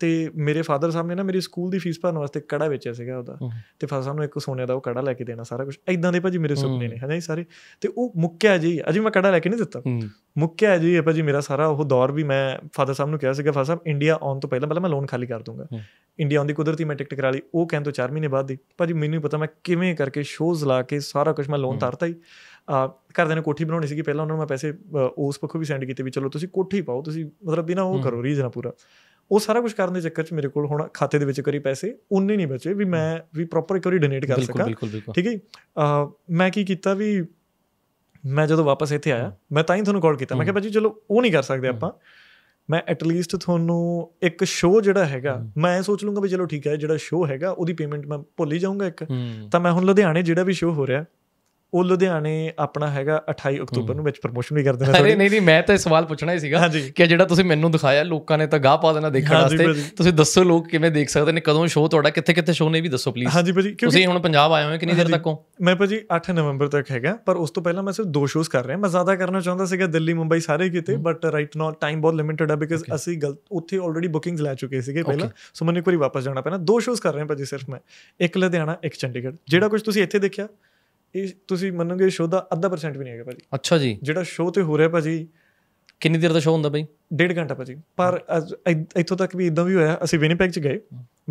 ਤੇ ਮੇਰੇ ਫਾਦਰ ਸਾਹਿਬ ਨੇ ਨਾ ਮੇਰੀ ਸਕੂਲ ਦੀ ਫੀਸ ਭਰਨ ਵਾਸਤੇ ਕੜਾ ਵੇਚਿਆ ਸੀਗਾ ਉਹਦਾ ਤੇ ਫਾਦਰ ਸਾਹਿਬ ਨੂੰ ਇੱਕ ਸੋਨੇ ਦਾ ਉਹ ਕੜਾ ਲੈ ਕੇ ਦੇਣਾ ਸਾਰਾ ਕੁਝ ਐਦਾਂ ਦੇ ਭਾਜੀ ਮੇਰੇ ਸੁਪਨੇ ਨੇ ਹਨਾ ਜੀ ਸਾਰੇ ਤੇ ਉਹ ਮੁੱਕਿਆ ਜੀ ਅਜੇ ਮੈਂ ਕੜਾ ਲੈ ਕੇ ਨਹੀਂ ਦਿੱਤਾ ਮੁੱਕਿਆ ਜੀ ਭਾਜੀ ਮੇਰਾ ਸਾਰਾ ਉਹ ਦੌਰ ਵੀ ਮੈਂ ਫਾਦਰ ਸਾਹਿਬ ਨੂੰ ਕਿਹਾ ਸੀਗਾ ਫਾਦਰ ਸਾਹਿਬ ਇੰਡੀਆ ਆਉਣ ਤੋਂ ਪਹਿਲਾਂ ਪਹਿਲਾਂ ਮੈਂ ਲੋਨ ਖਾਲੀ ਕਰ ਦੂੰਗਾ ਇੰਡੀਆ ਆਉਣ ਦੀ ਕੁਦਰਤੀ ਮੈਂ ਟਿਕਟ ਕਰਾ ਲਈ ਉਹ ਕਹਿੰਦੇ ਤੋਂ 4 ਮਹੀਨੇ ਬਾਅਦ ਦੀ ਭਾਜੀ ਮੈਨੂੰ ਪਤਾ ਮੈਂ ਕਿਵੇਂ ਕਰਕੇ ਸ਼ੋਜ਼ ਲਾ ਕੇ ਸਾਰਾ ਕੁਝ ਮੈਂ ਲੋਨ ਤਾਰਤਾ ਹੀ ਕਰਦੇ ਨੇ ਕੋਠੀ ਬਣਾਉਣੀ ਸੀਗੀ ਪਹਿਲਾਂ ਉਹਨਾਂ ਨੂੰ ਮੈਂ ਪੈਸੇ ਉਸ ਪੱਖੋਂ ਵੀ ਸੈਂਡ ਕੀਤੇ ਵੀ ਚਲੋ ਤੁਸੀਂ ਕੋਠੀ ਪਾਓ ਤੁਸੀਂ ਮਤਲਬ ਵੀ ਨਾ ਉਹ ਕਰੋ ਰੀਜ਼ਨ ਪੂਰਾ ਉਹ ਸਾਰਾ ਕੁਝ ਕਰਨ ਦੇ ਚੱਕਰ 'ਚ ਮੇਰੇ ਕੋਲ ਹੁਣ ਖਾਤੇ ਦੇ ਵਿੱਚ ਕਰੀ ਪੈਸੇ ਉਨੇ ਨਹੀਂ ਬਚੇ ਵੀ ਮੈਂ ਵੀ ਪ੍ਰੋਪਰ ਇੱਕ ਵਾਰੀ ਡੋਨੇਟ ਕਰ ਸਕਾਂ ਠੀਕ ਹੈ ਮੈਂ ਕੀ ਕੀਤਾ ਵੀ ਮੈਂ ਜਦੋਂ ਵਾਪਸ ਇੱਥੇ ਆਇਆ ਮੈਂ ਤਾਂ ਹੀ ਤੁਹਾਨੂੰ ਕਾਲ ਕੀਤਾ ਮੈਂ ਕਿਹਾ ਭਾਜੀ ਚਲੋ ਉਹ ਨਹੀਂ ਕਰ ਸਕਦੇ ਆਪਾਂ ਮੈਂ ਐਟ ਲੀਸਟ ਤੁਹਾਨੂੰ ਇੱਕ ਸ਼ੋਅ ਜਿਹੜਾ ਹੈਗਾ ਮੈਂ ਸੋਚ ਲੂੰਗਾ ਵੀ ਚਲੋ ਠੀਕ ਹੈ ਜਿਹੜਾ ਸ਼ੋਅ ਹੈਗਾ ਉਹਦੀ ਪੇਮੈਂਟ ਮੈਂ ਭੁੱਲ ਹੀ ਜਾਊਂਗਾ ਇੱਕ ਤਾਂ ਮੈਂ ਹੁਣ ਲੁਧਿਆਣੇ ਜਿਹੜਾ ਵੀ ਸ਼ੋਅ ਹੋ ਰਿਹਾ ਉਹ ਲੁਧਿਆਣੇ ਆਪਣਾ ਹੈਗਾ 28 ਅਕਤੂਬਰ ਨੂੰ ਵਿੱਚ ਪ੍ਰੋਮੋਸ਼ਨ ਵੀ ਕਰ ਦੇਣਾ ਅਰੇ ਨਹੀਂ ਨਹੀਂ ਮੈਂ ਤਾਂ ਇਹ ਸਵਾਲ ਪੁੱਛਣਾ ਹੀ ਸੀਗਾ ਕਿ ਜਿਹੜਾ ਤੁਸੀਂ ਮੈਨੂੰ ਦਿਖਾਇਆ ਲੋਕਾਂ ਨੇ ਤਾਂ ਗਾਹ ਪਾ ਦੇਣਾ ਦੇਖਣ ਵਾਸਤੇ ਤੁਸੀਂ ਦੱਸੋ ਲੋਕ ਕਿਵੇਂ ਦੇਖ ਸਕਦੇ ਨੇ ਕਦੋਂ ਸ਼ੋਅ ਤੁਹਾਡਾ ਕਿੱਥੇ ਕਿੱਥੇ ਸ਼ੋਅ ਨੇ ਵੀ ਦੱਸੋ ਪਲੀਜ਼ ਹਾਂਜੀ ਭਾਜੀ ਤੁਸੀਂ ਹੁਣ ਪੰਜਾਬ ਆਏ ਹੋ ਕਿੰਨੀ ਦੇਰ ਤੱਕ ਹੋ ਮੈਂ ਭਾਜੀ 8 ਨਵੰਬਰ ਤੱਕ ਹੈਗਾ ਪਰ ਉਸ ਤੋਂ ਪਹਿਲਾਂ ਮੈਂ ਸਿਰਫ ਦੋ ਸ਼ੋਅਸ ਕਰ ਰਿਹਾ ਮੈਂ ਜ਼ਿਆਦਾ ਕਰਨਾ ਚਾਹੁੰਦਾ ਸੀਗਾ ਦਿੱਲੀ ਮੁੰਬਈ ਸਾਰੇ ਕਿਤੇ ਬਟ ਰਾਈਟ ਨਾਓ ਟਾਈਮ ਬਹੁਤ ਲਿਮਿਟਿਡ ਹੈ ਬਿਕਾਜ਼ ਅਸੀਂ ਗਲਤ ਉੱਥੇ ਆਲਰੇਡੀ ਬੁਕਿੰਗਸ ਲੈ ਚੁੱਕੇ ਸੀਗੇ ਪਹਿਲਾਂ ਸੋ ਮੈਨੂੰ ਇੱਕ ਵਾਰੀ ਵਾਪਸ ਜਾਣਾ ਪੈਣਾ ਦੋ ਸ਼ੋਅਸ ਕਰ ਰਿਹਾ ਭਾਜੀ ਸਿਰਫ ਮੈਂ ਇੱਕ ਲੁਧਿਆਣਾ ਇੱਕ ਚੰਡੀਗੜ੍ਹ ਜਿਹੜਾ ਕੁਝ ਤੁਸੀਂ ਇੱਥੇ ਦੇਖਿਆ ਇਹ ਤੁਸੀਂ ਮੰਨੋਗੇ ਸ਼ੋਅ ਦਾ ਅੱਧਾ ਪਰਸੈਂਟ ਵੀ ਨਹੀਂ ਹੈਗਾ ਭਾਜੀ ਅੱਛਾ ਜੀ ਜਿਹੜਾ ਸ਼ੋਅ ਤੇ ਹੋ ਰਿਹਾ ਭਾਜੀ ਕਿੰਨੀ ਦੇਰ ਦਾ ਸ਼ੋਅ ਹੁੰਦਾ ਭਾਈ ਡੇਢ ਘੰਟਾ ਭਾਜੀ ਪਰ ਇੱਥੋਂ ਤੱਕ ਵੀ ਇਦਾਂ ਵੀ ਹੋਇਆ ਅਸੀਂ ਵਿਨੀਪੈਗ ਚ ਗਏ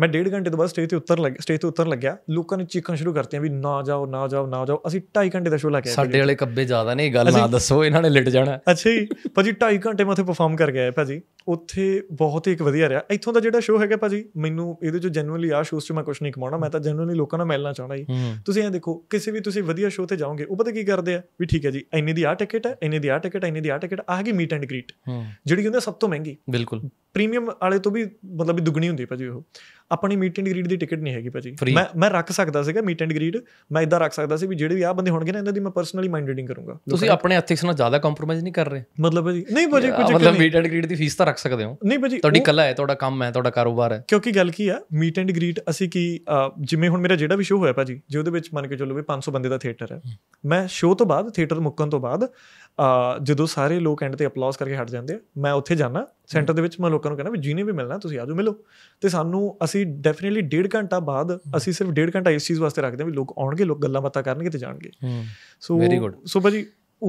ਮੈਂ ਡੇਢ ਘੰਟੇ ਤੋਂ ਬਸ ਸਟੇਜ ਤੇ ਉੱਤਰ ਲੱਗ ਸਟੇਜ ਤੇ ਉੱਤਰ ਲੱਗਿਆ ਲੋਕਾਂ ਨੇ ਚੀਕਾਂ ਸ਼ੁਰੂ ਕਰਤੀਆਂ ਵੀ ਨਾ ਜਾਓ ਨਾ ਜਾਓ ਨਾ ਜਾਓ ਅਸੀਂ 2.5 ਘੰਟੇ ਦਾ ਸ਼ੋਅ ਲਾ ਕੇ ਆਏ ਸਾਡੇ ਵਾਲੇ ਕੱਬੇ ਜ਼ਿਆਦਾ ਨੇ ਗੱਲ ਨਾ ਦੱਸੋ ਇਹਨਾਂ ਨੇ ਲਿਟ ਜਾਣਾ ਅੱਛਾ ਜੀ ਭਾਜੀ 2.5 ਘੰਟੇ ਮੈਂ ਉੱਥੇ ਪਰਫਾਰਮ ਕਰ ਗਿਆ ਭਾਜੀ ਉੱਥੇ ਬਹੁਤ ਹੀ ਇੱਕ ਵਧੀਆ ਰਿਹਾ ਇੱਥੋਂ ਦਾ ਜਿਹੜਾ ਸ਼ੋਅ ਹੈਗਾ ਭਾਜੀ ਮੈਨੂੰ ਇਹਦੇ ਚ ਜੈਨੂਅਲੀ ਆ ਸ਼ੋਅ 'ਚ ਮੈਂ ਕੁਝ ਨਹੀਂ ਕਮਾਉਣਾ ਮੈਂ ਤਾਂ ਜੈਨੂਅਲੀ ਲੋਕਾਂ ਨਾਲ ਮਿਲਣਾ ਚਾਹਣਾ ਜੀ ਤੁਸੀਂ ਇਹ ਦੇਖੋ ਕਿਸੇ ਵੀ ਤੁਸੀਂ ਵਧੀਆ ਸ਼ੋਅ ਤੇ ਜਾਓਗੇ ਉਹ ਪਤਾ ਕੀ ਕਰਦੇ ਆ ਵੀ ਠੀਕ ਹੈ ਜੀ ਇੰਨੇ ਦੀ ਆ ਟਿਕਟ ਹੈ ਇੰਨੇ ਦੀ ਆ ਟਿਕਟ ਹੈ ਇੰਨੇ ਦੀ ਆ ਟਿਕਟ ਆ ਹੈਗੀ ਮੀਟ ਐਂਡ ਗ੍ਰੀਟ ਜਿਹੜੀ ਹੁੰਦੀ ਸਭ ਤੋਂ ਮਹਿੰਗੀ ਬਿਲਕੁਲ ਪ੍ਰੀਮੀਅਮ ਵਾਲੇ ਤੋਂ ਵੀ ਮਤਲਬ ਦੁੱਗਣੀ ਹੁੰਦੀ ਭਾਜੀ ਉਹ ਆਪਣੀ ਮੀਟ ਐਂਡ ਗ੍ਰੀਡ ਦੀ ਟਿਕਟ ਨਹੀਂ ਹੈਗੀ ਭਾਜੀ ਮੈਂ ਮੈਂ ਰੱਖ ਸਕਦਾ ਸੀਗਾ ਮੀਟ ਐਂਡ ਗ੍ਰੀਡ ਮੈਂ ਇਦਾਂ ਰੱਖ ਸਕਦਾ ਸੀ ਵੀ ਜਿਹੜੇ ਵੀ ਆ ਬੰਦੇ ਹੋਣਗੇ ਨਾ ਇਹਨਾਂ ਦੀ ਮੈਂ ਪਰਸਨਲੀ ਮਾਈਂਡ ਰੀਡਿੰਗ ਕਰੂੰਗਾ ਤੁਸੀਂ ਆਪਣੇ ਐਥਿਕਸ ਨਾਲ ਜ਼ਿਆਦਾ ਕੰਪਰੋਮਾਈਜ਼ ਨਹੀਂ ਕਰ ਰਹੇ ਮਤਲਬ ਭਾਜੀ ਨਹੀਂ ਭਾਜੀ ਕੁਝ ਮਤਲਬ ਮੀਟ ਐਂਡ ਗ੍ਰੀਡ ਦੀ ਫੀਸ ਤਾਂ ਰੱਖ ਸਕਦੇ ਹੋ ਨਹੀਂ ਭਾਜੀ ਤੁਹਾਡੀ ਕਲਾ ਹੈ ਤੁਹਾਡਾ ਕੰਮ ਹੈ ਤੁਹਾਡਾ ਕਾਰੋਬਾਰ ਹੈ ਕਿਉਂਕਿ ਗੱਲ ਕੀ ਆ ਮੀਟ ਐਂਡ ਗ੍ਰੀਡ ਅਸੀਂ ਕੀ ਜਿਵੇਂ ਹੁਣ ਮੇਰਾ ਜਿਹੜਾ ਵੀ ਸ਼ੋਅ ਹੋਇਆ ਭਾਜੀ ਜੇ ਉਹਦੇ ਵਿੱਚ ਮੰਨ ਕੇ ਚੱਲੋ ਵੀ 500 ਬੰਦੇ ਦਾ ਥੀਏਟਰ ਹੈ ਮੈਂ ਸ਼ੋਅ ਤੋਂ ਬਾਅਦ ਥੀਏਟਰ ਮੁੱਕਣ ਤੋਂ ਬਾਅਦ ਜਦੋਂ ਸਾਰੇ ਲੋਕ ਐਂਡ ਤੇ ਅਪਲਾਸ ਕਰਕੇ ਹਟ ਜਾਂਦੇ ਮੈਂ ਉੱਥੇ ਜਾਣਾ ਸੈਂਟਰ ਦੇ ਵਿੱਚ ਮੈਂ ਲੋਕਾਂ ਨੂੰ ਕਹਿੰਦਾ ਵੀ ਜਿਹਨੇ ਵੀ ਮਿਲਣਾ ਤੁਸੀਂ ਆਜੋ ਮਿਲੋ ਤੇ ਸਾਨੂੰ ਅਸੀਂ ਡੈਫੀਨਿਟਲੀ ਡੇਢ ਘੰਟਾ ਬਾਅਦ ਅਸੀਂ ਸਿਰਫ ਡੇਢ ਘੰਟਾ ਇਸ ਚੀਜ਼ ਵਾਸਤੇ ਰੱਖਦੇ ਹਾਂ ਵੀ ਲੋਕ ਆਉਣਗੇ ਲੋਕ ਗੱਲਾਂ ਬਾਤਾਂ ਕਰਨਗੇ ਤੇ ਜਾਣਗੇ ਸੋ ਸੋ ਭਾਜੀ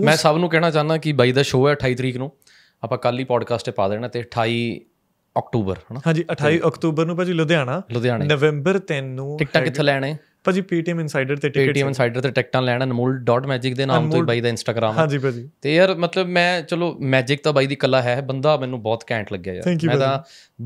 ਮੈਂ ਸਭ ਨੂੰ ਕਹਿਣਾ ਚਾਹੁੰਦਾ ਕਿ ਬਾਈ ਦਾ ਸ਼ੋਅ ਹੈ 28 ਤਰੀਕ ਨੂੰ ਆਪਾਂ ਕੱਲ ਹੀ ਪੋਡਕਾਸਟ ਤੇ ਪਾ ਦੇਣਾ ਤੇ 28 ਅਕਤੂਬਰ ਹਨਾ ਹਾਂਜੀ 28 ਅਕਤੂਬਰ ਨੂੰ ਭਾਜੀ ਲੁਧਿਆਣਾ ਨਵੰਬਰ 3 ਨੂੰ ਟਿਕਟਾਂ ਕਿੱਥੇ ਲੈਣੇ ਭਾਜੀ ਪੀਟੀਐਮ ਇਨਸਾਈਡਰ ਤੇ ਟਿਕਟ ਪੀਟੀਐਮ ਇਨਸਾਈਡਰ ਤੇ ਟਿਕਟਾਂ ਲੈਣ ਮੈਜਿਕ ਦੇ ਨਾਮ ਤੋਂ ਬਾਈ ਦਾ ਇੰਸਟਾਗ੍ਰam ਹਾਂਜੀ ਭਾਜੀ ਤੇ ਯਾਰ ਮਤਲਬ ਮੈਂ ਚਲੋ ਮੈਜਿਕ ਤਾਂ ਬਾਈ ਦੀ ਕਲਾ ਹੈ ਬੰਦਾ ਮੈਨੂੰ ਬਹੁਤ ਕੈਂਟ ਲੱਗਿਆ ਯਾਰ ਮੈਂ ਤਾਂ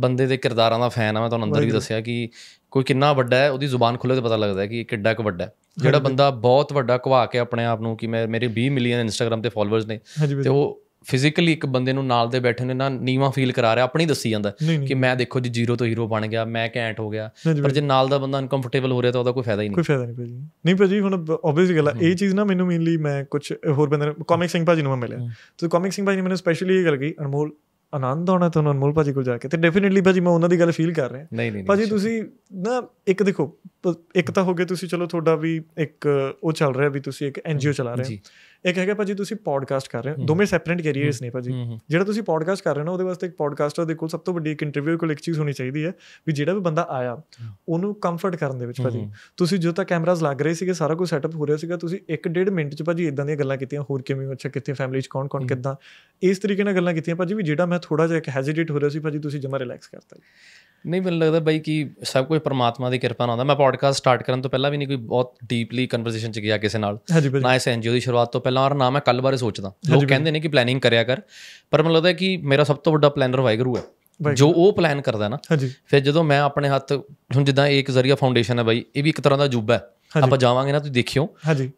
ਬੰਦੇ ਦੇ ਕਿਰਦਾਰਾਂ ਦਾ ਫੈਨ ਆ ਮੈਂ ਤੁਹਾਨੂੰ ਅੰਦਰ ਵੀ ਦੱਸਿਆ ਕਿ ਕੋਈ ਕਿੰਨਾ ਵੱਡਾ ਹੈ ਉਹਦੀ ਜ਼ੁਬਾਨ ਖੁੱਲੇ ਤੇ ਪਤਾ ਲੱਗਦਾ ਹੈ ਕਿ ਕਿੱਡਾ ਕੁ ਵੱਡਾ ਹੈ ਜਿਹੜਾ ਬੰਦਾ ਬਹੁਤ ਵੱਡਾ ਘਵਾ ਕੇ ਆਪਣੇ ਆਪ ਨੂੰ ਕਿ ਮੈਂ ਮੇਰੇ 20 ਮਿਲੀਅਨ ਇੰਸਟਾਗ੍ਰam ਤੇ ਫਾਲੋਅਰਸ ਨੇ ਤੇ ਉਹ ਫਿਜ਼ੀਕਲੀ ਇੱਕ ਬੰਦੇ ਨੂੰ ਨਾਲ ਦੇ ਬੈਠੇ ਨੇ ਨਾ ਨੀਵਾ ਫੀਲ ਕਰਾ ਰਿਹਾ ਆਪਣੀ ਦੱਸੀ ਜਾਂਦਾ ਕਿ ਮੈਂ ਦੇਖੋ ਜੀ ਜ਼ੀਰੋ ਤੋਂ ਹੀਰੋ ਬਣ ਗਿਆ ਮੈਂ ਘੈਂਟ ਹੋ ਗਿਆ ਪਰ ਜੇ ਨਾਲ ਦਾ ਬੰਦਾ ਅਨਕੰਫਰਟੇਬਲ ਹੋ ਰਿਹਾ ਤਾਂ ਉਹਦਾ ਕੋਈ ਫਾਇਦਾ ਹੀ ਨਹੀਂ ਕੋਈ ਫਾਇਦਾ ਨਹੀਂ ਭਾਜੀ ਨਹੀਂ ਭਾਜੀ ਹੁਣ ਆਬਵੀਅਸਲੀ ਗੱਲ ਹੈ ਇਹ ਚੀਜ਼ ਨਾ ਮੈਨੂੰ ਮੇਨਲੀ ਮੈਂ ਕੁਝ ਹੋਰ ਬੰਦੇ ਕਾਮਿਕ ਸਿੰਘ ਭਾਜੀ ਨੂੰ ਮੈਂ ਮਿਲਿਆ ਤੇ ਕਾਮਿਕ ਸਿੰਘ ਭਾਜੀ ਨੇ ਮੈਨੂੰ ਸਪੈਸ਼ਲੀ ਇਹ ਗੱਲ ਕਹੀ ਅਨਮੋਲ ਆਨੰਦ ਆਉਣਾ ਤੁਹਾਨੂੰ ਅਨਮੋਲ ਭਾਜੀ ਕੋਲ ਜਾ ਕੇ ਤੇ ਡੈਫੀਨਿਟਲੀ ਭਾਜੀ ਮੈਂ ਉਹਨਾਂ ਦੀ ਗੱਲ ਫੀਲ ਕਰ ਰਿਹਾ ਭਾਜੀ ਤੁਸੀਂ ਨਾ ਇੱਕ ਦੇਖੋ ਇੱਕ ਤਾਂ ਹੋ ਗਿਆ ਤੁਸੀਂ ਚਲੋ ਤੁਹਾਡਾ ਵੀ ਇੱਕ ਉਹ ਚੱਲ ਰਿਹਾ ਵੀ ਤੁਸੀਂ ਇੱਕ ਐਨਜੀਓ ਚਲਾ ਰਹੇ ਹੋ ਇੱਕ ਹੈਗਾ ਭਾਜੀ ਤੁਸੀਂ ਪੋਡਕਾਸਟ ਕਰ ਰਹੇ ਹੋ ਦੋਵੇਂ ਸੈਪਰੇਟ ਕੈਰੀਅਰਸ ਨੇ ਭਾਜੀ ਜਿਹੜਾ ਤੁਸੀਂ ਪੋਡਕਾਸਟ ਕਰ ਰਹੇ ਹੋ ਉਹਦੇ ਵਾਸਤੇ ਇੱਕ ਪੋਡਕਾਸਟਰ ਦੇ ਕੋਲ ਸਭ ਤੋਂ ਵੱਡੀ ਇੱਕ ਇੰਟਰਵਿਊ ਕੋਲ ਇੱਕ ਚੀਜ਼ ਹੋਣੀ ਚਾਹੀਦੀ ਹੈ ਵੀ ਜਿਹੜਾ ਵੀ ਬੰਦਾ ਆਇਆ ਉਹਨੂੰ ਕੰਫਰਟ ਕਰਨ ਦੇ ਵਿੱਚ ਭਾਜੀ ਤੁਸੀਂ ਜੋ ਤਾਂ ਕੈਮਰਾਜ਼ ਲੱਗ ਰਹੇ ਸੀਗੇ ਸਾਰਾ ਕੁਝ ਸੈਟਅਪ ਹੋ ਰਿਹਾ ਸੀਗਾ ਤੁਸੀਂ 1.5 ਮਿੰਟ ਚ ਭਾਜੀ ਇਦਾਂ ਦੀਆਂ ਗੱਲਾਂ ਕੀਤੀਆਂ ਹੋਰ ਕਿਵੇਂ ਅੱਛਾ ਕਿੱਥੇ ਫੈਮਿਲੀ ਚ ਕੌਣ ਕੌਣ ਕਿੱਦਾਂ ਇਸ ਤਰੀਕੇ ਨਾਲ ਗੱਲਾਂ ਕੀਤੀਆਂ ਭਾਜੀ ਵੀ ਜਿਹੜਾ ਮੈਂ ਥੋੜਾ ਜਿਹਾ ਇੱਕ ਹੈਜ਼ਿਟੇਟ ਹੋ ਰਿਹਾ ਸੀ ਭਾਜੀ ਤੁਸੀਂ ਜਮਾ ਰਿਲੈਕਸ ਕਰਤਾ ਜੀ ਨਹੀਂ ਮੈਨੂੰ ਲੱਗਦਾ ਬਾਈ ਕਿ ਸਭ ਕੁਝ ਪਰਮਾਤਮਾ ਦੀ ਕਿਰਪਾ ਨਾਲ ਹੁੰਦਾ ਮੈਂ ਪੋਡਕਾਸਟ ਸਟਾਰਟ ਕਰਨ ਤੋਂ ਪਹਿਲਾਂ ਵੀ ਨਹੀਂ ਕੋਈ ਬਹੁਤ ਡੀਪਲੀ ਕਨਵਰਸੇਸ਼ਨ ਚ ਗਿਆ ਕਿਸੇ ਨਾਲ ਨਾ ਇਸ ਐਨਜੀਓ ਦੀ ਸ਼ੁਰੂਆਤ ਤੋਂ ਪਹਿਲਾਂ ਔਰ ਨਾ ਮੈਂ ਕੱਲ ਬਾਰੇ ਸੋਚਦਾ ਲੋਕ ਕਹਿੰਦੇ ਨੇ ਕਿ ਪਲੈਨਿੰਗ ਕਰਿਆ ਕਰ ਪਰ ਮੈਨੂੰ ਲੱਗਦਾ ਕਿ ਮੇਰਾ ਸਭ ਤੋਂ ਵੱਡਾ ਪਲੈਨਰ ਵਾਇਗਰੂ ਹੈ ਜੋ ਉਹ ਪਲਾਨ ਕਰਦਾ ਨਾ ਫਿਰ ਜਦੋਂ ਮੈਂ ਆਪਣੇ ਹੱਥ ਹੁਣ ਜਿੱਦਾਂ ਇੱਕ ਜ਼ਰੀਆ ਫਾਊਂਡੇਸ਼ਨ ਹੈ ਬਾਈ ਇਹ ਵੀ ਇੱਕ ਤਰ੍ਹਾਂ ਦਾ ਜੂਬਾ ਹੈ ਆਪਾਂ ਜਾਵਾਂਗੇ ਨਾ ਤੁਸੀਂ ਦੇਖਿਓ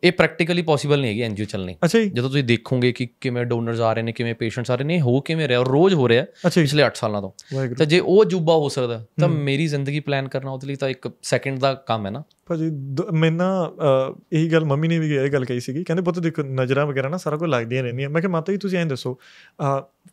ਇਹ ਪ੍ਰੈਕਟੀਕਲੀ ਪੋਸੀਬਲ ਨਹੀਂ ਹੈਗੀ ਐਨਜੀਓ ਚੱਲਣੀ ਜਦੋਂ ਤੁਸੀਂ ਦੇਖੋਗੇ ਕਿ ਕਿਵੇਂ ਡੋਨਰਸ ਆ ਰਹੇ ਨੇ ਕਿਵੇਂ ਪੇਸ਼ੈਂਟਸ ਆ ਰਹੇ ਨੇ ਹੋ ਕਿਵੇਂ ਰਿਹਾ ਰੋਜ਼ ਹੋ ਰਿਹਾ ਪਿਛਲੇ 8 ਸਾਲਾਂ ਤੋਂ ਤਾਂ ਜੇ ਉਹ ਜੂਬਾ ਹੋ ਸਕਦਾ ਤਾਂ ਮੇਰੀ ਜ਼ਿੰਦਗੀ ਪਲਾਨ ਕਰਨਾ ਉਹਦੇ ਲਈ ਤਾਂ ਇੱਕ ਸੈਕਿੰਡ ਦਾ ਕੰਮ ਹੈ ਨਾ ਭਾਜੀ ਮੈਂ ਨਾ ਇਹੀ ਗੱਲ ਮੰਮੀ ਨੇ ਵੀ ਇਹ ਗੱਲ ਕਹੀ ਸੀਗੀ ਕਹਿੰਦੇ ਪੁੱਤ ਦੇਖ ਨਜ਼ਰਾਂ ਵਗੈਰਾ ਨਾ ਸਾਰਾ ਕੁਝ ਲੱਗਦੀਆਂ ਰਹਿੰਦੀਆਂ ਮੈਂ ਕਿਹਾ ਮਾਤਾ ਜੀ ਤੁਸੀਂ ਐਂ ਦੱਸੋ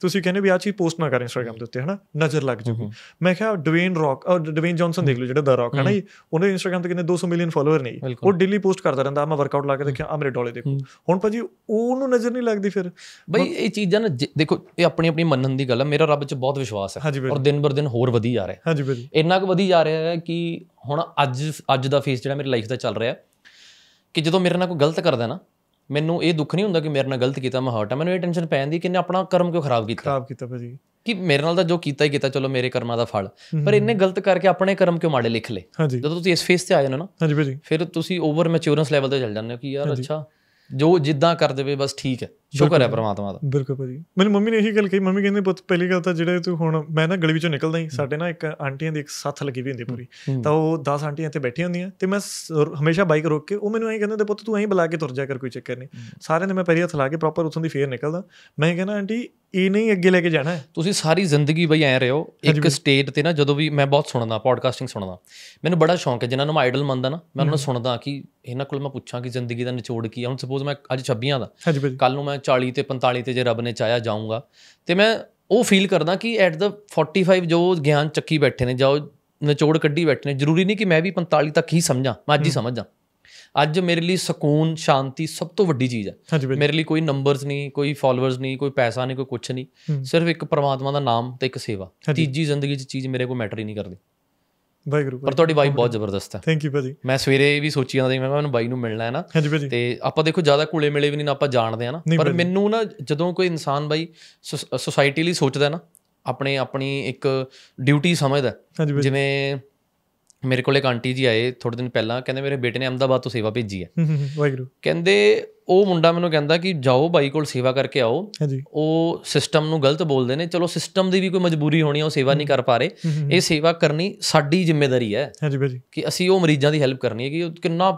ਤੁਸੀਂ ਕਹਿੰਦੇ ਵੀ ਆ ਚੀਜ਼ ਪੋਸਟ ਨਾ ਕਰ ਇੰਸਟਾਗ੍ਰam ਦੇ ਉੱਤੇ ਹਨਾ ਨਜ਼ਰ ਲੱਗ ਜੂਗੀ ਮੈਂ ਕਿਹਾ ਡਵੇਨ ਰੌਕ ਡਵੇਨ ਜੌਨਸਨ ਦੇਖ ਲਓ ਜਿਹੜਾ ਦਾ ਰੌਕ ਹਨਾ ਉਹਨੇ ਇੰਸਟਾਗ੍ਰam ਤੇ ਕਿੰਨੇ 200 ਮਿਲੀਅਨ ਫਾਲੋਅਰ ਨੇ ਉਹ ਡੇਲੀ ਪੋਸਟ ਕਰਦਾ ਰਹਿੰਦਾ ਆ ਮੈਂ ਵਰਕਆਊਟ ਲਾ ਕੇ ਦੇਖਿਆ ਆ ਮੇਰੇ ਡੋਲੇ ਦੇਖੋ ਹੁਣ ਭਾਜੀ ਉਹਨੂੰ ਨਜ਼ਰ ਨਹੀਂ ਲੱਗਦੀ ਫਿਰ ਬਈ ਇਹ ਚੀਜ਼ਾਂ ਨਾ ਦੇਖੋ ਇਹ ਆਪਣੀ ਆਪਣੀ ਮੰਨਣ ਦੀ ਗੱਲ ਹੈ ਮੇਰਾ ਰੱਬ 'ਚ ਬਹੁਤ ਵਿਸ਼ਵਾਸ ਹੈ ਔਰ ਦਿਨ ਬਰ ਦਿਨ ਹੋਰ ਵਧੀ ਜਾ ਰਿਹਾ ਹੈ ਹਾਂਜੀ ਭਾਜੀ ਇੰਨਾ ਕੁ ਵਧੀ ਜਾ ਰਿਹਾ ਹੈ ਕਿ ਹੁਣ ਅੱਜ ਅੱਜ ਦਾ ਫੇਸ ਜਿਹੜਾ ਮੇਰੀ ਲਾਈਫ ਦਾ ਚੱਲ ਰਿਹਾ ਕਿ ਜਦੋਂ ਮੇਰੇ ਨਾਲ ਕੋਈ ਗਲਤ ਕਰਦਾ ਨਾ ਮੈਨੂੰ ਇਹ ਦੁੱਖ ਨਹੀਂ ਹੁੰਦਾ ਕਿ ਮੇਰੇ ਨਾਲ ਗਲਤ ਕੀਤਾ ਮੈਂ ਹਰਟ ਆ ਮੈਨੂੰ ਇਹ ਟੈਨਸ਼ਨ ਪੈਂਦੀ ਕਿ ਇਹਨੇ ਆਪਣਾ ਕਰਮ ਕਿਉਂ ਖਰਾਬ ਕੀਤਾ ਖਰਾਬ ਕੀਤਾ ਭਾਜੀ ਕਿ ਮੇਰੇ ਨਾਲ ਤਾਂ ਜੋ ਕੀਤਾ ਹੀ ਕੀਤਾ ਚਲੋ ਮੇਰੇ ਕਰਮਾਂ ਦਾ ਫਲ ਪਰ ਇਹਨੇ ਗਲਤ ਕਰਕੇ ਆਪਣੇ ਕਰਮ ਕਿਉਂ ਮਾੜੇ ਲਿਖ ਲੇ ਜਦੋਂ ਤੁਸੀਂ ਇਸ ਫੇਸ ਤੇ ਆ ਜਾਂਦੇ ਹੋ ਨਾ ਹਾਂਜੀ ਭਾਜੀ ਫਿਰ ਤੁਸੀਂ ਓਵਰ ਮੈਚੁਰੈਂਸ ਲੈਵਲ ਤੇ ਚੱਲ ਜਾਂਦੇ ਹੋ ਕਿ ਯਾਰ ਅੱਛਾ ਜੋ ਜਿੱਦਾਂ ਕਰ ਦੇਵੇ ਬਸ ਠੀਕ ਹੈ ਸ਼ੁਕਰ ਹੈ ਪ੍ਰਮਾਤਮਾ ਦਾ ਬਿਲਕੁਲ ਭਾਜੀ ਮੇਰੀ ਮੰਮੀ ਨੇ ਇਹੀ ਗੱਲ ਕਹੀ ਮੰਮੀ ਕਹਿੰਦੇ ਪੁੱਤ ਪਹਿਲੀ ਗੱਲ ਤਾਂ ਜਿਹੜਾ ਤੂੰ ਹੁਣ ਮੈਂ ਨਾ ਗਲੀ ਵਿੱਚੋਂ ਨਿਕਲਦਾ ਹੀ ਸਾਡੇ ਨਾ ਇੱਕ ਆਂਟੀਆਂ ਦੀ ਇੱਕ ਸਾਥ ਲੱਗੀ ਵੀ ਹੁੰਦੀ ਪੂਰੀ ਤਾਂ ਉਹ 10 ਆਂਟੀਆਂ ਇੱਥੇ ਬੈਠੀਆਂ ਹੁੰਦੀਆਂ ਤੇ ਮੈਂ ਹਮੇਸ਼ਾ ਬਾਈਕ ਰੋਕ ਕੇ ਉਹ ਮੈਨੂੰ ਐਂ ਕਹਿੰਦੇ ਤੇ ਪੁੱਤ ਤੂੰ ਐਂ ਬੁਲਾ ਕੇ ਤੁਰ ਜਾ ਕਰ ਕੋਈ ਚੱਕਰ ਨਹੀਂ ਸਾਰਿਆਂ ਨੇ ਮੈਂ ਪਹਿਲੀ ਹੱਥ ਲਾ ਕੇ ਪ੍ਰੋਪਰ ਉਥੋਂ ਦੀ ਫੇਰ ਨਿਕਲਦਾ ਮੈਂ ਕਹਿੰਦਾ ਆਂਟੀ ਇਹ ਨਹੀਂ ਅੱਗੇ ਲੈ ਕੇ ਜਾਣਾ ਤੁਸੀਂ ਸਾਰੀ ਜ਼ਿੰਦਗੀ ਬਈ ਐ ਰਹੋ ਇੱਕ ਸਟੇਟ ਤੇ ਨਾ ਜਦੋਂ ਵੀ ਮੈਂ ਬਹੁਤ ਸੁਣਦਾ ਪੋਡਕਾਸਟਿੰਗ ਸੁਣਦਾ ਮੈਨੂੰ ਬੜਾ ਸ਼ੌਂਕ ਹੈ ਜਿਨ੍ਹਾਂ ਨੂੰ ਮੈਂ ਆਈਡਲ ਮੰਨਦਾ ਨਾ ਮੈਂ ਉਹਨਾਂ ਨੂੰ ਸੁਣਦਾ ਕਿ ਇਹਨਾਂ ਕੋਲ ਮੈਂ ਪੁੱਛਾਂ ਕਿ ਜ਼ਿੰਦਗੀ ਦਾ ਨਿਚੋੜ ਕੀ ਹੈ ਹੁਣ ਸਪੋਜ਼ ਮੈਂ ਅੱਜ 26 ਦਾ ਕੱਲ ਨੂੰ ਮੈਂ 40 ਤੇ 45 ਤੇ ਜੇ ਰੱਬ ਨੇ ਚਾਹਿਆ ਜਾਊਂਗਾ ਤੇ ਮੈਂ ਉਹ ਫੀਲ ਕਰਦਾ ਕਿ ਐਟ ਦ 45 ਜੋ ਗਿਆਨ ਚੱਕੀ ਬੈਠੇ ਨੇ ਜੋ ਨਿਚੋੜ ਕੱਢੀ ਬੈਠੇ ਨੇ ਜ਼ਰੂਰੀ ਨਹੀਂ ਕਿ ਮੈਂ ਵੀ 45 ਤੱਕ ਹੀ ਸਮਝਾਂ ਮੈਂ ਅੱਜ ਹੀ ਸਮਝਾਂ ਅੱਜ ਮੇਰੇ ਲਈ ਸਕੂਨ ਸ਼ਾਂਤੀ ਸਭ ਤੋਂ ਵੱਡੀ ਚੀਜ਼ ਹੈ ਮੇਰੇ ਲਈ ਕੋਈ ਨੰਬਰਸ ਨਹੀਂ ਕੋਈ ਫਾਲੋਅਰਸ ਨਹੀਂ ਕੋਈ ਪੈਸਾ ਨਹੀਂ ਕੋਈ ਕੁਝ ਨਹੀਂ ਸਿਰਫ ਇੱਕ ਪਰਮਾਤਮਾ ਦਾ ਨਾਮ ਤੇ ਇੱਕ ਸੇਵਾ ਤੀਜੀ ਜ਼ਿੰਦਗੀ 'ਚ ਚੀਜ਼ ਮੇਰੇ ਕੋਲ ਮੈਟਰ ਹੀ ਨਹੀਂ ਕਰਦੀ ਵਾਹਿਗੁਰੂ ਪਰ ਤੁਹਾਡੀ ਵਾਈਬ ਬਹੁਤ ਜ਼ਬਰਦਸਤ ਹੈ ਥੈਂਕ ਯੂ ਭਾਜੀ ਮੈਂ ਸਵੇਰੇ ਵੀ ਸੋਚੀ ਜਾਂਦਾ ਸੀ ਮੈਂ ਮੈਨੂੰ ਬਾਈ ਨੂੰ ਮਿਲਣਾ ਹੈ ਨਾ ਤੇ ਆਪਾਂ ਦੇਖੋ ਜ਼ਿਆਦਾ ਕੁਲੇ ਮਿਲੇ ਵੀ ਨਹੀਂ ਨਾ ਆਪਾਂ ਜਾਣਦੇ ਆ ਨਾ ਪਰ ਮੈਨੂੰ ਨਾ ਜਦੋਂ ਕੋਈ ਇਨਸਾਨ ਬਾਈ ਸੋਸਾਇਟੀ ਲਈ ਸੋਚਦਾ ਨਾ ਆਪਣੇ ਆਪਣੀ ਇੱਕ ਡਿਊਟੀ ਸਮਝਦਾ ਜਿਵੇਂ ਮੇਰੇ ਕੋਲੇ ਇੱਕ ਆਂਟੀ ਜੀ ਆਏ ਥੋੜੇ ਦਿਨ ਪਹਿਲਾਂ ਕਹਿੰਦੇ ਮੇਰੇ ਬੇਟੇ ਨੇ ਅਮਦਾਬਾਦ ਤੋਂ ਸੇਵਾ ਭੇਜੀ ਹੈ ਵਾਹਿਗੁਰੂ ਕਹਿੰਦੇ ਉਹ ਮੁੰਡਾ ਮੈਨੂੰ ਕਹਿੰਦਾ ਕਿ ਜਾਓ ਬਾਈ ਕੋਲ ਸੇਵਾ ਕਰਕੇ ਆਓ ਹਾਂਜੀ ਉਹ ਸਿਸਟਮ ਨੂੰ ਗਲਤ ਬੋਲਦੇ ਨੇ ਚਲੋ ਸਿਸਟਮ ਦੀ ਵੀ ਕੋਈ ਮਜਬੂਰੀ ਹੋਣੀ ਹੈ ਉਹ ਸੇਵਾ ਨਹੀਂ ਕਰ ਪਾ ਰਹੇ ਇਹ ਸੇਵਾ ਕਰਨੀ ਸਾਡੀ ਜ਼ਿੰਮੇਵਾਰੀ ਹੈ ਹਾਂਜੀ ਭਾਜੀ ਕਿ ਅਸੀਂ ਉਹ ਮਰੀਜ਼ਾਂ ਦੀ ਹੈਲਪ ਕਰਨੀ ਹੈ ਕਿ ਕਿੰਨਾ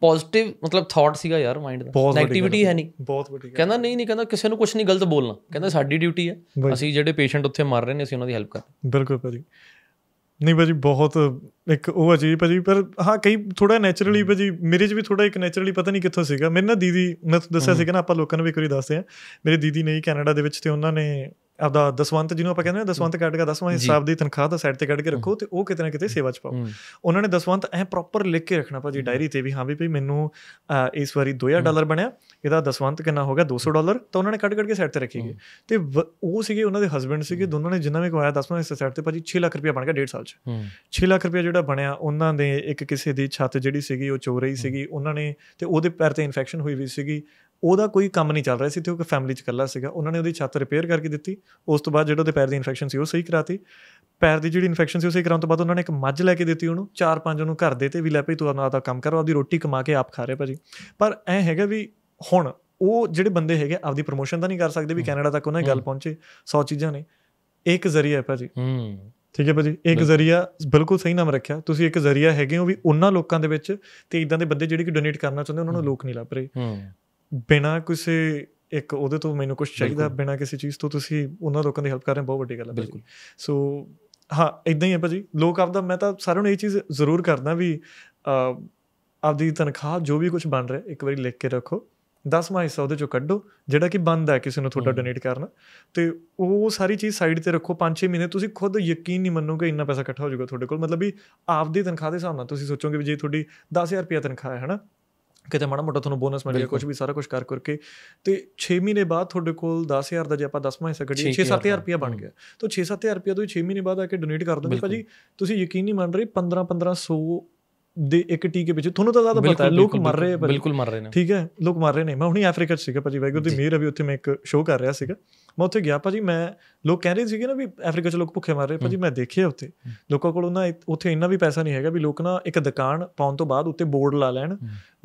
ਪੋਜ਼ਿਟਿਵ ਮਤਲਬ ਥਾਟ ਸੀਗਾ ਯਾਰ ਮਾਈਂਡ ਦਾ ਨੈਗੇਟਿਵਿਟੀ ਹੈ ਨਹੀਂ ਬਹੁਤ ਵਧੀਆ ਕਹਿੰਦਾ ਨਹੀਂ ਨਹੀਂ ਕਹਿੰਦਾ ਕਿਸੇ ਨੂੰ ਕੁਝ ਨਹੀਂ ਗਲਤ ਬੋਲਣਾ ਕਹਿੰਦਾ ਸਾਡੀ ਡਿਊਟੀ ਹੈ ਅਸੀਂ ਜਿਹੜੇ ਪੇਸ਼ੈਂਟ ਉੱਥੇ ਮਰ ਰਹੇ ਨੇ ਅਸੀਂ ਉਹਨਾਂ ਦੀ ਹੈਲਪ ਕਰਨੀ ਬਿਲਕੁਲ ਭਾਜੀ ਨਹੀਂ ਭਾਜੀ ਬਹੁਤ ਇੱਕ ਉਹ ਅਜੀਬ ਭਾਜੀ ਪਰ ਹਾਂ ਕਈ ਥੋੜਾ ਨੇਚਰਲੀ ਭਾਜੀ ਮੇਰੇ 'ਚ ਵੀ ਥੋੜਾ ਇੱਕ ਨੇਚਰਲੀ ਪਤਾ ਨਹੀਂ ਕਿੱਥੋਂ ਸੀਗਾ ਮੇਰੇ ਨਾ ਦੀਦੀ ਮੈਂ ਤੁਹਾਨੂੰ ਦੱਸਿਆ ਸੀਗਾ ਨਾ ਆਪਾਂ ਲੋਕਾਂ ਨੂੰ ਵੀ ਕੋਈ ਦੱਸਦੇ ਆ ਮੇਰੇ ਦੀਦੀ ਨੇ ਕੈਨੇਡਾ ਦੇ ਵਿੱਚ ਤੇ ਉਹਨਾਂ ਨੇ ਆਪਦਾ ਦਸਵੰਤ ਜਿਹਨੂੰ ਆਪਾਂ ਕਹਿੰਦੇ ਆ ਦਸਵੰਤ ਕੱਢ ਕੇ ਦਸਵੰਤ ਹਿਸਾਬ ਦੀ ਤਨਖਾਹ ਦਾ ਸਾਈਡ ਤੇ ਕੱਢ ਕੇ ਰੱਖੋ ਤੇ ਉਹ ਕਿਤੇ ਨਾ ਕਿਤੇ ਸੇਵਾ ਚ ਪਾਓ ਉਹਨਾਂ ਨੇ ਦਸਵੰਤ ਐ ਪ੍ਰੋਪਰ ਲਿਖ ਕੇ ਰੱਖਣਾ ਭਾਜੀ ਡਾਇਰੀ ਤੇ ਵੀ ਹਾਂ ਵੀ ਭਈ ਮੈਨੂੰ ਇਸ ਵਾਰੀ 2000 ਡਾਲਰ ਬਣਿਆ ਇਹਦਾ ਦਸਵੰਤ ਕਿੰਨਾ ਹੋ ਗਿਆ 200 ਡਾਲਰ ਤਾਂ ਉਹਨਾਂ ਨੇ ਕੱਢ ਕੱਢ ਕੇ ਸਾਈਡ ਤੇ ਰੱਖੀਗੇ ਤੇ ਉਹ ਸੀਗੇ ਉਹਨਾਂ ਦੇ ਹਸਬੰਡ ਸੀਗੇ ਦੋਨਾਂ ਨੇ ਜਿੰਨਾ ਵੀ ਕਮਾਇਆ ਦਸਵੰਤ ਇਸ ਸਾਈਡ ਤੇ ਭਾਜੀ 6 ਲੱਖ ਰੁਪਏ ਬਣ ਗਿਆ 1.5 ਸਾਲ ਚ 6 ਲੱਖ ਰੁਪਏ ਜਿਹੜਾ ਬਣਿਆ ਉਹਨਾਂ ਦੇ ਇੱਕ ਕਿਸੇ ਦੀ ਛੱਤ ਜਿਹੜੀ ਸੀਗੀ ਉਹ ਚੋ ਰਹੀ ਸੀਗੀ ਉਹਨਾਂ ਨੇ ਤੇ ਉਹਦੇ ਪੈਰ ਤੇ ਇਨਫੈਕਸ਼ਨ ਹੋਈ ਵੀ ਸੀਗੀ ਉਹਦਾ ਕੋਈ ਕੰਮ ਨਹੀਂ ਚੱਲ ਰਿਹਾ ਸੀ ਤੇ ਉਹ ਫੈਮਿਲੀ ਚ ਇਕੱਲਾ ਸੀਗਾ ਉਹਨਾਂ ਨੇ ਉਹਦੀ ਛੱਤ ਰਿਪੇਅਰ ਕਰਕੇ ਦਿੱਤੀ ਉਸ ਤੋਂ ਬਾਅਦ ਜਿਹੜਾ ਉਹਦੇ ਪੈਰ ਦੀ ਇਨਫੈਕਸ਼ਨ ਸੀ ਉਹ ਸਹੀ ਕਰਾਤੀ ਪੈਰ ਦੀ ਜਿਹੜੀ ਇਨਫੈਕਸ਼ਨ ਸੀ ਉਹ ਸਹੀ ਕਰਾਉਣ ਤੋਂ ਬਾਅਦ ਉਹਨਾਂ ਨੇ ਇੱਕ ਮੱਝ ਲੈ ਕੇ ਦਿੱਤੀ ਉਹਨੂੰ ਚਾਰ ਪੰਜ ਉਹਨੂੰ ਘਰ ਦੇ ਤੇ ਵੀ ਲੈ ਭਈ ਤੂੰ ਆਪਣਾ ਕੰਮ ਕਰ ਆਪਦੀ ਰੋਟੀ ਕਮਾ ਕੇ ਆਪ ਖਾ ਰਿਹਾ ਭਾਜੀ ਪਰ ਐ ਹੈਗਾ ਵੀ ਹੁਣ ਉਹ ਜਿਹੜੇ ਬੰਦੇ ਹੈਗੇ ਆਪਦੀ ਪ੍ਰੋਮੋਸ਼ਨ ਤਾਂ ਨਹੀਂ ਕਰ ਸਕਦੇ ਵੀ ਕੈਨੇਡਾ ਤੱਕ ਉਹਨਾਂ ਦੀ ਗੱਲ ਪਹੁੰਚੇ 100 ਚੀਜ਼ਾਂ ਨੇ ਇੱਕ ਜ਼ਰੀਆ ਹੈ ਭਾਜੀ ਹੂੰ ਠੀਕ ਹੈ ਭਾਜੀ ਇੱਕ ਜ਼ਰੀਆ ਬਿਲਕੁਲ ਸਹੀ ਨਾਮ ਰੱਖਿਆ ਤੁਸੀਂ ਇੱਕ ਜ਼ਰੀਆ ਹੈਗੇ ਹੋ ਵੀ ਉਹਨਾਂ ਲੋਕਾਂ ਦੇ ਵਿੱਚ ਤੇ ਇਦਾਂ ਦੇ ਬੰਦੇ ਜਿਹੜੇ ਕਿ ਡੋਨੇਟ ਕਰਨਾ ਚਾਹੁੰਦੇ ਉਹਨਾਂ ਨੂੰ ਲੋਕ ਨਹੀਂ ਲੱਭ ਰਹੇ ਬਿਨਾ ਕਿਸੇ ਇੱਕ ਉਹਦੇ ਤੋਂ ਮੈਨੂੰ ਕੁਝ ਚਾਹੀਦਾ ਬਿਨਾ ਕਿਸੇ ਚੀਜ਼ ਤੋਂ ਤੁਸੀਂ ਉਹਨਾਂ ਲੋਕਾਂ ਦੀ ਹੈਲਪ ਕਰ ਰਹੇ ਬਹੁਤ ਵੱਡੀ ਗੱਲ ਹੈ ਬਿਲਕੁਲ ਸੋ ਹਾਂ ਇਦਾਂ ਹੀ ਹੈ ਭਾਜੀ ਲੋਕ ਆਪਦਾ ਮੈਂ ਤਾਂ ਸਾਰਿਆਂ ਨੂੰ ਇਹ ਚੀਜ਼ ਜ਼ਰੂਰ ਕਰਦਾ ਵੀ ਆਪਦੀ ਤਨਖਾਹ ਜੋ ਵੀ ਕੁਝ ਬਣ ਰਿਹਾ ਇੱਕ ਵਾਰੀ ਲਿਖ ਕੇ ਰੱਖੋ 10ਵਾਂ ਹਿੱਸਾ ਉਹਦੇ ਚੋਂ ਕੱਢੋ ਜਿਹੜਾ ਕਿ ਬੰਦ ਹੈ ਕਿਸੇ ਨੂੰ ਤੁਹਾਡਾ ਡੋਨੇਟ ਕਰਨਾ ਤੇ ਉਹ ਸਾਰੀ ਚੀਜ਼ ਸਾਈਡ ਤੇ ਰੱਖੋ 5-6 ਮਹੀਨੇ ਤੁਸੀਂ ਖੁਦ ਯਕੀਨ ਨਹੀਂ ਮੰਨੋਗੇ ਇੰਨਾ ਪੈਸਾ ਇਕੱਠਾ ਹੋ ਜਾਊਗਾ ਤੁਹਾਡੇ ਕੋਲ ਮਤਲਬ ਵੀ ਆਪਦੀ ਤਨਖਾਹ ਦੇ ਹਿਸਾਬ ਨਾਲ ਤੁਸੀਂ ਸੋਚੋਗੇ ਵੀ ਜੇ ਤੁਹਾਡੀ 10000 ਰੁਪਏ ਤਨਖਾਹ ਹੈ ਹਨਾ ਕਿਤੇ ਮਾੜਾ ਮੋਟਾ ਤੁਹਾਨੂੰ ਬੋਨਸ ਮਿਲ ਜਾਏ ਕੁਝ ਵੀ ਸਾਰਾ ਕੁਝ ਕਰ ਕਰਕੇ ਤੇ 6 ਮਹੀਨੇ ਬਾਅਦ ਤੁਹਾਡੇ ਕੋਲ 10000 ਦਾ ਜੇ ਆਪਾਂ 10 ਮਹੀਨੇ ਸਕੜੀ 6-7000 ਰੁਪਿਆ ਬਣ ਗਿਆ ਤਾਂ 6-7000 ਰੁਪਿਆ ਤੋਂ 6 ਮਹੀਨੇ ਬਾਅਦ ਆ ਕੇ ਡੋਨੇਟ ਕਰ ਦੋਗੇ ਭਾਜੀ ਤੁਸੀਂ ਯਕੀਨ ਨਹੀਂ ਮੰਨ ਰਹੇ 15-1500 ਦੇ ਇੱਕ ਟੀਕੇ ਵਿੱਚ ਤੁਹਾਨੂੰ ਤਾਂ ਜ਼ਿਆਦਾ ਪਤਾ ਲੋਕ ਮਰ ਰਹੇ ਆ ਬਿਲਕੁਲ ਮਰ ਰਹੇ ਨੇ ਠੀਕ ਹੈ ਲੋਕ ਮਰ ਰਹੇ ਨੇ ਮੈਂ ਹੁਣੀ ਅਫਰੀਕਾ ਚ ਸੀਗਾ ਭਾਜੀ ਵੈਗੋ ਦੀ ਮੀਰ ਅਭੀ ਉੱਥੇ ਮੈਂ ਇੱਕ ਸ਼ੋਅ ਕਰ ਰਿਹਾ ਸੀਗਾ ਮੈਂ ਉੱਥੇ ਗਿਆ ਭਾਜੀ ਮੈਂ ਲੋਕ ਕਹਿ ਰਹੇ ਸੀਗੇ ਨਾ ਵੀ ਅਫਰੀਕਾ ਚ ਲੋਕ ਭੁੱਖੇ ਮਰ ਰਹੇ ਭਾਜੀ ਮੈਂ ਦੇਖਿਆ ਉੱਥੇ ਲੋਕਾਂ ਕੋਲ ਉਹਨਾਂ ਉੱਥੇ ਇੰਨਾ ਵੀ ਪੈਸਾ ਨਹੀਂ ਹੈਗਾ ਵੀ ਲੋਕ ਨਾ ਇੱਕ ਦੁਕਾਨ ਪਾਉਣ ਤੋਂ ਬਾਅਦ ਉੱਤੇ ਬੋਰਡ ਲਾ ਲੈਣ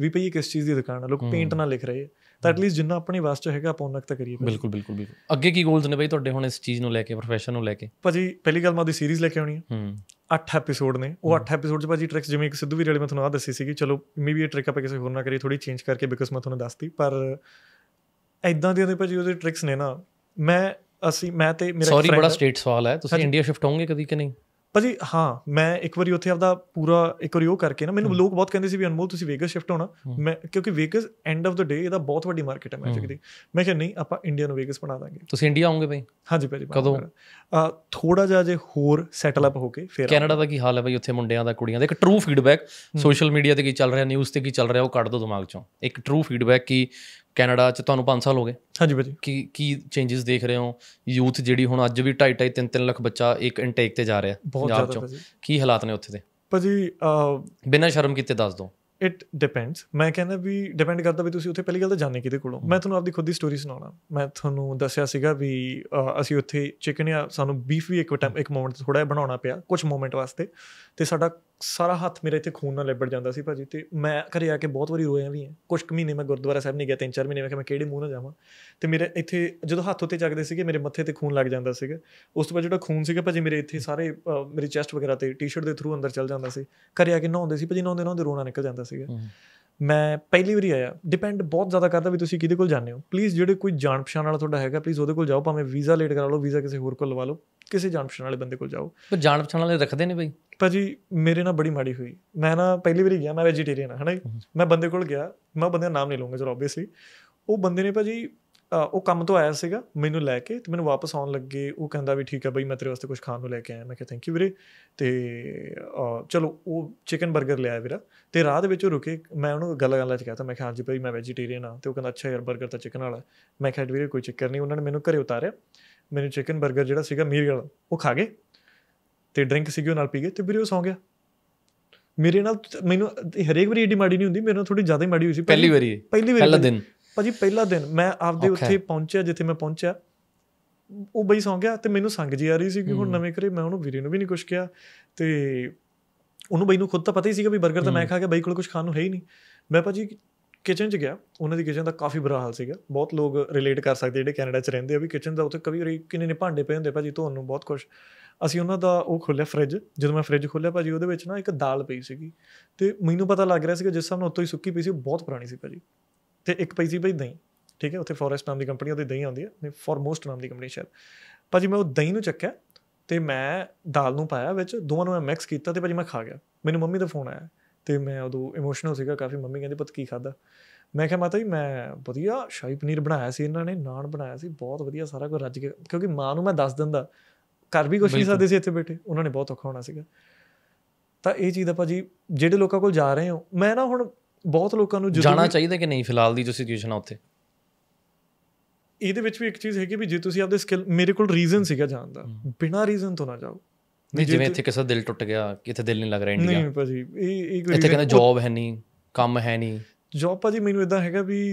ਵੀ ਭਈ ਇਹ ਕਿਸ ਚੀਜ਼ ਦੀ ਦੁਕਾਨ ਹੈ ਲੋਕ ਪੇਂਟ ਨਾਲ ਲਿਖ ਰਹੇ ਆ ਤਾਂ ਐਟਲੀਸਟ ਜਿੰਨਾ ਆਪਣੇ ਵਾਸਤੇ ਹੈਗਾ ਆਪਾਂ ਉਹਨਾਂ ਤੱਕ ਕਰੀਏ ਬਿਲਕੁਲ ਬਿਲਕੁਲ ਬਿਲਕੁਲ ਅੱਗੇ ਕੀ ਗੋਲਸ ਨੇ ਬਈ ਤੁਹਾਡੇ ਹੁਣ ਇਸ ਚੀਜ਼ ਨੂੰ ਲੈ ਕੇ ਪ੍ਰੋਫੈਸ਼ਨ ਨੂੰ ਲੈ ਕੇ ਭਾਜੀ ਪਹਿਲੀ ਗੱਲ ਮੈਂ ਉਹਦੀ ਸੀਰੀਜ਼ ਲੈ ਕੇ ਆਉਣੀ ਹੈ ਹੂੰ 8 ਐਪੀਸੋਡ ਨੇ ਉਹ 8 ਐਪੀਸੋਡ ਚ ਭਾਜੀ ਟ੍ਰਿਕਸ ਜਿਵੇਂ ਇੱਕ ਸਿੱਧੂ ਵੀਰੇ ਵਾਲੇ ਮੈਂ ਤੁਹਾਨੂੰ ਆ ਦੱਸੀ ਸੀਗੀ ਚਲੋ ਮੇ ਵੀ ਇਹ ਟ੍ਰਿਕ ਆਪਾਂ ਕਿਸੇ ਹੋਰ ਨਾਲ ਕਰੀ ਥੋੜੀ ਚੇਂਜ ਕਰਕੇ ਬਿਕਸ ਮੈਂ ਤੁਹਾਨੂੰ ਦੱਸਤੀ ਪਰ ਐਦਾਂ ਦੀਆਂ ਦੇ ਭਾਜੀ ਉਹਦੇ ਟ੍ਰਿਕਸ ਨੇ ਨਾ ਮੈਂ ਅਸੀਂ ਮੈਂ ਤੇ ਮੇਰਾ ਸੌਰੀ ਬੜਾ ਸਟੇਟ ਸਵਾਲ ਹੈ ਤੁਸੀਂ ਇੰਡੀਆ ਸ਼ਿਫਟ ਹੋਵੋਗੇ ਕਦੀ ਕਿ ਨਹੀਂ ਭਾਜੀ ਹਾਂ ਮੈਂ ਇੱਕ ਵਾਰੀ ਉੱਥੇ ਆਪਦਾ ਪੂਰਾ ਇੱਕ ਵਾਰੀ ਉਹ ਕਰਕੇ ਨਾ ਮੈਨੂੰ ਲੋਕ ਬਹੁਤ ਕਹਿੰਦੇ ਸੀ ਵੀ ਅਨਮੋਲ ਤੁਸੀਂ ਵੇਗਸ ਸ਼ਿਫਟ ਹੋਣਾ ਮੈਂ ਕਿਉਂਕਿ Vegas end of the day ਇਹਦਾ ਬਹੁਤ ਵੱਡੀ ਮਾਰਕੀਟ ਹੈ ਮੈਜਿਕ ਦੀ ਮੈਂ ਕਿਹਾ ਨਹੀਂ ਆਪਾਂ ਇੰਡੀਆ ਨੂੰ ਵੇਗਸ ਬਣਾ ਦਾਂਗੇ ਤੁਸੀਂ ਇੰਡੀਆ ਆਉਂਗੇ ਭਾਈ ਹਾਂਜੀ ਭਾਜੀ ਕਦੋਂ ਥੋੜਾ ਜਿਹਾ ਜੇ ਹੋਰ ਸੈਟਲ ਅਪ ਹੋ ਕੇ ਫਿਰ ਕੈਨੇਡਾ ਦਾ ਕੀ ਹਾਲ ਹੈ ਬਈ ਉੱਥੇ ਮੁੰਡਿਆਂ ਦਾ ਕੁੜੀਆਂ ਦਾ ਇੱਕ ਟਰੂ ਫੀਡਬੈਕ ਸੋਸ਼ਲ ਮੀਡੀਆ ਤੇ ਕੀ ਚੱਲ ਰਿਹਾ ਨਿਊਜ਼ ਤੇ ਕੀ ਚੱਲ ਰਿਹਾ ਉਹ ਕੱਢ ਦੋ ਦਿਮਾਗ ਚੋਂ ਇੱਕ ਟਰੂ ਫੀਡਬੈਕ ਕੀ ਕੈਨੇਡਾ ਚ ਤੁਹਾਨੂੰ 5 ਸਾਲ ਹੋ ਗਏ ਹਾਂਜੀ ਬਾਜੀ ਕੀ ਕੀ ਚੇਂਜਸ ਦੇਖ ਰਹੇ ਹੋ ਯੂਥ ਜਿਹੜੀ ਹੁਣ ਅੱਜ ਵੀ 2.5 ਟਾਈ 3 ਲੱਖ ਬੱਚਾ ਇੱਕ ਇਨਟੇਕ ਤੇ ਜਾ ਰਿਹਾ ਪੰਜਾਬ ਚੋਂ ਕੀ ਹਾਲਾਤ ਨੇ ਉੱਥੇ ਦੇ ਭਾਜੀ ਬਿਨਾਂ ਸ਼ਰਮ ਕੀਤੇ ਦੱਸ ਦੋ ਇਟ ਡਿਪੈਂਡਸ ਮੈਂ ਕਹਿੰਦਾ ਵੀ ਡਿਪੈਂਡ ਕਰਦਾ ਵੀ ਤੁਸੀਂ ਉੱਥੇ ਪਹਿਲੀ ਗੱਲ ਤਾਂ ਜਾਣੇ ਕਿਤੇ ਕੋਲੋਂ ਮੈਂ ਤੁਹਾਨੂੰ ਆਪਦੀ ਖੁਦ ਦੀ ਸਟੋਰੀ ਸੁਣਾਉਣਾ ਮੈਂ ਤੁਹਾਨੂੰ ਦੱਸਿਆ ਸੀਗਾ ਵੀ ਅਸੀਂ ਉੱਥੇ ਚਿਕਨ ਜਾਂ ਸਾਨੂੰ ਬੀਫ ਵੀ ਇੱਕ ਟਾਈਮ ਇੱਕ ਮੋਮੈਂਟ ਥੋੜਾ ਜਿਹਾ ਬਣਾਉਣਾ ਪਿਆ ਕੁਝ ਮੋਮੈਂਟ ਵਾਸਤੇ ਤੇ ਸਾਡਾ ਸਾਰਾ ਹੱਥ ਮੇਰੇ ਤੇ ਖੂਨ ਨਾਲ ਲਿਬੜ ਜਾਂਦਾ ਸੀ ਭਾਜੀ ਤੇ ਮੈਂ ਘਰੇ ਆ ਕੇ ਬਹੁਤ ਵਾਰੀ ਰੋਇਆ ਵੀ ਹਾਂ ਕੁਝ ਕੁ ਮਹੀਨੇ ਮੈਂ ਗੁਰਦੁਆਰਾ ਸਾਹਿਬ ਨਹੀਂ ਗਿਆ ਤਿੰਨ ਚਾਰ ਮਹੀਨੇ ਮੈਂ ਕਿ ਮੈਂ ਕਿਹੜੇ ਮੂੰਹ ਨਾਲ ਜਾਵਾਂ ਤੇ ਮੇਰੇ ਇੱਥੇ ਜਦੋਂ ਹੱਥ ਉੱਤੇ ਚੱਕਦੇ ਸੀਗੇ ਮੇਰੇ ਮੱਥੇ ਤੇ ਖੂਨ ਲੱਗ ਜਾਂਦਾ ਸੀਗਾ ਉਸ ਤੋਂ ਬਾਅਦ ਜਿਹੜਾ ਖੂਨ ਸੀਗਾ ਭਾਜੀ ਮੇਰੇ ਇੱਥੇ ਸਾਰੇ ਮੇਰੀ ਚੈਸਟ ਵਗੈਰਾ ਤੇ ਟੀ-ਸ਼ਰਟ ਦੇ ਥਰੂ ਅੰਦਰ ਚੱਲ ਜਾਂਦਾ ਸੀ ਘਰੇ ਆ ਕੇ ਨਹਾਉਂਦੇ ਸੀ ਭਾਜੀ ਨਹਾਉਂਦੇ ਨਹਾਉਂਦੇ ਰੋਣਾ ਨਿਕਲ ਜਾਂਦਾ ਸੀਗਾ ਮੈਂ ਪਹਿਲੀ ਵਾਰੀ ਆਇਆ ਡਿਪੈਂਡ ਬਹੁਤ ਜ਼ਿਆਦਾ ਕਰਦਾ ਵੀ ਤੁਸੀਂ ਕਿਹਦੇ ਕੋਲ ਜਾਂਦੇ ਹੋ ਪਲੀਜ਼ ਜਿਹੜੇ ਕੋਈ ਜਾਣ ਪਛਾਣ ਵਾਲਾ ਤੁਹਾਡਾ ਹੈਗਾ ਪਲੀਜ਼ ਉਹਦੇ ਕੋਲ ਜਾਓ ਭਾਵੇਂ ਵੀਜ਼ਾ ਲੇਟ ਕਰਾ ਲਓ ਵੀਜ਼ਾ ਕਿਸੇ ਹੋਰ ਕੋਲ ਲਵਾ ਲਓ ਕਿਸੇ ਜਾਣ ਪਛਾਣ ਵਾਲੇ ਬੰਦੇ ਕੋਲ ਜਾਓ ਪਰ ਜਾਣ ਪਛਾਣ ਵਾਲੇ ਰੱਖਦੇ ਨੇ ਬਈ ਭਾਜੀ ਮੇਰੇ ਨਾਲ ਬੜੀ ਮਾੜੀ ਹੋਈ ਮੈਂ ਨਾ ਪਹਿਲੀ ਵਾਰੀ ਗਿਆ ਮੈਂ ਵੈਜੀਟੇਰੀਅਨ ਹਾਂ ਹਨਾ ਮੈਂ ਬੰਦੇ ਕੋਲ ਗਿਆ ਮੈਂ ਬੰਦੇ ਦਾ ਨਾਮ ਨਹੀਂ ਲਵਾਂਗਾ ਜਰ ਆਬਵੀਅਸਲੀ ਉਹ ਬੰਦੇ ਨੇ ਭਾਜੀ ਉਹ ਕੰਮ ਤੋਂ ਆਇਆ ਸੀਗਾ ਮੈਨੂੰ ਲੈ ਕੇ ਤੇ ਮੈਨੂੰ ਵਾਪਸ ਆਉਣ ਲੱਗੇ ਉਹ ਕਹਿੰਦਾ ਵੀ ਠੀਕ ਹੈ ਬਈ ਮੈਂ ਤੇਰੇ ਵਾਸਤੇ ਕੁਝ ਖਾਣ ਨੂੰ ਲੈ ਕੇ ਆਇਆ ਮੈਂ ਕਿਹਾ ਥੈਂਕ ਯੂ ਵੀਰੇ ਤੇ ਚਲੋ ਉਹ ਚਿਕਨ 버ਗਰ ਆਇਆ ਵੀਰਾ ਤੇ ਰਾਹ ਦੇ ਵਿੱਚ ਉਹ ਰੁਕੇ ਮੈਂ ਉਹਨੂੰ ਗੱਲ ਗੱਲਾਂ 'ਚ ਕਹਤਾ ਮੈਂ ਕਿਹਾ ਹਾਂਜੀ ਭਾਈ ਮੈਂ ਵੈਜੀਟੇਰੀਅਨ ਆ ਤੇ ਉਹ ਕਹਿੰਦਾ ਅੱਛਾ ਯਾਰ 버ਗਰ ਤਾਂ ਚਿਕਨ ਵਾਲਾ ਮੈਂ ਕਿਹਾ ਵੀਰੇ ਕੋਈ ਚੱਕਰ ਨਹੀਂ ਉਹਨਾਂ ਨੇ ਮੈਨੂੰ ਘਰੇ ਉਤਾਰਿਆ ਮੈਨੂੰ ਚਿਕਨ 버ਗਰ ਜਿਹੜਾ ਸੀਗਾ ਮੀਰ ਵਾਲਾ ਉਹ ਖਾ ਗਏ ਤੇ ਡਰਿੰਕ ਸੀਗੀ ਉਹ ਨਾਲ ਪੀ ਗਏ ਤੇ ਵੀਰੇ ਉਹ ਸੌਂ ਗਿਆ ਮੇਰੇ ਨਾਲ ਮੈਨੂੰ ਹਰੇਕ ਵਾਰੀ ਏਡੀ ਮਾੜੀ ਨਹੀਂ ਹੁੰਦੀ ਮੇਰੇ ਨਾਲ ਥੋੜੀ ਜ਼ਿਆਦਾ ਹੀ ਮਾੜੀ ਹੋਈ ਸੀ ਪਹਿਲੀ ਵਾਰੀ ਪਹਿਲੀ ਵਾਰੀ ਪਹਿਲਾ ਦਿਨ ਭਾਜੀ ਪਹਿਲਾ ਦਿਨ ਮੈਂ ਆਪਦੇ ਉੱਥੇ ਪਹੁੰਚਿਆ ਜਿੱਥੇ ਮੈਂ ਪਹੁੰਚਿਆ ਉਹ ਬਈ ਸੌਂ ਗਿਆ ਤੇ ਮੈਨੂੰ ਸੰਗ ਜੀ ਆ ਰਹੀ ਸੀ ਕਿ ਹੁਣ ਨਵੇਂ ਕਰੇ ਮੈਂ ਉਹਨੂੰ ਵੀਰੇ ਨੂੰ ਵੀ ਨਹੀਂ ਕੁਛ ਕਿਹਾ ਤੇ ਉਹਨੂੰ ਬਈ ਨੂੰ ਖੁਦ ਤਾਂ ਪਤਾ ਹੀ ਸੀਗਾ ਵੀ 버ਗਰ ਤਾਂ ਮੈਂ ਖਾ ਗਿਆ ਬਈ ਕੋਲ ਕੁਝ ਖਾਣ ਨੂੰ ਹੈ ਹੀ ਨਹੀਂ ਮੈਂ ਭਾਜੀ ਕਿਚਨ 'ਚ ਗਿਆ ਉਹਨਾਂ ਦੀ ਕਿਚਨ ਦਾ ਕਾਫੀ ਬੁਰਾ ਹਾਲ ਸੀਗਾ ਬਹੁਤ ਲੋਕ ਰਿਲੇਟ ਕਰ ਸਕਦੇ ਜਿਹੜੇ ਕੈਨੇਡਾ 'ਚ ਰਹਿੰਦੇ ਆ ਵੀ ਕਿਚਨ ਦਾ ਉੱਥੇ ਕਵੀ ਰੇ ਕਿੰਨੇ ਨੇ ਭਾਂਡੇ ਪਏ ਹੁੰਦੇ ਭਾਜੀ ਤੁਹਾਨੂੰ ਬਹੁਤ ਖੁਸ਼ ਅਸੀਂ ਉਹਨਾਂ ਦਾ ਉਹ ਖੋਲਿਆ ਫ੍ਰਿਜ ਜਦੋਂ ਮੈਂ ਫ੍ਰਿਜ ਖੋਲਿਆ ਭਾਜੀ ਉਹਦੇ ਵਿੱਚ ਨਾ ਇੱਕ ਦਾਲ ਪਈ ਸੀਗੀ ਤੇ ਮੈਨੂੰ ਪਤਾ ਲੱਗ ਰਿਹਾ ਸੀਗਾ ਜਿਸ ਸਾਹਮਣੇ ਉੱਤੋਂ ਹੀ ਸੁੱਕੀ ਪਈ ਸੀ ਬਹੁਤ ਪੁਰਾਣੀ ਸੀ ਭਾਜੀ ਤੇ ਇੱਕ ਪਈ ਸੀ ਬਈ ਦਹੀਂ ਠੀਕ ਹੈ ਉੱਥੇ ਫੋਰੈਸਟ ਨਾਮ ਦੀ ਕੰਪਨੀ ਉਹਦੇ ਦਹੀਂ ਆਉਂਦੀ ਹੈ ਨੇ ਫੋਰਮੋਸਟ ਨਾਮ ਦੀ ਕੰਪਨੀ ਸ਼ਾਇਦ ਭਾਜੀ ਮੈਂ ਉਹ ਦਹੀਂ ਨੂੰ ਚੱਕਿਆ ਤੇ ਮੈਂ ਦਾਲ ਨੂੰ ਪਾਇਆ ਵਿੱਚ ਦੋਵਾਂ ਨੂੰ ਮੈਂ ਮਿਕਸ ਕੀਤਾ ਤੇ ਭਾਜੀ ਮੈਂ ਖਾ ਗਿਆ ਮੈਨੂੰ ਮੰਮੀ ਦਾ ਫੋਨ ਆਇਆ ਤੇ ਮੈਂ ਉਦੋਂ ਇਮੋਸ਼ਨਲ ਸੀਗਾ ਕਾਫੀ ਮੰਮੀ ਕਹਿੰਦੀ ਪੁੱਤ ਕੀ ਖਾਦਾ ਮੈਂ ਕਿਹਾ ਮਾਤਾ ਜੀ ਮੈਂ ਵਧੀਆ ਸ਼ਾਹੀ ਪਨੀਰ ਬਣਾਇਆ ਸੀ ਇਹਨਾਂ ਨੇ ਨਾਨ ਬਣਾਇਆ ਸੀ ਬਹੁਤ ਵਧੀਆ ਸਾਰਾ ਕੁਝ ਰੱਜ ਕੇ ਕਿਉਂਕਿ ਮਾਂ ਨੂੰ ਮੈਂ ਦੱਸ ਦਿੰਦਾ ਕਰ ਵੀ ਕੁਝ ਨਹੀਂ ਸਕਦੇ ਸੀ ਇੱਥੇ ਬੈਠੇ ਉਹਨਾਂ ਨੇ ਬਹੁਤ ਔਖਾ ਹੋਣਾ ਸੀਗਾ ਤਾਂ ਇਹ ਚੀਜ਼ ਦਾ ਭਾਜੀ ਜਿਹੜੇ ਲੋਕਾਂ ਕੋਲ ਜਾ ਰਹੇ ਹੋ ਮੈਂ ਨਾ ਹੁਣ ਬਹੁਤ ਲੋਕਾਂ ਨੂੰ ਜਾਣਾ ਚਾਹੀਦਾ ਕਿ ਨਹੀਂ ਫਿਲਹਾਲ ਦੀ ਜੋ ਸਿਚੁਏਸ਼ਨ ਆ ਉੱਥੇ ਇਹਦੇ ਵਿੱਚ ਵੀ ਇੱਕ ਚੀਜ਼ ਹੈਗੀ ਵੀ ਜੇ ਤੁਸੀਂ ਆਪਦੇ ਸਕਿੱਲ ਮੇਰੇ ਕੋਲ ਰੀਜ਼ਨ ਸੀਗਾ ਜਾਣ ਦਾ ਬਿਨਾ ਰੀਜ਼ਨ ਤੋਂ ਨਾ ਜਾਓ ਨਹੀਂ ਜਿਵੇਂ ਇੱਥੇ ਕਿਸੇ ਦਿਲ ਟੁੱਟ ਗਿਆ ਕਿਤੇ ਦਿਲ ਨਹੀਂ ਲੱਗ ਰਿਹਾ ਇੰਡੀਆ ਨਹੀਂ ਭਾਜੀ ਇਹ ਇਹ ਇੱਥੇ ਕਹਿੰਦਾ ਜੌਬ ਹੈ ਨਹੀਂ ਕੰਮ ਹੈ ਨਹੀਂ ਜੌਬ ਭਾਜੀ ਮੈਨੂੰ ਇਦਾਂ ਹੈਗਾ ਵੀ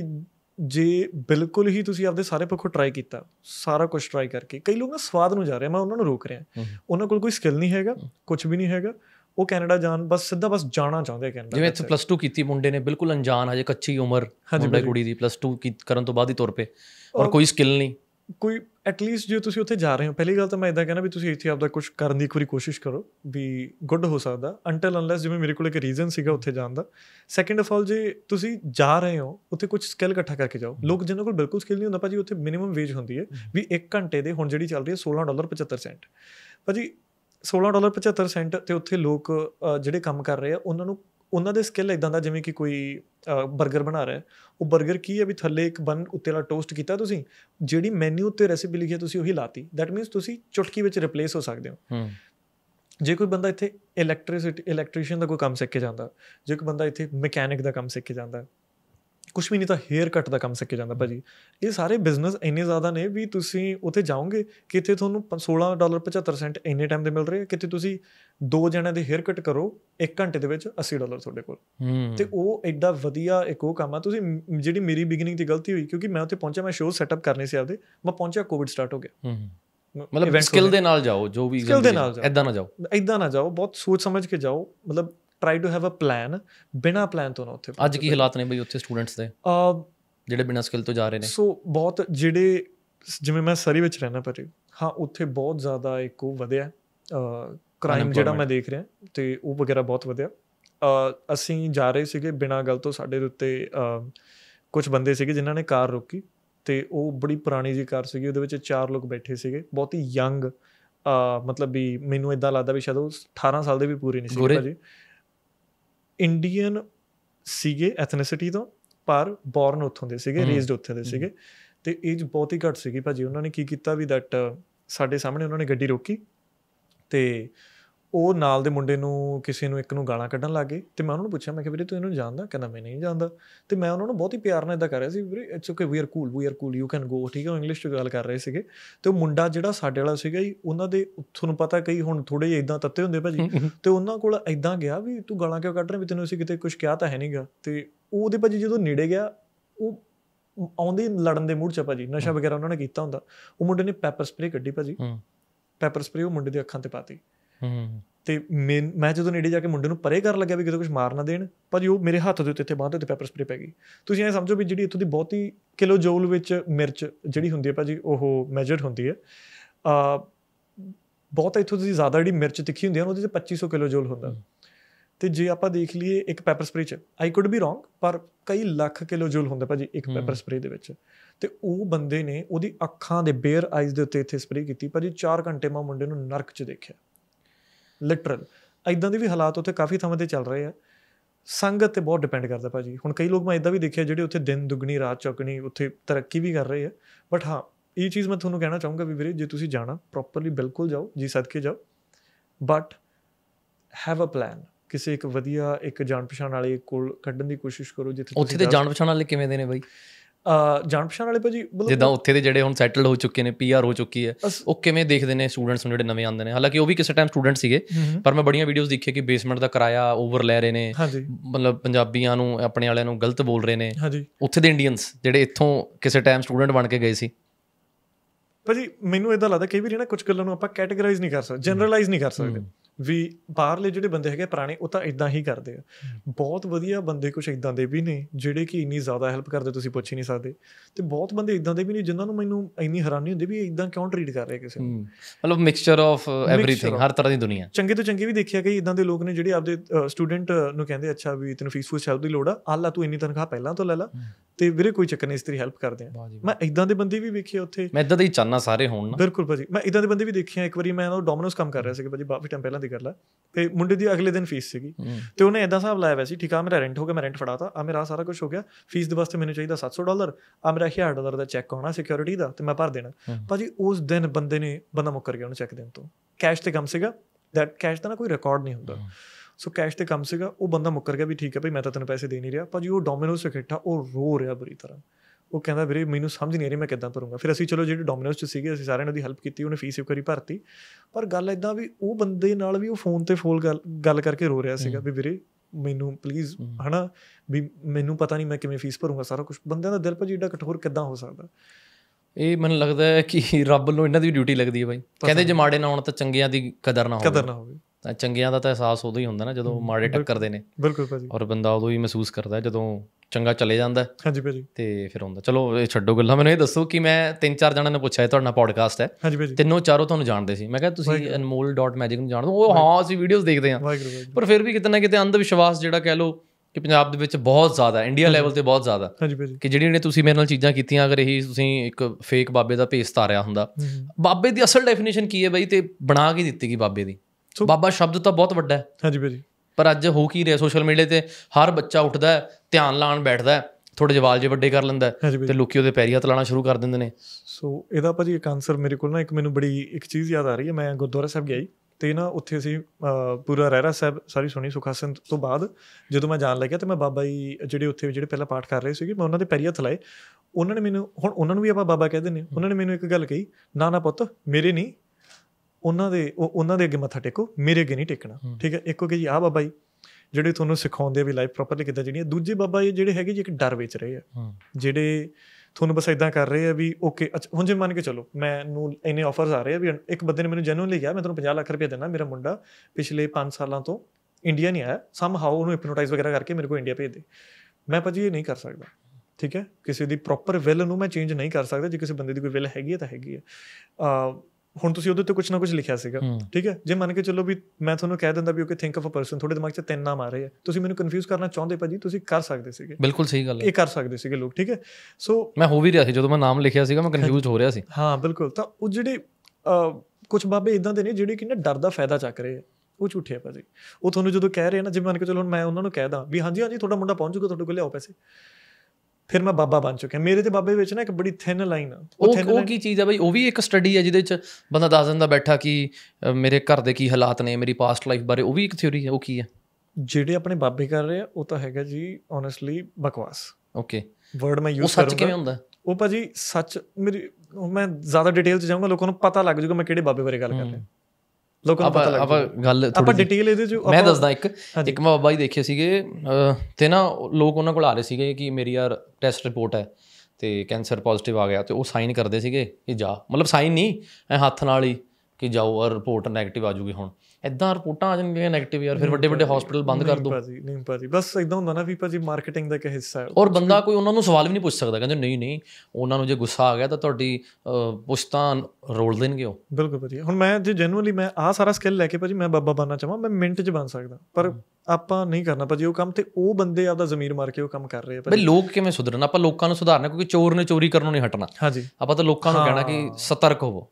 ਜੇ ਬਿਲਕੁਲ ਹੀ ਤੁਸੀਂ ਆਪਦੇ ਸਾਰੇ ਪੱਖੋਂ ਟਰਾਈ ਕੀਤਾ ਸਾਰਾ ਕੁਝ ਟਰਾਈ ਕਰਕੇ ਕਈ ਲੋਕ ਨਾ ਸਵਾਦ ਨੂੰ ਜਾ ਰਹੇ ਮੈਂ ਉਹਨਾਂ ਨੂੰ ਰੋਕ ਰਿਹਾ ਉਹਨਾਂ ਕੋਲ ਕੋਈ ਸਕਿੱਲ ਨਹੀਂ ਹੈਗਾ ਕੁਝ ਵੀ ਨਹੀਂ ਹੈਗਾ ਉਹ ਕੈਨੇਡਾ ਜਾਣ ਬਸ ਸਿੱਧਾ ਬਸ ਜਾਣਾ ਚਾਹੁੰਦੇ ਕੈਨੇਡਾ ਜਿਵੇਂ ਇੱਥੇ ਪਲੱਸ 2 ਕੀਤੀ ਮੁੰਡੇ ਨੇ ਬਿਲਕੁਲ ਅਣਜਾਣ ਹਜੇ ਕੱਚੀ ਉਮਰ ਮੁੰਡੇ ਕੁੜੀ ਦੀ ਪਲੱਸ 2 ਕੀ ਕਰਨ ਤੋਂ ਬਾਅਦ ਹੀ ਤੁਰ ਪਏ ਔਰ ਕੋਈ ਸਕਿੱਲ ਨਹੀਂ ਕੋਈ ਐਟਲੀਸਟ ਜੇ ਤੁਸੀਂ ਉੱਥੇ ਜਾ ਰਹੇ ਹੋ ਪਹਿਲੀ ਗੱਲ ਤਾਂ ਮੈਂ ਇਦਾਂ ਕਹਿੰਦਾ ਵੀ ਤੁਸੀਂ ਇੱਥੇ ਆਪਦਾ ਕੁਝ ਕਰਨ ਦੀ ਇੱਕ ਵਾਰੀ ਕੋਸ਼ਿਸ਼ ਕਰੋ ਵੀ ਗੁੱਡ ਹੋ ਸਕਦਾ ਅੰਟਿਲ ਅਨਲੈਸ ਜਿਵੇਂ ਮੇਰੇ ਕੋਲ ਇੱਕ ਰੀਜ਼ਨ ਸੀਗਾ ਉੱਥੇ ਜਾਣ ਦਾ ਸੈਕੰਡ ਆਫ ਆਲ ਜੇ ਤੁਸੀਂ ਜਾ ਰਹੇ ਹੋ ਉੱਥੇ ਕੁਝ ਸਕਿੱਲ ਇਕੱਠਾ ਕਰਕੇ ਜਾਓ ਲੋਕ ਜਿਨ੍ਹਾਂ ਕੋਲ ਬਿਲਕੁਲ ਸਕਿੱਲ ਨਹੀਂ ਹੁੰਦਾ ਭਾਜੀ ਉੱਥੇ ਮਿਨੀਮਮ ਵੇਜ ਹੁੰਦੀ ਹੈ ਵੀ 1 ਘੰਟੇ ਦੇ ਹੁਣ ਜਿਹੜੀ ਚੱਲ ਰਹੀ ਹੈ 16 ਡਾਲਰ 75 ਸੈਂਟ ਭਾਜੀ 16 ਡਾਲਰ 75 ਸੈਂਟ ਤੇ ਉੱਥੇ ਲੋਕ ਜਿਹੜੇ ਕੰਮ ਕਰ ਰਹੇ ਆ ਉਹਨਾਂ ਨੂੰ ਉਹਨਾਂ ਦੇ ਸਕਿੱਲ ਇਦਾਂ ਦਾ ਜਿਵੇਂ ਕਿ ਕੋਈ 버ਗਰ ਬਣਾ ਰਿਹਾ ਉਹ 버ਗਰ ਕੀ ਹੈ ਵੀ ਥੱਲੇ ਇੱਕ ਬਨ ਉੱਤੇ ਵਾਲਾ ਟੋਸਟ ਕੀਤਾ ਤੁਸੀਂ ਜਿਹੜੀ ਮੈਨੂ ਤੇ ਰੈਸਿਪੀ ਲਿਖੀ ਹੈ ਤੁਸੀਂ ਉਹੀ ਲਾਤੀ ਥੈਟ ਮੀਨਸ ਤੁਸੀਂ ਚੁਟਕੀ ਵਿੱਚ ਰਿਪਲੇਸ ਹੋ ਸਕਦੇ ਹੋ ਜੇ ਕੋਈ ਬੰਦਾ ਇੱਥੇ ਇਲੈਕਟ੍ਰਿਸਿਟੀ ਇਲੈਕਟ੍ਰੀਸ਼ੀਅਨ ਦਾ ਕੋਈ ਕੰਮ ਸਿੱਖ ਕੇ ਜਾਂਦਾ ਜੇ ਕੋਈ ਬੰਦਾ ਇੱਥੇ ਮਕੈਨਿਕ ਦਾ ਕੰਮ ਸਿੱਖ ਕੇ ਜਾਂਦਾ ਕੁਝ ਵੀ ਨਹੀਂ ਤਾਂ ਹੇਅਰ ਕੱਟ ਦਾ ਕੰਮ ਸਿੱਖਿਆ ਜਾਂਦਾ ਭਾਜੀ ਇਹ ਸਾਰੇ ਬਿਜ਼ਨਸ ਇੰਨੇ ਜ਼ਿਆਦਾ ਨੇ ਵੀ ਤੁਸੀਂ ਉੱਥੇ ਜਾਓਗੇ ਕਿਤੇ ਤੁਹਾਨੂੰ 16 ਡਾਲਰ 75 ਸੈਂਟ ਇੰਨੇ ਟਾਈਮ ਦੇ ਮਿਲ ਰਹੇ ਕਿਤੇ ਤੁਸੀਂ ਦੋ ਜਣਿਆਂ ਦੇ ਹੇਅਰ ਕੱਟ ਕਰੋ 1 ਘੰਟੇ ਦੇ ਵਿੱਚ 80 ਡਾਲਰ ਤੁਹਾਡੇ ਕੋਲ ਤੇ ਉਹ ਐਡਾ ਵਧੀਆ ਇੱਕ ਉਹ ਕੰਮ ਆ ਤੁਸੀਂ ਜਿਹੜੀ ਮੇਰੀ ਬਿਗਨਿੰਗ ਦੀ ਗਲਤੀ ਹੋਈ ਕਿਉਂਕਿ ਮੈਂ ਉੱਥੇ ਪਹੁੰਚਿਆ ਮੈਂ ਸ਼ੋਅ ਸੈਟਅਪ ਕਰਨੇ ਸੀ ਆਪਦੇ ਮੈਂ ਪਹੁੰਚਿਆ ਕੋਵਿਡ ਸਟਾਰਟ ਹੋ ਗਿਆ ਮਤਲਬ ਸਕਿੱਲ ਦੇ ਨਾਲ ਜਾਓ ਜੋ ਵੀ ਸਕਿੱਲ ਦੇ ਨਾਲ ਜਾਓ ਐਦਾਂ ਨਾ ਜਾਓ ਐਦਾਂ ਨਾ ਜਾਓ ਬਹੁਤ ਸੋਚ ਸਮਝ ਕੇ ਜਾਓ ਮਤਲਬ try to have a plan ਬਿਨਾ ਪਲਾਨ ਤੋਂ ਨਾ ਉੱਥੇ ਅੱਜ ਕੀ ਹਾਲਾਤ ਨੇ ਬਈ ਉੱਥੇ ਸਟੂਡੈਂਟਸ ਦੇ ਜਿਹੜੇ ਬਿਨਾ ਸਕਿੱਲ ਤੋਂ ਜਾ ਰਹੇ ਨੇ ਸੋ ਬਹੁਤ ਜਿਹੜੇ ਜਿਵੇਂ ਮੈਂ ਸਰੀ ਵਿੱਚ ਰਹਿਣਾ ਪਰ ਹਾਂ ਉੱਥੇ ਬਹੁਤ ਜ਼ਿਆਦਾ ਇੱਕ ਉਹ ਵਧਿਆ ਕ੍ਰਾਈਮ ਜਿਹੜਾ ਮੈਂ ਦੇਖ ਰਿਹਾ ਤੇ ਉਹ ਵਗੈਰਾ ਬਹੁਤ ਵਧਿਆ ਅਸੀਂ ਜਾ ਰਹੇ ਸੀਗੇ ਬਿਨਾ ਗੱਲ ਤੋਂ ਸਾਡੇ ਦੇ ਉੱਤੇ ਕੁਝ ਬੰਦੇ ਸੀਗੇ ਜਿਨ੍ਹਾਂ ਨੇ ਕਾਰ ਰੋਕੀ ਤੇ ਉਹ ਬੜੀ ਪੁਰਾਣੀ ਜੀ ਕਾਰ ਸੀਗੀ ਉਹਦੇ ਵਿੱਚ ਚਾਰ ਲੋਕ ਬੈਠੇ ਸੀਗੇ ਬਹੁਤ ਹੀ ਯੰਗ ਮਤਲਬ ਵੀ ਮੈਨੂੰ ਇਦਾਂ ਲੱਗਦਾ ਵੀ ਸ਼ਾਇਦ ਉਹ 18 ਸਾਲ ਦੇ ਵੀ ਪੂਰੇ ਨਹੀਂ ਸੀਗੇ ਭਾਜੀ ਇੰਡੀਅਨ ਸੀਗੇ ਐਥਨਿਸਿਟੀ ਤੋਂ ਪਰ ਬੌਰਨ ਉੱਥੋਂ ਦੇ ਸੀਗੇ ਰੇਜ਼ਡ ਉੱਥੇ ਦੇ ਸੀਗੇ ਤੇ ਏਜ ਬਹੁਤ ਹੀ ਘੱਟ ਸੀਗੀ ਭਾਜੀ ਉਹਨਾਂ ਨੇ ਕੀ ਕੀਤਾ ਵੀ ਦੈਟ ਸਾਡੇ ਸਾਹਮਣੇ ਉਹਨਾਂ ਨੇ ਗੱਡੀ ਰੋਕੀ ਤੇ ਉਹ ਨਾਲ ਦੇ ਮੁੰਡੇ ਨੂੰ ਕਿਸੇ ਨੂੰ ਇੱਕ ਨੂੰ ਗਾਲਾਂ ਕੱਢਣ ਲੱਗੇ ਤੇ ਮੈਂ ਉਹਨਾਂ ਨੂੰ ਪੁੱਛਿਆ ਮੈਂ ਕਿ ਵੀਰੇ ਤੂੰ ਇਹਨੂੰ ਜਾਣਦਾ ਕਹਿੰਦਾ ਮੈਂ ਨਹੀਂ ਜਾਣਦਾ ਤੇ ਮੈਂ ਉਹਨਾਂ ਨੂੰ ਬਹੁਤ ਹੀ ਪਿਆਰ ਨਾਲ ਇਦਾਂ ਕਰ ਰਿਹਾ ਸੀ ਵੀਰੇ it's okay we are cool we are cool you can go ਠੀਕ ਹੈ ਇੰਗਲਿਸ਼ 'ਚ ਗੱਲ ਕਰ ਰਹੇ ਸੀਗੇ ਤੇ ਉਹ ਮੁੰਡਾ ਜਿਹੜਾ ਸਾਡੇ ਵਾਲਾ ਸੀਗਾ ਜੀ ਉਹਨਾਂ ਦੇ ਤੁਹਾਨੂੰ ਪਤਾ ਕਈ ਹੁਣ ਥੋੜੇ ਜਿਹਾ ਇਦਾਂ ਤੱਤੇ ਹੁੰਦੇ ਭਾਜੀ ਤੇ ਉਹਨਾਂ ਕੋਲ ਇਦਾਂ ਗਿਆ ਵੀ ਤੂੰ ਗਾਲਾਂ ਕਿਉਂ ਕੱਢ ਰਿਹਾ ਵੀ ਤੈਨੂੰ ਅਸੀਂ ਕਿਤੇ ਕੁਝ ਕਿਹਾ ਤਾਂ ਹੈ ਨਹੀਂਗਾ ਤੇ ਉਹ ਉਹਦੇ ਭਾਜੀ ਜਦੋਂ ਨੇੜੇ ਗਿਆ ਉਹ ਆਉਂਦੇ ਲੜਨ ਦੇ ਮੂਡ 'ਚ ਭਾਜੀ ਨਸ਼ਾ ਵਗੈਰਾ ਉਹਨਾਂ ਨੇ ਕੀਤਾ ਹੁੰਦਾ ਉਹ ਮੁੰਡੇ ਨੇ ਪੈਪਰ ਸਪਰੇ ਕੱਢੀ ਭਾਜੀ ਪੈਪਰ ਸਪਰੇ ਉਹ ਮੁੰਡੇ ਦੇ ਅੱਖਾਂ ਤੇ ਪਾਤੀ ਤੇ ਮੈਂ ਜਦੋਂ ਨੇੜੇ ਜਾ ਕੇ ਮੁੰਡੇ ਨੂੰ ਪਰੇ ਕਰ ਲੱਗਿਆ ਵੀ ਕਿਤੇ ਕੁਝ ਮਾਰ ਨਾ ਦੇਣ ਭਾਜੀ ਉਹ ਮੇਰੇ ਹੱਥ ਦੇ ਉੱਤੇ ਇੱਥੇ ਬਾਹਾਂ ਤੇ ਪੈਪਰ ਸਪਰੇ ਪੈ ਗਈ ਤੁਸੀਂ ਇਹ ਸਮਝੋ ਵੀ ਜਿਹੜੀ ਇੱਥੋਂ ਦੀ ਬਹੁਤੀ ਕਿਲੋ ਜੋਲ ਵਿੱਚ ਮਿਰਚ ਜਿਹੜੀ ਹੁੰਦੀ ਹੈ ਭਾਜੀ ਉਹ ਮੈਜਰ ਹੁੰਦੀ ਹੈ ਆ ਬਹੁਤ ਇੱਥੋਂ ਦੀ ਜ਼ਿਆਦਾ ਜਿਹੜੀ ਮਿਰਚ ਤਿੱਖੀ ਹੁੰਦੀ ਹੈ ਉਹਦੇ ਤੇ 2500 ਕਿਲੋ ਜੋਲ ਹੁੰਦਾ ਤੇ ਜੇ ਆਪਾਂ ਦੇਖ ਲਈਏ ਇੱਕ ਪੈਪਰ ਸਪਰੇ ਚ ਆਈ ਕੁਡ ਬੀ ਰੋਂਗ ਪਰ ਕਈ ਲੱਖ ਕਿਲੋ ਜੋਲ ਹੁੰਦਾ ਭਾਜੀ ਇੱਕ ਪੈਪਰ ਸਪਰੇ ਦੇ ਵਿੱਚ ਤੇ ਉਹ ਬੰਦੇ ਨੇ ਉਹਦੀ ਅੱਖਾਂ ਦੇ ਬੇਅਰ ਆਈਜ਼ ਦੇ ਉੱਤੇ ਇੱਥੇ ਸਪਰੇ ਕੀਤੀ ਭਾਜੀ 4 ਘੰਟੇ ਮਾ ਮੁੰਡੇ ਨੂੰ ਨਰਕ ਚ ਦੇਖਿਆ ਲਿਟਰਲ ਐਦਾਂ ਦੇ ਵੀ ਹਾਲਾਤ ਉੱਥੇ ਕਾਫੀ ਥਾਵਾਂ ਤੇ ਚੱਲ ਰਹੇ ਆ ਸੰਗਤ ਤੇ ਬਹੁਤ ਡਿਪੈਂਡ ਕਰਦਾ ਭਾਜੀ ਹੁਣ ਕਈ ਲੋਕ ਮੈਂ ਇਦਾਂ ਵੀ ਦੇਖਿਆ ਜਿਹੜੇ ਉੱਥੇ ਦਿਨ ਦੁਗਣੀ ਰਾਤ ਚੌਗਣੀ ਉੱਥੇ ਤਰੱਕੀ ਵੀ ਕਰ ਰਹੇ ਆ ਬਟ ਹਾਂ ਇਹ ਚੀਜ਼ ਮੈਂ ਤੁਹਾਨੂੰ ਕਹਿਣਾ ਚਾਹੂੰਗਾ ਵੀ ਵੀਰੇ ਜੇ ਤੁਸੀਂ ਜਾਣਾ ਪ੍ਰੋਪਰਲੀ ਬਿਲਕੁਲ ਜਾਓ ਜੀ ਸਦਕੇ ਜਾਓ ਬਟ ਹੈਵ ਅ ਪਲਾਨ ਕਿਸੇ ਇੱਕ ਵਧੀਆ ਇੱਕ ਜਾਣ ਪਛਾਣ ਵਾਲੇ ਕੋਲ ਕੱਢਣ ਦੀ ਕੋਸ਼ਿਸ਼ ਕਰੋ ਜਿੱਥੇ ਉੱਥੇ ਤੇ ਜਾਣ ਪਛਾਣ ਵਾਲੇ ਕਿਵੇਂ ਦੇ ਨੇ ਬਾਈ ਜਾਣ ਪਛਾਣ ਵਾਲੇ ਭਾਜੀ ਜਿੱਦਾਂ ਉੱਥੇ ਦੇ ਜਿਹੜੇ ਹੁਣ ਸੈਟਲਡ ਹੋ ਚੁੱਕੇ ਨੇ ਪੀਆਰ ਹੋ ਚੁੱਕੀ ਹੈ ਉਹ ਕਿਵੇਂ ਦੇਖਦੇ ਨੇ ਸਟੂਡੈਂਟਸ ਨੂੰ ਜਿਹੜੇ ਨਵੇਂ ਆਉਂਦੇ ਨੇ ਹਾਲਾਂਕਿ ਉਹ ਵੀ ਕਿਸੇ ਟਾਈਮ ਸਟੂਡੈਂਟ ਸੀਗੇ ਪਰ ਮੈਂ ਬੜੀਆਂ ਵੀਡੀਓਜ਼ ਦੇਖੀਆਂ ਕਿ ਬੇਸਮੈਂਟ ਦਾ ਕਿਰਾਇਆ ਓਵਰ ਲੈ ਰਹੇ ਨੇ ਮਤਲਬ ਪੰਜਾਬੀਆਂ ਨੂੰ ਆਪਣੇ ਵਾਲਿਆਂ ਨੂੰ ਗਲਤ ਬੋਲ ਰਹੇ ਨੇ ਉੱਥੇ ਦੇ ਇੰਡੀਅਨਸ ਜਿਹੜੇ ਇੱਥੋਂ ਕਿਸੇ ਟਾਈਮ ਸਟੂਡੈਂਟ ਬਣ ਕੇ ਗਏ ਸੀ ਭਾਜੀ ਮੈਨੂੰ ਇਦਾਂ ਲੱਗਦਾ ਕਈ ਵਾਰੀ ਨਾ ਕੁਝ ਗੱਲਾਂ ਨੂੰ ਆਪਾਂ ਕੈਟਾਗਰਾਈਜ਼ ਨਹੀਂ ਕਰ ਸਕਦੇ ਜਨਰਲਾਈਜ਼ ਨਹੀਂ ਕਰ ਸਕਦੇ ਵੀ ਬਾਹਰਲੇ ਜਿਹੜੇ ਬੰਦੇ ਹੈਗੇ ਪੁਰਾਣੇ ਉਹ ਤਾਂ ਇਦਾਂ ਹੀ ਕਰਦੇ ਆ ਬਹੁਤ ਵਧੀਆ ਬੰਦੇ ਕੁਝ ਇਦਾਂ ਦੇ ਵੀ ਨੇ ਜਿਹੜੇ ਕਿ ਇੰਨੀ ਜ਼ਿਆਦਾ ਹੈਲਪ ਕਰਦੇ ਤੁਸੀਂ ਪੁੱਛ ਹੀ ਨਹੀਂ ਸਕਦੇ ਤੇ ਬਹੁਤ ਬੰਦੇ ਇਦਾਂ ਦੇ ਵੀ ਨੇ ਜਿਨ੍ਹਾਂ ਨੂੰ ਮੈਨੂੰ ਇੰਨੀ ਹੈਰਾਨੀ ਹੁੰਦੀ ਵੀ ਇਦਾਂ ਕਿਉਂ ਟ੍ਰੀਟ ਕਰ ਰਹੇ ਕਿਸੇ ਨੂੰ ਮਤਲਬ ਮਿਕਸਚਰ ਆਫ एवरीथिंग ਹਰ ਤਰ੍ਹਾਂ ਦੀ ਦੁਨੀਆ ਚੰਗੇ ਤੋਂ ਚੰਗੇ ਵੀ ਦੇਖਿਆ ਕਿ ਇਦਾਂ ਦੇ ਲੋਕ ਨੇ ਜਿਹੜੇ ਆਪਦੇ ਸਟੂਡੈਂਟ ਨੂੰ ਕਹਿੰਦੇ ਅੱਛਾ ਵੀ ਤੈਨੂੰ ਫੀਸ ਫੂਸ ਚਾਹੀਦੀ ਲੋੜ ਆ ਆਲਾ ਤੂੰ ਇੰਨੀ ਤਨਖਾਹ ਪਹਿਲਾਂ ਤੋਂ ਲੈ ਲੈ ਤੇ ਵੀਰੇ ਕੋਈ ਚੱਕਰ ਨਹੀਂ ਇਸ ਤਰੀ ਹੈਲਪ ਕਰਦੇ ਆ ਮੈਂ ਇਦਾਂ ਦੇ ਬੰਦੇ ਵੀ ਵੇਖੇ ਉੱਥੇ ਮੈਂ ਇਦਾਂ ਦੇ ਹੀ ਚਾਹਨਾ ਸਾਰੇ ਹੋਣ ਨਾ ਬਿਲਕੁਲ ਭਾਜੀ ਮੈਂ ਇਦਾਂ ਦੇ ਬੰਦੇ ਵੀ ਦੇਖੇ ਆ ਇੱਕ ਵਾਰੀ ਮੈਂ ਉਹ ਡੋਮਿਨੋਸ ਕੰਮ ਕਰ ਰਿਹਾ ਸੀ ਕਿ ਭਾਜੀ ਬਾਫੀ ਟਾਈਮ ਪਹਿਲਾਂ ਕਰ ਲੈ ਤੇ ਮੁੰਡੇ ਦੀ ਅਗਲੇ ਦਿਨ ਫੀਸ ਸੀਗੀ ਤੇ ਉਹਨੇ ਐਦਾਂ ਹਿਸਾਬ ਲਾਇਆ ਵੈ ਸੀ ਠੀਕ ਆ ਮੇਰਾ ਰੈਂਟ ਹੋ ਗਿਆ ਮੈਂ ਰੈਂਟ ਫੜਾਤਾ ਆ ਮੇਰਾ ਸਾਰਾ ਕੁਝ ਹੋ ਗਿਆ ਫੀਸ ਦੇ ਵਾਸਤੇ ਮੈਨੂੰ ਚਾਹੀਦਾ 700 ਡਾਲਰ ਆ ਮੇਰਾ 1000 ਡਾਲਰ ਦਾ ਚੈੱਕ ਆਉਣਾ ਸਿਕਿਉਰਿਟੀ ਦਾ ਤੇ ਮੈਂ ਭਰ ਦੇਣਾ ਭਾਜੀ ਉਸ ਦਿਨ ਬੰਦੇ ਨੇ ਬੰਦਾ ਮੁੱਕਰ ਗਿਆ ਉਹਨੂੰ ਚੈੱਕ ਦੇਣ ਤੋਂ ਕੈਸ਼ ਤੇ ਕੰਮ ਸੀਗਾ ਦੈਟ ਕੈਸ਼ ਦਾ ਨਾ ਕੋਈ ਰਿਕਾਰਡ ਨਹੀਂ ਹੁੰਦਾ ਸੋ ਕੈਸ਼ ਤੇ ਕੰਮ ਸੀਗਾ ਉਹ ਬੰਦਾ ਮੁੱਕਰ ਗਿਆ ਵੀ ਠੀਕ ਹੈ ਭਾਈ ਮੈਂ ਤਾਂ ਤੈਨੂੰ ਪੈਸੇ ਦੇ ਨਹੀਂ ਰਿਹਾ ਭਾਜੀ ਉਹ ਡੋਮਿਨੋਸ ਇਕੱਠਾ ਉਹ ਰੋ ਰਿਹਾ ਬੁਰੀ ਤਰ੍ਹਾਂ ਉਹ ਕਹਿੰਦਾ ਵੀਰੇ ਮੈਨੂੰ ਸਮਝ ਨਹੀਂ ਆ ਰਹੀ ਮੈਂ ਕਿੱਦਾਂ ਭਰੂੰਗਾ ਫਿਰ ਅਸੀਂ ਚਲੋ ਜਿਹੜੇ ਡੋਮਿਨੋਸ 'ਚ ਸੀਗੇ ਅਸੀਂ ਸਾਰਿਆਂ ਨੇ ਉਹਦੀ ਹੈਲਪ ਕੀਤੀ ਉਹਨੇ ਫੀਸ ਇਕਰੀ ਕਰੀ ਭਰਤੀ ਪਰ ਗੱਲ ਇਦਾਂ ਵੀ ਉਹ ਬੰਦੇ ਨਾਲ ਵੀ ਉਹ ਫੋਨ ਤੇ ਫੋਲ ਗੱਲ ਕਰਕੇ ਰੋ ਰਿਹਾ ਸੀਗਾ ਵੀ ਵੀਰੇ ਮੈਨੂੰ ਪਲੀਜ਼ ਹਨਾ ਵੀ ਮੈਨੂੰ ਪਤਾ ਨਹੀਂ ਮੈਂ ਕਿਵੇਂ ਫੀਸ ਭਰੂੰਗਾ ਸਾਰਾ ਕੁਝ ਬੰਦਿਆਂ ਦਾ ਦਿਲ ਭਾਜੀ ਏਡਾ ਕਠੋਰ ਕਿੱਦਾਂ ਹੋ ਸਕਦਾ ਇਹ ਮੈਨੂੰ ਲੱਗਦਾ ਹੈ ਕਿ ਰੱਬ ਨੂੰ ਇਹਨਾਂ ਦੀ ਡਿਊਟੀ ਲੱਗਦੀ ਹੈ ਬਾਈ ਕਹਿੰਦੇ ਜੇ ਮਾੜੇ ਨਾ ਹੋਣ ਤਾਂ ਚੰਗਿਆਂ ਦੀ ਕਦਰ ਨਾ ਹੋਵੇ ਕਦਰ ਨਾ ਹੋਵੇ ਤਾਂ ਚੰਗਿਆਂ ਦਾ ਤਾਂ ਅਹਿਸਾਸ ਉਦੋਂ ਹੀ ਹੁੰਦਾ ਨਾ ਜਦੋਂ ਮਾੜੇ ਟੱਕਰਦੇ ਨੇ ਬਿਲਕੁਲ ਭਾਜੀ ਔਰ ਬੰਦਾ ਉਦੋਂ ਹੀ ਮਹਿਸੂਸ ਕਰਦਾ ਜਦੋਂ ਚੰਗਾ ਚੱਲੇ ਜਾਂਦਾ ਹਾਂਜੀ ਭਾਜੀ ਤੇ ਫਿਰ ਹੁੰਦਾ ਚਲੋ ਇਹ ਛੱਡੋ ਗੱਲਾਂ ਮੈਨੂੰ ਇਹ ਦੱਸੋ ਕਿ ਮੈਂ ਤਿੰਨ ਚਾਰ ਜਣਾਂ ਨੇ ਪੁੱਛਿਆ ਤੁਹਾਡਾ ਪੋਡਕਾਸਟ ਹੈ ਹਾਂਜੀ ਭਾਜੀ ਤਿੰਨੋਂ ਚਾਰੋਂ ਤੁਹਾਨੂੰ ਜਾਣਦੇ ਸੀ ਮੈਂ ਕਿਹਾ ਤੁਸੀਂ ਮੈਜਿਕ ਨੂੰ ਜਾਣਦੇ ਹੋ ਉਹ ਹਾਂ ਅਸੀਂ ਵੀਡੀਓਜ਼ ਦੇਖਦੇ ਹਾਂ ਪਰ ਫਿਰ ਵੀ ਕਿਤੇ ਨਾ ਕਿਤੇ ਅੰਧ ਵਿਸ਼ਵਾਸ ਜਿਹੜਾ ਕਹਿ ਲੋ ਕਿ ਪੰਜਾਬ ਦੇ ਵਿੱਚ ਬਹੁਤ ਜ਼ਿਆਦਾ ਇੰਡੀਆ ਲੈਵਲ ਤੇ ਬਹੁਤ ਜ਼ਿਆਦਾ ਕਿ ਜਿਹੜੀ ਨੇ ਤੁਸੀਂ ਮੇਰੇ ਨਾਲ ਚੀਜ਼ਾਂ ਕੀਤੀਆਂ ਅਗਰ ਇਹੀ ਤੁਸੀਂ ਇੱਕ ਫੇਕ ਬਾਬੇ ਦਾ ਭੇਸ ਤਾਰਿਆ ਹੁੰਦਾ ਬਾਬੇ ਦੀ ਅਸਲ ਡੈਫੀਨੇਸ਼ਨ ਕੀ ਹੈ ਬਈ ਤੇ ਬਣਾ ਕੇ ਦਿੱਤੀ ਕੀ ਬਾਬੇ ਦੀ ਬਾਬਾ ਸ਼ਬਦ ਤਾਂ ਬਹੁਤ ਵੱਡਾ ਹੈ ਹਾਂਜੀ ਭਾਜੀ ਪਰ ਅੱਜ ਹੋ ਕੀ ਰਿਹਾ ਸੋਸ਼ਲ ਮੀਡੀਆ ਤੇ ਹਰ ਬੱਚਾ ਉੱਠਦਾ ਹੈ ਧਿਆਨ ਲਾਣ ਬੈਠਦਾ ਹੈ ਥੋੜੇ ਜਵਾਲ ਵਾਲ ਜੇ ਵੱਡੇ ਕਰ ਲੈਂਦਾ ਤੇ ਲੋਕੀ ਉਹਦੇ ਪੈਰੀ ਹੱਥ ਲਾਣਾ ਸ਼ੁਰੂ ਕਰ ਦਿੰਦੇ ਨੇ ਸੋ ਇਹਦਾ ਭਾਜੀ ਇੱਕ ਆਨਸਰ ਮੇਰੇ ਕੋਲ ਨਾ ਇੱਕ ਮੈਨੂੰ ਬੜੀ ਇੱਕ ਚੀਜ਼ ਯਾਦ ਆ ਰਹੀ ਹੈ ਮੈਂ ਗੁਰਦੁਆਰਾ ਸਾਹਿਬ ਗਿਆ ਤੇ ਨਾ ਉੱਥੇ ਅਸੀਂ ਪੂਰਾ ਰਹਿਰਾ ਸਾਹਿਬ ਸਾਰੀ ਸੁਣੀ ਸੁਖਾਸਨ ਤੋਂ ਬਾਅਦ ਜਦੋਂ ਮੈਂ ਜਾਣ ਲੱਗਿਆ ਤੇ ਮੈਂ ਬਾਬਾ ਜੀ ਜਿਹੜੇ ਉੱਥੇ ਜਿਹੜੇ ਪਹਿਲਾਂ ਪਾਠ ਕਰ ਰਹੇ ਸੀਗੇ ਮੈਂ ਉਹਨਾਂ ਦੇ ਪੈਰੀ ਹੱਥ ਲਾਏ ਉਹਨਾਂ ਨੇ ਮੈਨੂੰ ਹੁਣ ਉਹਨਾਂ ਨੂੰ ਵੀ ਆਪਾਂ ਬਾਬਾ ਕਹਿੰਦੇ ਨੇ ਉਹਨਾਂ ਨੇ ਮੈਨੂੰ ਇੱਕ ਗੱਲ ਕਹੀ ਨਾ ਨਾ ਪੁੱਤ ਮੇਰੇ ਨਹੀਂ ਉਹਨਾਂ ਦੇ ਉਹਨਾਂ ਦੇ ਅੱਗੇ ਮੱਥਾ ਟੇਕੋ ਮੇਰੇ ਅੱਗੇ ਨਹੀਂ ਟੇਕਣਾ ਠੀਕ ਹੈ ਇੱਕ ਹੋ ਗਿਆ ਜੀ ਆ ਬਾਬਾ ਜੀ ਜਿਹੜੇ ਤੁਹਾਨੂੰ ਸਿਖਾਉਂਦੇ ਆ ਵੀ ਲਾਈਫ ਪ੍ਰੋਪਰਲੀ ਕਿੱਦਾਂ ਜਿਹੜੀਆਂ ਦੂਜੇ ਬਾਬਾ ਜੀ ਜਿਹੜੇ ਹੈਗੇ ਜੀ ਇੱਕ ਡਰ ਵਿੱਚ ਰਹੇ ਆ ਜਿਹੜੇ ਤੁਹਾਨੂੰ ਬਸ ਇਦਾਂ ਕਰ ਰਹੇ ਆ ਵੀ ਓਕੇ ਅੱਛਾ ਹੁਣ ਜੇ ਮੰਨ ਕੇ ਚਲੋ ਮੈਨੂੰ ਇੰਨੇ ਆਫਰਸ ਆ ਰਹੇ ਆ ਵੀ ਇੱਕ ਬੰਦੇ ਨੇ ਮੈਨੂੰ ਜੈਨੂਇਨਲੀ ਕਿਹਾ ਮੈਂ ਤੁਹਾਨੂੰ 50 ਲੱਖ ਰੁਪਏ ਦੇਣਾ ਮੇਰਾ ਮੁੰਡਾ ਪਿਛਲੇ 5 ਸਾਲਾਂ ਤੋਂ ਇੰਡੀਆ ਨਹੀਂ ਆਇਆ ਸਮ ਹਾਊ ਉਹਨੂੰ ਹਿਪਨੋਟਾਈਜ਼ ਵਗੈਰਾ ਕਰਕੇ ਮੇਰੇ ਕੋਲ ਇੰਡੀਆ ਭੇਜ ਦੇ ਮੈਂ ਭਾਜੀ ਇਹ ਨਹੀਂ ਕਰ ਸਕਦਾ ਠੀਕ ਹੈ ਕਿਸੇ ਦੀ ਪ੍ਰੋਪਰ ਵਿਲ ਨੂੰ ਮੈਂ ਚੇਂਜ ਨਹੀਂ ਕਰ ਸਕਦਾ ਜੇ ਕਿਸੇ ਬੰਦੇ ਦੀ ਕੋਈ ਵਿਲ ਹੈਗੀ ਹੈ ਤਾਂ ਹੈਗੀ ਹੈ ਹੁਣ ਤੁਸੀਂ ਉਹਦੇ ਉੱਤੇ ਕੁਝ ਨਾ ਕੁਝ ਲਿਖਿਆ ਸੀਗਾ ਠੀਕ ਹੈ ਜੇ ਮੰਨ ਕੇ ਚੱਲੋ ਵੀ ਮੈਂ ਤੁਹਾਨੂੰ ਕਹਿ ਦਿੰਦਾ ਵੀ okay think of a person ਤੁਹਾਡੇ ਦਿਮਾਗ 'ਚ ਤਿੰਨ ਨਾਮ ਆ ਰਹੇ ਆ ਤੁਸੀਂ ਮੈਨੂੰ ਕਨਫਿਊਜ਼ ਕਰਨਾ ਚਾਹੁੰਦੇ ਭਾਜੀ ਤੁਸੀਂ ਕਰ ਸਕਦੇ ਸੀਗੇ ਬਿਲਕੁਲ ਸਹੀ ਗੱਲ ਹੈ ਇਹ ਕਰ ਸਕਦੇ ਸੀਗੇ ਲੋਕ ਠੀਕ ਹੈ ਸੋ ਮੈਂ ਹੋ ਵੀ ਰਿਹਾ ਸੀ ਜਦੋਂ ਮੈਂ ਨਾਮ ਲਿਖਿਆ ਸੀਗਾ ਮੈਂ ਕਨਫਿਊਜ਼ ਹੋ ਰਿਹਾ ਸੀ ਹਾਂ ਬਿਲਕੁਲ ਤਾਂ ਉਹ ਜਿਹੜੇ ਕੁਝ ਬਾਬੇ ਇਦਾਂ ਦੇ ਨੇ ਜਿਹੜੇ ਕਿ ਨਾ ਡਰ ਦਾ ਫਾਇਦਾ ਚੱਕ ਰਹੇ ਆ ਉਹ ਝੂਠੇ ਆ ਭਾਜੀ ਉਹ ਤੁਹਾਨੂੰ ਜਦੋਂ ਕਹਿ ਰਹੇ ਨਾ ਜੇ ਮੰਨ ਕੇ ਚੱਲੋ ਹੁਣ ਮੈਂ ਉਹਨਾਂ ਨੂੰ ਕਹਿਦਾ ਵੀ ਹਾਂਜੀ ਹਾਂਜੀ ਤੁਹਾਡਾ ਮੁੰਡਾ ਪਹੁੰਚ ਜੂਗਾ ਤੁਹਾਡੇ ਕੋਲ ਲਿਆਓ ਪੈਸੇ ਫਿਰ ਮੈਂ ਬਾਬਾ ਬਣ ਚੁੱਕਿਆ ਮੇਰੇ ਤੇ ਬਾਬੇ ਵਿੱਚ ਨਾ ਇੱਕ ਬੜੀ ਥਿਨ ਲਾਈਨ ਆ ਉਹ ਉਹ ਕੀ ਚੀਜ਼ ਆ ਬਈ ਉਹ ਵੀ ਇੱਕ ਸਟੱਡੀ ਆ ਜਿਹਦੇ ਵਿੱਚ ਬੰਦਾ ਦੱਸ ਦਿੰਦਾ ਬੈਠਾ ਕਿ ਮੇਰੇ ਘਰ ਦੇ ਕੀ ਹਾਲਾਤ ਨੇ ਮੇਰੀ ਪਾਸਟ ਲਾਈਫ ਬਾਰੇ ਉਹ ਵੀ ਇੱਕ ਥਿਉਰੀ ਹੈ ਉਹ ਕੀ ਹੈ ਜਿਹੜੇ ਆਪਣੇ ਬਾਬੇ ਕਰ ਰਹੇ ਆ ਉਹ ਤਾਂ ਹੈਗਾ ਜੀ ਓਨੈਸਟਲੀ ਬਕਵਾਸ ਓਕੇ ਵਰਡ ਮੈਂ ਯੂਜ਼ ਕਰੂੰਗਾ ਉਹ ਸੱਚ ਕਿਵੇਂ ਹੁੰਦਾ ਉਹ ਭਾਜੀ ਸੱਚ ਮੇਰੀ ਮੈਂ ਜ਼ਿਆਦਾ ਡਿਟੇਲ ਚ ਜਾਊਂਗਾ ਲੋਕਾਂ ਨੂੰ ਪਤਾ ਲੱਗ ਜਾਊਗਾ ਮੈਂ ਕਿਹੜੇ ਬਾਬੇ ਬਾਰੇ ਗੱਲ ਕਰ ਰਿਹਾ ਲੋਕਾਂ ਨੂੰ ਪਤਾ ਲੱਗ ਆਪਾਂ ਗੱਲ ਆਪਾਂ ਡਿਟੇਲ ਇਹਦੇ ਚ ਮੈਂ ਦੱਸਦਾ ਇੱਕ ਇੱਕ ਮੈਂ ਬਾਬਾ ਜੀ ਦੇਖੇ ਸੀਗੇ ਤੇ ਨਾ ਲੋਕ ਉਹਨਾਂ ਕੋਲ ਆ ਰਹੇ ਸੀਗੇ ਕਿ ਮੇਰੀ ਯਾਰ ਟੈਸਟ ਰਿਪੋਰਟ ਹੈ ਤੇ ਕੈਂਸਰ ਪੋਜ਼ਿਟਿਵ ਆ ਗਿਆ ਤੇ ਉਹ ਸਾਈਨ ਕਰਦੇ ਸੀਗੇ ਕਿ ਜਾ ਮਤਲਬ ਸਾਈਨ ਨਹੀਂ ਐ ਹੱਥ ਨਾਲ ਹੀ ਕਿ ਜਾਓ ਔਰ ਰਿਪੋਰਟ 네ਗੇਟਿਵ ਆ ਜੂਗੀ ਹੁਣ ਇਦਾਂ ਰਿਪੋਰਟਾਂ ਆ ਜਾਣਗੀਆਂ 네ਗੇਟਿਵ ਯਾਰ ਫਿਰ ਵੱਡੇ ਵੱਡੇ ਹਸਪੀਟਲ ਬੰਦ ਕਰ ਦੋ ਨਹੀਂ ਭਾਜੀ ਬਸ ਇਦਾਂ ਹੁੰਦਾ ਨਾ ਵੀ ਭਾਜੀ ਮਾਰਕੀਟਿੰਗ ਦਾ ਇੱਕ ਹਿੱਸਾ ਹੈ ਔਰ ਬੰਦਾ ਕੋਈ ਉਹਨਾਂ ਨੂੰ ਸਵਾਲ ਵੀ ਨਹੀਂ ਪੁੱਛ ਸਕਦਾ ਕਹਿੰਦੇ ਨਹੀਂ ਨਹੀਂ ਉਹਨਾਂ ਨੂੰ ਜੇ ਗੁੱਸਾ ਆ ਗਿਆ ਤਾਂ ਤੁਹਾਡੀ ਪੁਸ਼ਤਾਂ ਰੋਲ ਦੇਣਗੇ ਉਹ ਬਿਲਕੁਲ ਭਾਜੀ ਹੁਣ ਮੈਂ ਜੇ ਜੈਨੂਅਲੀ ਮੈਂ ਆ ਸਾਰਾ ਸਕਿੱਲ ਲੈ ਕੇ ਭਾਜੀ ਮੈਂ ਬਾਬਾ ਬਣਨਾ ਚਾਹਾਂ ਮੈਂ ਮਿੰਟ 'ਚ ਬਣ ਸਕਦਾ ਪਰ ਆਪਾਂ ਨਹੀਂ ਕਰਨਾ ਭਾਜੀ ਉਹ ਕੰਮ ਤੇ ਉਹ ਬੰਦੇ ਆਪਦਾ ਜ਼ਮੀਰ ਮਾਰ ਕੇ ਉਹ ਕੰਮ ਕਰ ਰਹੇ ਆ ਭਾਈ ਬਈ ਲੋਕ ਕਿਵੇਂ ਸੁਧਰਨ ਆਪਾਂ ਲੋਕਾਂ ਨੂੰ ਸੁਧਾਰਨਾ ਕਿਉਂਕਿ ਚੋਰ ਨੇ ਚੋਰੀ ਕਰਨੋਂ ਨਹੀਂ ਹਟਣਾ ਹਾਂਜੀ ਆਪਾਂ ਤਾਂ ਲੋਕਾਂ ਨੂੰ ਕਹਿਣਾ ਕਿ ਸਤਰਕ ਹੋਵੋ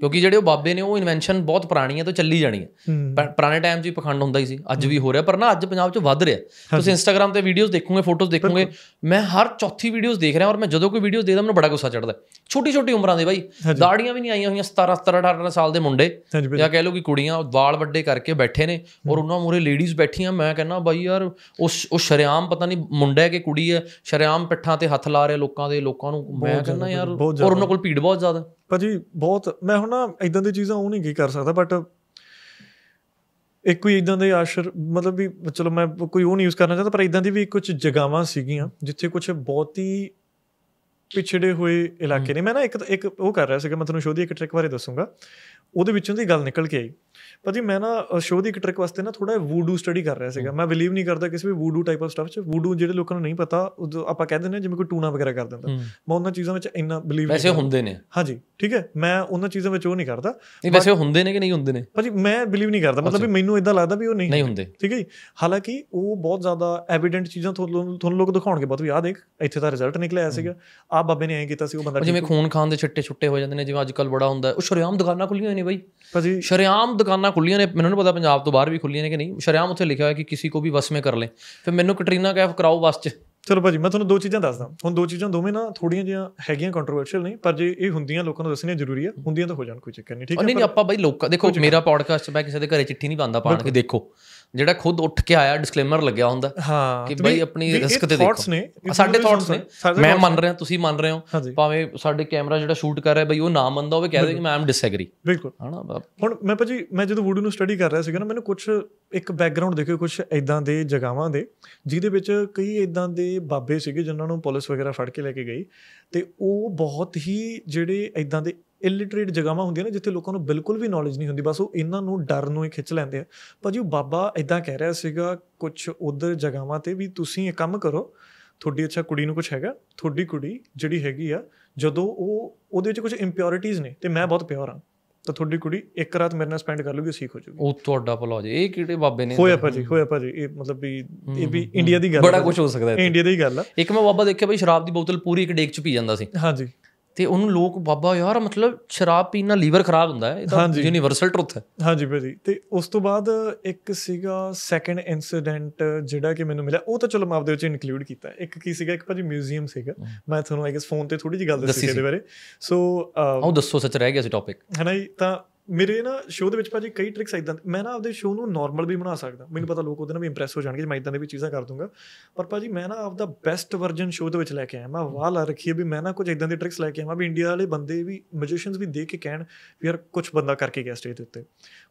ਕਿਉਂਕਿ ਜਿਹੜੇ ਉਹ ਬਾਬੇ ਨੇ ਉਹ ਇਨਵੈਂਸ਼ਨ ਬਹੁਤ ਪੁਰਾਣੀ ਹੈ ਤੇ ਚੱਲੀ ਜਾਣੀ ਹੈ ਪੁਰਾਣੇ ਟਾਈਮ 'ਚ ਹੀ ਪਖੰਡ ਹੁੰਦਾ ਹੀ ਸੀ ਅੱਜ ਵੀ ਹੋ ਰਿਹਾ ਪਰ ਨਾ ਅੱਜ ਪੰਜਾਬ 'ਚ ਵੱਧ ਰਿਹਾ ਤੁਸੀਂ ਇੰਸਟਾਗ੍ਰam ਤੇ ਵੀਡੀਓਜ਼ ਦੇਖੋਗੇ ਫੋਟੋਜ਼ ਦੇਖੋਗੇ ਮੈਂ ਹਰ ਚੌਥੀ ਵੀਡੀਓਜ਼ ਦੇਖ ਰਿਹਾ ਔਰ ਮੈਂ ਜਦੋਂ ਕੋਈ ਵੀਡੀਓ ਦੇਖਦਾ ਮੈਨੂੰ ਬੜਾ ਗੁੱਸਾ ਚੜਦਾ ਛੋਟੀ ਛੋਟੀ ਉਮਰਾਂ ਦੇ ਬਾਈ ਦਾੜੀਆਂ ਵੀ ਨਹੀਂ ਆਈਆਂ ਹੋਈਆਂ 17 17 18 ਸਾਲ ਦੇ ਮੁੰਡੇ ਜਾਂ ਕਹਿ ਲਓ ਕਿ ਕੁੜੀਆਂ ਵਾਲ ਵੱਡੇ ਕਰਕੇ ਬੈਠੇ ਨੇ ਔਰ ਉਹਨਾਂ ਮੂਰੇ ਲੇਡੀਜ਼ ਬੈਠੀਆਂ ਮੈਂ ਕਹਿੰਨਾ ਬਾਈ ਯਾਰ ਉਸ ਉਹ ਸ਼ਰਿਆਮ ਪਤਾ ਨਹੀਂ ਮੁੰਡਾ ਹੈ ਕਿ ਕੁੜੀ ਹੈ ਸ਼ਰਿਆਮ ਪਿੱਠਾਂ ਤੇ ਹੱਥ ਲਾ ਰਿਹਾ ਲੋਕਾਂ ਦੇ ਲੋਕਾਂ ਨੂੰ ਮੈਂ ਕਹਿੰਦਾ ਯਾਰ ਔਰ ਉਹਨਾਂ ਕੋਲ ਭੀੜ ਬਹੁਤ ਜ਼ਿਆਦਾ ਭਾਜੀ ਬਹੁਤ ਮੈਂ ਹੁਣ ਨਾ ਇਦਾਂ ਦੀ ਚੀਜ਼ਾਂ ਉਹ ਨਹੀਂ ਕੀ ਕਰ ਸਕਦਾ ਬਟ ਇੱਕ ਕੋਈ ਇਦਾਂ ਦੇ ਆਸ਼ਰ ਮਤਲਬ ਵੀ ਚਲੋ ਮੈਂ ਕੋਈ ਉਹ ਨਹੀਂ ਯੂਜ਼ ਕਰਨਾ ਚਾਹਤਾ ਪਰ ਇਦਾਂ ਦੀ ਵੀ ਕੁਝ ਜਗਾਵਾਂ ਸੀਗੀਆਂ ਜਿੱਥੇ ਕੁਝ ਬਹੁਤ ਹੀ ਪਿਛੜੇ ਹੋਏ ਇਲਾਕੇ ਨੇ ਮੈਂ ਨਾ ਇੱਕ ਇੱਕ ਉਹ ਕਰ ਰਿਹਾ ਸੀਗਾ ਮੈਂ ਤੁਹਾਨੂੰ ਸ਼ੋਦੀ ਇੱਕ ਟ੍ਰਿਕ ਬਾਰੇ ਦੱਸੂਗਾ ਉਹਦੇ ਵਿੱਚੋਂ ਦੀ ਗੱਲ ਨਿਕਲ ਕੇ ਆਈ ਭਾਜੀ ਮੈਂ ਨਾ ਸ਼ੋਅ ਦੀ ਇੱਕ ਟ੍ਰਿਕ ਵਾਸਤੇ ਨਾ ਥੋੜਾ ਵੂਡੂ ਸਟੱਡੀ ਕਰ ਰਿਹਾ ਸੀਗਾ ਮੈਂ ਬਲੀਵ ਨਹੀਂ ਕਰਦਾ ਕਿਸੇ ਵੀ ਵੂਡੂ ਟਾਈਪ ਆਫ ਸਟੱਫ ਚ ਵੂਡੂ ਜਿਹੜੇ ਲੋਕਾਂ ਨੂੰ ਨਹੀਂ ਪਤਾ ਆਪਾਂ ਕਹਿ ਦਿੰਦੇ ਨੇ ਜਿਵੇਂ ਕੋਈ ਟੂਣਾ ਵਗੈਰਾ ਕਰ ਦਿੰਦਾ ਮੈਂ ਉਹਨਾਂ ਚੀਜ਼ਾਂ ਵਿੱਚ ਇੰਨਾ ਬਲੀਵ ਵੈਸੇ ਹੁੰਦੇ ਨੇ ਹਾਂਜੀ ਠੀਕ ਹੈ ਮੈਂ ਉਹਨਾਂ ਚੀਜ਼ਾਂ ਵਿੱਚ ਉਹ ਨਹੀਂ ਕਰਦਾ ਨਹੀਂ ਵੈਸੇ ਹੁੰਦੇ ਨੇ ਕਿ ਨਹੀਂ ਹੁੰਦੇ ਨੇ ਭਾਜੀ ਮੈਂ ਬਲੀਵ ਨਹੀਂ ਕਰਦਾ ਮਤਲਬ ਵੀ ਮੈਨੂੰ ਇਦਾਂ ਲੱਗਦਾ ਵੀ ਉਹ ਨਹੀਂ ਨਹੀਂ ਹੁੰਦੇ ਠੀਕ ਹੈ ਜੀ ਹਾਲਾਂਕਿ ਉਹ ਬਹੁਤ ਜ਼ਿਆਦਾ ਐਵੀਡੈਂਟ ਚੀਜ਼ਾਂ ਤੁਹਾਨੂੰ ਤੁਹਾਨੂੰ ਲੋਕ ਦਿਖਾਉਣਗੇ ਬਹੁਤ ਵੀ ਆ ਦੇਖ ਇੱਥੇ ਤਾਂ ਰਿਜ਼ਲਟ ਆਇਆ ਸੀਗਾ ਆ ਬਾਬੇ ਨੇ ਐਂ ਕੀਤਾ ਸੀ ਉਹ ਬੰਦਾ ਜਿਵੇਂ ਖੂਨ ਖਾਨ ਦੇ ਛੱਟੇ ਛੁੱਟੇ ਹੋ ਜਾਂਦੇ ਨੇ ਜਿਵੇਂ ਅੱਜ ਕੱਲ ਬੜਾ ਹੁੰਦਾ ਉਹ ਸ਼ਰਿਆਮ ਦੁਕਾਨਾਂ ਖੁੱਲੀਆਂ ਨੇ ਬਾਈ ਭਾਜੀ ਸ਼ਰਿਆਮ ਦੁਕਾਨਾਂ ਖੁੱਲੀਆਂ ਨੇ ਮੈਨੂੰ ਨਹੀਂ ਪਤਾ ਪੰਜਾਬ ਤੋਂ ਬਾਹਰ ਵੀ ਖੁੱਲੀਆਂ ਨੇ ਕਿ ਨਹੀਂ ਸ਼ਰਿਆਮ ਉੱਥੇ ਲਿਖਿਆ ਹੋਇਆ ਕਿ ਕਿਸੇ ਕੋ ਵੀ ਬਸ ਮੇ ਕਰ ਲੈ ਫਿਰ ਮੈਨੂੰ ਕਟਰੀਨਾ ਕੈਫ ਕਰਾਓ ਬਸ 'ਚ ਚਲੋ ਭਾਜੀ ਮੈਂ ਤੁਹਾਨੂੰ ਦੋ ਚੀਜ਼ਾਂ ਦੱਸਦਾ ਹੁਣ ਦੋ ਚੀਜ਼ਾਂ ਦੋਵੇਂ ਨਾ ਥੋੜੀਆਂ ਜਿਹੀਆਂ ਹੈਗੀਆਂ ਕੰਟਰੋਵਰਸ਼ੀਅਲ ਨਹੀਂ ਪਰ ਜੇ ਇਹ ਹੁੰਦੀਆਂ ਲੋਕਾਂ ਨੂੰ ਦੱਸਣੀਆਂ ਜ਼ਰੂਰੀ ਆ ਹੁੰਦੀਆਂ ਤਾਂ ਹੋ ਜਾਣ ਕੋਈ ਚੱਕਰ ਨਹੀਂ ਠੀਕ ਹੈ ਨਹੀਂ ਨਹੀਂ ਆਪਾਂ ਬਾਈ ਲੋਕਾਂ ਦੇਖੋ ਮੇਰਾ ਪੋਡਕਾਸਟ ਮੈਂ ਕਿਸੇ ਦੇ ਘਰੇ ਚਿੱਠੀ ਨਹੀਂ ਪਾਉਂਦਾ ਪਾਣ ਕੇ ਦੇਖੋ ਜਿਹੜਾ ਖੁਦ ਉੱਠ ਕੇ ਆਇਆ ਡਿਸਕਲੇਮਰ ਲੱਗਿਆ ਹੁੰਦਾ ਕਿ ਬਈ ਆਪਣੀ ਰਿਸਕ ਤੇ ਦੇਖੋ ਸਾਡੇ ਥਾਟਸ ਨੇ ਮੈਂ ਮੰਨ ਰਿਹਾ ਤੁਸੀਂ ਮੰਨ ਰਹੇ ਹੋ ਭਾਵੇਂ ਸਾਡੇ ਕੈਮਰਾ ਜਿਹੜਾ ਸ਼ੂਟ ਕਰ ਰਿਹਾ ਬਈ ਉਹ ਨਾ ਮੰਨਦਾ ਹੋਵੇ ਕਹਿ ਦੇ ਕਿ ਮੈਂ ਆਮ ਡਿਸਐਗਰੀ ਬਿਲਕੁਲ ਹਣਾ ਹੁਣ ਮੈਂ ਭਾਜੀ ਮੈਂ ਜਦੋਂ ਵੂਡੂ ਨੂੰ ਸਟੱਡੀ ਕਰ ਰਿਹਾ ਸੀਗਾ ਨਾ ਮੈਨੂੰ ਕੁਝ ਇੱਕ ਬੈਕਗ੍ਰਾਉਂਡ ਦੇਖਿਓ ਕੁਝ ਐਦਾਂ ਦੇ ਜਗਾਵਾਂ ਦੇ ਜਿਹਦੇ ਵਿੱਚ ਕਈ ਐਦਾਂ ਦੇ ਬਾਬੇ ਸੀਗੇ ਜਿਨ੍ਹਾਂ ਨੂੰ ਪੁਲਿਸ ਵਗੈਰਾ ਫੜ ਕੇ ਲੈ ਕੇ ਗਈ ਤੇ ਉਹ ਬਹੁਤ ਹੀ ਜਿਹੜੇ ਐਦਾਂ ਦੇ ਇਲਿਟਰੇਟ ਜਗਾਵਾਂ ਹੁੰਦੀਆਂ ਨੇ ਜਿੱਥੇ ਲੋਕਾਂ ਨੂੰ ਬਿਲਕੁਲ ਵੀ ਨੌਲੇਜ ਨਹੀਂ ਹੁੰਦੀ ਬਸ ਉਹ ਇਹਨਾਂ ਨੂੰ ਡਰ ਨੂੰ ਹੀ ਖਿੱਚ ਲੈਂਦੇ ਆ ਭਾਜੀ ਉਹ ਬਾਬਾ ਇਦਾਂ ਕਹਿ ਰਿਹਾ ਸੀਗਾ ਕੁਝ ਉਧਰ ਜਗਾਵਾਂ ਤੇ ਵੀ ਤੁਸੀਂ ਇਹ ਕੰਮ ਕਰੋ ਤੁਹਾਡੀ ਅੱਛਾ ਕੁੜੀ ਨੂੰ ਕੁਝ ਹੈਗਾ ਤੁਹਾਡੀ ਕੁੜੀ ਜਿਹੜੀ ਹੈਗੀ ਆ ਜਦੋਂ ਉਹ ਉਹਦੇ ਵਿੱਚ ਕੁਝ ਇੰਪਿਉਰਿਟੀਜ਼ ਨੇ ਤੇ ਮੈਂ ਬਹੁਤ ਪਿਓਰ ਆ ਤਾਂ ਤੁਹਾਡੀ ਕੁੜੀ ਇੱਕ ਰਾਤ ਮੇਰੇ ਨਾਲ ਸਪੈਂਡ ਕਰ ਲੂਗੀ ਸਿੱਖ ਹੋ ਜਾਊਗੀ ਉਹ ਤੁਹਾਡਾ ਭਲਾ ਹੋ ਇਹ ਕਿਹੜੇ ਬਾਬੇ ਨੇ ਹੋਇਆ ਭਾਜੀ ਹੋਇਆ ਭਾਜੀ ਇਹ ਮਤਲਬ ਵੀ ਇਹ ਵੀ ਇੰਡੀਆ ਦੀ ਗੱਲ ਬੜਾ ਕੁਝ ਹੋ ਸਕਦਾ ਹੈ ਇੰਡੀਆ ਦੀ ਗੱਲ ਆ ਇੱਕ ਮੈਂ ਬਾਬਾ ਦੇਖਿਆ ਬਈ ਸ਼ਰਾਬ ਦੀ ਬੋਤਲ ਪੂਰੀ ਇੱਕ ਡੇਕ ਚ ਪੀ ਜਾਂਦਾ ਸੀ ਹਾਂਜੀ ਤੇ ਉਹਨੂੰ ਲੋਕ ਬਾਬਾ ਯਾਰ ਮਤਲਬ ਸ਼ਰਾਬ ਪੀਣ ਨਾਲ ਲੀਵਰ ਖਰਾਬ ਹੁੰਦਾ ਹੈ ਇਹ ਤਾਂ ਯੂਨੀਵਰਸਲ ਟਰੁਥ ਹੈ ਹਾਂਜੀ ਭਾਜੀ ਤੇ ਉਸ ਤੋਂ ਬਾਅਦ ਇੱਕ ਸੀਗਾ ਸੈਕੰਡ ਇਨਸੀਡੈਂਟ ਜਿਹੜਾ ਕਿ ਮੈਨੂੰ ਮਿਲਿਆ ਉਹ ਤਾਂ ਚਲੋ ਮੈਂ ਆਪਦੇ ਵਿੱਚ ਇਨਕਲੂਡ ਕੀਤਾ ਇੱਕ ਕੀ ਸੀਗਾ ਇੱਕ ਭਾਜੀ ਮਿਊਜ਼ੀਅਮ ਸੀਗਾ ਮੈਂ ਤੁਹਾਨੂੰ ਆਈ ਗੈਸ ਫੋਨ ਤੇ ਥੋੜੀ ਜੀ ਗੱਲ ਦੱਸੀ ਇਹਦੇ ਬਾਰੇ ਸੋ ਆਓ ਦੱਸੋ ਸੱਚ ਰਹਿ ਗਿਆ ਸੀ ਟੌਪਿਕ ਹੈ ਨਾ ਤਾਂ ਮੇਰੇ ਨਾ ਸ਼ੋਅ ਦੇ ਵਿੱਚ ਭਾਜੀ ਕਈ ਟ੍ਰਿਕਸ ਇਦਾਂ ਮੈਂ ਨਾ ਆਪਦੇ ਸ਼ੋਅ ਨੂੰ ਨਾਰਮਲ ਵੀ ਬਣਾ ਸਕਦਾ ਮੈਨੂੰ ਪਤਾ ਲੋਕ ਉਹਦੇ ਨਾਲ ਵੀ ਇੰਪ੍ਰੈਸ ਹੋ ਜਾਣਗੇ ਜੇ ਮੈਂ ਇਦਾਂ ਦੇ ਵੀ ਚੀਜ਼ਾਂ ਕਰ ਦੂੰਗਾ ਪਰ ਭਾਜੀ ਮੈਂ ਨਾ ਆਪਦਾ ਬੈਸਟ ਵਰਜਨ ਸ਼ੋਅ ਦੇ ਵਿੱਚ ਲੈ ਕੇ ਆਇਆ ਮੈਂ ਵਾਹ ਲਾ ਰੱਖੀ ਵੀ ਮੈਂ ਨਾ ਕੁਝ ਇਦਾਂ ਦੇ ਟ੍ਰਿਕਸ ਲੈ ਕੇ ਆਵਾਂ ਵੀ ਇੰਡੀਆ ਵਾਲੇ ਬੰਦੇ ਵੀ ਮੈਜੀਸ਼ੀਅਨਸ ਵੀ ਦੇਖ ਕੇ ਕਹਿਣ ਵੀ ਯਾਰ ਕੁਝ ਬੰਦਾ ਕਰਕੇ ਗਿਆ ਸਟੇਜ ਦੇ ਉੱਤੇ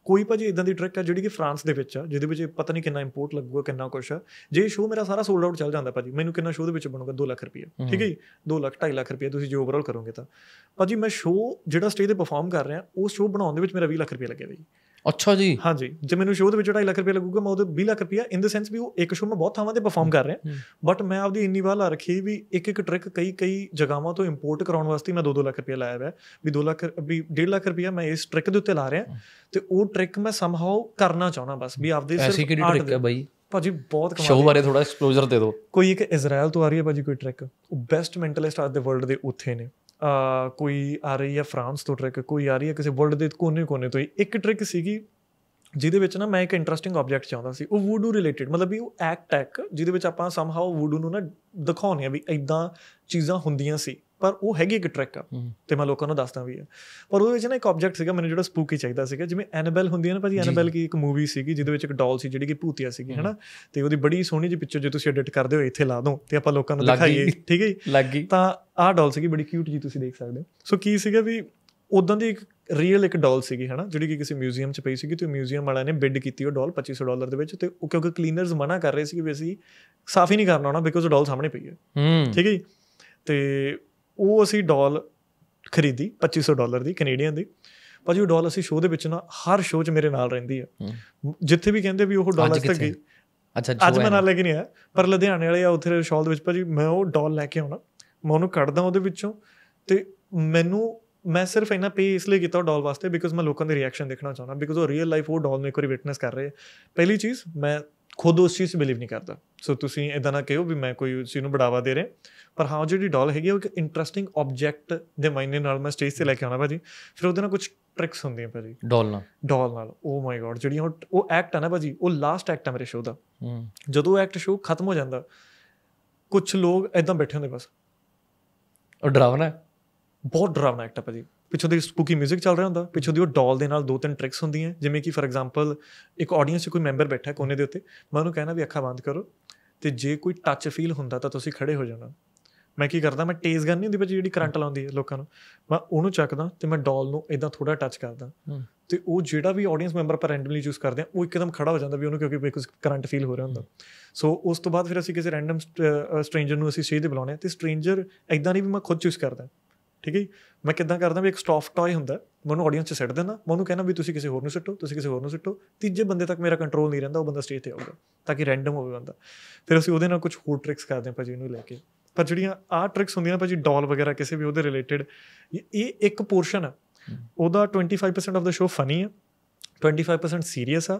ਕੋਈ ਭਾਜੀ ਇਦਾਂ ਦੀ ਟ੍ਰਿਕ ਹੈ ਜਿਹੜੀ ਕਿ ਫਰਾਂਸ ਦੇ ਵਿੱਚ ਆ ਜਿਹਦੇ ਵਿੱਚ ਪਤਾ ਨਹੀਂ ਕਿੰਨਾ ਇੰਪੋਰਟ ਲੱਗੂਗਾ ਕਿੰਨਾ ਕੁਛ ਆ ਜੇ ਸ਼ੋਅ ਮੇਰਾ ਸਾਰਾ ਸੋਲਡ ਆਊਟ ਚੱਲ ਜਾਂਦਾ ਭਾਜੀ ਮੈਨੂੰ ਕਿੰਨਾ ਸ਼ੋਅ ਦੇ ਵਿੱਚ ਬਣੂਗਾ 2 ਲੱਖ ਰੁਪਏ ਠੀਕ ਹੈ ਜੀ 2 ਲੱਖ 2.5 ਲੱਖ ਰੁਪਏ ਤੁਸੀਂ ਜੋ ਓਵਰਆਲ ਕਰੋਗੇ ਤਾਂ ਭਾਜੀ ਮੈਂ ਸ਼ੋਅ ਜਿਹੜਾ ਸਟੇਜ ਤੇ ਪਰਫਾਰਮ ਕਰ ਰਿਹਾ ਉਸ ਸ਼ੋਅ ਬਣਾਉਣ ਦੇ ਵਿੱਚ ਮੇਰਾ 20 ਲੱਖ ਰੁਪਏ ਲੱਗਿਆ ਭਾਜੀ ਅੱਛਾ ਜੀ ਹਾਂਜੀ ਜੇ ਮੈਨੂੰ ਸ਼ੋਅ ਦੇ ਵਿੱਚ 2.5 ਲੱਖ ਰੁਪਏ ਲੱਗੂਗਾ ਮੈਂ ਉਹਦੇ 20 ਲੱਖ ਰੁਪਏ ਇਨ ਦ ਸੈਂਸ ਵੀ ਉਹ ਇੱਕ ਸ਼ੋਅ ਮੈਂ ਬਹੁਤ ਥਾਵਾਂ ਤੇ ਪਰਫਾਰਮ ਕਰ ਰਿਹਾ ਬਟ ਮੈਂ ਆਪਦੀ ਇੰਨੀ ਵਾਰ ਲਾ ਰੱਖੀ ਵੀ ਇੱਕ ਇੱਕ ਟ੍ਰਿਕ ਕਈ ਕਈ ਜਗਾਵਾਂ ਤੋਂ ਇੰਪੋਰਟ ਕਰਾਉਣ ਵਾਸਤੇ ਮੈਂ 2-2 ਲੱਖ ਰੁਪਏ ਲਾਇਆ ਹੋਇਆ ਵੀ 2 ਲੱਖ ਵੀ 1.5 ਲੱਖ ਰੁਪਏ ਮੈਂ ਇਸ ਟ੍ਰਿਕ ਦੇ ਉੱਤੇ ਲਾ ਰਿਹਾ ਤੇ ਉਹ ਟ੍ਰਿਕ ਮੈਂ ਸਮਹਾਉ ਕਰਨਾ ਚਾਹਣਾ ਬਸ ਵੀ ਆਪਦੇ ਸਿਰ ਐਸੀ ਕਿਹੜੀ ਟ੍ਰਿਕ ਹੈ ਬਾਈ ਭਾਜੀ ਬਹੁਤ ਕਮਾਲ ਸ਼ੋਅ ਬਾਰੇ ਥੋੜਾ ਐਕਸਪਲੋਜ਼ਰ ਦੇ ਦਿਓ ਕੋਈ ਇੱਕ ਇਜ਼ਰਾਈਲ ਤੋਂ ਆ ਰਹੀ ਹੈ ਭਾਜੀ ਕੋਈ ਟ੍ਰਿਕ ਉਹ best mentalist of the world ਦੇ ਉੱਥੇ ਨੇ ਕੋਈ ਆ ਰਹੀ ਹੈ ਫਰਾਂਸ ਤੋਂ ਟ੍ਰਿਕ ਕੋਈ ਆ ਰਹੀ ਹੈ ਕਿਸੇ ਵਰਲਡ ਦੇ ਕੋਨੇ-ਕੋਨੇ ਤੋਂ ਇੱਕ ਟ੍ਰਿਕ ਸੀਗੀ ਜਿਹਦੇ ਵਿੱਚ ਨਾ ਮੈਂ ਇੱਕ ਇੰਟਰਸਟਿੰਗ ਆਬਜੈਕਟ ਚਾਹੁੰਦਾ ਸੀ ਉਹ ਵੂਡੂ ਰਿਲੇਟਡ ਮਤਲਬ ਵੀ ਉਹ ਐਕਟ ਐਕ ਜਿਹਦੇ ਵਿੱਚ ਆਪਾਂ ਸਮਹਾਉ ਵੂਡੂ ਨੂੰ ਨਾ ਦਿਖਾਉਣੀ ਆ ਵੀ ਐਦਾਂ ਚੀਜ਼ਾਂ ਹੁੰਦੀਆਂ ਸੀ ਪਰ ਉਹ ਹੈਗੀ ਇੱਕ ਟ੍ਰਿਕ ਆ ਤੇ ਮੈਂ ਲੋਕਾਂ ਨੂੰ ਦੱਸਦਾ ਵੀ ਆ ਪਰ ਉਹਦੇ ਵਿੱਚ ਨਾ ਇੱਕ ਆਬਜੈਕਟ ਸੀਗਾ ਮੈਨੂੰ ਜਿਹੜਾ ਸਪੂਕੀ ਚਾਹੀਦਾ ਸੀਗਾ ਜਿਵੇਂ ਐਨਬੈਲ ਹੁੰਦੀ ਹੈ ਨਾ ਭਾਜੀ ਐਨਬੈਲ ਕੀ ਇੱਕ ਮੂਵੀ ਸੀਗੀ ਜਿਹਦੇ ਵਿੱਚ ਇੱਕ ਡਾਲ ਸੀ ਜਿਹੜੀ ਕਿ ਭੂਤੀਆ ਸੀਗੀ ਹਨਾ ਤੇ ਉਹਦੀ ਬੜੀ ਸੋਹਣੀ ਜਿਹੀ ਪਿਕਚਰ ਜੇ ਤੁਸੀਂ ਐਡਿਟ ਕਰਦੇ ਹੋ ਇੱਥੇ ਲਾ ਦੋ ਤੇ ਆਪਾਂ ਲੋਕਾਂ ਨੂੰ ਦਿਖਾਈਏ ਠੀਕ ਹੈ ਜੀ ਤਾਂ ਆਹ ਡਾਲ ਸੀਗੀ ਬੜੀ ਕਿਊਟ ਜੀ ਤੁਸੀਂ ਦੇਖ ਸਕਦੇ ਹੋ ਸੋ ਕੀ ਸੀਗਾ ਵੀ ਉਦੋਂ ਦੀ ਇੱਕ ਰੀਅਲ ਇੱਕ ਡਾਲ ਸੀਗੀ ਹਨਾ ਜਿਹੜੀ ਕਿ ਕਿਸੇ ਮਿਊਜ਼ੀਅਮ 'ਚ ਪਈ ਸੀਗੀ ਤੇ ਮਿਊਜ਼ੀਅਮ ਵਾਲਿਆਂ ਨੇ ਬਿਡ ਕੀਤੀ ਉਹ ਡਾਲ 2500 ਡਾਲਰ ਦੇ ਵਿੱਚ ਤੇ ਉਹ ਕਿਉਂਕਿ ਕਲੀਨਰਸ ਮਨਾ ਕਰ ਰਹੇ ਸੀ ਕਿ ਵੀ ਅਸੀਂ ਸਾਫ਼ ਹੀ ਨਹੀਂ ਕਰਨਾ ਹਨਾ ਬਿਕੋਜ਼ ਡਾਲ ਸਾਹਮਣੇ ਪਈ ਹੈ ਠੀਕ ਹੈ ਤੇ ਉਹ ਅਸੀਂ ਡਾਲ ਖਰੀਦੀ 2500 ਡਾਲਰ ਦੀ ਕੈਨੇਡੀਅਨ ਦੀ ਭਾਜੀ ਉਹ ਡਾਲ ਅਸੀਂ ਸ਼ੋਅ ਦੇ ਵਿੱਚ ਨਾ ਹਰ ਸ਼ੋਅ 'ਚ ਮੇਰੇ ਨਾਲ ਰਹਿੰਦੀ ਹੈ ਜਿੱਥੇ ਵੀ ਕਹਿੰਦੇ ਵੀ ਉਹ ਡਾਲ ਅੱਜ ਤੱਕ ਗਈ ਅੱਛਾ ਅੱਜ ਮੈਂ ਨਾਲ ਲੈ ਕੇ ਨਹੀਂ ਆ ਪਰ ਲੁਧਿਆਣੇ ਵਾਲੇ ਆ ਉੱਥੇ ਸ਼ਾਲ ਦੇ ਵਿੱਚ ਭਾਜੀ ਮੈਂ ਉਹ ਡਾਲ ਲੈ ਕੇ ਆਉਣਾ ਮੈਂ ਉਹਨੂੰ ਕੱਢਦਾ ਉਹਦੇ ਵਿੱਚੋਂ ਤੇ ਮੈਨੂੰ ਮੈਂ ਸਿਰਫ ਇਹਨਾਂ ਪੇ ਇਸ ਲਈ ਕੀਤਾ ਡਾਲ ਵਾਸਤੇ ਬਿਕੋਜ਼ ਮੈਂ ਲੋਕਾਂ ਦੇ ਰਿਐਕਸ਼ਨ ਦੇਖਣਾ ਚਾਹੁੰਦਾ ਬਿਕੋਜ਼ ਉਹ ਰੀਅਲ ਲਾਈਫ ਉਹ ਡਾਲ ਨੂੰ ਇੱਕ ਵਾਰੀ ਵਿਟਨੈਸ ਕਰ ਰਹੇ ਪਹਿਲੀ ਚੀਜ਼ ਮੈਂ ਖੁਦ ਉਸ ਚੀਜ਼ 'ਤੇ ਬਿਲੀਵ ਨਹੀਂ ਕਰਦਾ ਸੋ ਤੁਸੀਂ ਇਦਾਂ ਨਾ ਕਹੋ ਵੀ ਮੈਂ ਕੋਈ ਸੀ ਚੀਜ਼ ਨੂੰ ਬੜਾਵਾ ਦੇ ਰਿਹਾ ਪਰ ਹਾਂ ਜਿਹੜੀ ਡਾਲ ਹੈਗੀ ਉਹ ਇੱਕ ਇੰਟਰਸਟਿੰਗ ਆਬਜੈਕਟ ਦੇ ਮਾਇਨੇ ਨਾਲ ਮੈਂ ਸਟੇਜ ਤੇ ਲੈ ਕੇ ਆਉਣਾ ਭਾਜੀ ਫਿਰ ਉਹਦੇ ਨਾਲ ਕੁਝ ਟ੍ਰਿਕਸ ਹੁੰਦੀਆਂ ਭਾਜੀ ਡਾਲ ਨਾਲ ਡਾਲ ਨਾਲ ਓ ਮਾਈ ਗੋਡ ਜਿਹੜੀ ਉਹ ਐਕਟ ਆ ਨਾ ਭਾਜੀ ਉਹ ਲਾਸਟ ਐਕਟ ਆ ਮੇਰੇ ਸ਼ੋਅ ਦਾ ਜਦੋਂ ਐਕਟ ਸ਼ੋਅ ਖਤਮ ਹੋ ਜਾਂਦਾ ਕੁਝ ਲੋਕ ਇਦਾਂ ਬੈਠੇ ਹੁੰਦੇ ਬਸ ਉਹ ਡਰਾਵਨਾ ਬਹੁਤ ਡਰਾਵਨਾ ਐਕਟ ਆ ਭਾਜੀ ਪਿੱਛੋਂ ਦੀ ਸਪੂਕੀ 뮤직 ਚੱਲ ਰਿਹਾ ਹੁੰਦਾ ਪਿੱਛੋਂ ਦੀ ਉਹ ਡਾਲ ਦੇ ਨਾਲ ਦੋ ਤਿੰਨ ਟ੍ਰਿਕਸ ਹੁੰਦੀਆਂ ਜਿਵੇਂ ਕਿ ਫਾਰ ਐਗਜ਼ਾਮਪਲ ਇੱਕ ਆਡੀਅנס 'ਚ ਕੋਈ ਮੈਂਬਰ ਬੈਠਾ ਕੋਨੇ ਦੇ ਉੱਤੇ ਮੈਂ ਉਹਨੂੰ ਕਹਿਣਾ ਵੀ ਅੱਖਾਂ ਬੰਦ ਕਰੋ ਤੇ ਜੇ ਕੋਈ ਟੱਚ ਫੀਲ ਹੁੰਦਾ ਤਾਂ ਤੁਸੀਂ ਖੜੇ ਹੋ ਜਾਣਾ ਮੈਂ ਕੀ ਕਰਦਾ ਮੈਂ ਟੇਜ਼ ਗਨ ਨਹੀਂ ਹੁੰਦੀ ਵਿੱਚ ਜਿਹੜੀ ਕਰੰਟ ਲਾਉਂਦੀ ਹੈ ਲੋਕਾਂ ਨੂੰ ਮੈਂ ਉਹਨੂੰ ਚੱਕਦਾ ਤੇ ਮੈਂ ਡਾਲ ਨੂੰ ਇਦਾਂ ਥੋੜਾ ਟੱਚ ਕਰਦਾ ਤੇ ਉਹ ਜਿਹੜਾ ਵੀ ਆਡੀਅנס ਮੈਂਬਰ ਪਰ ਰੈਂਡਮਲੀ ਚੂਜ਼ ਕਰਦੇ ਆ ਉਹ ਇੱਕਦਮ ਖੜਾ ਹੋ ਜਾਂਦਾ ਵੀ ਉਹਨੂੰ ਕਿਉਂਕਿ ਕੋਈ ਕਰੰਟ ਫੀਲ ਹੋ ਰਿਹਾ ਹੁੰਦਾ ਸੋ ਉਸ ਤੋਂ ਬਾਅਦ ਫਿਰ ਅਸੀਂ ਕਿਸੇ ਰੈਂਡਮ ਸਟ੍ਰੇਂਜਰ ਨੂੰ ਅਸੀਂ ਸਟੇਜ ਤੇ ਬੁਲਾਉਂਦੇ ਆ ਤੇ ਸਟ੍ਰੇਂਜਰ ਇਦਾਂ ਨਹੀਂ ਵੀ ਮੈਂ ਖੁਦ ਚੂਜ਼ ਕਰਦਾ ਠੀਕ ਹੈ ਮੈਂ ਕਿਦਾਂ ਕਰਦਾ ਵੀ ਇੱਕ ਸਟਾਫ ਟਾਈ ਹੁੰਦਾ ਮੈਨੂੰ ਆਡੀਅנס 'ਚ ਸਿੱਟ ਦੇਣਾ ਮੈਂ ਉਹਨੂੰ ਕਹਿਣਾ ਵੀ ਤੁਸੀਂ ਕਿਸੇ ਹੋਰ ਨੂੰ ਸਿੱਟੋ ਤੁਸੀਂ ਕਿਸੇ ਹੋਰ ਨੂੰ ਸਿੱਟੋ ਤੀਜੇ ਬੰਦੇ ਤੱਕ ਮੇਰਾ ਕੰਟਰੋਲ ਨਹੀਂ ਰਹਿੰਦਾ ਉਹ ਬੰਦਾ ਸਟੇਜ ਤੇ ਆਊਗਾ ਤਾਂ ਕਿ ਰੈਂਡਮ ਹੋਵੇ ਬੰਦਾ ਫਿਰ ਅਸੀਂ ਉਹਦੇ ਨਾਲ ਕੁਝ ਹੋਰ ਟ੍ਰਿਕਸ ਕਰਦੇ ਹਾਂ ਭਾਜੀ ਇਹਨੂੰ ਲੈ ਕੇ ਪਰ ਜਿਹੜੀਆਂ ਆ ਟ੍ਰਿਕਸ ਹੁੰਦੀਆਂ ਭਾਜੀ ਡਾਲ ਵਗੈਰਾ ਕਿਸੇ ਵੀ ਉਹਦੇ ਰਿਲੇਟਡ ਇਹ ਇੱਕ ਪੋਰਸ਼ਨ ਆ ਉਹਦਾ 25% ਆਫ ਦਾ ਸ਼ੋਅ ਫਨੀ ਆ 25% ਸੀਰੀਅਸ ਆ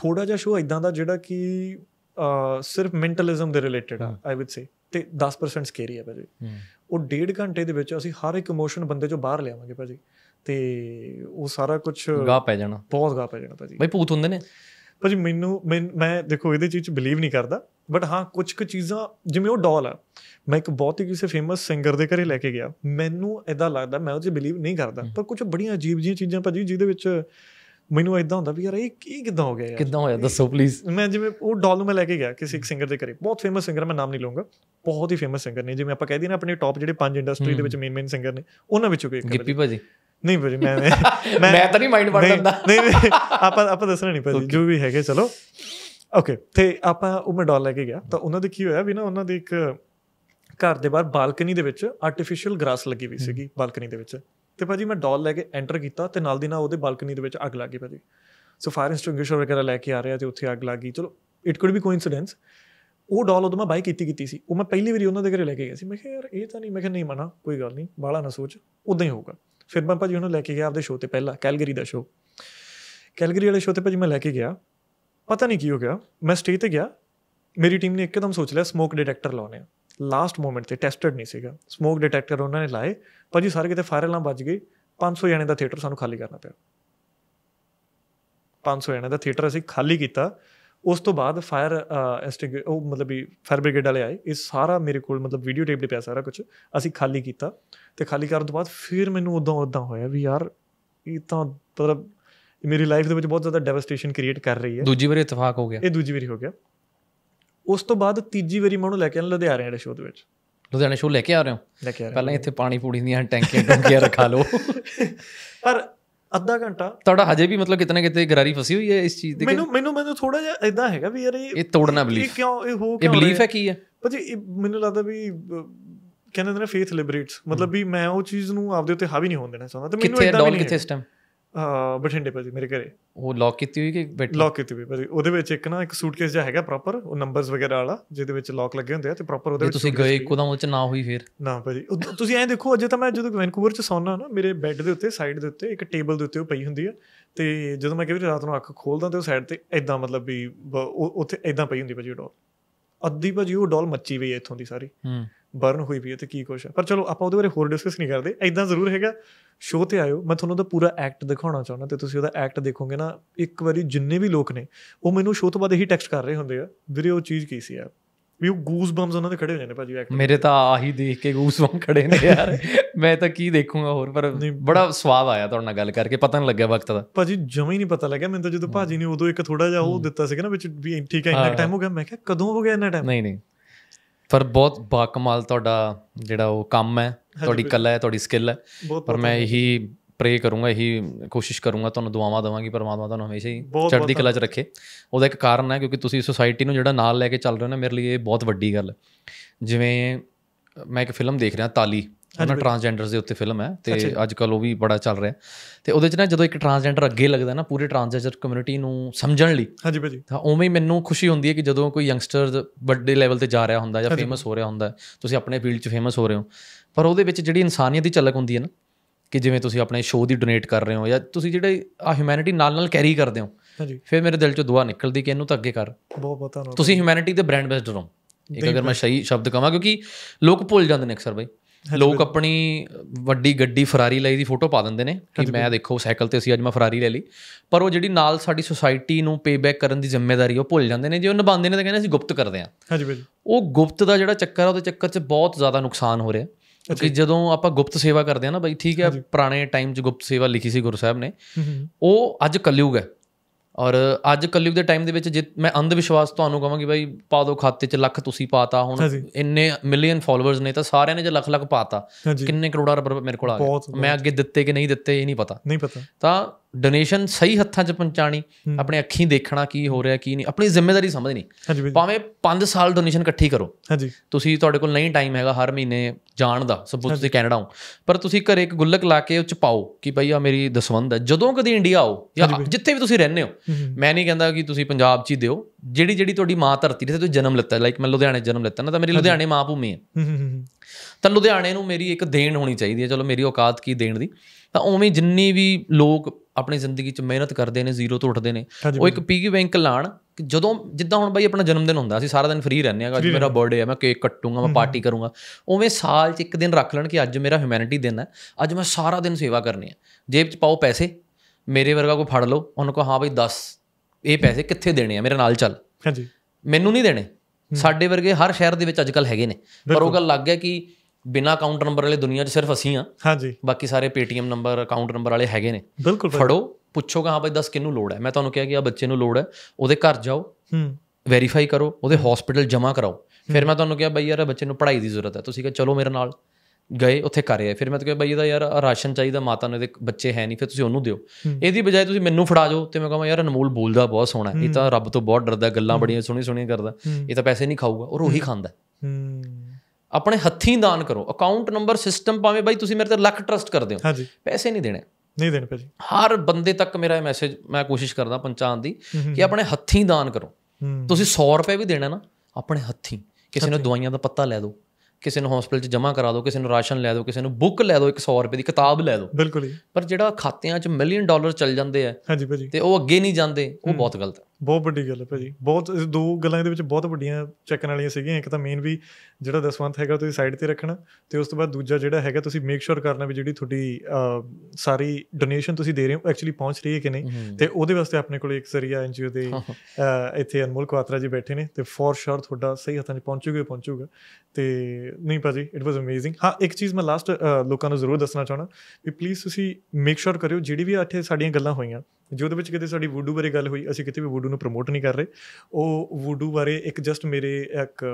ਥੋੜਾ ਜਿਹਾ ਸ਼ੋਅ ਇਦਾਂ ਦਾ ਜਿਹੜਾ ਕਿ ਸਿਰਫ ਮੈਂਟਲਿਜ਼ਮ ਦੇ ਰਿਲੇਟਡ ਆ ਆਈ ਊਡ ਸੇ ਤੇ 10% ਸਕੇਰੀ ਹੈ ਭਾਜੀ ਉਹ ਡੇਢ ਘੰਟੇ ਦੇ ਵਿੱਚ ਅਸੀਂ ਹਰ ਇੱਕ ਇਮੋਸ਼ਨ ਬੰਦੇ ਚੋਂ ਬਾਹਰ ਲਿਆਵਾਂਗੇ ਭਾਜੀ ਤੇ ਉਹ ਸਾਰਾ ਕੁਝ ਗਾ ਪੈ ਜਾਣਾ ਬਹੁਤ ਗਾ ਪੈ ਜਾਣਾ ਭਾਜੀ ਬਈ ਭੂਤ ਹੁੰਦੇ ਨੇ ਭਾਜੀ ਮੈਨੂੰ ਮੈਂ ਦੇਖੋ ਇਹਦੇ ਚੀਜ਼ 'ਚ ਬਿਲੀਵ ਨਹੀਂ ਕਰਦਾ ਬਟ ਹਾਂ ਕੁਝ ਕੁ ਚੀਜ਼ਾਂ ਜਿਵੇਂ ਉਹ ਡੋਲ ਆ ਮੈਂ ਇੱਕ ਬਹੁਤ ਹੀ ਕਿਸੇ ਫੇਮਸ ਸਿੰਗਰ ਦੇ ਘਰੇ ਲੈ ਕੇ ਗਿਆ ਮੈਨੂੰ ਇਦਾਂ ਲੱਗਦਾ ਮੈਂ ਉਹ 'ਚ ਬਿਲੀਵ ਨਹੀਂ ਕਰਦਾ ਪਰ ਕੁਝ ਬੜੀਆਂ ਅਜੀਬ ਜੀਆਂ ਚੀਜ਼ਾਂ ਭਾਜੀ ਜਿਹਦੇ ਵਿੱਚ ਮੈਨੂੰ ਐਦਾਂ ਹੁੰਦਾ ਵੀ ਯਾਰ ਇਹ ਕੀ ਕਿਦਾਂ ਹੋ ਗਿਆ ਯਾਰ ਕਿਦਾਂ ਹੋਇਆ ਦੱਸੋ ਪਲੀਜ਼ ਮੈਂ ਜਿਵੇਂ ਉਹ ਡਾਲ ਨੂੰ ਮੈਂ ਲੈ ਕੇ ਗਿਆ ਕਿਸੇ ਇੱਕ ਸਿੰਗਰ ਦੇ ਘਰੇ ਬਹੁਤ ਫੇਮਸ ਸਿੰਗਰ ਮੈਂ ਨਾਮ ਨਹੀਂ ਲਵਾਂਗਾ ਬਹੁਤ ਹੀ ਫੇਮਸ ਸਿੰਗਰ ਨੇ ਜਿਵੇਂ ਆਪਾਂ ਕਹਿ ਨਾ ਆਪਣੇ ਟੌਪ ਜਿਹੜੇ ਪੰਜ ਇੰਡਸਟਰੀ ਦੇ ਵਿੱਚ ਮੇਨ ਮੇਨ ਸਿੰਗਰ ਨੇ ਉਹਨਾਂ ਵਿੱਚੋਂ ਕੋਈ ਇੱਕ ਗਿੱਪੀ ਭਾਜੀ ਨਹੀਂ ਭਾਜੀ ਮੈਂ ਮੈਂ ਤਾਂ ਨਹੀਂ ਮਾਈਂਡ ਵਰਡ ਕਰਦਾ ਨਹੀਂ ਆਪਾਂ ਆਪਾਂ ਦੱਸਣਾ ਨਹੀਂ ਭਾਜੀ ਜੋ ਵੀ ਹੈਗੇ ਚਲੋ ਓਕੇ ਤੇ ਆਪਾਂ ਉਹ ਮੈਂ ਡਾਲ ਲੈ ਕੇ ਗਿਆ ਤਾਂ ਉਹਨਾਂ ਦੇ ਕੀ ਹੋਇਆ ਵੀ ਨਾ ਉਹਨਾਂ ਦੇ ਇੱਕ ਘਰ ਦੇ ਬਾਹਰ ਬਾਲਕਨੀ ਦੇ ਵਿੱਚ ਆਰਟੀਫੀਸ਼ੀਅਲ ਗ੍ਰਾਸ ਲੱਗੀ ਹੋਈ ਸੀਗੀ ਬਾਲਕਨੀ ਦੇ ਵਿੱਚ ਤੇ ਭਾਜੀ ਮੈਂ ਡਾਲ ਲੈ ਕੇ ਐਂਟਰ ਕੀਤਾ ਤੇ ਨਾਲ ਦੀ ਨਾਲ ਉਹਦੇ ਬਾਲਕਨੀ ਦੇ ਵਿੱਚ ਅੱਗ ਲੱਗ ਗਈ ਭਾਜੀ ਸੋ ਫਾਇਰ ਐਸਟਿੰਗੁਇਸ਼ਰ ਵਗੈਰਾ ਲੈ ਕੇ ਆ ਰਿਹਾ ਤੇ ਉੱਥੇ ਅੱਗ ਲੱਗ ਗਈ ਚਲੋ ਇਟ ਕੁਡ ਬੀ ਕੋਇਨਸੀਡੈਂਸ ਉਹ ਡਾਲ ਉਹਦੋਂ ਮੈਂ ਬਾਈ ਕੀਤੀ ਕੀਤੀ ਸੀ ਉਹ ਮੈਂ ਪਹਿਲੀ ਵਾਰੀ ਉਹਨਾਂ ਦੇ ਘਰੇ ਲੈ ਕੇ ਗਿਆ ਸੀ ਮੈਂ ਕਿਹਾ ਯਾਰ ਇਹ ਤਾਂ ਨਹੀਂ ਮੈਂ ਕਿਹਾ ਨਹੀਂ ਮਨਾ ਕੋਈ ਗੱਲ ਨਹੀਂ ਬਾਲਾ ਨਾ ਸੋਚ ਉਦਾਂ ਹੀ ਹੋਊਗਾ ਫਿਰ ਮੈਂ ਭਾਜੀ ਉਹਨੂੰ ਲੈ ਕੇ ਗਿਆ ਆਪਦੇ ਸ਼ੋਅ ਤੇ ਪਹਿਲਾਂ ਕੈਲਗਰੀ ਦਾ ਸ਼ੋਅ ਕੈਲਗਰੀ ਵਾਲੇ ਸ਼ੋਅ ਤੇ ਭਾਜੀ ਮੈਂ ਲੈ ਕੇ ਗਿਆ ਪਤਾ ਨਹੀਂ ਕੀ ਹੋ ਗਿਆ ਮੈਂ ਸਟੇਜ ਤੇ ਗਿਆ ਮੇਰੀ ਟੀਮ ਨੇ ਇੱਕਦਮ ਸੋਚ ਲਿਆ ਸਮੋਕ ਡਿਟੈਕਟਰ ਲਾਉਣੇ ਆ ਲਾਸਟ ਮੂਮੈਂਟ ਤੇ ਟੈਸਟਡ ਨਹੀਂ ਸੀਗਾ ਸਮੋਕ ਡਿਟੈਕਟਰ ਉਹਨਾਂ ਨੇ ਲਾਏ ਭਾਜੀ ਸਾਰੇ ਕਿਤੇ ਫਾਇਰ ਅਲਾਰਮ ਵੱਜ ਗਏ 500 ਜਣੇ ਦਾ ਥੀਏਟਰ ਸਾਨੂੰ ਖਾਲੀ ਕਰਨਾ ਪਿਆ 500 ਜਣੇ ਦਾ ਥੀਏਟਰ ਅਸੀਂ ਖਾਲੀ ਕੀਤਾ ਉਸ ਤੋਂ ਬਾਅਦ ਫਾਇਰ ਐਸਟਿੰਗ ਉਹ ਮਤਲਬ ਵੀ ਫਾਇਰ ਬ੍ਰਿਗੇਡ ਵਾਲੇ ਆਏ ਇਹ ਸਾਰਾ ਮੇਰੇ ਕੋਲ ਮਤਲਬ ਵੀਡੀਓ ਟੇਪ ਤੇ ਪਿਆ ਸਾਰਾ ਕੁਝ ਅਸੀਂ ਖਾਲੀ ਕੀਤਾ ਤੇ ਖਾਲੀ ਕਰਨ ਤੋਂ ਬਾਅਦ ਫਿਰ ਮੈਨੂੰ ਉਦੋਂ ਉਦਾਂ ਹੋਇਆ ਵੀ ਯਾਰ ਇਹ ਤਾਂ ਮਤਲਬ ਮੇਰੀ ਲਾਈਫ ਦੇ ਵਿੱਚ ਬਹੁਤ ਜ਼ਿਆਦਾ ਡੈਵਸਟੇਸ਼ਨ ਕ੍ਰੀਏਟ ਕਰ ਰਹੀ ਹੈ ਦੂਜੀ ਵਾਰੀ ਇਤਫਾਕ ਹੋ ਗਿਆ ਇਹ ਦੂਜੀ ਵਾਰੀ ਹੋ ਗਿਆ ਉਸ ਤੋਂ ਬਾਅਦ ਤੀਜੀ ਵਾਰੀ ਮੈਂ ਉਹਨੂੰ ਲੈ ਕੇ ਆਣ ਲੁਧਿਆਣੇ ਵਾਲੇ ਸ਼ੋਅ ਦੇ ਵਿੱਚ ਲੁਧਿਆਣੇ ਸ਼ੋਅ ਲੈ ਕੇ ਆ ਰਹੇ ਹੋ ਪਹਿਲਾਂ ਇੱਥੇ ਪਾਣੀ ਪੂੜੀ ਦੀਆਂ ਟੈਂਕੀਆਂ ਟੋਕੀਆਂ ਰਖਾ ਲਓ ਪਰ ਅੱਧਾ ਘੰਟਾ ਤੁਹਾਡਾ ਹਜੇ ਵੀ ਮਤਲਬ ਕਿਤਨੇ ਕਿਤੇ ਗਰਾਰੀ ਫਸੀ ਹੋਈ ਹੈ ਇਸ ਚੀਜ਼ ਦੇ ਮੈਨੂੰ ਮੈਨੂੰ ਮੈਨੂੰ ਥੋੜਾ ਜਿਹਾ ਇਦਾਂ ਹੈਗਾ ਵੀ ਯਾਰ ਇਹ ਇਹ ਤੋੜਨਾ ਬਲੀਫ ਇਹ ਕਿਉਂ ਇਹ ਹੋ ਕਿਉਂ ਇਹ ਬਲੀਫ ਹੈ ਕੀ ਹੈ ਭਾਜੀ ਮੈਨੂੰ ਲੱਗਦਾ ਵੀ ਕਹਿੰਦੇ ਨੇ ਫੇਥ ਲਿਬਰੇਟਸ ਮਤਲਬ ਵੀ ਮੈਂ ਉਹ ਚੀਜ਼ ਨੂੰ ਆਪਦੇ ਉੱਤੇ ਹਾਵੀ ਨਹੀਂ ਹੋਣ ਦੇਣਾ ਚਾਹੁੰਦਾ ਤੇ ਮੈਨੂੰ ਇਦਾਂ ਵੀ ਨਹੀਂ ਕਿੱਥੇ ਸਿਸਟਮ ਬਠਿੰਡੇ ਭਾਜੀ ਮੇਰੇ ਘਰੇ ਉਹ ਲੌਕ ਕੀਤੀ ਹੋਈ ਕਿ ਬੈਠੀ ਲੌਕ ਕੀਤੀ ਹੋਈ ਭਾਜੀ ਉਹਦੇ ਵਿੱਚ ਇੱਕ ਨਾ ਇੱਕ ਸੂਟਕੇਸ ਜਿਹਾ ਹੈਗਾ ਪ੍ਰੋਪਰ ਉਹ ਨੰਬਰਸ ਵਗੈਰਾ ਵਾਲਾ ਜਿਹਦੇ ਵਿੱਚ ਲੌਕ ਲੱਗੇ ਹੁੰਦੇ ਆ ਤੇ ਪ੍ਰੋਪਰ ਉਹਦੇ ਵਿੱਚ ਤੁਸੀਂ ਗਏ ਇੱਕੋ ਉੱਚ ਨਾ ਹੋਈ ਫੇਰ ਨਾ ਭਾਜੀ ਤੁਸੀਂ ਐਂ ਦੇਖੋ ਅਜੇ ਤਾਂ ਮੈਂ ਜਦੋਂ ਵੈਨਕੂਵਰ ਚ ਸੌਣਾ ਨਾ ਮੇਰੇ ਬੈੱਡ ਦੇ ਉੱਤੇ ਸਾਈਡ ਦੇ ਉੱਤੇ ਇੱਕ ਟੇਬਲ ਦੇ ਉੱਤੇ ਉਹ ਪਈ ਹੁੰਦੀ ਆ ਤੇ ਜਦੋਂ ਮੈਂ ਕਈ ਰਾਤ ਨੂੰ ਅੱਖ ਖੋਲਦਾ ਤੇ ਉਹ ਸਾਈਡ ਤੇ ਐਦਾਂ ਮਤਲਬ ਵੀ ਉੱਥੇ ਐਦਾਂ ਪਈ ਹੁੰਦੀ ਭਾਜੀ ਉਹ ਡੋਲ ਅੱਧੀ ਭਾਜੀ ਉਹ ਡੋਲ ਮੱਚੀ ਹੋਈ ਐ ਇੱਥੋਂ ਦੀ ਸਾਰੀ ਹੂੰ ਬਰਨ ਹੋਈ ਵੀ ਹੈ ਤੇ ਕੀ ਕੁਛ ਹੈ ਪਰ ਚਲੋ ਆਪਾਂ ਉਹਦੇ ਬਾਰੇ ਹੋਰ ਡਿਸਕਸ ਨਹੀਂ ਕਰਦੇ ਐਦਾਂ ਜ਼ਰੂਰ ਹੈਗਾ ਸ਼ੋਅ ਤੇ ਆਇਓ ਮੈਂ ਤੁਹਾਨੂੰ ਉਹਦਾ ਪੂਰਾ ਐਕਟ ਦਿਖਾਉਣਾ ਚਾਹੁੰਦਾ ਤੇ ਤੁਸੀਂ ਉਹਦਾ ਐਕਟ ਦੇਖੋਗੇ ਨਾ ਇੱਕ ਵਾਰੀ ਜਿੰਨੇ ਵੀ ਲੋਕ ਨੇ ਉਹ ਮੈਨੂੰ ਸ਼ੋਅ ਤੋਂ ਬਾਅਦ ਇਹੀ ਟੈਕਸਟ ਕਰ ਰਹੇ ਹੁੰਦੇ ਆ ਵੀਰੇ ਉਹ ਚੀਜ਼ ਕੀ ਸੀ ਯਾਰ ਵੀ ਉਹ ਗੂਸ ਬੰਪਸ ਉਹਨਾਂ ਦੇ ਖੜੇ ਹੋ ਜਾਂਦੇ ਭਾਜੀ ਐਕਟ ਮੇਰੇ ਤਾਂ ਆਹੀ ਦੇਖ ਕੇ ਗੂਸ ਬੰਪ ਖੜੇ ਨੇ ਯਾਰ ਮੈਂ ਤਾਂ ਕੀ ਦੇਖੂੰਗਾ ਹੋਰ ਪਰ ਬੜਾ ਸਵਾਦ ਆਇਆ ਤੁਹਾਡੇ ਨਾਲ ਗੱਲ ਕਰਕੇ ਪਤਾ ਨਹੀਂ ਲੱਗਿਆ ਵਕਤ ਦਾ ਭਾਜੀ ਜਮੇ ਹੀ ਨਹੀਂ ਪਤਾ ਲੱਗਿਆ ਮੈਨੂੰ ਤਾਂ ਜਦੋਂ ਭਾਜੀ ਨੇ ਉਦੋਂ ਇੱਕ ਥੋੜਾ ਜਿਹਾ ਉਹ ਦਿੱਤਾ ਸੀਗਾ ਨਾ ਵਿੱਚ ਵੀ ਠੀਕ ਹੈ ਇੰਨਾ ਟਾਈਮ ਹੋ ਗਿਆ ਮੈਂ ਕਿਹਾ ਕਦੋਂ ਹੋ ਗਿਆ ਇੰਨਾ ਟਾਈਮ ਨਹੀਂ ਨਹੀਂ ਪਰ ਬਹੁਤ ਬਾਕਮਾਲ ਤੁਹਾਡਾ ਜਿਹੜਾ ਉਹ ਕੰਮ ਹੈ ਤੁਹਾਡੀ ਕਲਾ ਹੈ ਤੁਹਾਡੀ ਸਕਿੱਲ ਹੈ ਪਰ ਮੈਂ ਇਹੀ ਪ੍ਰੇ ਕਰੂੰਗਾ ਇਹੀ ਕੋਸ਼ਿਸ਼ ਕਰੂੰਗਾ ਤੁਹਾਨੂੰ ਦੁਆਵਾਂ ਦਵਾਂਗੀ ਪਰਮਾਤਮਾ ਤੁਹਾਨੂੰ ਹਮੇਸ਼ਾ ਹੀ ਚੜ੍ਹਦੀ ਕਲਾ 'ਚ ਰੱਖੇ ਉਹਦਾ ਇੱਕ ਕਾਰਨ ਹੈ ਕਿਉਂਕਿ ਤੁਸੀਂ ਸੋਸਾਇਟੀ ਨੂੰ ਜਿਹੜਾ ਨਾਲ ਲੈ ਕੇ ਚੱਲ ਰਹੇ ਹੋ ਨਾ ਮੇਰੇ ਲਈ ਇਹ ਬਹੁਤ ਵੱਡੀ ਗੱਲ ਹੈ ਜਿਵੇਂ ਮੈਂ ਇੱਕ ਫਿਲਮ ਦੇਖ ਰਿਹਾ ਤਾਲੀ ਹਨਾ ਟਰਾਂਸਜੈਂਡਰਸ ਦੇ ਉੱਤੇ ਫਿਲਮ ਹੈ ਤੇ ਅੱਜ ਕੱਲ ਉਹ ਵੀ ਬੜਾ ਚੱਲ ਰਿਹਾ ਤੇ ਉਹਦੇ ਚ ਨਾ ਜਦੋਂ ਇੱਕ ਟਰਾਂਸਜੈਂਡਰ ਅੱਗੇ ਲੱਗਦਾ ਨਾ ਪੂਰੇ ਟਰਾਂਸਜੈਂਡਰ ਕਮਿਊਨਿਟੀ ਨੂੰ ਸਮਝਣ ਲਈ ਹਾਂਜੀ ਭਾਜੀ ਤਾਂ ਉਵੇਂ ਹੀ ਮੈਨੂੰ ਖੁਸ਼ੀ ਹੁੰਦੀ ਹੈ ਕਿ ਜਦੋਂ ਕੋਈ ਯੰਗਸਟਰ ਵੱਡੇ ਲੈਵਲ ਤੇ ਜਾ ਰਿਹਾ ਹੁੰਦਾ ਜਾਂ ਫੇਮਸ ਹੋ ਰਿਹਾ ਹੁੰਦਾ ਤੁਸੀਂ ਆਪਣੇ ਫੀਲਡ 'ਚ ਫੇਮਸ ਹੋ ਰਹੇ ਹੋ ਪਰ ਉਹਦੇ ਵਿੱਚ ਜਿਹੜੀ ਇਨਸਾਨੀਅਤ ਦੀ ਝਲਕ ਹੁੰਦੀ ਹੈ ਨਾ ਕਿ ਜਿਵੇਂ ਤੁਸੀਂ ਆਪਣੇ ਸ਼ੋਅ ਦੀ ਡੋਨੇਟ ਕਰ ਰਹੇ ਹੋ ਜਾਂ ਤੁਸੀਂ ਜਿਹੜੇ ਆ ਹਿਊਮੈਨਿਟੀ ਨਾਲ ਨਾਲ ਕੈਰੀ ਕਰਦੇ ਹੋ ਹਾਂਜੀ ਫਿਰ ਮੇਰੇ ਦਿਲ ਚੋਂ ਦੁਆ ਨਿਕਲਦੀ ਕਿ ਇਹਨੂੰ ਤਾਂ ਅੱਗੇ ਕਰ ਬਹੁਤ ਬਹੁਤ ਧੰਨਵਾਦ ਤੁਸੀਂ ਹਿਊਮੈਨਿਟੀ ਦੇ ਬ੍ਰਾਂਡ ਐਂਬੈਸਡਰ ਹੋ ਇੱਕ ਅਗਰ ਮੈਂ ਸਹੀ ਸ਼ਬਦ ਕਹਾਂ ਕਿਉਂਕਿ ਲੋਕ ਭੁੱਲ ਜਾਂਦੇ ਨੇ ਅਕਸਰ ਬਈ ਲੋਕ ਆਪਣੀ ਵੱਡੀ ਗੱਡੀ ਫਰਾਰੀ ਲਈ ਦੀ ਫੋਟੋ ਪਾ ਦਿੰਦੇ ਨੇ ਕਿ ਮੈਂ ਦੇਖੋ ਸਾਈਕਲ ਤੇ ਸੀ ਅੱਜ ਮੈਂ ਫਰਾਰੀ ਲੈ ਲਈ ਪਰ ਉਹ ਜਿਹੜੀ ਨਾਲ ਸਾਡੀ ਸੋਸਾਇਟੀ ਨੂੰ ਪੇਬੈਕ ਕਰਨ ਦੀ ਜ਼ਿੰਮੇਵਾਰੀ ਉਹ ਭੁੱਲ ਜਾਂਦੇ ਨੇ ਜੇ ਉਹ ਨਿਭਾਉਂਦੇ ਨੇ ਤਾਂ ਕਹਿੰਦੇ ਅਸੀਂ ਗੁਪਤ ਕਰਦੇ ਆ ਹਾਂਜੀ ਬਿਲਕੁਲ ਉਹ ਗੁਪਤ ਦਾ ਜਿਹੜਾ ਚੱਕਰ ਆ ਉਹਦੇ ਚੱਕਰ 'ਚ ਬਹੁਤ ਜ਼ਿਆਦਾ ਨੁਕਸਾਨ ਹੋ ਰਿਹਾ ਕਿ ਜਦੋਂ ਆਪਾਂ ਗੁਪਤ ਸੇਵਾ ਕਰਦੇ ਆ ਨਾ ਬਈ ਠੀਕ ਹੈ ਪੁਰਾਣੇ ਟਾਈਮ 'ਚ ਗੁਪਤ ਸੇਵਾ ਲਿਖੀ ਸੀ ਗੁਰੂ ਸਾਹਿਬ ਨੇ ਉਹ ਅੱਜ ਕਲਯੁਗ ਹੈ ਔਰ ਅੱਜ ਕਲਯੁਗ ਦੇ ਟਾਈਮ ਦੇ ਵਿੱਚ ਜੇ ਮੈਂ ਅੰਧ ਵਿਸ਼ਵਾਸ ਤੁਹਾਨੂੰ ਕਹਾਂਗੀ ਬਾਈ ਪਾ ਦੋ ਖਾਤੇ 'ਚ ਲੱਖ ਤੁਸੀਂ ਪਾਤਾ ਹੁਣ ਇੰਨੇ ਮਿਲੀਅਨ ਫਾਲੋਅਰਸ ਨੇ ਤਾਂ ਸਾਰਿਆਂ ਨੇ ਜੇ ਲੱਖ ਲੱਖ ਪਾਤਾ ਕਿੰਨੇ ਕਰੋੜਾ ਰੁਪਏ ਮੇਰੇ ਕੋਲ ਆ ਗਏ ਮੈਂ ਅੱਗੇ ਦਿੱਤੇ ਕਿ ਨਹੀਂ ਦਿੱਤੇ ਇਹ ਨਹੀਂ ਪਤਾ ਨਹੀਂ ਪਤਾ ਤਾਂ ਡੋਨੇਸ਼ਨ ਸਹੀ ਹੱਥਾਂ 'ਚ ਪਹੁੰਚਾਣੀ ਆਪਣੇ ਅੱਖੀਂ ਦੇਖਣਾ ਕੀ ਹੋ ਰਿਹਾ ਕੀ ਨਹੀਂ ਆਪਣੀ ਜ਼ਿੰਮੇਵਾਰੀ ਸਮਝਣੀ ਭਾਵੇਂ 5 ਸਾਲ ਡੋਨੇਸ਼ਨ ਇਕੱਠੀ ਕਰੋ ਹਾਂਜੀ ਤੁਸੀਂ ਤੁਹਾਡੇ ਕੋਲ ਨਹੀਂ ਟਾਈਮ ਹੈਗਾ ਹਰ ਮਹੀਨੇ ਜਾਣ ਦਾ ਸਪੋਜ਼ ਤੁਸੀਂ ਕੈਨੇਡਾ ਹੋ ਪਰ ਤੁਸੀਂ ਘਰੇ ਇੱਕ ਗੁੱਲਕ ਲਾ ਕੇ ਉੱਚ ਪਾਓ ਕਿ ਭਈ ਆ ਮੇਰੀ ਦਸਵੰਦ ਹੈ ਜਦੋਂ ਕਦੀ ਇੰਡੀਆ ਆਓ ਜਾਂ ਜਿੱਥੇ ਵੀ ਤੁਸੀਂ ਰਹਿੰਦੇ ਹੋ ਮੈਂ ਨਹੀਂ ਕਹਿੰਦਾ ਕਿ ਤੁਸੀਂ ਪੰਜਾਬ 'ਚ ਹੀ ਦਿਓ ਜਿਹੜੀ ਜਿਹੜੀ ਤੁਹਾਡੀ ਮਾਂ ਧਰਤੀ ਜਿੱਥੇ ਤੁਸੀਂ ਜਨਮ ਲਿੱਤਾ ਲਾਈਕ ਮੈਂ ਲੁਧਿਆਣੇ ਜਨਮ ਲਿੱਤਾ ਨਾ ਤਾਂ ਮੇਰੀ ਲੁਧਿਆਣੇ ਮਾਂ ਭੂਮੀ ਹੈ ਤਾਂ ਲੁਧਿਆਣੇ ਨੂੰ ਮੇਰੀ ਇੱਕ ਦੇਣ ਹੋਣੀ ਚਾਹੀਦੀ ਹੈ ਚਲੋ ਮੇਰੀ ਔਕਾਤ ਕੀ ਦੇਣ ਦੀ ਤਾਂ ਉਵੇਂ ਜਿੰਨੀ ਵੀ ਲੋਕ ਆਪਣੀ ਜ਼ਿੰਦਗੀ 'ਚ ਮਿਹਨਤ ਕਰਦੇ ਨੇ ਜ਼ੀਰੋ ਤੋਂ ਉੱਠਦੇ ਨੇ ਉਹ ਇੱਕ ਪੀਗੀ ਬੈਂਕ ਲਾਣ ਜਦੋਂ ਜਿੱਦਾਂ ਹੁਣ ਬਾਈ ਆਪਣਾ ਜਨਮ ਦਿਨ ਹੁੰਦਾ ਅਸੀਂ ਸਾਰਾ ਦਿਨ ਫ੍ਰੀ ਰਹਿੰਦੇ ਆਗਾ ਅੱਜ ਮੇਰਾ ਬਰਥਡੇ ਆ ਮੈਂ ਕੇਕ ਕੱਟੂੰਗਾ ਮੈਂ ਪਾਰਟੀ ਕਰੂੰਗਾ ਉਵੇਂ ਸਾਲ 'ਚ ਇੱਕ ਦਿਨ ਰੱਖ ਲੈਣ ਕਿ ਅੱਜ ਮੇਰਾ ਹਿਊਮੈਨਿਟੀ ਦਿਨ ਹੈ ਅੱਜ ਮੈਂ ਸਾਰਾ ਦਿਨ ਸੇਵਾ ਕਰਨੀ ਹੈ ਜੇਬ 'ਚ ਪਾਓ ਪੈਸੇ ਮੇਰੇ ਵਰਗਾ ਕੋਈ ਫੜ ਲਓ ਉਹਨੂੰ ਕਹੋ ਹਾਂ ਬਈ 10 ਇਹ ਪੈਸੇ ਕਿੱਥੇ ਦੇਣੇ ਆ ਮੇਰੇ ਨਾਲ ਚੱਲ ਹਾਂਜੀ ਮੈਨੂੰ ਨਹੀਂ ਦੇਣੇ ਸਾਡੇ ਵਰਗੇ ਹਰ ਸ਼ਹਿਰ ਦੇ ਵਿੱਚ ਅੱਜਕੱਲ ਹੈਗੇ ਨੇ ਪਰ ਉਹ ਗੱਲ ਲੱਗ ਗਿਆ ਕਿ ਬਿਨਾ ਅਕਾਊਂਟ ਨੰਬਰ ਵਾਲੇ ਦੁਨੀਆ 'ਚ ਸਿਰਫ ਅਸੀਂ ਆ ਹਾਂਜੀ ਬਾਕੀ ਸਾਰੇ ਪੇਟੀਐਮ ਨੰਬਰ ਅਕਾਊਂਟ ਨੰਬਰ ਵਾਲੇ ਹੈਗੇ ਨੇ ਬਿਲਕੁਲ ਫੜੋ ਪੁੱਛੋ ਕਿ ਹਾਂ ਬਈ 10 ਕਿੰਨੂੰ ਲੋੜ ਹੈ ਮੈਂ ਤੁਹਾਨੂੰ ਕਿਹਾ ਕਿ ਆ ਬੱਚੇ ਨੂੰ ਲੋੜ ਹੈ ਉਹਦੇ ਘਰ ਜਾਓ ਹੂੰ ਵੈਰੀਫਾਈ ਕਰੋ ਉਹਦੇ ਹਸਪੀਟਲ ਜਮਾ ਕਰਾਓ ਫਿਰ ਮੈਂ ਤੁਹਾਨੂੰ ਕਿਹਾ ਬਈ ਯਾਰ ਬੱਚੇ ਨੂੰ ਪੜ੍ਹਾਈ ਦੀ ਜ਼ਰੂਰਤ ਹੈ ਤੁਸੀਂ ਕਿਹਾ ਚਲੋ ਮੇਰੇ ਨਾਲ ਗਏ ਉੱਥੇ ਕਰ ਰਿਹਾ ਫਿਰ ਮੈਂ ਤਾਂ ਕਿਹਾ ਬਾਈ ਇਹਦਾ ਯਾਰ ਰਾਸ਼ਨ ਚਾਹੀਦਾ ਮਾਤਾ ਨੇ ਦੇ ਬੱਚੇ ਹੈ ਨਹੀਂ ਫਿਰ ਤੁਸੀਂ ਉਹਨੂੰ ਦਿਓ ਇਹਦੀ ਬਜਾਏ ਤੁਸੀਂ ਮੈਨੂੰ ਫੜਾ ਜਾਓ ਤੇ ਮੈਂ ਕਹਾਂ ਯਾਰ ਅਨਮੋਲ ਬੋਲਦਾ ਬਹੁਤ ਸੋਹਣਾ ਇਹ ਤਾਂ ਰੱਬ ਤੋਂ ਬਹੁਤ ਡਰਦਾ ਗੱਲਾਂ ਬੜੀਆਂ ਸੋਹਣੀਆਂ ਸੋਹਣੀਆਂ ਕਰਦਾ ਇਹ ਤਾਂ ਪੈਸੇ ਨਹੀਂ ਖਾਊਗਾ ਉਹ ਰੋਹੀ ਖਾਂਦਾ ਆਪਣੇ ਹੱਥੀਂ ਦਾਨ ਕਰੋ ਅਕਾਊਂਟ ਨੰਬਰ ਸਿਸਟਮ ਭਾਵੇਂ ਬਾਈ ਤੁਸੀਂ ਮੇਰੇ ਤੇ ਲੱਖ ਟਰਸਟ ਕਰਦੇ ਹੋ ਪੈਸੇ ਨਹੀਂ ਦੇਣੇ ਨਹੀਂ ਦੇਣੇ ਭਾਜੀ ਹਰ ਬੰਦੇ ਤੱਕ ਮੇਰਾ ਇਹ ਮੈਸੇਜ ਮੈਂ ਕੋਸ਼ਿਸ਼ ਕਰਦਾ ਪਹੁੰਚਾਉਣ ਦੀ ਕਿ ਆਪਣੇ ਹੱਥੀਂ ਦਾਨ ਕਰੋ ਤੁਸੀਂ 100 ਰੁਪਏ ਵੀ ਦੇਣਾ ਨਾ ਆਪਣੇ ਹੱਥੀਂ ਕਿਸੇ ਨੂੰ ਦਵਾਈਆਂ ਦਾ ਪੱਤਾ ਲੈ ਦਿਓ ਕਿਸੇ ਨੂੰ ਹਸਪੀਟਲ 'ਚ ਜਮ੍ਹਾਂ ਕਰਾ ਦਿਓ ਕਿਸੇ ਨੂੰ ਰਾਸ਼ਨ ਲੈ ਦਿਓ ਕਿਸੇ ਨੂੰ ਬੁੱਕ ਲੈ ਦਿਓ 100 ਰੁਪਏ ਦੀ ਕਿਤਾਬ ਲੈ ਦਿਓ ਬਿਲਕੁਲ ਪਰ ਜਿਹੜਾ ਖਾਤਿਆਂ 'ਚ ਮਿਲੀਅਨ ਡਾਲਰ ਚੱਲ ਜਾਂਦੇ ਆ ਹਾਂਜੀ ਭਾਜੀ ਤੇ ਉਹ ਅੱਗੇ ਨਹੀਂ ਜਾਂਦੇ ਉਹ ਬਹੁਤ ਗਲਤ ਹੈ ਬਹੁਤ ਵੱਡੀ ਗੱਲ ਹੈ ਭਾਜੀ ਬਹੁਤ ਦੋ ਗੱਲਾਂ ਇਹਦੇ ਵਿੱਚ ਬਹੁਤ ਵੱਡੀਆਂ ਚੱਕਣ ਵਾਲੀਆਂ ਸੀਗੀਆਂ ਇੱਕ ਤਾਂ ਮੇਨ ਵੀ ਜਿਹੜਾ ਦਸਵੰਤ ਹੈਗਾ ਤੁਸੀਂ ਸਾਈਡ ਤੇ ਰੱਖਣਾ ਤੇ ਉਸ ਤੋਂ ਬਾਅਦ ਦੂਜਾ ਜਿਹੜਾ ਹੈਗਾ ਤੁਸੀਂ ਮੇਕ ਸ਼ੋਰ ਕਰਨਾ ਵੀ ਜਿਹੜੀ ਤੁਹਾਡੀ ਸਾਰੀ ਡੋਨੇਸ਼ਨ ਤੁਸੀਂ ਦੇ ਰਹੇ ਹੋ ਐਕਚੁਅਲੀ ਪਹੁੰਚ ਰਹੀ ਹੈ ਕਿ ਨਹੀਂ ਤੇ ਉਹਦੇ ਵਾਸਤੇ ਆਪਣੇ ਕੋਲ ਇੱਕ ਐਨ ਐਨਜੀਓ ਦੇ ਇੱਥੇ ਅਨਮੋਲ ਕੁਆਤਰਾ ਜੀ ਬੈਠੇ ਨੇ ਤੇ ਫੋਰ ਸ਼ੋਰ ਤੁਹਾਡਾ ਸਹੀ ਹੱਥਾਂ 'ਚ ਪਹੁੰਚੂਗਾ ਪਹੁੰਚੂਗਾ ਤੇ ਨਹੀਂ ਭਾਜੀ ਇਟ ਵਾਸ ਅਮੇਜ਼ਿੰਗ ਹਾਂ ਇੱਕ ਚੀਜ਼ ਮੈਂ ਲਾਸਟ ਲੋਕਾਂ ਨੂੰ ਜ਼ਰੂਰ ਦੱਸਣਾ ਚਾਹਣਾ ਵੀ ਪਲੀਜ਼ ਤੁਸੀਂ ਮੇਕ ਸ਼ੋਰ ਕਰਿਓ ਜਿਹੜੀ ਵੀ ਇੱਥੇ ਸਾਡੀਆਂ ਗੱਲਾਂ ਹੋਈਆਂ ਜੋ ਦੇ ਵਿੱਚ ਕਿਤੇ ਸਾਡੀ ਵੂਡੂ ਬਾਰੇ ਗੱਲ ਹੋਈ ਅਸੀਂ ਕਿਤੇ ਵੀ ਵੂਡੂ ਨੂੰ ਪ੍ਰਮੋਟ ਨਹੀਂ ਕਰ ਰਹੇ ਉਹ ਵੂਡੂ ਬਾਰੇ ਇੱਕ ਜਸਟ ਮੇਰੇ ਇੱਕ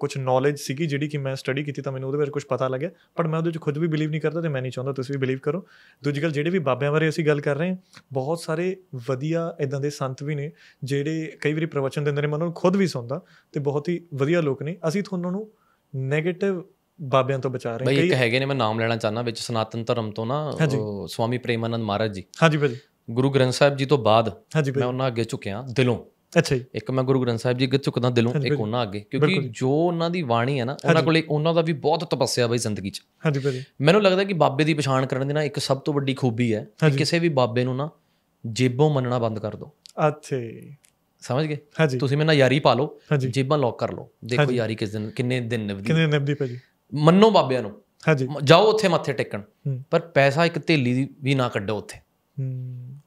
ਕੁਝ ਨੌਲੇਜ ਸੀਗੀ ਜਿਹੜੀ ਕਿ ਮੈਂ ਸਟੱਡੀ ਕੀਤੀ ਤਾਂ ਮੈਨੂੰ ਉਹਦੇ ਬਾਰੇ ਕੁਝ ਪਤਾ ਲੱਗਿਆ ਪਰ ਮੈਂ ਉਹਦੇ ਵਿੱਚ ਖੁਦ ਵੀ ਬਿਲੀਵ ਨਹੀਂ ਕਰਦਾ ਤੇ ਮੈਂ ਨਹੀਂ ਚਾਹੁੰਦਾ ਤੁਸੀਂ ਵੀ ਬਿਲੀਵ ਕਰੋ ਦੂਜੀ ਗੱਲ ਜਿਹੜੇ ਵੀ ਬਾਬਿਆਂ ਬਾਰੇ ਅਸੀਂ ਗੱਲ ਕਰ ਰਹੇ ਹਾਂ ਬਹੁਤ ਸਾਰੇ ਵਧੀਆ ਇਦਾਂ ਦੇ ਸੰਤ ਵੀ ਨੇ ਜਿਹੜੇ ਕਈ ਵਾਰੀ ਪ੍ਰਵਚਨ ਦਿੰਦੇ ਨੇ ਮੈਂ ਉਹਨਾਂ ਨੂੰ ਖੁਦ ਵੀ ਸੁਣਦਾ ਤੇ ਬਹੁਤ ਹੀ ਵਧੀਆ ਲੋਕ ਨੇ ਅਸੀਂ ਤੁਹਾਨੂੰ ਨੂੰ 네ਗੇਟਿਵ ਬਾਬਿਆਂ ਤੋਂ ਬਚਾ ਰਹੇ ਕਈ ਇੱਕ ਹੈਗੇ ਨੇ ਮੈਂ ਨਾਮ ਲੈਣਾ ਚਾਹਨਾ ਵਿੱਚ ਸਨਾਤਨ ਧਰਮ ਤੋਂ ਨਾ ਸਵਾਮੀ ਪ੍ਰੇਮਾਨੰਦ ਮਹਾਰਾਜ ਜੀ ਹਾਂਜੀ ਭਾਜੀ ਗੁਰੂ ਗ੍ਰੰਥ ਸਾਹਿਬ ਜੀ ਤੋਂ ਬਾਅਦ ਮੈਂ ਉਹਨਾਂ ਅੱਗੇ ਝੁਕਿਆ ਦਿਲੋਂ ਅੱਛਾ ਜੀ ਇੱਕ ਮੈਂ ਗੁਰੂ ਗ੍ਰੰਥ ਸਾਹਿਬ ਜੀ ਅੱਗੇ ਝੁਕਦਾ ਦਿਲੋਂ ਇੱਕ ਉਹਨਾਂ ਅੱਗੇ ਕਿਉਂਕਿ ਜੋ ਉਹਨਾਂ ਦੀ ਬਾਣੀ ਹੈ ਨਾ ਉਹਨਾਂ ਕੋਲੇ ਉਹਨਾਂ ਦਾ ਵੀ ਬਹੁਤ ਤਪੱਸਿਆ ਬਈ ਜ਼ਿੰਦਗੀ 'ਚ ਹਾਂਜੀ ਭਾਜੀ ਮੈਨੂੰ ਲੱਗਦਾ ਕਿ ਬਾਬੇ ਦੀ ਪਛਾਣ ਕਰਨ ਦੇ ਨਾਲ ਇੱਕ ਸਭ ਤੋਂ ਵੱਡੀ ਖੂਬੀ ਹੈ ਕਿ ਕਿਸੇ ਵੀ ਬਾਬੇ ਨੂੰ ਨਾ ਜੇਬੋਂ ਮੰਨਣਾ ਬੰਦ ਕਰ ਦਿਓ ਅੱਛਾ ਸਮਝ ਗਏ ਤੁਸੀਂ ਮੇਰੇ ਨਾਲ ਯਾਰੀ ਪਾ ਲਓ ਜੇਬਾਂ ਲੌਕ ਕਰ ਲਓ ਦੇਖੋ ਯਾਰੀ ਕਿਸ ਦਿਨ ਕਿੰਨੇ ਦਿਨ ਨਿਭਦੀ ਕਿੰਨੇ ਨਿਭਦੀ ਭਾਜੀ ਮੰਨੋ ਬਾਬਿਆਂ ਨੂੰ ਹਾਂਜੀ ਜਾਓ ਉੱਥੇ ਮੱਥੇ ਟੇਕਣ ਪਰ ਪੈਸਾ ਇੱਕ ਥੇਲੀ ਵੀ ਨਾ ਕੱਢੋ ਉੱਥੇ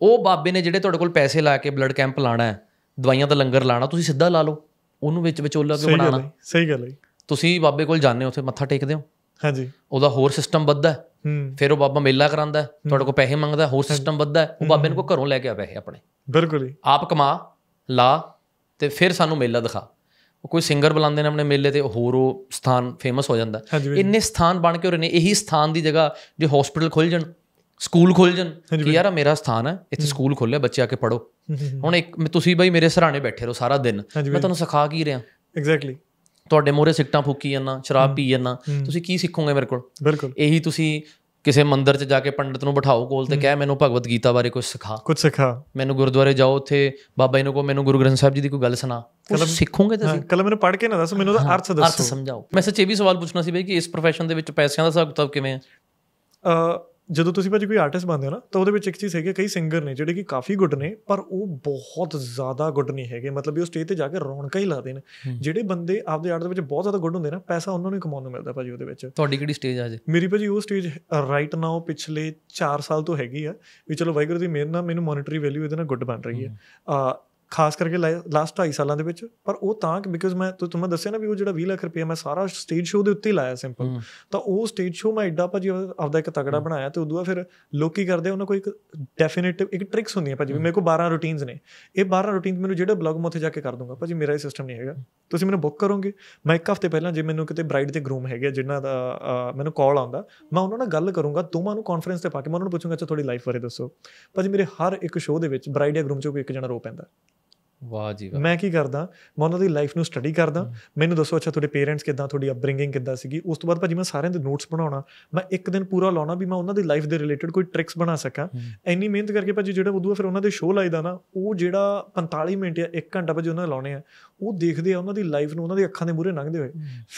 ਉਹ ਬਾਬੇ ਨੇ ਜਿਹੜੇ ਤੁਹਾਡੇ ਕੋਲ ਪੈਸੇ ਲਾ ਕੇ ਬਲੱਡ ਕੈਂਪ ਲਾਣਾ ਹੈ ਦਵਾਈਆਂ ਦਾ ਲੰਗਰ ਲਾਣਾ ਤੁਸੀਂ ਸਿੱਧਾ ਲਾ ਲਓ ਉਹਨੂੰ ਵਿੱਚ ਵਿਚੋਲਾ ਕੇ ਬਣਾਣਾ ਸਹੀ ਗੱਲ ਹੈ ਤੁਸੀਂ ਬਾਬੇ ਕੋਲ ਜਾਂਦੇ ਹੋ ਉੱਥੇ ਮੱਥਾ ਟੇਕਦੇ ਹੋ ਹਾਂਜੀ ਉਹਦਾ ਹੋਰ ਸਿਸਟਮ ਵੱਧਾ ਹੈ ਫਿਰ ਉਹ ਬਾਬਾ ਮੇਲਾ ਕਰਾਂਦਾ ਤੁਹਾਡੇ ਕੋਲ ਪੈਸੇ ਮੰਗਦਾ ਹੋਰ ਸਿਸਟਮ ਵੱਧਾ ਹੈ ਉਹ ਬਾਬੇ ਨੂੰ ਕੋ ਘਰੋਂ ਲੈ ਕੇ ਆ ਪੈਸੇ ਆਪਣੇ ਬਿਲਕੁਲ ਹੀ ਆਪ ਕਮਾ ਲਾ ਤੇ ਫਿਰ ਸਾਨੂੰ ਮੇਲਾ ਦਿਖਾ ਕੋਈ ਸਿੰਗਰ ਬੁਲਾਉਂਦੇ ਨੇ ਆਪਣੇ ਮੇਲੇ ਤੇ ਹੋਰ ਉਹ ਸਥਾਨ ਫੇਮਸ ਹੋ ਜਾਂਦਾ ਇੰਨੇ ਸਥਾਨ ਬਣ ਕੇ ਹੋ ਰਹੇ ਨੇ ਇਹੀ ਸਥਾਨ ਦੀ ਜਗ੍ਹਾ ਜੇ ਹਸਪੀਟਲ ਖੁੱਲ ਜਣ ਸਕੂਲ ਖੁੱਲ ਜਨ ਕਿ ਯਾਰ ਆ ਮੇਰਾ ਸਥਾਨ ਹੈ ਇੱਥੇ ਸਕੂਲ ਖੁੱਲਿਆ ਬੱਚੇ ਆ ਕੇ ਪੜੋ ਹੁਣ ਇੱਕ ਤੁਸੀਂ ਬਾਈ ਮੇਰੇ ਸਹਰਾਣੇ ਬੈਠੇ ਰਹੋ ਸਾਰਾ ਦਿਨ ਮੈਂ ਤੁਹਾਨੂੰ ਸਿਖਾ ਕੀ ਰਿਹਾ ਐਗਜ਼ੈਕਟਲੀ ਤੁਹਾਡੇ ਮੋਰੇ ਸਿੱਟਾਂ ਫੁੱਕੀ ਜਾਂਦਾ ਸ਼ਰਾਬ ਪੀ ਜਾਂਦਾ ਤੁਸੀਂ ਕੀ ਸਿੱਖੋਗੇ ਮੇਰੇ ਕੋਲ ਬਿਲਕੁਲ ਇਹੀ ਤੁਸੀਂ ਕਿਸੇ ਮੰਦਿਰ 'ਚ ਜਾ ਕੇ ਪੰਡਤ ਨੂੰ ਬਿਠਾਓ ਕੋਲ ਤੇ ਕਹਿ ਮੈਨੂੰ ਭਗਵਤ ਗੀਤਾ ਬਾਰੇ ਕੁਝ ਸਿਖਾ ਕੁਝ ਸਿਖਾ ਮੈਨੂੰ ਗੁਰਦੁਆਰੇ ਜਾਓ ਉੱਥੇ ਬਾਬਾ ਜੀ ਨੂੰ ਕੋ ਮੈਨੂੰ ਗੁਰੂ ਗ੍ਰੰਥ ਸਾਹਿਬ ਜੀ ਦੀ ਕੋਈ ਗੱਲ ਸੁਣਾ ਕਲਮ ਸਿੱਖੋਗੇ ਤੁਸੀਂ ਕਲਮ ਮੈਨੂੰ ਪੜ੍ਹ ਕੇ ਨਾ ਦੱਸੋ ਮੈਨੂੰ ਉਹਦਾ ਅਰਥ ਦੱਸੋ ਅਰਥ ਸਮਝਾਓ ਮੈਂ ਸੱਚੇ ਵੀ ਸਵਾਲ ਪੁੱਛਣਾ ਸੀ ਬਈ ਕਿ ਇਸ profession ਦੇ ਵਿੱਚ ਪੈਸਿਆਂ ਦਾ ਹਿਸਾਬ ਕਿਤਾਬ ਕਿਵੇਂ ਹੈ ਜਦੋਂ ਤੁਸੀਂ ਭਾਜੀ ਕੋਈ ਆਰਟਿਸਟ ਬਣਦੇ ਹੋ ਨਾ ਤਾਂ ਉਹਦੇ ਵਿੱਚ ਇੱਕ ਚੀਜ਼ ਹੈਗੀ ਕਈ ਸਿੰਗਰ ਨੇ ਜਿਹੜੇ ਕਿ ਕਾਫੀ ਗੁੱਡ ਨੇ ਪਰ ਉਹ ਬਹੁਤ ਜ਼ਿਆਦਾ ਗੁੱਡ ਨਹੀਂ ਹੈਗੇ ਮਤਲਬ ਉਹ ਸਟੇਜ ਤੇ ਜਾ ਕੇ ਰੌਣਕਾਂ ਹੀ ਲਾਦੇ ਨੇ ਜਿਹੜੇ ਬੰਦੇ ਆਪਦੇ ਆਰਟ ਦੇ ਵਿੱਚ ਬਹੁਤ ਜ਼ਿਆਦਾ ਗੁੱਡ ਹੁੰਦੇ ਨਾ ਪੈਸਾ ਉਹਨਾਂ ਨੂੰ ਕਮਾਉਣ ਨੂੰ ਮਿਲਦਾ ਭਾਜੀ ਉਹਦੇ ਵਿੱਚ ਤੁਹਾਡੀ ਕਿਹੜੀ ਸਟੇਜ ਆ ਜੇ ਮੇਰੀ ਭਾਜੀ ਉਹ ਸਟੇਜ ਰਾਈਟ ਨਾਓ ਪਿਛਲੇ 4 ਸਾਲ ਤੋਂ ਹੈਗੀ ਆ ਵੀ ਚਲੋ ਵਾਹਿਗੁਰੂ ਦੀ ਮਿਹਰ ਨਾਲ ਮੈਨੂੰ ਮੋਨਿਟਰੀ ਵੈਲਿਊ ਇਹਦੇ ਨਾਲ ਗੁੱਡ ਬਣ ਰਹੀ ਹੈ ਆ ਖਾਸ ਕਰਕੇ ਲਾਸਟ 2.5 ਸਾਲਾਂ ਦੇ ਵਿੱਚ ਪਰ ਉਹ ਤਾਂ ਕਿ ਬਿਕੋਜ਼ ਮੈਂ ਤੂੰ ਤੁਹਾਨੂੰ ਦੱਸਿਆ ਨਾ ਵੀ ਉਹ ਜਿਹੜਾ 20 ਲੱਖ ਰੁਪਏ ਮੈਂ ਸਾਰਾ ਸਟੇਜ ਸ਼ੋਅ ਦੇ ਉੱਤੇ ਲਾਇਆ ਸਿੰਪਲ ਤਾਂ ਉਹ ਸਟੇਜ ਸ਼ੋਅ ਮੈਂ ਐਡਾ ਭਾਜੀ ਆਪਦਾ ਇੱਕ ਤਗੜਾ ਬਣਾਇਆ ਤੇ ਉਦੋਂ ਫਿਰ ਲੋਕੀ ਕਰਦੇ ਉਹਨਾਂ ਕੋਈ ਇੱਕ ਡੈਫੀਨਿਟਿਵ ਇੱਕ ਟ੍ਰਿਕਸ ਹੁੰਦੀਆਂ ਭਾਜੀ ਮੇਰੇ ਕੋਲ 12 ਰੂਟੀਨਸ ਨੇ ਇਹ 12 ਰੂਟੀਨਸ ਮੈਨੂੰ ਜਿਹੜੇ ਬਲੌਗ ਮੋਥੇ ਜਾ ਕੇ ਕਰ ਦੂੰਗਾ ਭਾਜੀ ਮੇਰਾ ਇਹ ਸਿਸਟਮ ਨਹੀਂ ਹੈਗਾ ਤੁਸੀਂ ਮੈਨੂੰ ਬੁੱਕ ਕਰੋਗੇ ਮੈਂ ਇੱਕ ਹਫ਼ਤੇ ਪਹਿਲਾਂ ਜੇ ਮੈਨੂੰ ਕਿਤੇ ਬ੍ਰਾਈਡ ਤੇ ਗਰੂਮ ਹੈਗੇ ਜਿਨ੍ਹਾਂ ਦਾ ਮੈਨੂੰ ਕਾਲ ਆਉਂਦਾ ਮੈਂ ਉਹਨਾਂ ਨਾਲ ਗੱਲ ਕਰੂੰਗਾ ਦੋਵਾਂ ਨੂੰ ਕਾਨਫਰੰਸ ਤੇ ਪਾ ਕੇ ਮੈਂ ਉਹਨਾਂ ਨੂੰ ਪੁੱਛੂੰਗਾ ਅੱਛਾ ਤੁਹਾਡੀ ਲਾਈਫ ਬਾਰੇ ਦੱਸੋ ਭਾਜੀ ਮੇਰੇ ਹਰ ਇੱਕ ਸ਼ੋਅ ਦੇ ਵਿੱਚ ਬ੍ਰਾਈਡ ਜਾਂ ਗਰੂਮ ਚੋਂ ਕੋਈ ਇੱਕ ਜਣਾ ਰੋ ਪੈਂਦਾ ਵਾਹ ਜੀ ਵਾਹ ਮੈਂ ਕੀ ਕਰਦਾ ਮੈਂ ਉਹਨਾਂ ਦੀ ਲਾਈਫ ਨੂੰ ਸਟੱਡੀ ਕਰਦਾ ਮੈਨੂੰ ਦੱਸੋ ਅੱਛਾ ਤੁਹਾਡੇ ਪੇਰੈਂਟਸ ਕਿਦਾਂ ਤੁਹਾਡੀ ਅਪਬ੍ਰਿੰਗਿੰਗ ਕਿਦਾਂ ਸੀਗੀ ਉਸ ਤੋਂ ਬਾਅਦ ਭਾਜੀ ਮੈਂ ਸਾਰਿਆਂ ਦੇ ਨੋਟਸ ਬਣਾਉਣਾ ਮੈਂ ਇੱਕ ਦਿਨ ਪੂਰਾ ਲਾਉਣਾ ਵੀ ਮੈਂ ਉਹਨਾਂ ਦੀ ਲਾਈਫ ਦੇ ਰਿਲੇਟਡ ਕੋਈ ਟ੍ਰਿਕਸ ਬਣਾ ਸਕਾਂ ਇੰਨੀ ਮਿਹਨਤ ਕਰਕੇ ਭਾਜੀ ਜਿਹੜਾ ਉਦੋਂ ਫਿਰ ਉਹਨਾਂ ਦੇ ਸ਼ੋਅ ਲਾਈਦਾ ਨਾ ਉਹ ਜਿਹੜਾ 45 ਮਿੰਟ ਜਾਂ 1 ਘੰਟਾ ਭਾਜੀ ਉਹਨਾਂ ਨੇ ਲਾਉਣੇ ਆ ਉਹ ਦੇਖਦੇ ਆ ਉਹਨਾਂ ਦੀ ਲਾਈਫ ਨੂੰ ਉਹਨਾਂ ਦੀ ਅੱਖਾਂ ਦੇ ਮੂਰੇ ਲੰਘਦੇ ਹੋਏ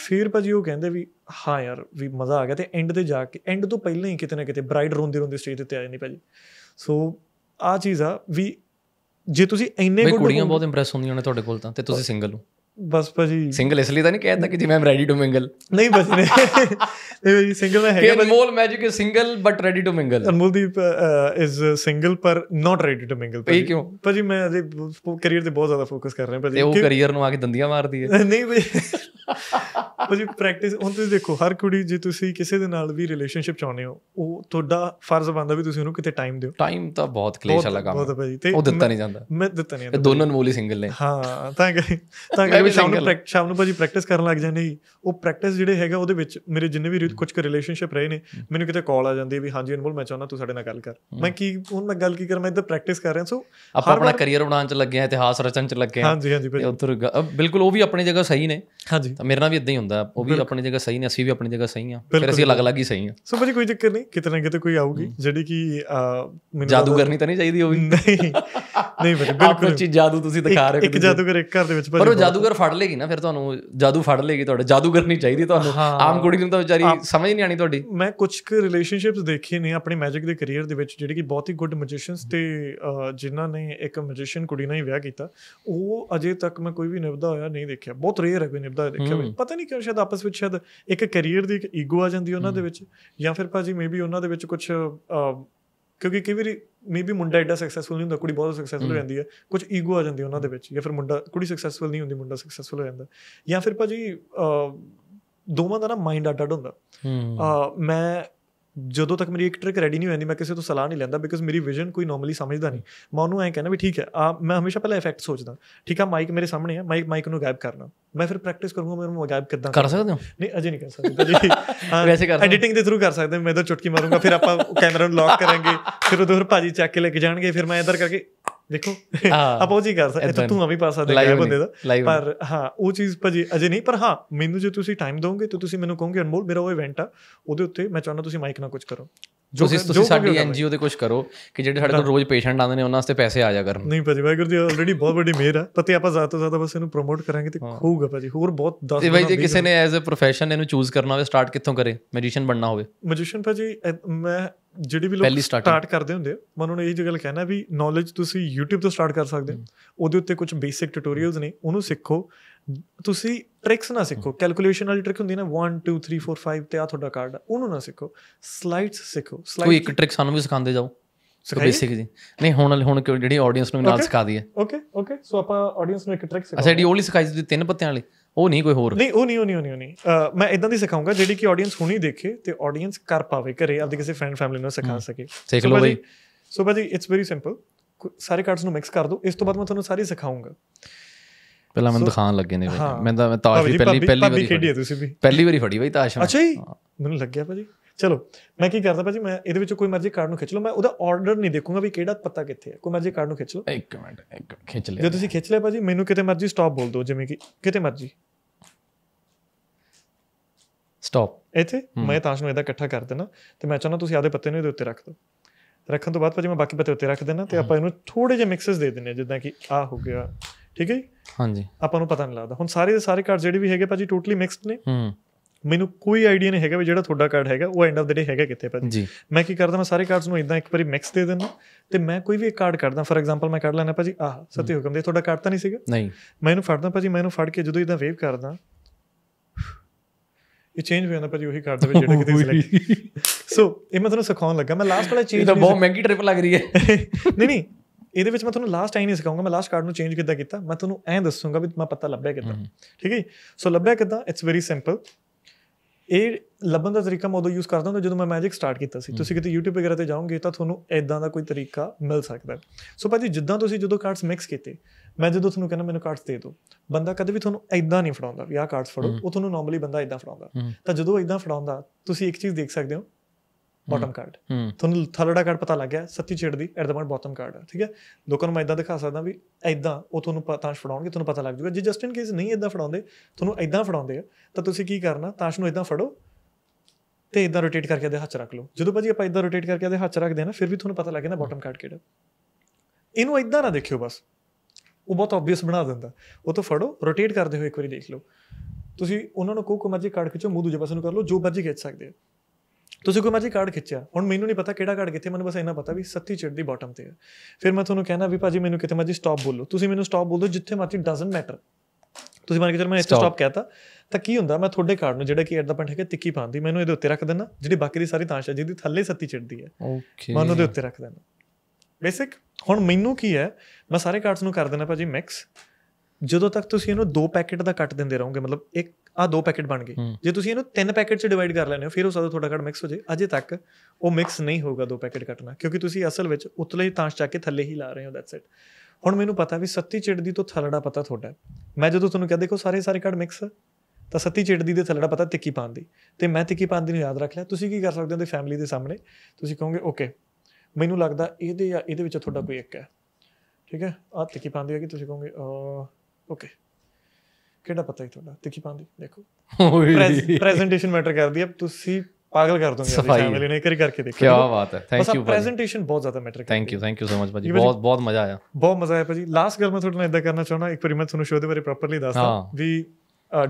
ਫਿਰ ਭਾਜੀ ਉਹ ਕਹਿੰਦੇ ਵੀ ਹਾਂ ਯਾਰ ਵੀ ਮਜ਼ਾ ਆ ਗਿਆ ਤੇ ਐਂਡ ਤੇ ਜਾ ਕੇ ਐਂਡ ਤੋਂ ਪਹਿਲਾਂ ਹੀ ਕਿਤੇ ਨਾ ਕਿਤੇ ਬ੍ਰਾਈਡ ਰੋਂਦੀ ਰੋਂਦੀ ਸਟੇਜ ਤੇ ਆ ਜਾਂਦੀ ਭਾਜੀ ਸੋ ਆ ਚੀਜ਼ ਆ ਵੀ ਜੇ ਤੁਸੀਂ ਇੰਨੇ ਗੁੱਡ ਕੁੜੀਆਂ ਬਹੁਤ ਇੰਪ੍ਰੈਸ ਹੁੰਦੀਆਂ ਨੇ ਤੁਹਾਡੇ ਕੋਲ ਤਾਂ ਤੇ ਤੁਸੀਂ ਸਿੰਗਲ ਹੋ ਬਸ ਭਾਜੀ ਸਿੰਗਲ ਇਸ ਲਈ ਤਾਂ ਨਹੀਂ ਕਹਿੰਦਾ ਕਿ ਜੀ ਮੈਂ ਰੈਡੀ ਟੂ ਮਿੰਗਲ ਨਹੀਂ ਬਸ ਨਹੀਂ ਸਿੰਗਲ ਮੈਂ ਹੈਗਾ Anmol magic is single but ready to mingle Anmoldeep is single ਪਰ ਨਾਟ ਰੈਡੀ ਟੂ ਮਿੰਗਲ ਭਾਜੀ ਕਿਉਂ ਭਾਜੀ ਮੈਂ ਅਜੇ ਕੈਰੀਅਰ ਤੇ ਬਹੁਤ ਜ਼ਿਆਦਾ ਫੋਕਸ ਕਰ ਰਿਹਾ ਭਾਜੀ ਉਹ ਕੈਰੀਅਰ ਨੂੰ ਆ ਕੇ ਦੰਦੀਆਂ ਮਾਰਦੀ ਹੈ ਨਹੀਂ ਭਾਜੀ ਭਾਜੀ ਪ੍ਰੈਕਟਿਸ ਹੁਣ ਤੁਸੀਂ ਦੇਖੋ ਹਰ ਕੁੜੀ ਜੇ ਤੁਸੀਂ ਕਿਸੇ ਦੇ ਨਾਲ ਵੀ ਰਿਲੇਸ਼ਨਸ਼ਿਪ ਚਾਹੁੰਦੇ ਹੋ ਉਹ ਤੁਹਾਡਾ ਫਰਜ਼ ਬੰਦਾ ਵੀ ਤੁਸੀਂ ਉਹਨੂੰ ਕਿਤੇ ਟਾਈਮ ਦਿਓ ਟਾਈਮ ਤਾਂ ਬਹੁਤ ਕਲੇਸ਼ ਵਾਲਾ ਬਹੁਤ ਭਾਜੀ ਉਹ ਦਿੱਤਾ ਨਹੀਂ ਜਾਂਦਾ ਮੈਂ ਦਿੱਤਾ ਨਹੀਂ ਜਾਂਦਾ ਦੋਨੋਂ ਅਨਮੋਲੀ ਸਿੰਗਲ ਨੇ ਹਾਂ ਤਾਂ ਕਿ ਤਾਂ ਕਿ ਭਾਜੀ ਸ਼ਾਮ ਨੂੰ ਸ਼ਾਮ ਨੂੰ ਭਾਜੀ ਪ੍ਰੈਕਟਿਸ ਕਰਨ ਲੱਗ ਜਾਂਦੇ ਜੀ ਉਹ ਪ੍ਰੈਕਟਿਸ ਜਿਹੜੇ ਹੈਗਾ ਉਹਦੇ ਵਿੱਚ ਮੇਰੇ ਜਿੰਨੇ ਵੀ ਕੁਝ ਕੁ ਰਿਲੇਸ਼ਨਸ਼ਿਪ ਰਹੇ ਨੇ ਮੈਨੂੰ ਕਿਤੇ ਕਾਲ ਆ ਜਾਂਦੀ ਹੈ ਵੀ ਹਾਂਜੀ ਅਨਮੋਲ ਮੈਂ ਚਾਹੁੰਦਾ ਤੂੰ ਸਾਡੇ ਨਾਲ ਗੱਲ ਕਰ ਮੈਂ ਕੀ ਹੁਣ ਮੈਂ ਗੱਲ ਕੀ ਕਰ ਮੈਂ ਇੱਧਰ ਪ੍ਰੈਕਟਿਸ ਕਰ ਰਿਹਾ ਸੋ ਆਪਾਂ ਆਪਣਾ ਕੈਰੀਅਰ ਬਣਾਉਣ ਚ ਲੱਗੇ ਆ ਇਤਿਹਾਸ ਰਚਨ ਚ ਲੱਗੇ ਆ ਹਾਂਜੀ ਹਾਂਜੀ ਭਾਜੀ ਬਿਲਕੁਲ ਉਹ ਵੀ ਆਪਣੀ ਜਗ੍ਹਾ ਸਹੀ ਨੇ ਹਾਂਜੀ ਤਾਂ ਮੇਰੇ ਨਾਲ ਵੀ ਇਦਾਂ ਹੀ ਹੁੰਦਾ ਉਹ ਵੀ ਆਪਣੀ ਜਗ੍ਹਾ ਸਹੀ ਨੇ ਅਸੀਂ ਵੀ ਆਪਣੀ ਜਗ੍ਹਾ ਸਹੀ ਆ ਫਿਰ ਅਸੀਂ ਅਲੱਗ-ਅਲੱਗ ਹੀ ਸਹੀ ਆ ਸੋ ਭਾਜੀ ਕੋਈ ਚੱਕਰ ਨਹੀਂ ਕਿਤੇ ਨਾ ਕਿਤੇ ਕੋਈ ਆਊਗੀ ਜਿਹੜੀ ਕਿ ਮੈਨੂੰ ਕਰਨੀ ਤਾਂ ਨਹੀਂ ਚਾਹੀਦੀ ਉਹ ਵੀ ਨਹੀਂ ਨਹੀਂ ਬਿਲਕੁਲ ਬਿਲਕੁਲ ਚੀਜ਼ ਜਾਦੂ ਤੁਸੀਂ ਦਿਖਾ ਰਹੇ ਹੋ ਇੱਕ ਜਾਦੂਗਰ ਇੱਕ ਘਰ ਦੇ ਵਿੱਚ ਪਰ ਉਹ ਜਾਦੂਗਰ ਜਾਦੂਗਰ ਫੜ ਲੇਗੀ ਨਾ ਫਿਰ ਤੁਹਾਨੂੰ ਜਾਦੂ ਫੜ ਲੇਗੀ ਤੁਹਾਡੇ ਜਾਦੂਗਰ ਨਹੀਂ ਚਾਹੀਦੀ ਤੁਹਾਨੂੰ ਆਮ ਕੁੜੀ ਨੂੰ ਤਾਂ ਵਿਚਾਰੀ ਸਮਝ ਨਹੀਂ ਆਣੀ ਤੁਹਾਡੀ ਮੈਂ ਕੁਝ ਕੁ ਰਿਲੇਸ਼ਨਸ਼ਿਪਸ ਦੇਖੇ ਨੇ ਆਪਣੇ ਮੈਜਿਕ ਦੇ ਕੈਰੀਅਰ ਦੇ ਵਿੱਚ ਜਿਹੜੇ ਕਿ ਬਹੁਤ ਹੀ ਗੁੱਡ ਮੈਜੀਸ਼ੀਅਨਸ ਤੇ ਜਿਨ੍ਹਾਂ ਨੇ ਇੱਕ ਮੈਜੀਸ਼ੀਅਨ ਕੁੜੀ ਨਾਲ ਹੀ ਵਿਆਹ ਕੀਤਾ ਉਹ ਅਜੇ ਤੱਕ ਮੈਂ ਕੋਈ ਵੀ ਨਿਭਦਾ ਹੋਇਆ ਨਹੀਂ ਦੇਖਿਆ ਬਹੁਤ ਰੇਅਰ ਹੈ ਕੋਈ ਨਿਭਦਾ ਦੇਖਿਆ ਹੋਇਆ ਪਤਾ ਨਹੀਂ ਕਿਉਂ ਸ਼ਾਇਦ ਆਪਸ ਵਿੱਚ ਸ਼ਾਇਦ ਇੱਕ ਕੈਰੀਅਰ ਦੀ ਇੱਕ ਈਗੋ ਆ ਜਾਂਦੀ ਉਹਨਾਂ ਦੇ ਵਿੱਚ ਜਾਂ ਫਿਰ ਭਾਜੀ ਮੇਬੀ ਉਹਨਾਂ ਦੇ ਵਿੱਚ ਕੁਝ ਕਿਉਂਕਿ ਕਈ ਵਾਰੀ ਮੇਬੀ ਮੁੰਡਾ ਐਡਾ ਸਕਸੈਸਫੁਲ ਨਹੀਂ ਹੁੰਦਾ ਕੁੜੀ ਬਹੁਤ ਸਕਸੈਸਫੁਲ ਰਹਿੰਦੀ ਹੈ ਕੁਝ ਈਗੋ ਆ ਜਾਂਦੀ ਉਹਨਾਂ ਦੇ ਵਿੱਚ ਜਾਂ ਫਿਰ ਮੁੰਡਾ ਕੁੜੀ ਸਕਸੈਸਫੁਲ ਨਹੀਂ ਹੁੰਦੀ ਮੁੰਡਾ ਸਕਸੈਸਫੁਲ ਹੋ ਜਾਂਦਾ ਜਾਂ ਫਿਰ ਭਾਜੀ ਦੋਵਾਂ ਦਾ ਨਾ ਮਾਈਂਡ ਅੱਡ ਅੱਡ ਹੁੰਦਾ ਮੈਂ ਜਦੋਂ ਤੱਕ ਮੇਰੀ ਇੱਕ ਟ੍ਰਿਕ ਰੈਡੀ ਨਹੀਂ ਹੋ ਜਾਂਦੀ ਮੈਂ ਕਿਸੇ ਤੋਂ ਸਲਾਹ ਨਹੀਂ ਲੈਂਦਾ ਬਿਕਾਜ਼ ਮੇਰੀ ਵਿਜ਼ਨ ਕੋਈ ਨਾਰਮਲੀ ਸਮਝਦਾ ਨਹੀਂ ਮੈਂ ਉਹਨੂੰ ਐਂ ਕਹਿੰਦਾ ਵੀ ਠੀਕ ਹੈ ਆ ਮੈਂ ਹਮੇਸ਼ਾ ਪਹਿਲਾਂ ਇਫੈਕਟ ਸੋਚਦਾ ਠੀਕ ਆ ਮਾਈਕ ਮੇਰੇ ਸਾਹਮਣੇ ਆ ਮਾਈਕ ਮਾਈਕ ਨੂੰ ਗਾਇਬ ਕਰਨਾ ਮੈਂ ਫਿਰ ਪ੍ਰੈਕਟਿਸ ਕਰੂੰਗਾ ਮੈਂ ਉਹਨੂੰ ਗਾਇਬ ਕਿੱਦਾਂ ਕਰ ਸਕਦੇ ਹਾਂ ਨਹੀਂ ਅਜੇ ਨਹੀਂ ਕਰ ਸਕਦੇ ਜੀ ਵੈਸੇ ਕਰ ਐਡੀਟਿੰਗ ਦੇ ਥਰੂ ਕਰ ਸਕਦੇ ਮੈਂ ਤਾਂ ਚੁਟਕੀ ਮਾਰੂੰਗਾ ਫਿਰ ਆਪਾਂ ਕੈਮਰਾ ਨੂੰ ਲੌਕ ਕਰਾਂਗੇ ਫਿਰ ਉਧਰ ਭਾਜੀ ਚੱਕ ਕੇ ਲੈ ਕੇ ਜਾਣਗੇ ਫਿਰ ਮੈਂ ਇਧਰ ਕਰਕੇ ਦੇਖੋ ਆਪਾਂ ਉਹ ਚੀਜ਼ ਕਰ ਸਕਦੇ ਤੂੰ ਵੀ ਪਾ ਸਕਦੇ ਹੈ ਬੰਦੇ ਦਾ ਪਰ ਹਾਂ ਉਹ ਚੀਜ਼ ਭਾਜੀ ਅਜੇ ਨਹੀਂ ਪਰ ਹਾਂ ਮੈਨੂੰ ਜੇ ਤੁਸੀਂ ਟਾਈਮ ਦੋਗੇ ਤਾਂ ਤੁਸੀਂ ਮੈਨੂੰ ਕਹੋਗੇ ਅਨਮੋਲ ਮੇਰਾ ਉਹ ਇਵੈਂਟ ਆ ਉਹਦੇ ਉੱਤੇ ਮੈਂ ਚਾਹੁੰਦਾ ਤੁਸੀਂ ਮਾਈਕ ਨਾਲ ਕੁਝ ਕਰੋ ਜੋ ਤੁਸੀਂ ਸਾਡੀ ਐਨਜੀਓ ਦੇ ਕੁਝ ਕਰੋ ਕਿ ਜਿਹੜੇ ਸਾਡੇ ਕੋਲ ਰੋਜ਼ ਪੇਸ਼ੈਂਟ ਆਉਂਦੇ ਨੇ ਉਹਨਾਂ ਵਾਸਤੇ ਪੈਸੇ ਆ ਜਾ ਕਰਨ ਨਹੀਂ ਭਾਜੀ ਵਾਹਿਗੁਰੂ ਜੀ ਆਲਰੇਡੀ ਬਹੁਤ ਵੱਡੀ ਮਿਹਰ ਆ ਪਤੇ ਆਪਾਂ ਜ਼ਿਆਦਾ ਤੋਂ ਜ਼ਿਆਦਾ ਬਸ ਇਹਨੂੰ ਪ੍ਰੋਮੋਟ ਕਰਾਂਗੇ ਤੇ ਖੂਗਾ ਭਾਜੀ ਹੋਰ ਬਹੁਤ 10 ਤੇ ਭਾਈ ਜੇ ਕਿਸੇ ਨੇ ਐਜ਼ ਅ ਪ੍ਰੋਫੈਸ਼ਨ ਇਹਨੂੰ ਚੂਜ਼ ਕਰਨਾ ਹੋਵੇ ਸਟਾਰਟ ਕਿੱਥੋਂ ਕਰੇ ਮੈਜੀਸ਼ੀਅਨ ਬਣਨਾ ਹੋਵੇ ਮੈਜੀਸ਼ੀਅਨ ਭਾਜੀ ਮੈਂ ਜਿਹੜੇ ਵੀ ਲੋਕ ਸਟਾਰਟ ਕਰਦੇ ਹੁੰਦੇ ਆ ਮਨ ਨੂੰ ਇਹ ਗੱਲ ਕਹਿਣਾ ਵੀ ਨੌਲੇਜ ਤੁਸੀਂ YouTube ਤੋਂ ਸਟਾਰਟ ਕਰ ਸਕਦੇ ਹੋ ਉਹਦੇ ਉੱਤੇ ਕੁਝ ਬੇਸਿਕ ਟਿਊਟੋਰੀਅਲਸ ਨੇ ਉਹਨੂੰ ਸਿੱਖੋ ਤੁਸੀਂ ਟ੍ਰਿਕਸ ਨਾ ਸਿੱਖੋ ਕੈਲਕੂਲੇਸ਼ਨ ਵਾਲੀ ਟ੍ਰਿਕ ਹੁੰਦੀ ਹੈ ਨਾ 1 2 3 4 5 ਤੇ ਆ ਤੁਹਾਡਾ ਕਾਰਡ ਉਹਨੂੰ ਨਾ ਸਿੱਖੋ ਸਲਾਈਡਸ ਸਿੱਖੋ ਕੋਈ ਇੱਕ ਟ੍ਰਿਕ ਸਾਨੂੰ ਵੀ ਸਿਖਾਉਂਦੇ ਜਾਓ ਸੋ ਬੇਸਿਕ ਜੀ ਨਹੀਂ ਹੁਣ ਹੁਣ ਜਿਹੜੀ ਆਡੀਅנס ਨੂੰ ਨਾਲ ਸਿਖਾ ਦਈਏ ਓਕੇ ਓਕੇ ਸੋ ਆਪਾਂ ਆਡੀਅנס ਨੂੰ ਇੱਕ ਟ੍ਰਿਕ ਸਿਖਾਉਂਦੇ ਅਸੀਂ ਜਿਹੜੀ ਉਹ ਸਿਖਾਈ ਸੀ ਤਿੰਨ ਪੱਤਿਆਂ ਵਾਲੀ ਉਹ ਨਹੀਂ ਕੋਈ ਹੋਰ ਨਹੀਂ ਉਹ ਨਹੀਂ ਉਹ ਨਹੀਂ ਉਹ ਨਹੀਂ ਮੈਂ ਇਦਾਂ ਦੀ ਸਿਖਾਉਂਗਾ ਜਿਹੜੀ ਕਿ ਆਡੀਅנס ਹੁਣੀ ਦੇਖੇ ਤੇ ਆਡੀਅנס ਕਰ ਪਾਵੇ ਘਰੇ ਆਪਦੇ ਕਿਸੇ ਫਰੈਂਡ ਫੈਮਿਲੀ ਨੂੰ ਸਿਖਾ ਸਕੇ ਸਿੱਖ ਲਓ ਬਈ ਸੋ ਭਾਜੀ ਇਟਸ ਵੈਰੀ ਸਿੰਪਲ ਸਾਰੇ ਕਾਰਡਸ ਨੂੰ ਮਿਕਸ ਕਰ ਦਿਓ ਇਸ ਤੋਂ ਬਾਅਦ ਮੈਂ ਤੁਹਾਨੂੰ ਸਾਰੀ ਸਿਖਾਉਂਗਾ ਪਹਿਲਾਂ ਮੈਂ ਦਿਖਾਣ ਲੱਗੇ ਨੇ ਮੈਂ ਤਾਂ ਮੈਂ ਤਾਸ਼ ਵੀ ਪਹਿਲੀ ਪਹਿਲੀ ਵਾਰੀ ਖੇਡੀ ਤੁਸੀਂ ਵੀ ਪਹਿਲੀ ਵਾਰੀ ਫੜੀ ਬਈ ਤਾਸ਼ ਅੱਛਾ ਜੀ ਮੈਨੂੰ ਲੱਗਿਆ ਭਾਜੀ ਚਲੋ ਮੈਂ ਕੀ ਕਰਦਾ ਭਾਜੀ ਮੈਂ ਇਹਦੇ ਵਿੱਚੋਂ ਕੋਈ ਮਰਜ਼ੀ ਕਾਰਡ ਨੂੰ ਖਿੱਚ ਲਓ ਮੈਂ ਉਹਦਾ ਆਰਡਰ ਨਹੀਂ ਦੇਖੂੰਗਾ ਵੀ ਕਿਹੜਾ ਪੱਤਾ ਕਿੱਥੇ ਹੈ ਕੋਈ ਮਰਜ਼ੀ ਕਾਰਡ ਨੂੰ ਖਿੱਚ ਲਓ ਇੱਕ ਮਿੰਟ ਇੱਕ ਖਿੱਚ ਲਿਆ ਜੇ ਤੁਸੀਂ ਖਿੱਚ ਲਿਆ ਭਾਜੀ ਮੈਨੂੰ ਕਿਤੇ ਮਰਜ਼ੀ ਸਟਾਪ ਬੋਲ ਦਿਓ ਜਿਵੇਂ ਕਿ ਕਿਤੇ ਮਰਜ਼ੀ ਸਟਾਪ ਇੱਥੇ ਮੈਂ ਤਾਸ਼ ਨੂੰ ਇਹਦਾ ਇਕੱਠਾ ਕਰ ਦੇਣਾ ਤੇ ਮੈਂ ਚਾਹੁੰਦਾ ਤੁਸੀਂ ਆਦੇ ਪੱਤੇ ਨੂੰ ਇਹਦੇ ਉੱਤੇ ਰੱਖ ਦਿਓ ਰੱਖਣ ਤੋਂ ਬਾਅਦ ਭਾਜੀ ਮੈਂ ਬਾਕੀ ਪੱਤੇ ਉੱਤੇ ਰੱਖ ਦੇਣਾ ਤੇ ਆਪਾਂ ਇਹਨੂੰ ਥੋੜੇ ਜਿਹੇ ਮਿਕਸਸ ਦੇ ਦਿੰਨੇ ਜਿੱਦਾਂ ਕਿ ਆ ਹੋ ਗਿਆ ਠੀਕ ਹੈ ਹਾਂਜੀ ਆਪਾਂ ਨੂੰ ਪਤਾ ਨਹੀਂ ਲੱਗਦਾ ਹੁਣ ਸਾਰੇ ਦੇ ਸਾਰੇ ਕਾਰਡ ਜਿਹੜੇ ਵੀ ਹੈਗੇ ਭਾਜੀ ਟੋਟਲੀ ਮਿਕਸਡ ਨੇ ਹੂੰ ਮੈਨੂੰ ਕੋਈ ਆਈਡੀਆ ਨਹੀਂ ਹੈਗਾ ਵੀ ਜਿਹੜਾ ਤੁਹਾਡਾ ਕਾਰਡ ਹੈਗਾ ਉਹ ਐਂਡ ਆਫ ਦ ਡੇ ਹੈਗਾ ਕਿੱਥੇ ਭਾਜੀ ਮੈਂ ਕੀ ਕਰਦਾ ਮੈਂ ਸਾਰੇ ਕਾਰਡਸ ਨੂੰ ਇਦਾਂ ਇੱਕ ਵਾਰੀ ਮਿਕਸ ਦੇ ਦਿੰਦਾ ਤੇ ਮੈਂ ਕੋਈ ਵੀ ਇੱਕ ਕਾਰਡ ਕੱਢਦਾ ਫਾਰ ਐਗਜ਼ਾਮਪਲ ਮੈਂ ਕੱਢ ਲੈਣਾ ਭਾਜੀ ਆਹ ਸਤਿ ਹੁਕਮ ਦੇ ਤੁਹਾਡਾ ਕਾਰਡ ਤਾਂ ਨਹੀਂ ਸੀਗਾ ਨਹੀਂ ਮੈਂ ਇਹਨੂੰ ਫੜਦਾ ਭਾਜੀ ਮੈਂ ਇਹਨੂੰ ਫੜ ਕੇ ਜਦੋਂ ਇਦਾਂ ਵੇਵ ਕਰਦਾ ਇਹ ਚੇਂਜ ਹੋ ਜਾਂਦਾ ਪਰ ਉਹੀ ਕਰਦਾ ਵੀ ਜਿਹੜਾ ਕਿਤੇ ਸਿਲੈਕਟ ਸੋ ਇਹ ਮੈਂ ਤੁਹਾਨੂੰ ਸਿਖਾਉਣ ਲੱਗਾ ਮੈਂ ਲਾਸਟ ਵਾਲਾ ਚੇਂਜ ਇਹ ਤਾਂ ਬਹੁਤ ਮਹਿੰਗੀ ਟ੍ਰਿਪ ਲੱਗ ਰਹੀ ਹੈ ਨਹੀਂ ਨਹੀਂ ਇਹਦੇ ਵਿੱਚ ਮੈਂ ਤੁਹਾਨੂੰ ਲਾਸਟ ਟਾਈਮ ਨਹੀਂ ਸਿਖਾਉਂਗਾ ਮੈਂ ਲਾਸਟ ਕਾਰਡ ਨੂੰ ਚੇਂਜ ਕਿੱਦਾਂ ਕੀਤਾ ਮੈਂ ਤੁਹਾਨੂੰ ਐਂ ਦੱਸੂਗਾ ਵੀ ਮੈਂ ਪਤਾ ਲੱਭਿਆ ਕਿੱਦਾਂ ਠੀਕ ਹੈ ਸੋ ਲੱਭਿਆ ਕਿੱਦਾਂ ਇਟਸ ਵੈਰੀ ਸਿੰਪਲ ਇਹ ਲੱਭਣ ਦਾ ਤਰੀਕਾ ਮੈਂ ਉਦੋਂ ਯੂਜ਼ ਕਰਦਾ ਹੁੰਦਾ ਜਦੋਂ ਮੈਂ ਮੈਜਿਕ ਸਟਾਰਟ ਕੀਤਾ ਸੀ ਤੁਸੀਂ ਕਿਤੇ YouTube ਵਗੈਰਾ ਤੇ ਜਾਓਗੇ ਤਾਂ ਤੁਹਾਨੂੰ ਐਦਾਂ ਦਾ ਕੋਈ ਤਰੀਕਾ ਮਿਲ ਸਕਦਾ ਸੋ ਭਾਜੀ ਜਿੱਦਾਂ ਤੁਸੀਂ ਜਦੋਂ ਕਾਰਡਸ ਮਿਕਸ ਕੀਤੇ ਮੈਂ ਜਦੋਂ ਤੁਹਾਨੂੰ ਕਹਿੰਦਾ ਮੈਨੂੰ ਕਾਰਡਸ ਦੇ ਦਿਓ ਬੰਦਾ ਕਦੇ ਵੀ ਤੁਹਾਨੂੰ ਐਦਾਂ ਨਹੀਂ ਫੜਾਉਂਦਾ ਵੀ ਆਹ ਕਾਰਡਸ ਫੜੋ ਉਹ ਤੁਹਾਨੂੰ ਨਾਰਮਲੀ ਬੰਦਾ ਐਦਾਂ ਫੜਾਉਂਦਾ ਤਾਂ ਜਦੋਂ ਐਦਾਂ ਫੜਾਉਂਦਾ ਤੁਸੀਂ ਇੱਕ ਚੀਜ਼ ਦੇਖ ਸਕਦੇ ਹੋ ਬਾਟਮ ਕਾਰਡ ਤੁਹਾਨੂੰ ਥਰਡਾ ਕਾਰਡ ਪਤਾ ਲੱਗ ਗਿਆ ਸੱਤੀ ਛੇੜ ਦੀ ਐਟ ਦਾ ਬਾਟਮ ਕਾਰਡ ਹੈ ਠੀਕ ਹੈ ਲੋਕਾਂ ਨੂੰ ਮੈਂ ਐਦਾਂ ਦਿਖਾ ਸਕਦਾ ਵੀ ਐਦਾਂ ਉਹ ਤੁਹਾਨੂੰ ਪਤਾ ਫੜਾਉਣਗੇ ਤੁਹਾਨੂੰ ਪਤਾ ਲੱਗ ਜੂਗਾ ਜੇ ਜਸਟ ਇਨ ਕੇਸ ਨਹੀਂ ਐਦਾਂ ਫੜਾਉਂਦੇ ਤੁਹਾਨੂੰ ਐਦਾਂ ਫੜਾਉਂਦੇ ਆ ਤਾਂ ਤੁਸੀਂ ਕੀ ਕਰਨਾ ਤਾਸ਼ ਨੂੰ ਐਦਾਂ ਫੜੋ ਤੇ ਇਦਾਂ ਰੋਟੇਟ ਕਰਕੇ ਇਹਦੇ ਹੱਥ ਰੱਖ ਲਓ ਜਦੋਂ ਭਾਜੀ ਆਪਾਂ ਇਦਾਂ ਰੋਟੇਟ ਕਰਕੇ ਇਹਦੇ ਹੱਥ ਰੱਖਦੇ ਆ ਨਾ ਫਿਰ ਵੀ ਤੁਹਾਨੂੰ ਪਤਾ ਲੱਗੇ ਨਾ ਬਾਟਮ ਕਾਰਡ ਕਿਹੜਾ ਇਹਨੂੰ ਐਦਾਂ ਨਾ ਦੇਖਿਓ ਬਸ ਉਹ ਬਹੁਤ ਆਬਵੀਅਸ ਬਣਾ ਦਿੰਦਾ ਉਹ ਤੋਂ ਫੜੋ ਰੋਟੇਟ ਕਰਦੇ ਹੋਏ ਇੱਕ ਵਾਰੀ ਦੇਖ ਲਓ ਤੁਸੀਂ ਉਹਨਾਂ ਨੂੰ ਕੋਈ ਮਰਜ਼ੀ ਕਾਰਡ ਖਿੱਚੋ ਮੂੰਹ ਦੂਜੇ ਪਾਸੇ ਨੂੰ ਕਰ ਲਓ ਜੋ ਮਰਜ਼ੀ ਖਿੱਚ ਸਕਦੇ ਹੋ ਤੁਸੀਂ ਕੋਈ ਮਰਜ਼ੀ ਕਾਰਡ ਖਿੱਚਿਆ ਹੁਣ ਮੈਨੂੰ ਨਹੀਂ ਪਤਾ ਕਿਹੜਾ ਕਾਰਡ ਕਿੱਥੇ ਮੈਨੂੰ ਬਸ ਇਹਨਾਂ ਪਤਾ ਵੀ ਸੱਤੀ ਚਿੜ ਦੀ ਬਾਟਮ ਤੇ ਹੈ ਫਿਰ ਮੈਂ ਤੁਹਾਨੂੰ ਕਹਿਣਾ ਵੀ ਭਾਜੀ ਮੈਨੂੰ ਕਿਤੇ ਮਰਜ਼ੀ ਸਟਾਪ ਬੋਲੋ ਤੁਸੀਂ ਮੈਨੂੰ ਸਟਾਪ ਬੋਲ ਦਿਓ ਜਿੱਥੇ ਮਰਜ਼ੀ ਡਸਨਟ ਮੈਟਰ ਤੁਸੀਂ ਮੰਨ ਕੇ ਚੱਲੋ ਮੈਂ ਇੱਥੇ ਸਟਾਪ ਕਹਤਾ ਤਾਂ ਕੀ ਹੁੰਦਾ ਮੈਂ ਤੁਹਾਡੇ ਕਾਰਡ ਨੂੰ ਜਿਹੜਾ ਕਿ ਐਟ ਦਾ ਹੈ ਹੈਗਾ ਤਿੱਕੀ ਪਾਉਂਦੀ ਮੈਨੂੰ ਇਹਦੇ ਉੱਤੇ ਰੱਖ ਦੇਣਾ ਜਿਹੜੀ ਬਾਕੀ ਦੀ ਸਾਰੀ ਤਾਂਸ਼ਾ ਜਿਹਦੀ ਥੱਲੇ ਸੱਤੀ ਚਿੜਦੀ ਹੈ ਓਕੇ ਮੈਂ ਉਹਦੇ ਉੱਤੇ ਰੱਖ ਦੇਣਾ ਬੇਸਿਕ ਹੁਣ ਮੈਨੂੰ ਕੀ ਹੈ ਮੈਂ ਸਾਰੇ ਕਾਰਡਸ ਨੂੰ ਕਰ ਦੇਣਾ ਭਾਜੀ ਮਿਕਸ ਜਦੋਂ ਤੱਕ ਤੁਸੀਂ ਇਹਨੂੰ ਦੋ ਪੈਕੇਟ ਦਾ ਕੱਟ ਦਿੰਦੇ ਰਹੋਗੇ ਮਤਲਬ ਇੱਕ ਆ ਦੋ ਪੈਕੇਟ ਬਣ ਗਏ ਜੇ ਤੁਸੀਂ ਇਹਨੂੰ ਤਿੰਨ ਪੈਕੇਟ 'ਚ ਡਿਵਾਈਡ ਕਰ ਲੈਣੇ ਹੋ ਫਿਰ ਉਹ ਸਾਡਾ ਤੁਹਾਡਾ ਕਾਰਡ ਮਿਕਸ ਹੋ ਜੇ ਅਜੇ ਤੱਕ ਉਹ ਮਿਕਸ ਨਹੀਂ ਹੋਊਗਾ ਦੋ ਪੈਕੇਟ ਕੱਟਣਾ ਕਿਉਂਕਿ ਤੁਸੀਂ ਅਸਲ ਵਿੱਚ ਉਤਲੇ ਹੀ ਤਾਂਸ਼ ਚੱਕ ਕੇ ਥੱਲੇ ਹੀ ਲਾ ਰਹੇ ਹੋ ਦੈਟਸ ਇਟ ਹੁਣ ਮੈਨੂੰ ਪਤਾ ਵੀ ਸੱਤੀ ਚਿੜਦੀ ਤੋਂ ਥਲੜਾ ਪਤਾ ਤੁਹਾਡਾ ਮੈਂ ਜਦੋਂ ਤੁਹਾਨੂੰ ਕਹਿੰਦੇ ਦੇਖੋ ਸਾਰੇ ਸਾਰੇ ਕਾਰਡ ਮਿਕਸ ਤਾਂ ਸੱਤੀ ਚਿੜਦੀ ਦੇ ਥਲੜਾ ਪਤਾ ਤਿੱਕੀ ਪਾਣ ਦੀ ਤੇ ਮੈਂ ਤਿੱਕੀ ਪਾਣ ਦੀ ਨੂੰ ਯਾਦ ਰੱਖ ਲਿਆ ਤੁਸੀਂ ਕੀ ਕਰ ਸਕਦੇ ਹੋ ਤੇ ਫੈਮਿਲੀ ਦੇ ਸਾਹਮਣੇ ਤੁਸੀਂ ਕਹੋਗੇ ਓਕੇ ਮੈਨੂੰ ਲੱਗਦਾ ਇਹਦੇ ਜਾਂ ਇਹਦੇ ਵਿੱਚ ਤੁਹਾਡਾ ਕੋਈ ਇੱਕ ਹੈ ਠੀਕ ਹੈ ਆ ਤਿੱਖੀ ਪਾਉਂਦੀ ਹੈ ਕਿ ਤੁਸੀਂ ਕਹੋਗੇ ਓਕੇ ਕਿਹੜਾ ਪਤਾ ਹੈ ਤੁਹਾਡਾ ਤਿੱਖੀ ਪਾਉਂਦੀ ਦੇਖੋ ਪ੍ਰੈਜੈਂਟੇਸ਼ਨ ਮੈਟਰ ਕਰਦੀ ਹੈ ਤੁਸੀਂ ਪਾਗਲ ਕਰ ਦੋਗੇ ਆਪਣੀ ਫੈਮਿਲੀ ਨੇ ਕਰੀ ਕਰਕੇ ਦੇਖੋ ਕੀ ਬਾਤ ਹੈ ਥੈਂਕ ਯੂ ਪ੍ਰੈਜੈਂਟੇਸ਼ਨ ਬਹੁਤ ਜ਼ਿਆਦਾ ਮੈਟਰ ਕਰਦੀ ਹੈ thank you thank you so much ਭਾਜੀ ਬਹੁਤ ਬਹੁਤ ਮਜ਼ਾ ਆਇਆ ਬਹੁਤ ਮਜ਼ਾ ਆਇਆ ਭਾਜੀ ਲਾਸਟ ਗੱਲ ਮੈਂ ਤੁਹਾਡੇ ਨਾਲ ਇਦਾਂ ਕਰਨਾ ਚਾਹਣਾ ਇੱਕ ਵਾਰੀ ਮੈਂ ਤੁਹਾਨੂੰ ਸ਼ੋਅ ਦੇ ਬਾਰੇ ਪ੍ਰੋਪਰਲੀ ਦੱਸਦਾ ਵੀ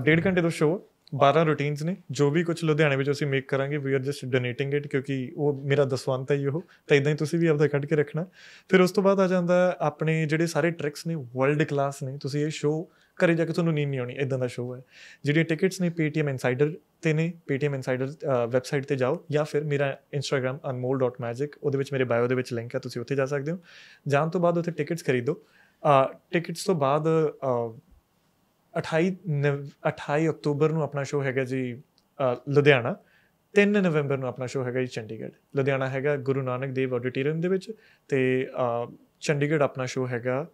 ਡੇਢ ਘੰਟੇ ਦਾ ਸ਼ੋਅ 12 ਰੂਟੀਨਸ ਨੇ ਜੋ ਵੀ ਕੁਝ ਲੁਧਿਆਣੇ ਵਿੱਚ ਅਸੀਂ ਮੇਕ ਕਰਾਂਗੇ we are just donating it ਕਿਉਂਕਿ ਉਹ ਮੇਰਾ ਦਸਵੰਤ ਹੈ ਇਹੋ ਤਾਂ ਇਦਾਂ ਹੀ ਤੁਸੀਂ ਵੀ ਆਪਦਾ ਕੱਢ ਕੇ ਰੱਖਣਾ ਫਿਰ ਉਸ ਤੋਂ ਬਾਅਦ ਆ ਜਾਂਦਾ ਆਪਣੇ ਜਿਹੜੇ ਸਾਰੇ ਟ੍ਰਿਕਸ ਨੇ ਵਰਲਡ ਕਲਾਸ ਨੇ ਤੁਸੀਂ ਇਹ ਸ਼ੋਅ ਕਰੇ ਜਾ ਕੇ ਤੁਹਾਨੂੰ ਨੀਂਦ ਨਹੀਂ ਆਉਣੀ ਇਦਾਂ ਦਾ ਸ਼ੋਅ ਹੈ ਜਿਹੜੀਆਂ ਟਿਕਟਸ ਨੇ Paytm ਇਨਸਾਈਡਰ ਤੇ ਨੇ Paytm ਇਨਸਾਈਡਰ ਵੈਬਸਾਈਟ ਤੇ ਜਾਓ ਜਾਂ ਫਿਰ ਮੇਰਾ Instagram anmol.magic ਉਹਦੇ ਵਿੱਚ ਮੇਰੇ ਬਾਇਓ ਦੇ ਵਿੱਚ ਲਿੰਕ ਹੈ ਤੁਸੀਂ ਉੱਥੇ ਜਾ ਸਕਦੇ ਹੋ ਜਾਣ ਤੋਂ ਬਾਅਦ ਉੱਥੇ ਟਿਕਟਸ ਖਰੀਦੋ ਟਿਕਟਸ ਤੋਂ ਬਾਅਦ 28 28 ਅਕਤੂਬਰ ਨੂੰ ਆਪਣਾ ਸ਼ੋਅ ਹੈਗਾ ਜੀ ਲੁਧਿਆਣਾ 3 ਨਵੰਬਰ ਨੂੰ ਆਪਣਾ ਸ਼ੋਅ ਹੈਗਾ ਜੀ ਚੰਡੀਗੜ੍ਹ ਲੁਧਿਆਣਾ ਹੈਗਾ ਗੁਰੂ ਨਾਨਕ ਦੇਵ ਆਡੀਟੋਰੀਅਮ ਦੇ ਵਿੱਚ ਤੇ ਚੰਡੀਗੜ੍ਹ ਆਪਣਾ ਸ਼ੋਅ ਹੈਗਾ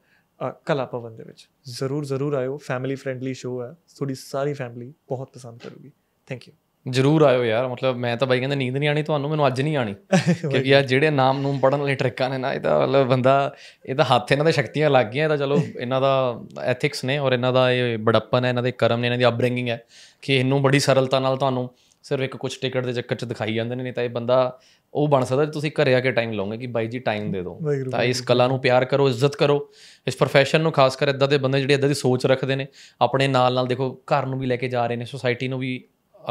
ਕਲਾ ਭਵਨ ਦੇ ਵਿੱਚ ਜ਼ਰੂਰ ਜ਼ਰੂਰ ਆਇਓ ਫੈਮਿਲੀ ਫ੍ਰੈਂਡਲੀ ਸ਼ੋਅ ਹੈ ਤੁਹਾਡੀ ਸਾਰੀ ਫੈਮਿਲੀ ਬਹੁਤ ਪਸੰਦ ਕਰੂਗੀ ਥੈਂਕ ਯੂ ਜਰੂਰ ਆਇਓ ਯਾਰ ਮਤਲਬ ਮੈਂ ਤਾਂ ਬਾਈ ਕਹਿੰਦਾ ਨੀਂਦ ਨਹੀਂ ਆਣੀ ਤੁਹਾਨੂੰ ਮੈਨੂੰ ਅੱਜ ਨਹੀਂ ਆਣੀ ਕਿਉਂਕਿ ਯਾਰ ਜਿਹੜੇ ਨਾਮ ਨੂੰ ਪੜਨ ਵਾਲੇ ਟ੍ਰਿਕਾਂ ਨੇ ਨਾ ਇਹ ਤਾਂ ਮਤਲਬ ਬੰਦਾ ਇਹ ਤਾਂ ਹੱਥ ਇਹਨਾਂ ਦੇ ਸ਼ਕਤੀਆਂ ਲੱਗ ਗਈਆਂ ਇਹ ਤਾਂ ਚਲੋ ਇਹਨਾਂ ਦਾ ਐਥਿਕਸ ਨੇ ਔਰ ਇਹਨਾਂ ਦਾ ਇਹ ਬੜੱਪਨ ਹੈ ਇਹਨਾਂ ਦੇ ਕਰਮ ਨੇ ਇਹਨਾਂ ਦੀ ਅਪਬ੍ਰਿੰਗਿੰਗ ਹੈ ਕਿ ਇਹਨੂੰ ਬੜੀ ਸਰਲਤਾ ਨਾਲ ਤੁਹਾਨੂੰ ਸਿਰਫ ਇੱਕ ਕੁਝ ਟਿਕਟ ਦੇ ਚੱਕਰ 'ਚ ਦਿਖਾਈ ਜਾਂਦੇ ਨੇ ਨਹੀਂ ਤਾਂ ਇਹ ਬੰਦਾ ਉਹ ਬਣ ਸਕਦਾ ਤੁਸੀਂ ਘਰੇ ਆ ਕੇ ਟਾਈਮ ਲਓਗੇ ਕਿ ਬਾਈ ਜੀ ਟਾਈਮ ਦੇ ਦਿਓ ਤਾਂ ਇਸ ਕਲਾ ਨੂੰ ਪਿਆਰ ਕਰੋ ਇੱਜ਼ਤ ਕਰੋ ਇਸ profession ਨੂੰ ਖਾਸ ਕਰ ਇਦਾਂ ਦੇ ਬੰਦੇ ਜਿਹੜੇ ਇਦਾਂ ਦੀ ਸੋਚ ਰੱਖਦੇ ਨੇ ਆਪਣੇ ਨਾਲ ਨਾਲ ਦੇਖੋ ਘਰ ਨੂੰ ਵੀ ਲੈ ਕੇ ਜਾ ਰਹੇ ਨੇ ਸੋਸਾਇਟੀ ਨੂੰ ਵੀ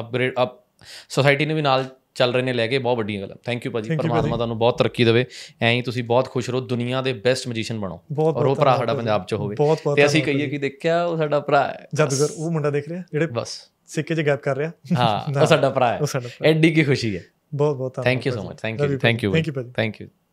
ਅਪਗ੍ਰੇਡ ਅਪ ਸੋਸਾਇਟੀ ਨੇ ਵੀ ਨਾਲ ਚੱਲ ਰਹੇ ਨੇ ਲੈ ਕੇ ਬਹੁਤ ਵੱਡੀ ਗੱਲ ਹੈ ਥੈਂਕ ਯੂ ਭਾਜੀ ਪਰਮਾਤਮਾ ਤੁਹਾਨੂੰ ਬਹੁਤ ਤਰੱਕੀ ਦੇਵੇ ਐਂ ਹੀ ਤੁਸੀਂ ਬਹੁਤ ਖੁਸ਼ ਰਹੋ ਦੁਨੀਆ ਦੇ ਬੈਸਟ ਮਜੀਸ਼ੀਅਨ ਬਣੋ ਔਰ ਉਹ ਭਰਾ ਸਾਡਾ ਪੰਜਾਬ 'ਚ ਹੋਵੇ ਤੇ ਅਸੀਂ ਕਹੀਏ ਕਿ ਦੇਖਿਆ ਉਹ ਸਾਡਾ ਭਰਾ ਹੈ ਜਾਦੂਗਰ ਉਹ ਮੁੰਡਾ ਦੇਖ ਰਿਹਾ ਜਿਹੜੇ ਬਸ ਸਿੱਕੇ 'ਚ ਗੈਪ ਕਰ ਰਿਹਾ ਹਾਂ ਉਹ ਸਾਡਾ ਭਰਾ ਹੈ ਐਡੀ ਕੀ ਖੁਸ਼ੀ ਹੈ ਬਹੁਤ ਬਹੁਤ thank you so much thank you thank you thank you